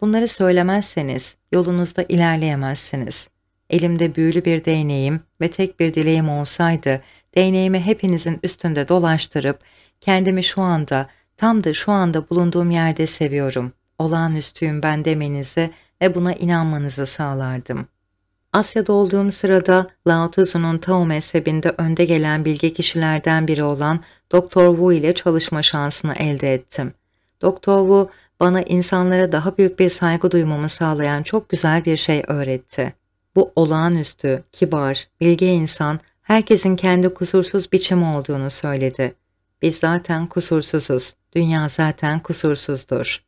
Bunları söylemezseniz yolunuzda ilerleyemezsiniz. Elimde büyülü bir değneğim ve tek bir dileğim olsaydı değneğimi hepinizin üstünde dolaştırıp kendimi şu anda, tam da şu anda bulunduğum yerde seviyorum, olağanüstüyüm ben demenizi ve buna inanmanızı sağlardım. Asya'da olduğum sırada Lao Tzu'nun Tao mezhebinde önde gelen bilge kişilerden biri olan Doktor Wu ile çalışma şansını elde ettim. Doktor Wu bana insanlara daha büyük bir saygı duymamı sağlayan çok güzel bir şey öğretti. Bu olağanüstü, kibar, bilge insan Herkesin kendi kusursuz biçimi olduğunu söyledi. Biz zaten kusursuzuz, dünya zaten kusursuzdur.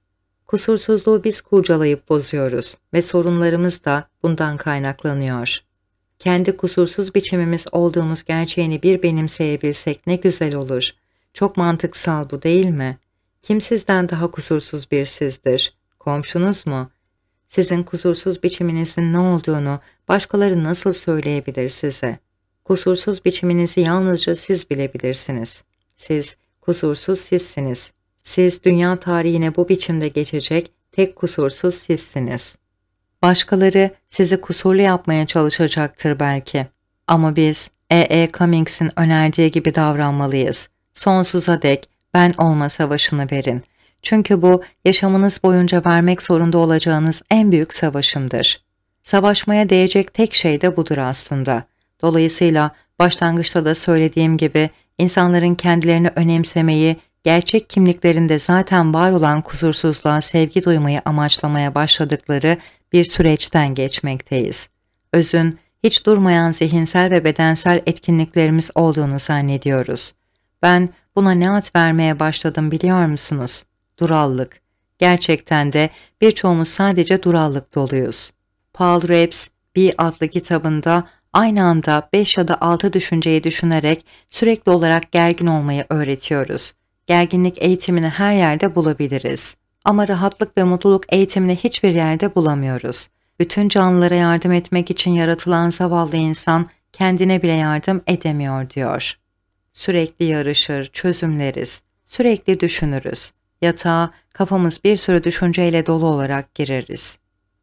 Kusursuzluğu biz kurcalayıp bozuyoruz ve sorunlarımız da bundan kaynaklanıyor. Kendi kusursuz biçimimiz olduğumuz gerçeğini bir benimseyebilsek ne güzel olur. Çok mantıksal bu değil mi? Kim sizden daha kusursuz bir sizdir? Komşunuz mu? Sizin kusursuz biçiminizin ne olduğunu başkaları nasıl söyleyebilir size?'' Kusursuz biçiminizi yalnızca siz bilebilirsiniz. Siz kusursuz sizsiniz. Siz dünya tarihine bu biçimde geçecek tek kusursuz sizsiniz. Başkaları sizi kusurlu yapmaya çalışacaktır belki. Ama biz E. E. Cummings'in önerdiği gibi davranmalıyız. Sonsuza dek ben olma savaşını verin. Çünkü bu yaşamınız boyunca vermek zorunda olacağınız en büyük savaşımdır. Savaşmaya değecek tek şey de budur aslında. Dolayısıyla başlangıçta da söylediğim gibi insanların kendilerini önemsemeyi, gerçek kimliklerinde zaten var olan kusursuzluğa sevgi duymayı amaçlamaya başladıkları bir süreçten geçmekteyiz. Özün, hiç durmayan zihinsel ve bedensel etkinliklerimiz olduğunu zannediyoruz. Ben buna ne ad vermeye başladım biliyor musunuz? Durallık. Gerçekten de birçoğumuz sadece durallık doluyuz. Paul Reps, B adlı kitabında aynı anda 5 ya da 6 düşünceyi düşünerek sürekli olarak gergin olmayı öğretiyoruz. Gerginlik eğitimini her yerde bulabiliriz. Ama rahatlık ve mutluluk eğitimini hiçbir yerde bulamıyoruz. Bütün canlılara yardım etmek için yaratılan zavallı insan kendine bile yardım edemiyor diyor. Sürekli yarışır, çözümleriz, sürekli düşünürüz. Yatağa kafamız bir sürü düşünceyle dolu olarak gireriz.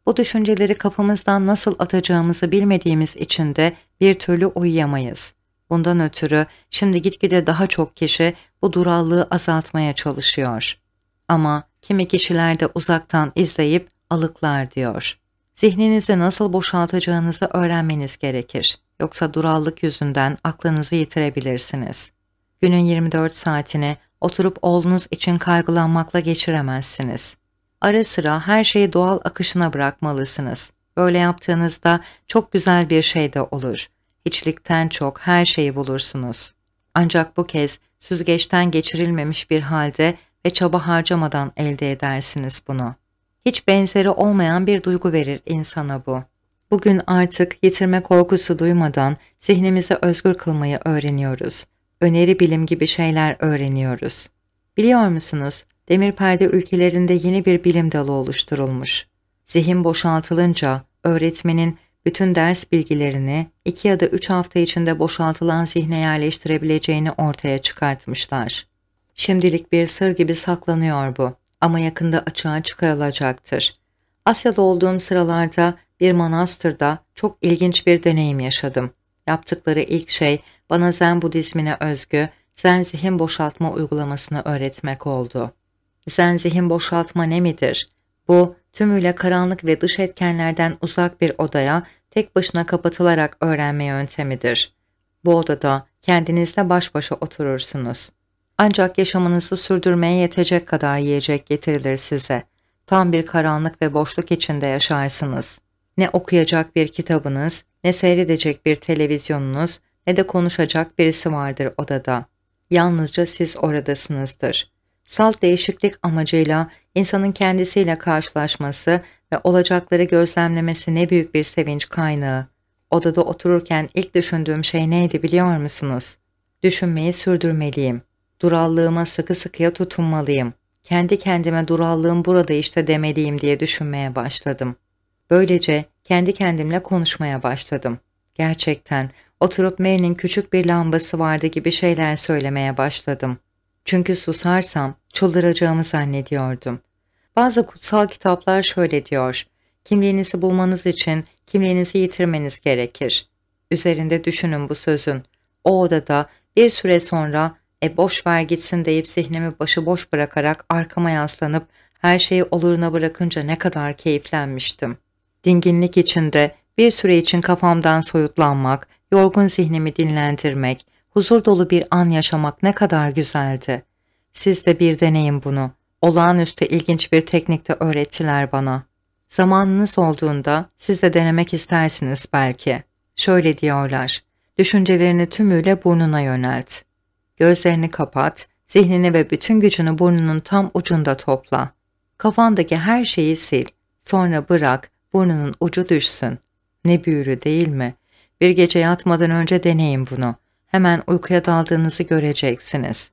Bu düşünceleri kafamızdan nasıl atacağımızı bilmediğimiz için de bir türlü uyuyamayız. Bundan ötürü şimdi gitgide daha çok kişi bu durallığı azaltmaya çalışıyor. Ama kimi kişiler de uzaktan izleyip alıklar diyor. Zihninizi nasıl boşaltacağınızı öğrenmeniz gerekir. Yoksa durallık yüzünden aklınızı yitirebilirsiniz. Günün 24 saatini oturup oğlunuz için kaygılanmakla geçiremezsiniz ara sıra her şeyi doğal akışına bırakmalısınız. Böyle yaptığınızda çok güzel bir şey de olur. Hiçlikten çok her şeyi bulursunuz. Ancak bu kez süzgeçten geçirilmemiş bir halde ve çaba harcamadan elde edersiniz bunu. Hiç benzeri olmayan bir duygu verir insana bu. Bugün artık yitirme korkusu duymadan zihnimizi özgür kılmayı öğreniyoruz. Öneri bilim gibi şeyler öğreniyoruz. Biliyor musunuz demir perde ülkelerinde yeni bir bilim dalı oluşturulmuş. Zihin boşaltılınca öğretmenin bütün ders bilgilerini iki ya da üç hafta içinde boşaltılan zihne yerleştirebileceğini ortaya çıkartmışlar. Şimdilik bir sır gibi saklanıyor bu ama yakında açığa çıkarılacaktır. Asya'da olduğum sıralarda bir manastırda çok ilginç bir deneyim yaşadım. Yaptıkları ilk şey bana Zen Budizmine özgü Zen zihin boşaltma uygulamasını öğretmek oldu. Zen zihin boşaltma ne midir? Bu tümüyle karanlık ve dış etkenlerden uzak bir odaya tek başına kapatılarak öğrenme yöntemidir. Bu odada kendinizle baş başa oturursunuz. Ancak yaşamınızı sürdürmeye yetecek kadar yiyecek getirilir size. Tam bir karanlık ve boşluk içinde yaşarsınız. Ne okuyacak bir kitabınız, ne seyredecek bir televizyonunuz, ne de konuşacak birisi vardır odada. Yalnızca siz oradasınızdır. Salt değişiklik amacıyla insanın kendisiyle karşılaşması ve olacakları gözlemlemesi ne büyük bir sevinç kaynağı. Odada otururken ilk düşündüğüm şey neydi biliyor musunuz? Düşünmeyi sürdürmeliyim. Durallığıma sıkı sıkıya tutunmalıyım. Kendi kendime durallığım burada işte demeliyim diye düşünmeye başladım. Böylece kendi kendimle konuşmaya başladım. Gerçekten oturup Mary'nin küçük bir lambası vardı gibi şeyler söylemeye başladım. Çünkü susarsam çıldıracağımı zannediyordum. Bazı kutsal kitaplar şöyle diyor. Kimliğinizi bulmanız için kimliğinizi yitirmeniz gerekir. Üzerinde düşünün bu sözün. O odada bir süre sonra e boş ver gitsin deyip zihnimi başıboş bırakarak arkama yaslanıp her şeyi oluruna bırakınca ne kadar keyiflenmiştim. Dinginlik içinde bir süre için kafamdan soyutlanmak, yorgun zihnimi dinlendirmek, huzur dolu bir an yaşamak ne kadar güzeldi. Siz de bir deneyin bunu. Olağanüstü ilginç bir teknikte öğrettiler bana. Zamanınız olduğunda siz de denemek istersiniz belki. Şöyle diyorlar. Düşüncelerini tümüyle burnuna yönelt. Gözlerini kapat, zihnini ve bütün gücünü burnunun tam ucunda topla. Kafandaki her şeyi sil. Sonra bırak, burnunun ucu düşsün. Ne büyülü değil mi? Bir gece yatmadan önce deneyin bunu hemen uykuya daldığınızı göreceksiniz.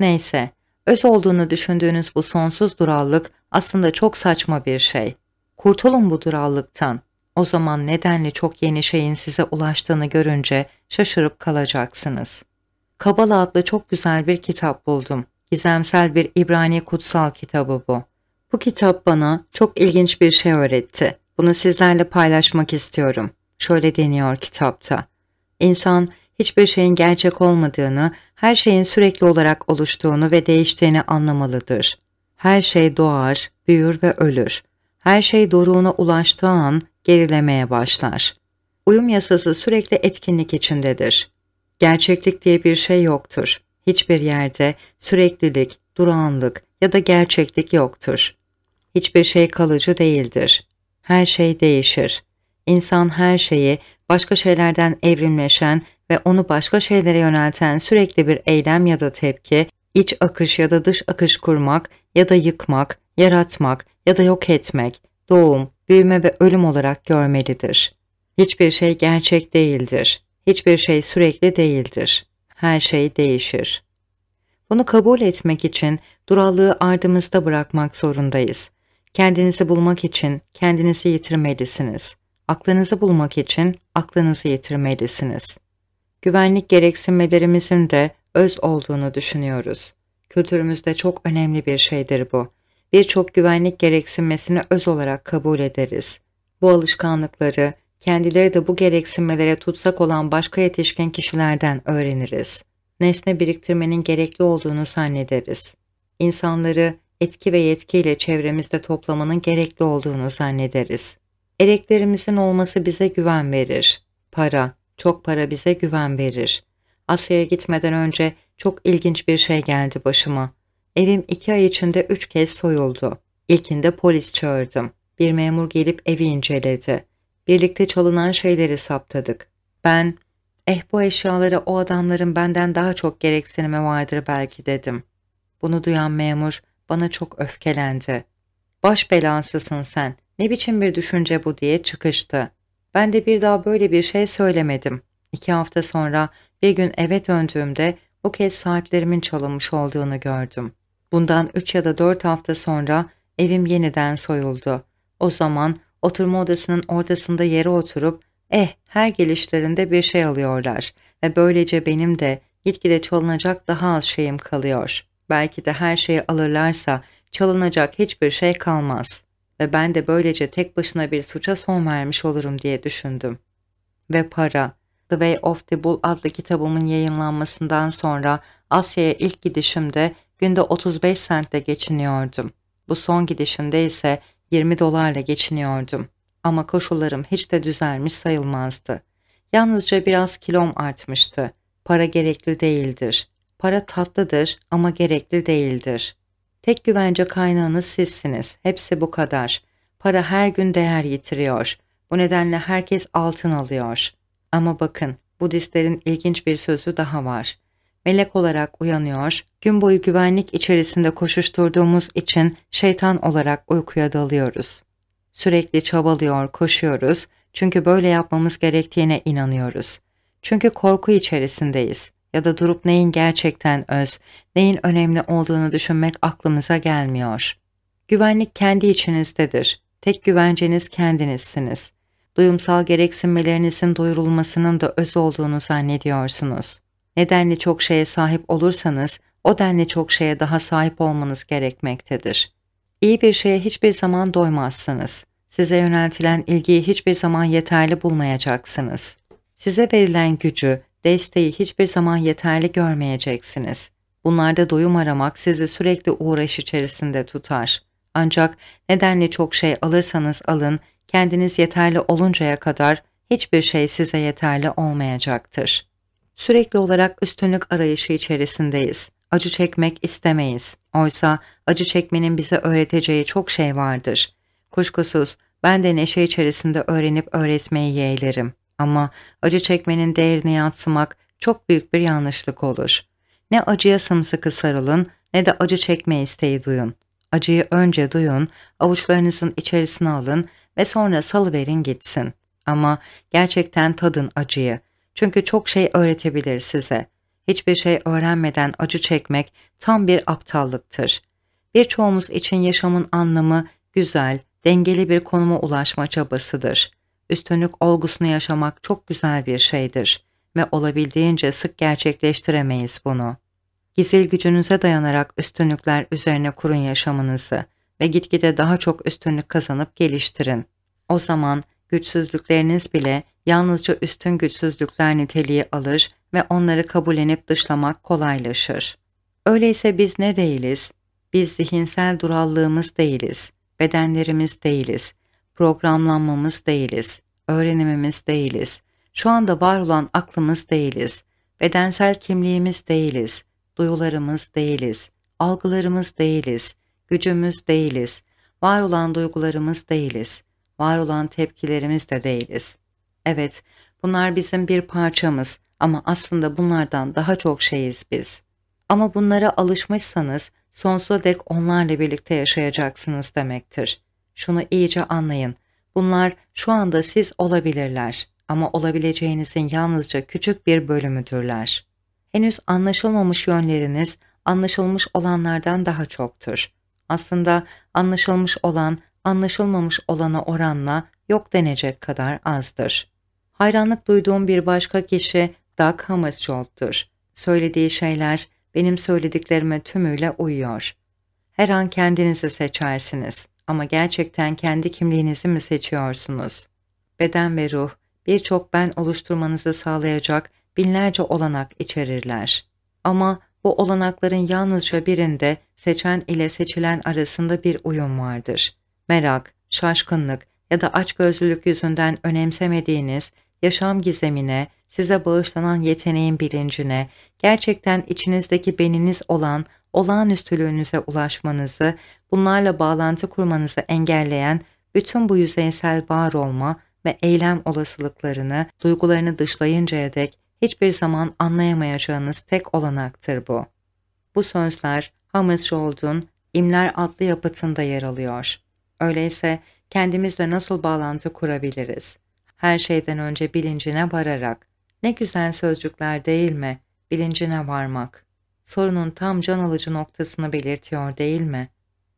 Neyse, öz olduğunu düşündüğünüz bu sonsuz durallık aslında çok saçma bir şey. Kurtulun bu durallıktan. O zaman nedenli çok yeni şeyin size ulaştığını görünce şaşırıp kalacaksınız. Kabala adlı çok güzel bir kitap buldum. Gizemsel bir İbrani kutsal kitabı bu. Bu kitap bana çok ilginç bir şey öğretti. Bunu sizlerle paylaşmak istiyorum. Şöyle deniyor kitapta. İnsan hiçbir şeyin gerçek olmadığını, her şeyin sürekli olarak oluştuğunu ve değiştiğini anlamalıdır. Her şey doğar, büyür ve ölür. Her şey doruğuna ulaştığı an gerilemeye başlar. Uyum yasası sürekli etkinlik içindedir. Gerçeklik diye bir şey yoktur. Hiçbir yerde süreklilik, durağanlık ya da gerçeklik yoktur. Hiçbir şey kalıcı değildir. Her şey değişir. İnsan her şeyi başka şeylerden evrimleşen ve onu başka şeylere yönelten sürekli bir eylem ya da tepki, iç akış ya da dış akış kurmak ya da yıkmak, yaratmak ya da yok etmek, doğum, büyüme ve ölüm olarak görmelidir. Hiçbir şey gerçek değildir. Hiçbir şey sürekli değildir. Her şey değişir. Bunu kabul etmek için durallığı ardımızda bırakmak zorundayız. Kendinizi bulmak için kendinizi yitirmelisiniz. Aklınızı bulmak için aklınızı yitirmelisiniz güvenlik gereksinmelerimizin de öz olduğunu düşünüyoruz. Kültürümüzde çok önemli bir şeydir bu. Birçok güvenlik gereksinmesini öz olarak kabul ederiz. Bu alışkanlıkları, kendileri de bu gereksinmelere tutsak olan başka yetişkin kişilerden öğreniriz. Nesne biriktirmenin gerekli olduğunu zannederiz. İnsanları etki ve yetkiyle çevremizde toplamanın gerekli olduğunu zannederiz. Ereklerimizin olması bize güven verir. Para, çok para bize güven verir. Asya'ya gitmeden önce çok ilginç bir şey geldi başıma. Evim iki ay içinde üç kez soyuldu. İlkinde polis çağırdım. Bir memur gelip evi inceledi. Birlikte çalınan şeyleri saptadık. Ben, eh bu eşyalara o adamların benden daha çok gereksinimi vardır belki dedim. Bunu duyan memur bana çok öfkelendi. Baş belansısın sen, ne biçim bir düşünce bu diye çıkıştı. Ben de bir daha böyle bir şey söylemedim. İki hafta sonra bir gün eve döndüğümde bu kez saatlerimin çalınmış olduğunu gördüm. Bundan üç ya da dört hafta sonra evim yeniden soyuldu. O zaman oturma odasının ortasında yere oturup eh her gelişlerinde bir şey alıyorlar ve böylece benim de gitgide çalınacak daha az şeyim kalıyor. Belki de her şeyi alırlarsa çalınacak hiçbir şey kalmaz ve ben de böylece tek başına bir suça son vermiş olurum diye düşündüm. Ve para, The Way of the Bull adlı kitabımın yayınlanmasından sonra Asya'ya ilk gidişimde günde 35 sentle geçiniyordum. Bu son gidişimde ise 20 dolarla geçiniyordum. Ama koşullarım hiç de düzelmiş sayılmazdı. Yalnızca biraz kilom artmıştı. Para gerekli değildir. Para tatlıdır ama gerekli değildir.'' Tek güvence kaynağınız sizsiniz. Hepsi bu kadar. Para her gün değer yitiriyor. Bu nedenle herkes altın alıyor. Ama bakın, Budistlerin ilginç bir sözü daha var. Melek olarak uyanıyor, gün boyu güvenlik içerisinde koşuşturduğumuz için şeytan olarak uykuya dalıyoruz. Sürekli çabalıyor, koşuyoruz çünkü böyle yapmamız gerektiğine inanıyoruz. Çünkü korku içerisindeyiz ya da durup neyin gerçekten öz, neyin önemli olduğunu düşünmek aklımıza gelmiyor. Güvenlik kendi içinizdedir. Tek güvenceniz kendinizsiniz. Duyumsal gereksinmelerinizin doyurulmasının da öz olduğunu zannediyorsunuz. Nedenli çok şeye sahip olursanız, o denli çok şeye daha sahip olmanız gerekmektedir. İyi bir şeye hiçbir zaman doymazsınız. Size yöneltilen ilgiyi hiçbir zaman yeterli bulmayacaksınız. Size verilen gücü, desteği hiçbir zaman yeterli görmeyeceksiniz. Bunlarda doyum aramak sizi sürekli uğraş içerisinde tutar. Ancak nedenli çok şey alırsanız alın, kendiniz yeterli oluncaya kadar hiçbir şey size yeterli olmayacaktır. Sürekli olarak üstünlük arayışı içerisindeyiz. Acı çekmek istemeyiz. Oysa acı çekmenin bize öğreteceği çok şey vardır. Kuşkusuz ben de neşe içerisinde öğrenip öğretmeyi yeğlerim. Ama acı çekmenin değerini yatsımak çok büyük bir yanlışlık olur. Ne acıya sımsıkı sarılın ne de acı çekme isteği duyun. Acıyı önce duyun, avuçlarınızın içerisine alın ve sonra salıverin gitsin. Ama gerçekten tadın acıyı. Çünkü çok şey öğretebilir size. Hiçbir şey öğrenmeden acı çekmek tam bir aptallıktır. Birçoğumuz için yaşamın anlamı güzel, dengeli bir konuma ulaşma çabasıdır üstünlük olgusunu yaşamak çok güzel bir şeydir ve olabildiğince sık gerçekleştiremeyiz bunu. Gizil gücünüze dayanarak üstünlükler üzerine kurun yaşamınızı ve gitgide daha çok üstünlük kazanıp geliştirin. O zaman güçsüzlükleriniz bile yalnızca üstün güçsüzlükler niteliği alır ve onları kabullenip dışlamak kolaylaşır. Öyleyse biz ne değiliz? Biz zihinsel durallığımız değiliz, bedenlerimiz değiliz, programlanmamız değiliz, öğrenimimiz değiliz, şu anda var olan aklımız değiliz, bedensel kimliğimiz değiliz, duyularımız değiliz, algılarımız değiliz, gücümüz değiliz, var olan duygularımız değiliz, var olan tepkilerimiz de değiliz. Evet, bunlar bizim bir parçamız ama aslında bunlardan daha çok şeyiz biz. Ama bunlara alışmışsanız sonsuza dek onlarla birlikte yaşayacaksınız demektir. Şunu iyice anlayın. Bunlar şu anda siz olabilirler ama olabileceğinizin yalnızca küçük bir bölümüdürler. Henüz anlaşılmamış yönleriniz anlaşılmış olanlardan daha çoktur. Aslında anlaşılmış olan anlaşılmamış olana oranla yok denecek kadar azdır. Hayranlık duyduğum bir başka kişi Doug Hammarskjöld'tür. Söylediği şeyler benim söylediklerime tümüyle uyuyor. Her an kendinizi seçersiniz. Ama gerçekten kendi kimliğinizi mi seçiyorsunuz? Beden ve ruh birçok ben oluşturmanızı sağlayacak binlerce olanak içerirler. Ama bu olanakların yalnızca birinde seçen ile seçilen arasında bir uyum vardır. Merak, şaşkınlık ya da açgözlülük yüzünden önemsemediğiniz yaşam gizemine, size bağışlanan yeteneğin bilincine, gerçekten içinizdeki beniniz olan olağanüstülüğünüze ulaşmanızı, bunlarla bağlantı kurmanızı engelleyen bütün bu yüzeysel var olma ve eylem olasılıklarını, duygularını dışlayıncaya dek hiçbir zaman anlayamayacağınız tek olanaktır bu. Bu sözler Hammershold'un İmler adlı yapıtında yer alıyor. Öyleyse kendimizle nasıl bağlantı kurabiliriz? Her şeyden önce bilincine vararak. Ne güzel sözcükler değil mi? Bilincine varmak sorunun tam can alıcı noktasını belirtiyor değil mi?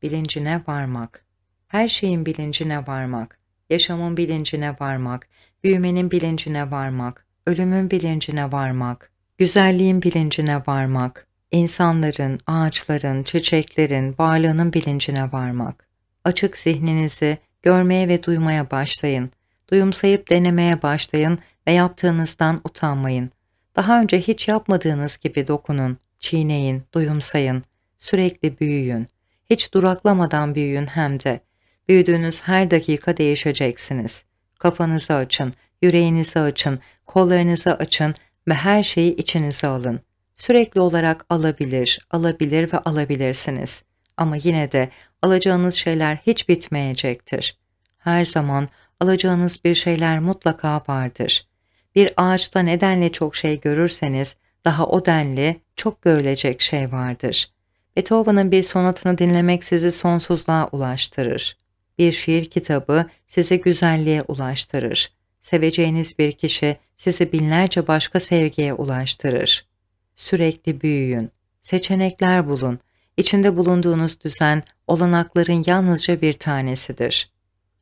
Bilincine varmak. Her şeyin bilincine varmak. Yaşamın bilincine varmak. Büyümenin bilincine varmak. Ölümün bilincine varmak. Güzelliğin bilincine varmak. İnsanların, ağaçların, çiçeklerin varlığının bilincine varmak. Açık zihninizi görmeye ve duymaya başlayın. Duyumsayıp denemeye başlayın ve yaptığınızdan utanmayın. Daha önce hiç yapmadığınız gibi dokunun çiğneyin, duyumsayın, sürekli büyüyün. Hiç duraklamadan büyüyün hem de. Büyüdüğünüz her dakika değişeceksiniz. Kafanızı açın, yüreğinizi açın, kollarınızı açın ve her şeyi içinize alın. Sürekli olarak alabilir, alabilir ve alabilirsiniz. Ama yine de alacağınız şeyler hiç bitmeyecektir. Her zaman alacağınız bir şeyler mutlaka vardır. Bir ağaçta nedenle çok şey görürseniz daha o denli çok görülecek şey vardır. Beethoven'ın bir sonatını dinlemek sizi sonsuzluğa ulaştırır. Bir şiir kitabı sizi güzelliğe ulaştırır. Seveceğiniz bir kişi sizi binlerce başka sevgiye ulaştırır. Sürekli büyüyün, seçenekler bulun. İçinde bulunduğunuz düzen olanakların yalnızca bir tanesidir.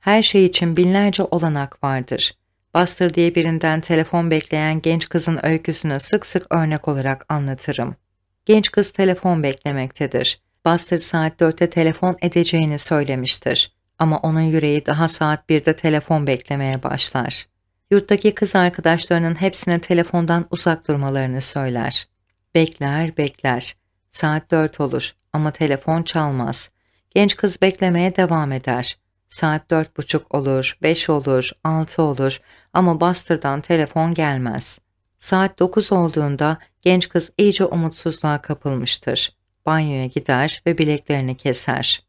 Her şey için binlerce olanak vardır. Buster diye birinden telefon bekleyen genç kızın öyküsünü sık sık örnek olarak anlatırım. Genç kız telefon beklemektedir. Buster saat 4'te telefon edeceğini söylemiştir. Ama onun yüreği daha saat 1'de telefon beklemeye başlar. Yurttaki kız arkadaşlarının hepsine telefondan uzak durmalarını söyler. Bekler, bekler. Saat 4 olur ama telefon çalmaz. Genç kız beklemeye devam eder. Saat dört buçuk olur, beş olur, altı olur ama Buster'dan telefon gelmez. Saat dokuz olduğunda genç kız iyice umutsuzluğa kapılmıştır. Banyoya gider ve bileklerini keser.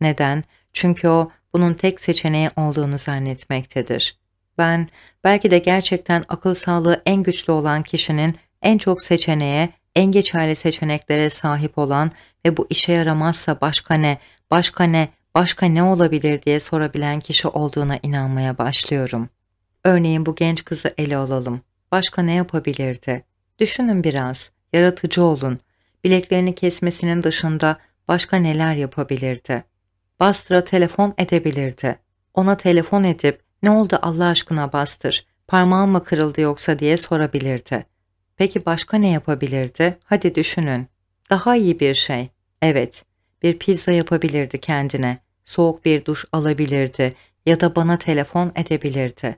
Neden? Çünkü o bunun tek seçeneği olduğunu zannetmektedir. Ben belki de gerçekten akıl sağlığı en güçlü olan kişinin en çok seçeneğe, en geçerli seçeneklere sahip olan ve bu işe yaramazsa başka ne, başka ne başka ne olabilir diye sorabilen kişi olduğuna inanmaya başlıyorum. Örneğin bu genç kızı ele alalım. Başka ne yapabilirdi? Düşünün biraz, yaratıcı olun. Bileklerini kesmesinin dışında başka neler yapabilirdi? Bastır'a telefon edebilirdi. Ona telefon edip ne oldu Allah aşkına Bastır, parmağım mı kırıldı yoksa diye sorabilirdi. Peki başka ne yapabilirdi? Hadi düşünün. Daha iyi bir şey. Evet, bir pizza yapabilirdi kendine, soğuk bir duş alabilirdi ya da bana telefon edebilirdi.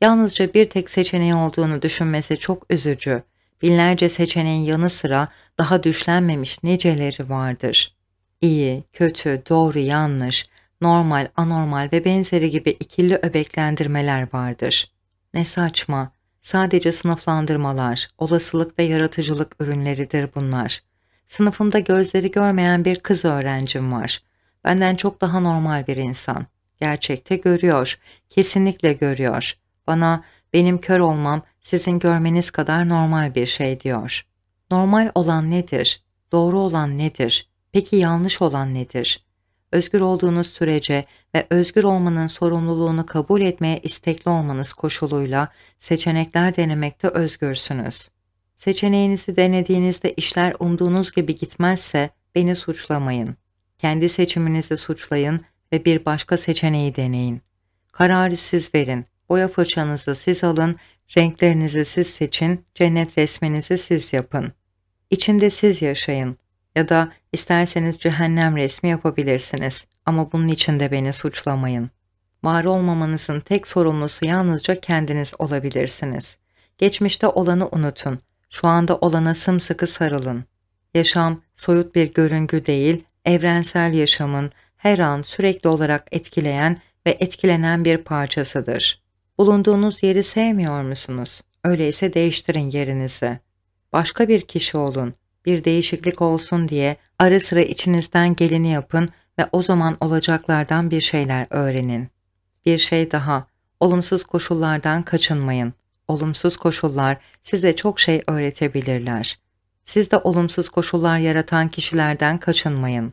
Yalnızca bir tek seçeneği olduğunu düşünmesi çok üzücü. Binlerce seçeneğin yanı sıra daha düşlenmemiş niceleri vardır. İyi, kötü, doğru, yanlış, normal, anormal ve benzeri gibi ikili öbeklendirmeler vardır. Ne saçma, sadece sınıflandırmalar, olasılık ve yaratıcılık ürünleridir bunlar.'' Sınıfımda gözleri görmeyen bir kız öğrencim var. Benden çok daha normal bir insan. Gerçekte görüyor. Kesinlikle görüyor. Bana benim kör olmam sizin görmeniz kadar normal bir şey diyor. Normal olan nedir? Doğru olan nedir? Peki yanlış olan nedir? Özgür olduğunuz sürece ve özgür olmanın sorumluluğunu kabul etmeye istekli olmanız koşuluyla seçenekler denemekte özgürsünüz. Seçeneğinizi denediğinizde işler umduğunuz gibi gitmezse beni suçlamayın. Kendi seçiminizi suçlayın ve bir başka seçeneği deneyin. Kararı siz verin, boya fırçanızı siz alın, renklerinizi siz seçin, cennet resminizi siz yapın. İçinde siz yaşayın ya da isterseniz cehennem resmi yapabilirsiniz ama bunun içinde beni suçlamayın. Var olmamanızın tek sorumlusu yalnızca kendiniz olabilirsiniz. Geçmişte olanı unutun şu anda olana sımsıkı sarılın. Yaşam soyut bir görüngü değil, evrensel yaşamın her an sürekli olarak etkileyen ve etkilenen bir parçasıdır. Bulunduğunuz yeri sevmiyor musunuz? Öyleyse değiştirin yerinizi. Başka bir kişi olun, bir değişiklik olsun diye ara sıra içinizden geleni yapın ve o zaman olacaklardan bir şeyler öğrenin. Bir şey daha, olumsuz koşullardan kaçınmayın. Olumsuz koşullar size çok şey öğretebilirler. Siz de olumsuz koşullar yaratan kişilerden kaçınmayın.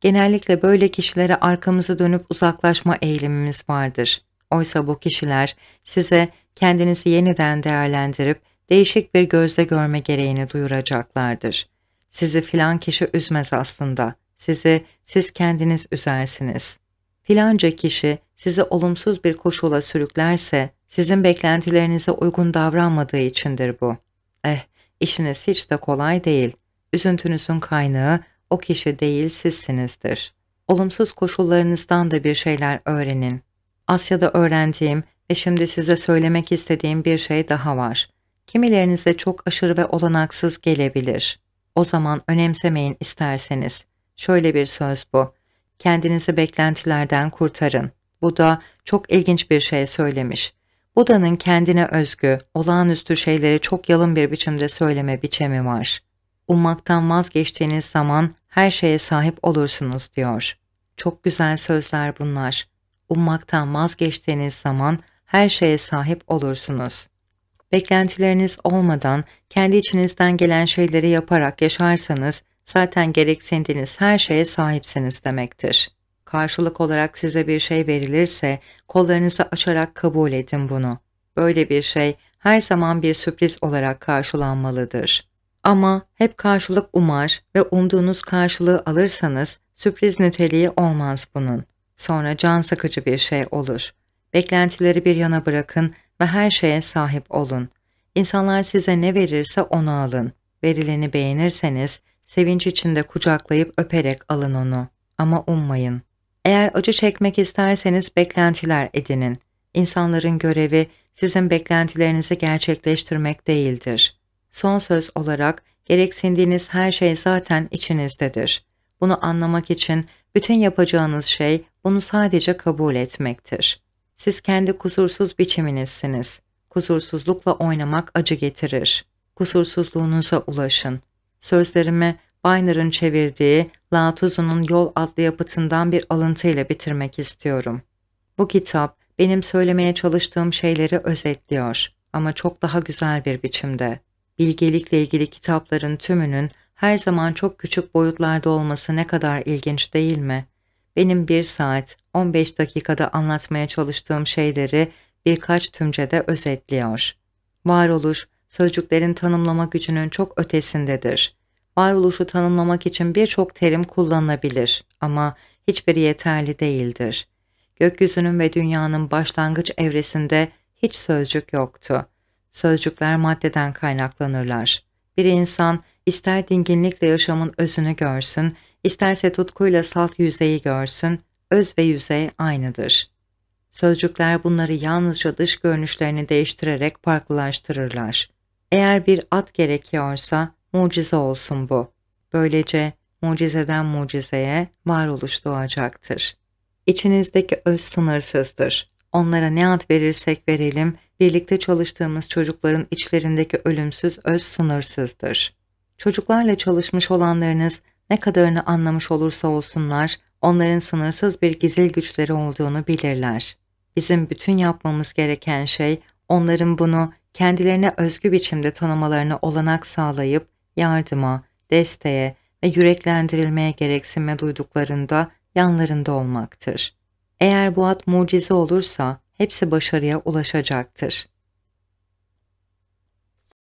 Genellikle böyle kişilere arkamızı dönüp uzaklaşma eğilimimiz vardır. Oysa bu kişiler size kendinizi yeniden değerlendirip değişik bir gözle görme gereğini duyuracaklardır. Sizi filan kişi üzmez aslında. Sizi siz kendiniz üzersiniz. Filanca kişi sizi olumsuz bir koşula sürüklerse sizin beklentilerinize uygun davranmadığı içindir bu. Eh, işiniz hiç de kolay değil. Üzüntünüzün kaynağı o kişi değil sizsinizdir. Olumsuz koşullarınızdan da bir şeyler öğrenin. Asya'da öğrendiğim ve şimdi size söylemek istediğim bir şey daha var. Kimilerinize çok aşırı ve olanaksız gelebilir. O zaman önemsemeyin isterseniz. Şöyle bir söz bu. Kendinizi beklentilerden kurtarın. Bu da çok ilginç bir şey söylemiş. Buda'nın kendine özgü, olağanüstü şeyleri çok yalın bir biçimde söyleme biçimi var. Ummaktan vazgeçtiğiniz zaman her şeye sahip olursunuz diyor. Çok güzel sözler bunlar. Ummaktan vazgeçtiğiniz zaman her şeye sahip olursunuz. Beklentileriniz olmadan kendi içinizden gelen şeyleri yaparak yaşarsanız zaten gereksindiğiniz her şeye sahipsiniz demektir. Karşılık olarak size bir şey verilirse kollarınızı açarak kabul edin bunu. Böyle bir şey her zaman bir sürpriz olarak karşılanmalıdır. Ama hep karşılık umar ve umduğunuz karşılığı alırsanız sürpriz niteliği olmaz bunun. Sonra can sıkıcı bir şey olur. Beklentileri bir yana bırakın ve her şeye sahip olun. İnsanlar size ne verirse onu alın. Verileni beğenirseniz sevinç içinde kucaklayıp öperek alın onu. Ama ummayın. Eğer acı çekmek isterseniz beklentiler edinin. İnsanların görevi sizin beklentilerinizi gerçekleştirmek değildir. Son söz olarak gereksindiğiniz her şey zaten içinizdedir. Bunu anlamak için bütün yapacağınız şey bunu sadece kabul etmektir. Siz kendi kusursuz biçiminizsiniz. Kusursuzlukla oynamak acı getirir. Kusursuzluğunuza ulaşın. Sözlerimi Weiner'ın çevirdiği Latuzun'un Yol adlı yapıtından bir alıntıyla bitirmek istiyorum. Bu kitap benim söylemeye çalıştığım şeyleri özetliyor ama çok daha güzel bir biçimde. Bilgelikle ilgili kitapların tümünün her zaman çok küçük boyutlarda olması ne kadar ilginç değil mi? Benim bir saat 15 dakikada anlatmaya çalıştığım şeyleri birkaç tümcede özetliyor. Varoluş, sözcüklerin tanımlama gücünün çok ötesindedir varoluşu tanımlamak için birçok terim kullanılabilir ama hiçbiri yeterli değildir. Gökyüzünün ve dünyanın başlangıç evresinde hiç sözcük yoktu. Sözcükler maddeden kaynaklanırlar. Bir insan ister dinginlikle yaşamın özünü görsün, isterse tutkuyla salt yüzeyi görsün, öz ve yüzey aynıdır. Sözcükler bunları yalnızca dış görünüşlerini değiştirerek farklılaştırırlar. Eğer bir at gerekiyorsa Mucize olsun bu. Böylece mucizeden mucizeye varoluş doğacaktır. İçinizdeki öz sınırsızdır. Onlara ne ad verirsek verelim, birlikte çalıştığımız çocukların içlerindeki ölümsüz öz sınırsızdır. Çocuklarla çalışmış olanlarınız ne kadarını anlamış olursa olsunlar, onların sınırsız bir gizil güçleri olduğunu bilirler. Bizim bütün yapmamız gereken şey, onların bunu kendilerine özgü biçimde tanımalarına olanak sağlayıp, yardıma, desteğe ve yüreklendirilmeye gereksinme duyduklarında yanlarında olmaktır. Eğer bu ad mucize olursa hepsi başarıya ulaşacaktır.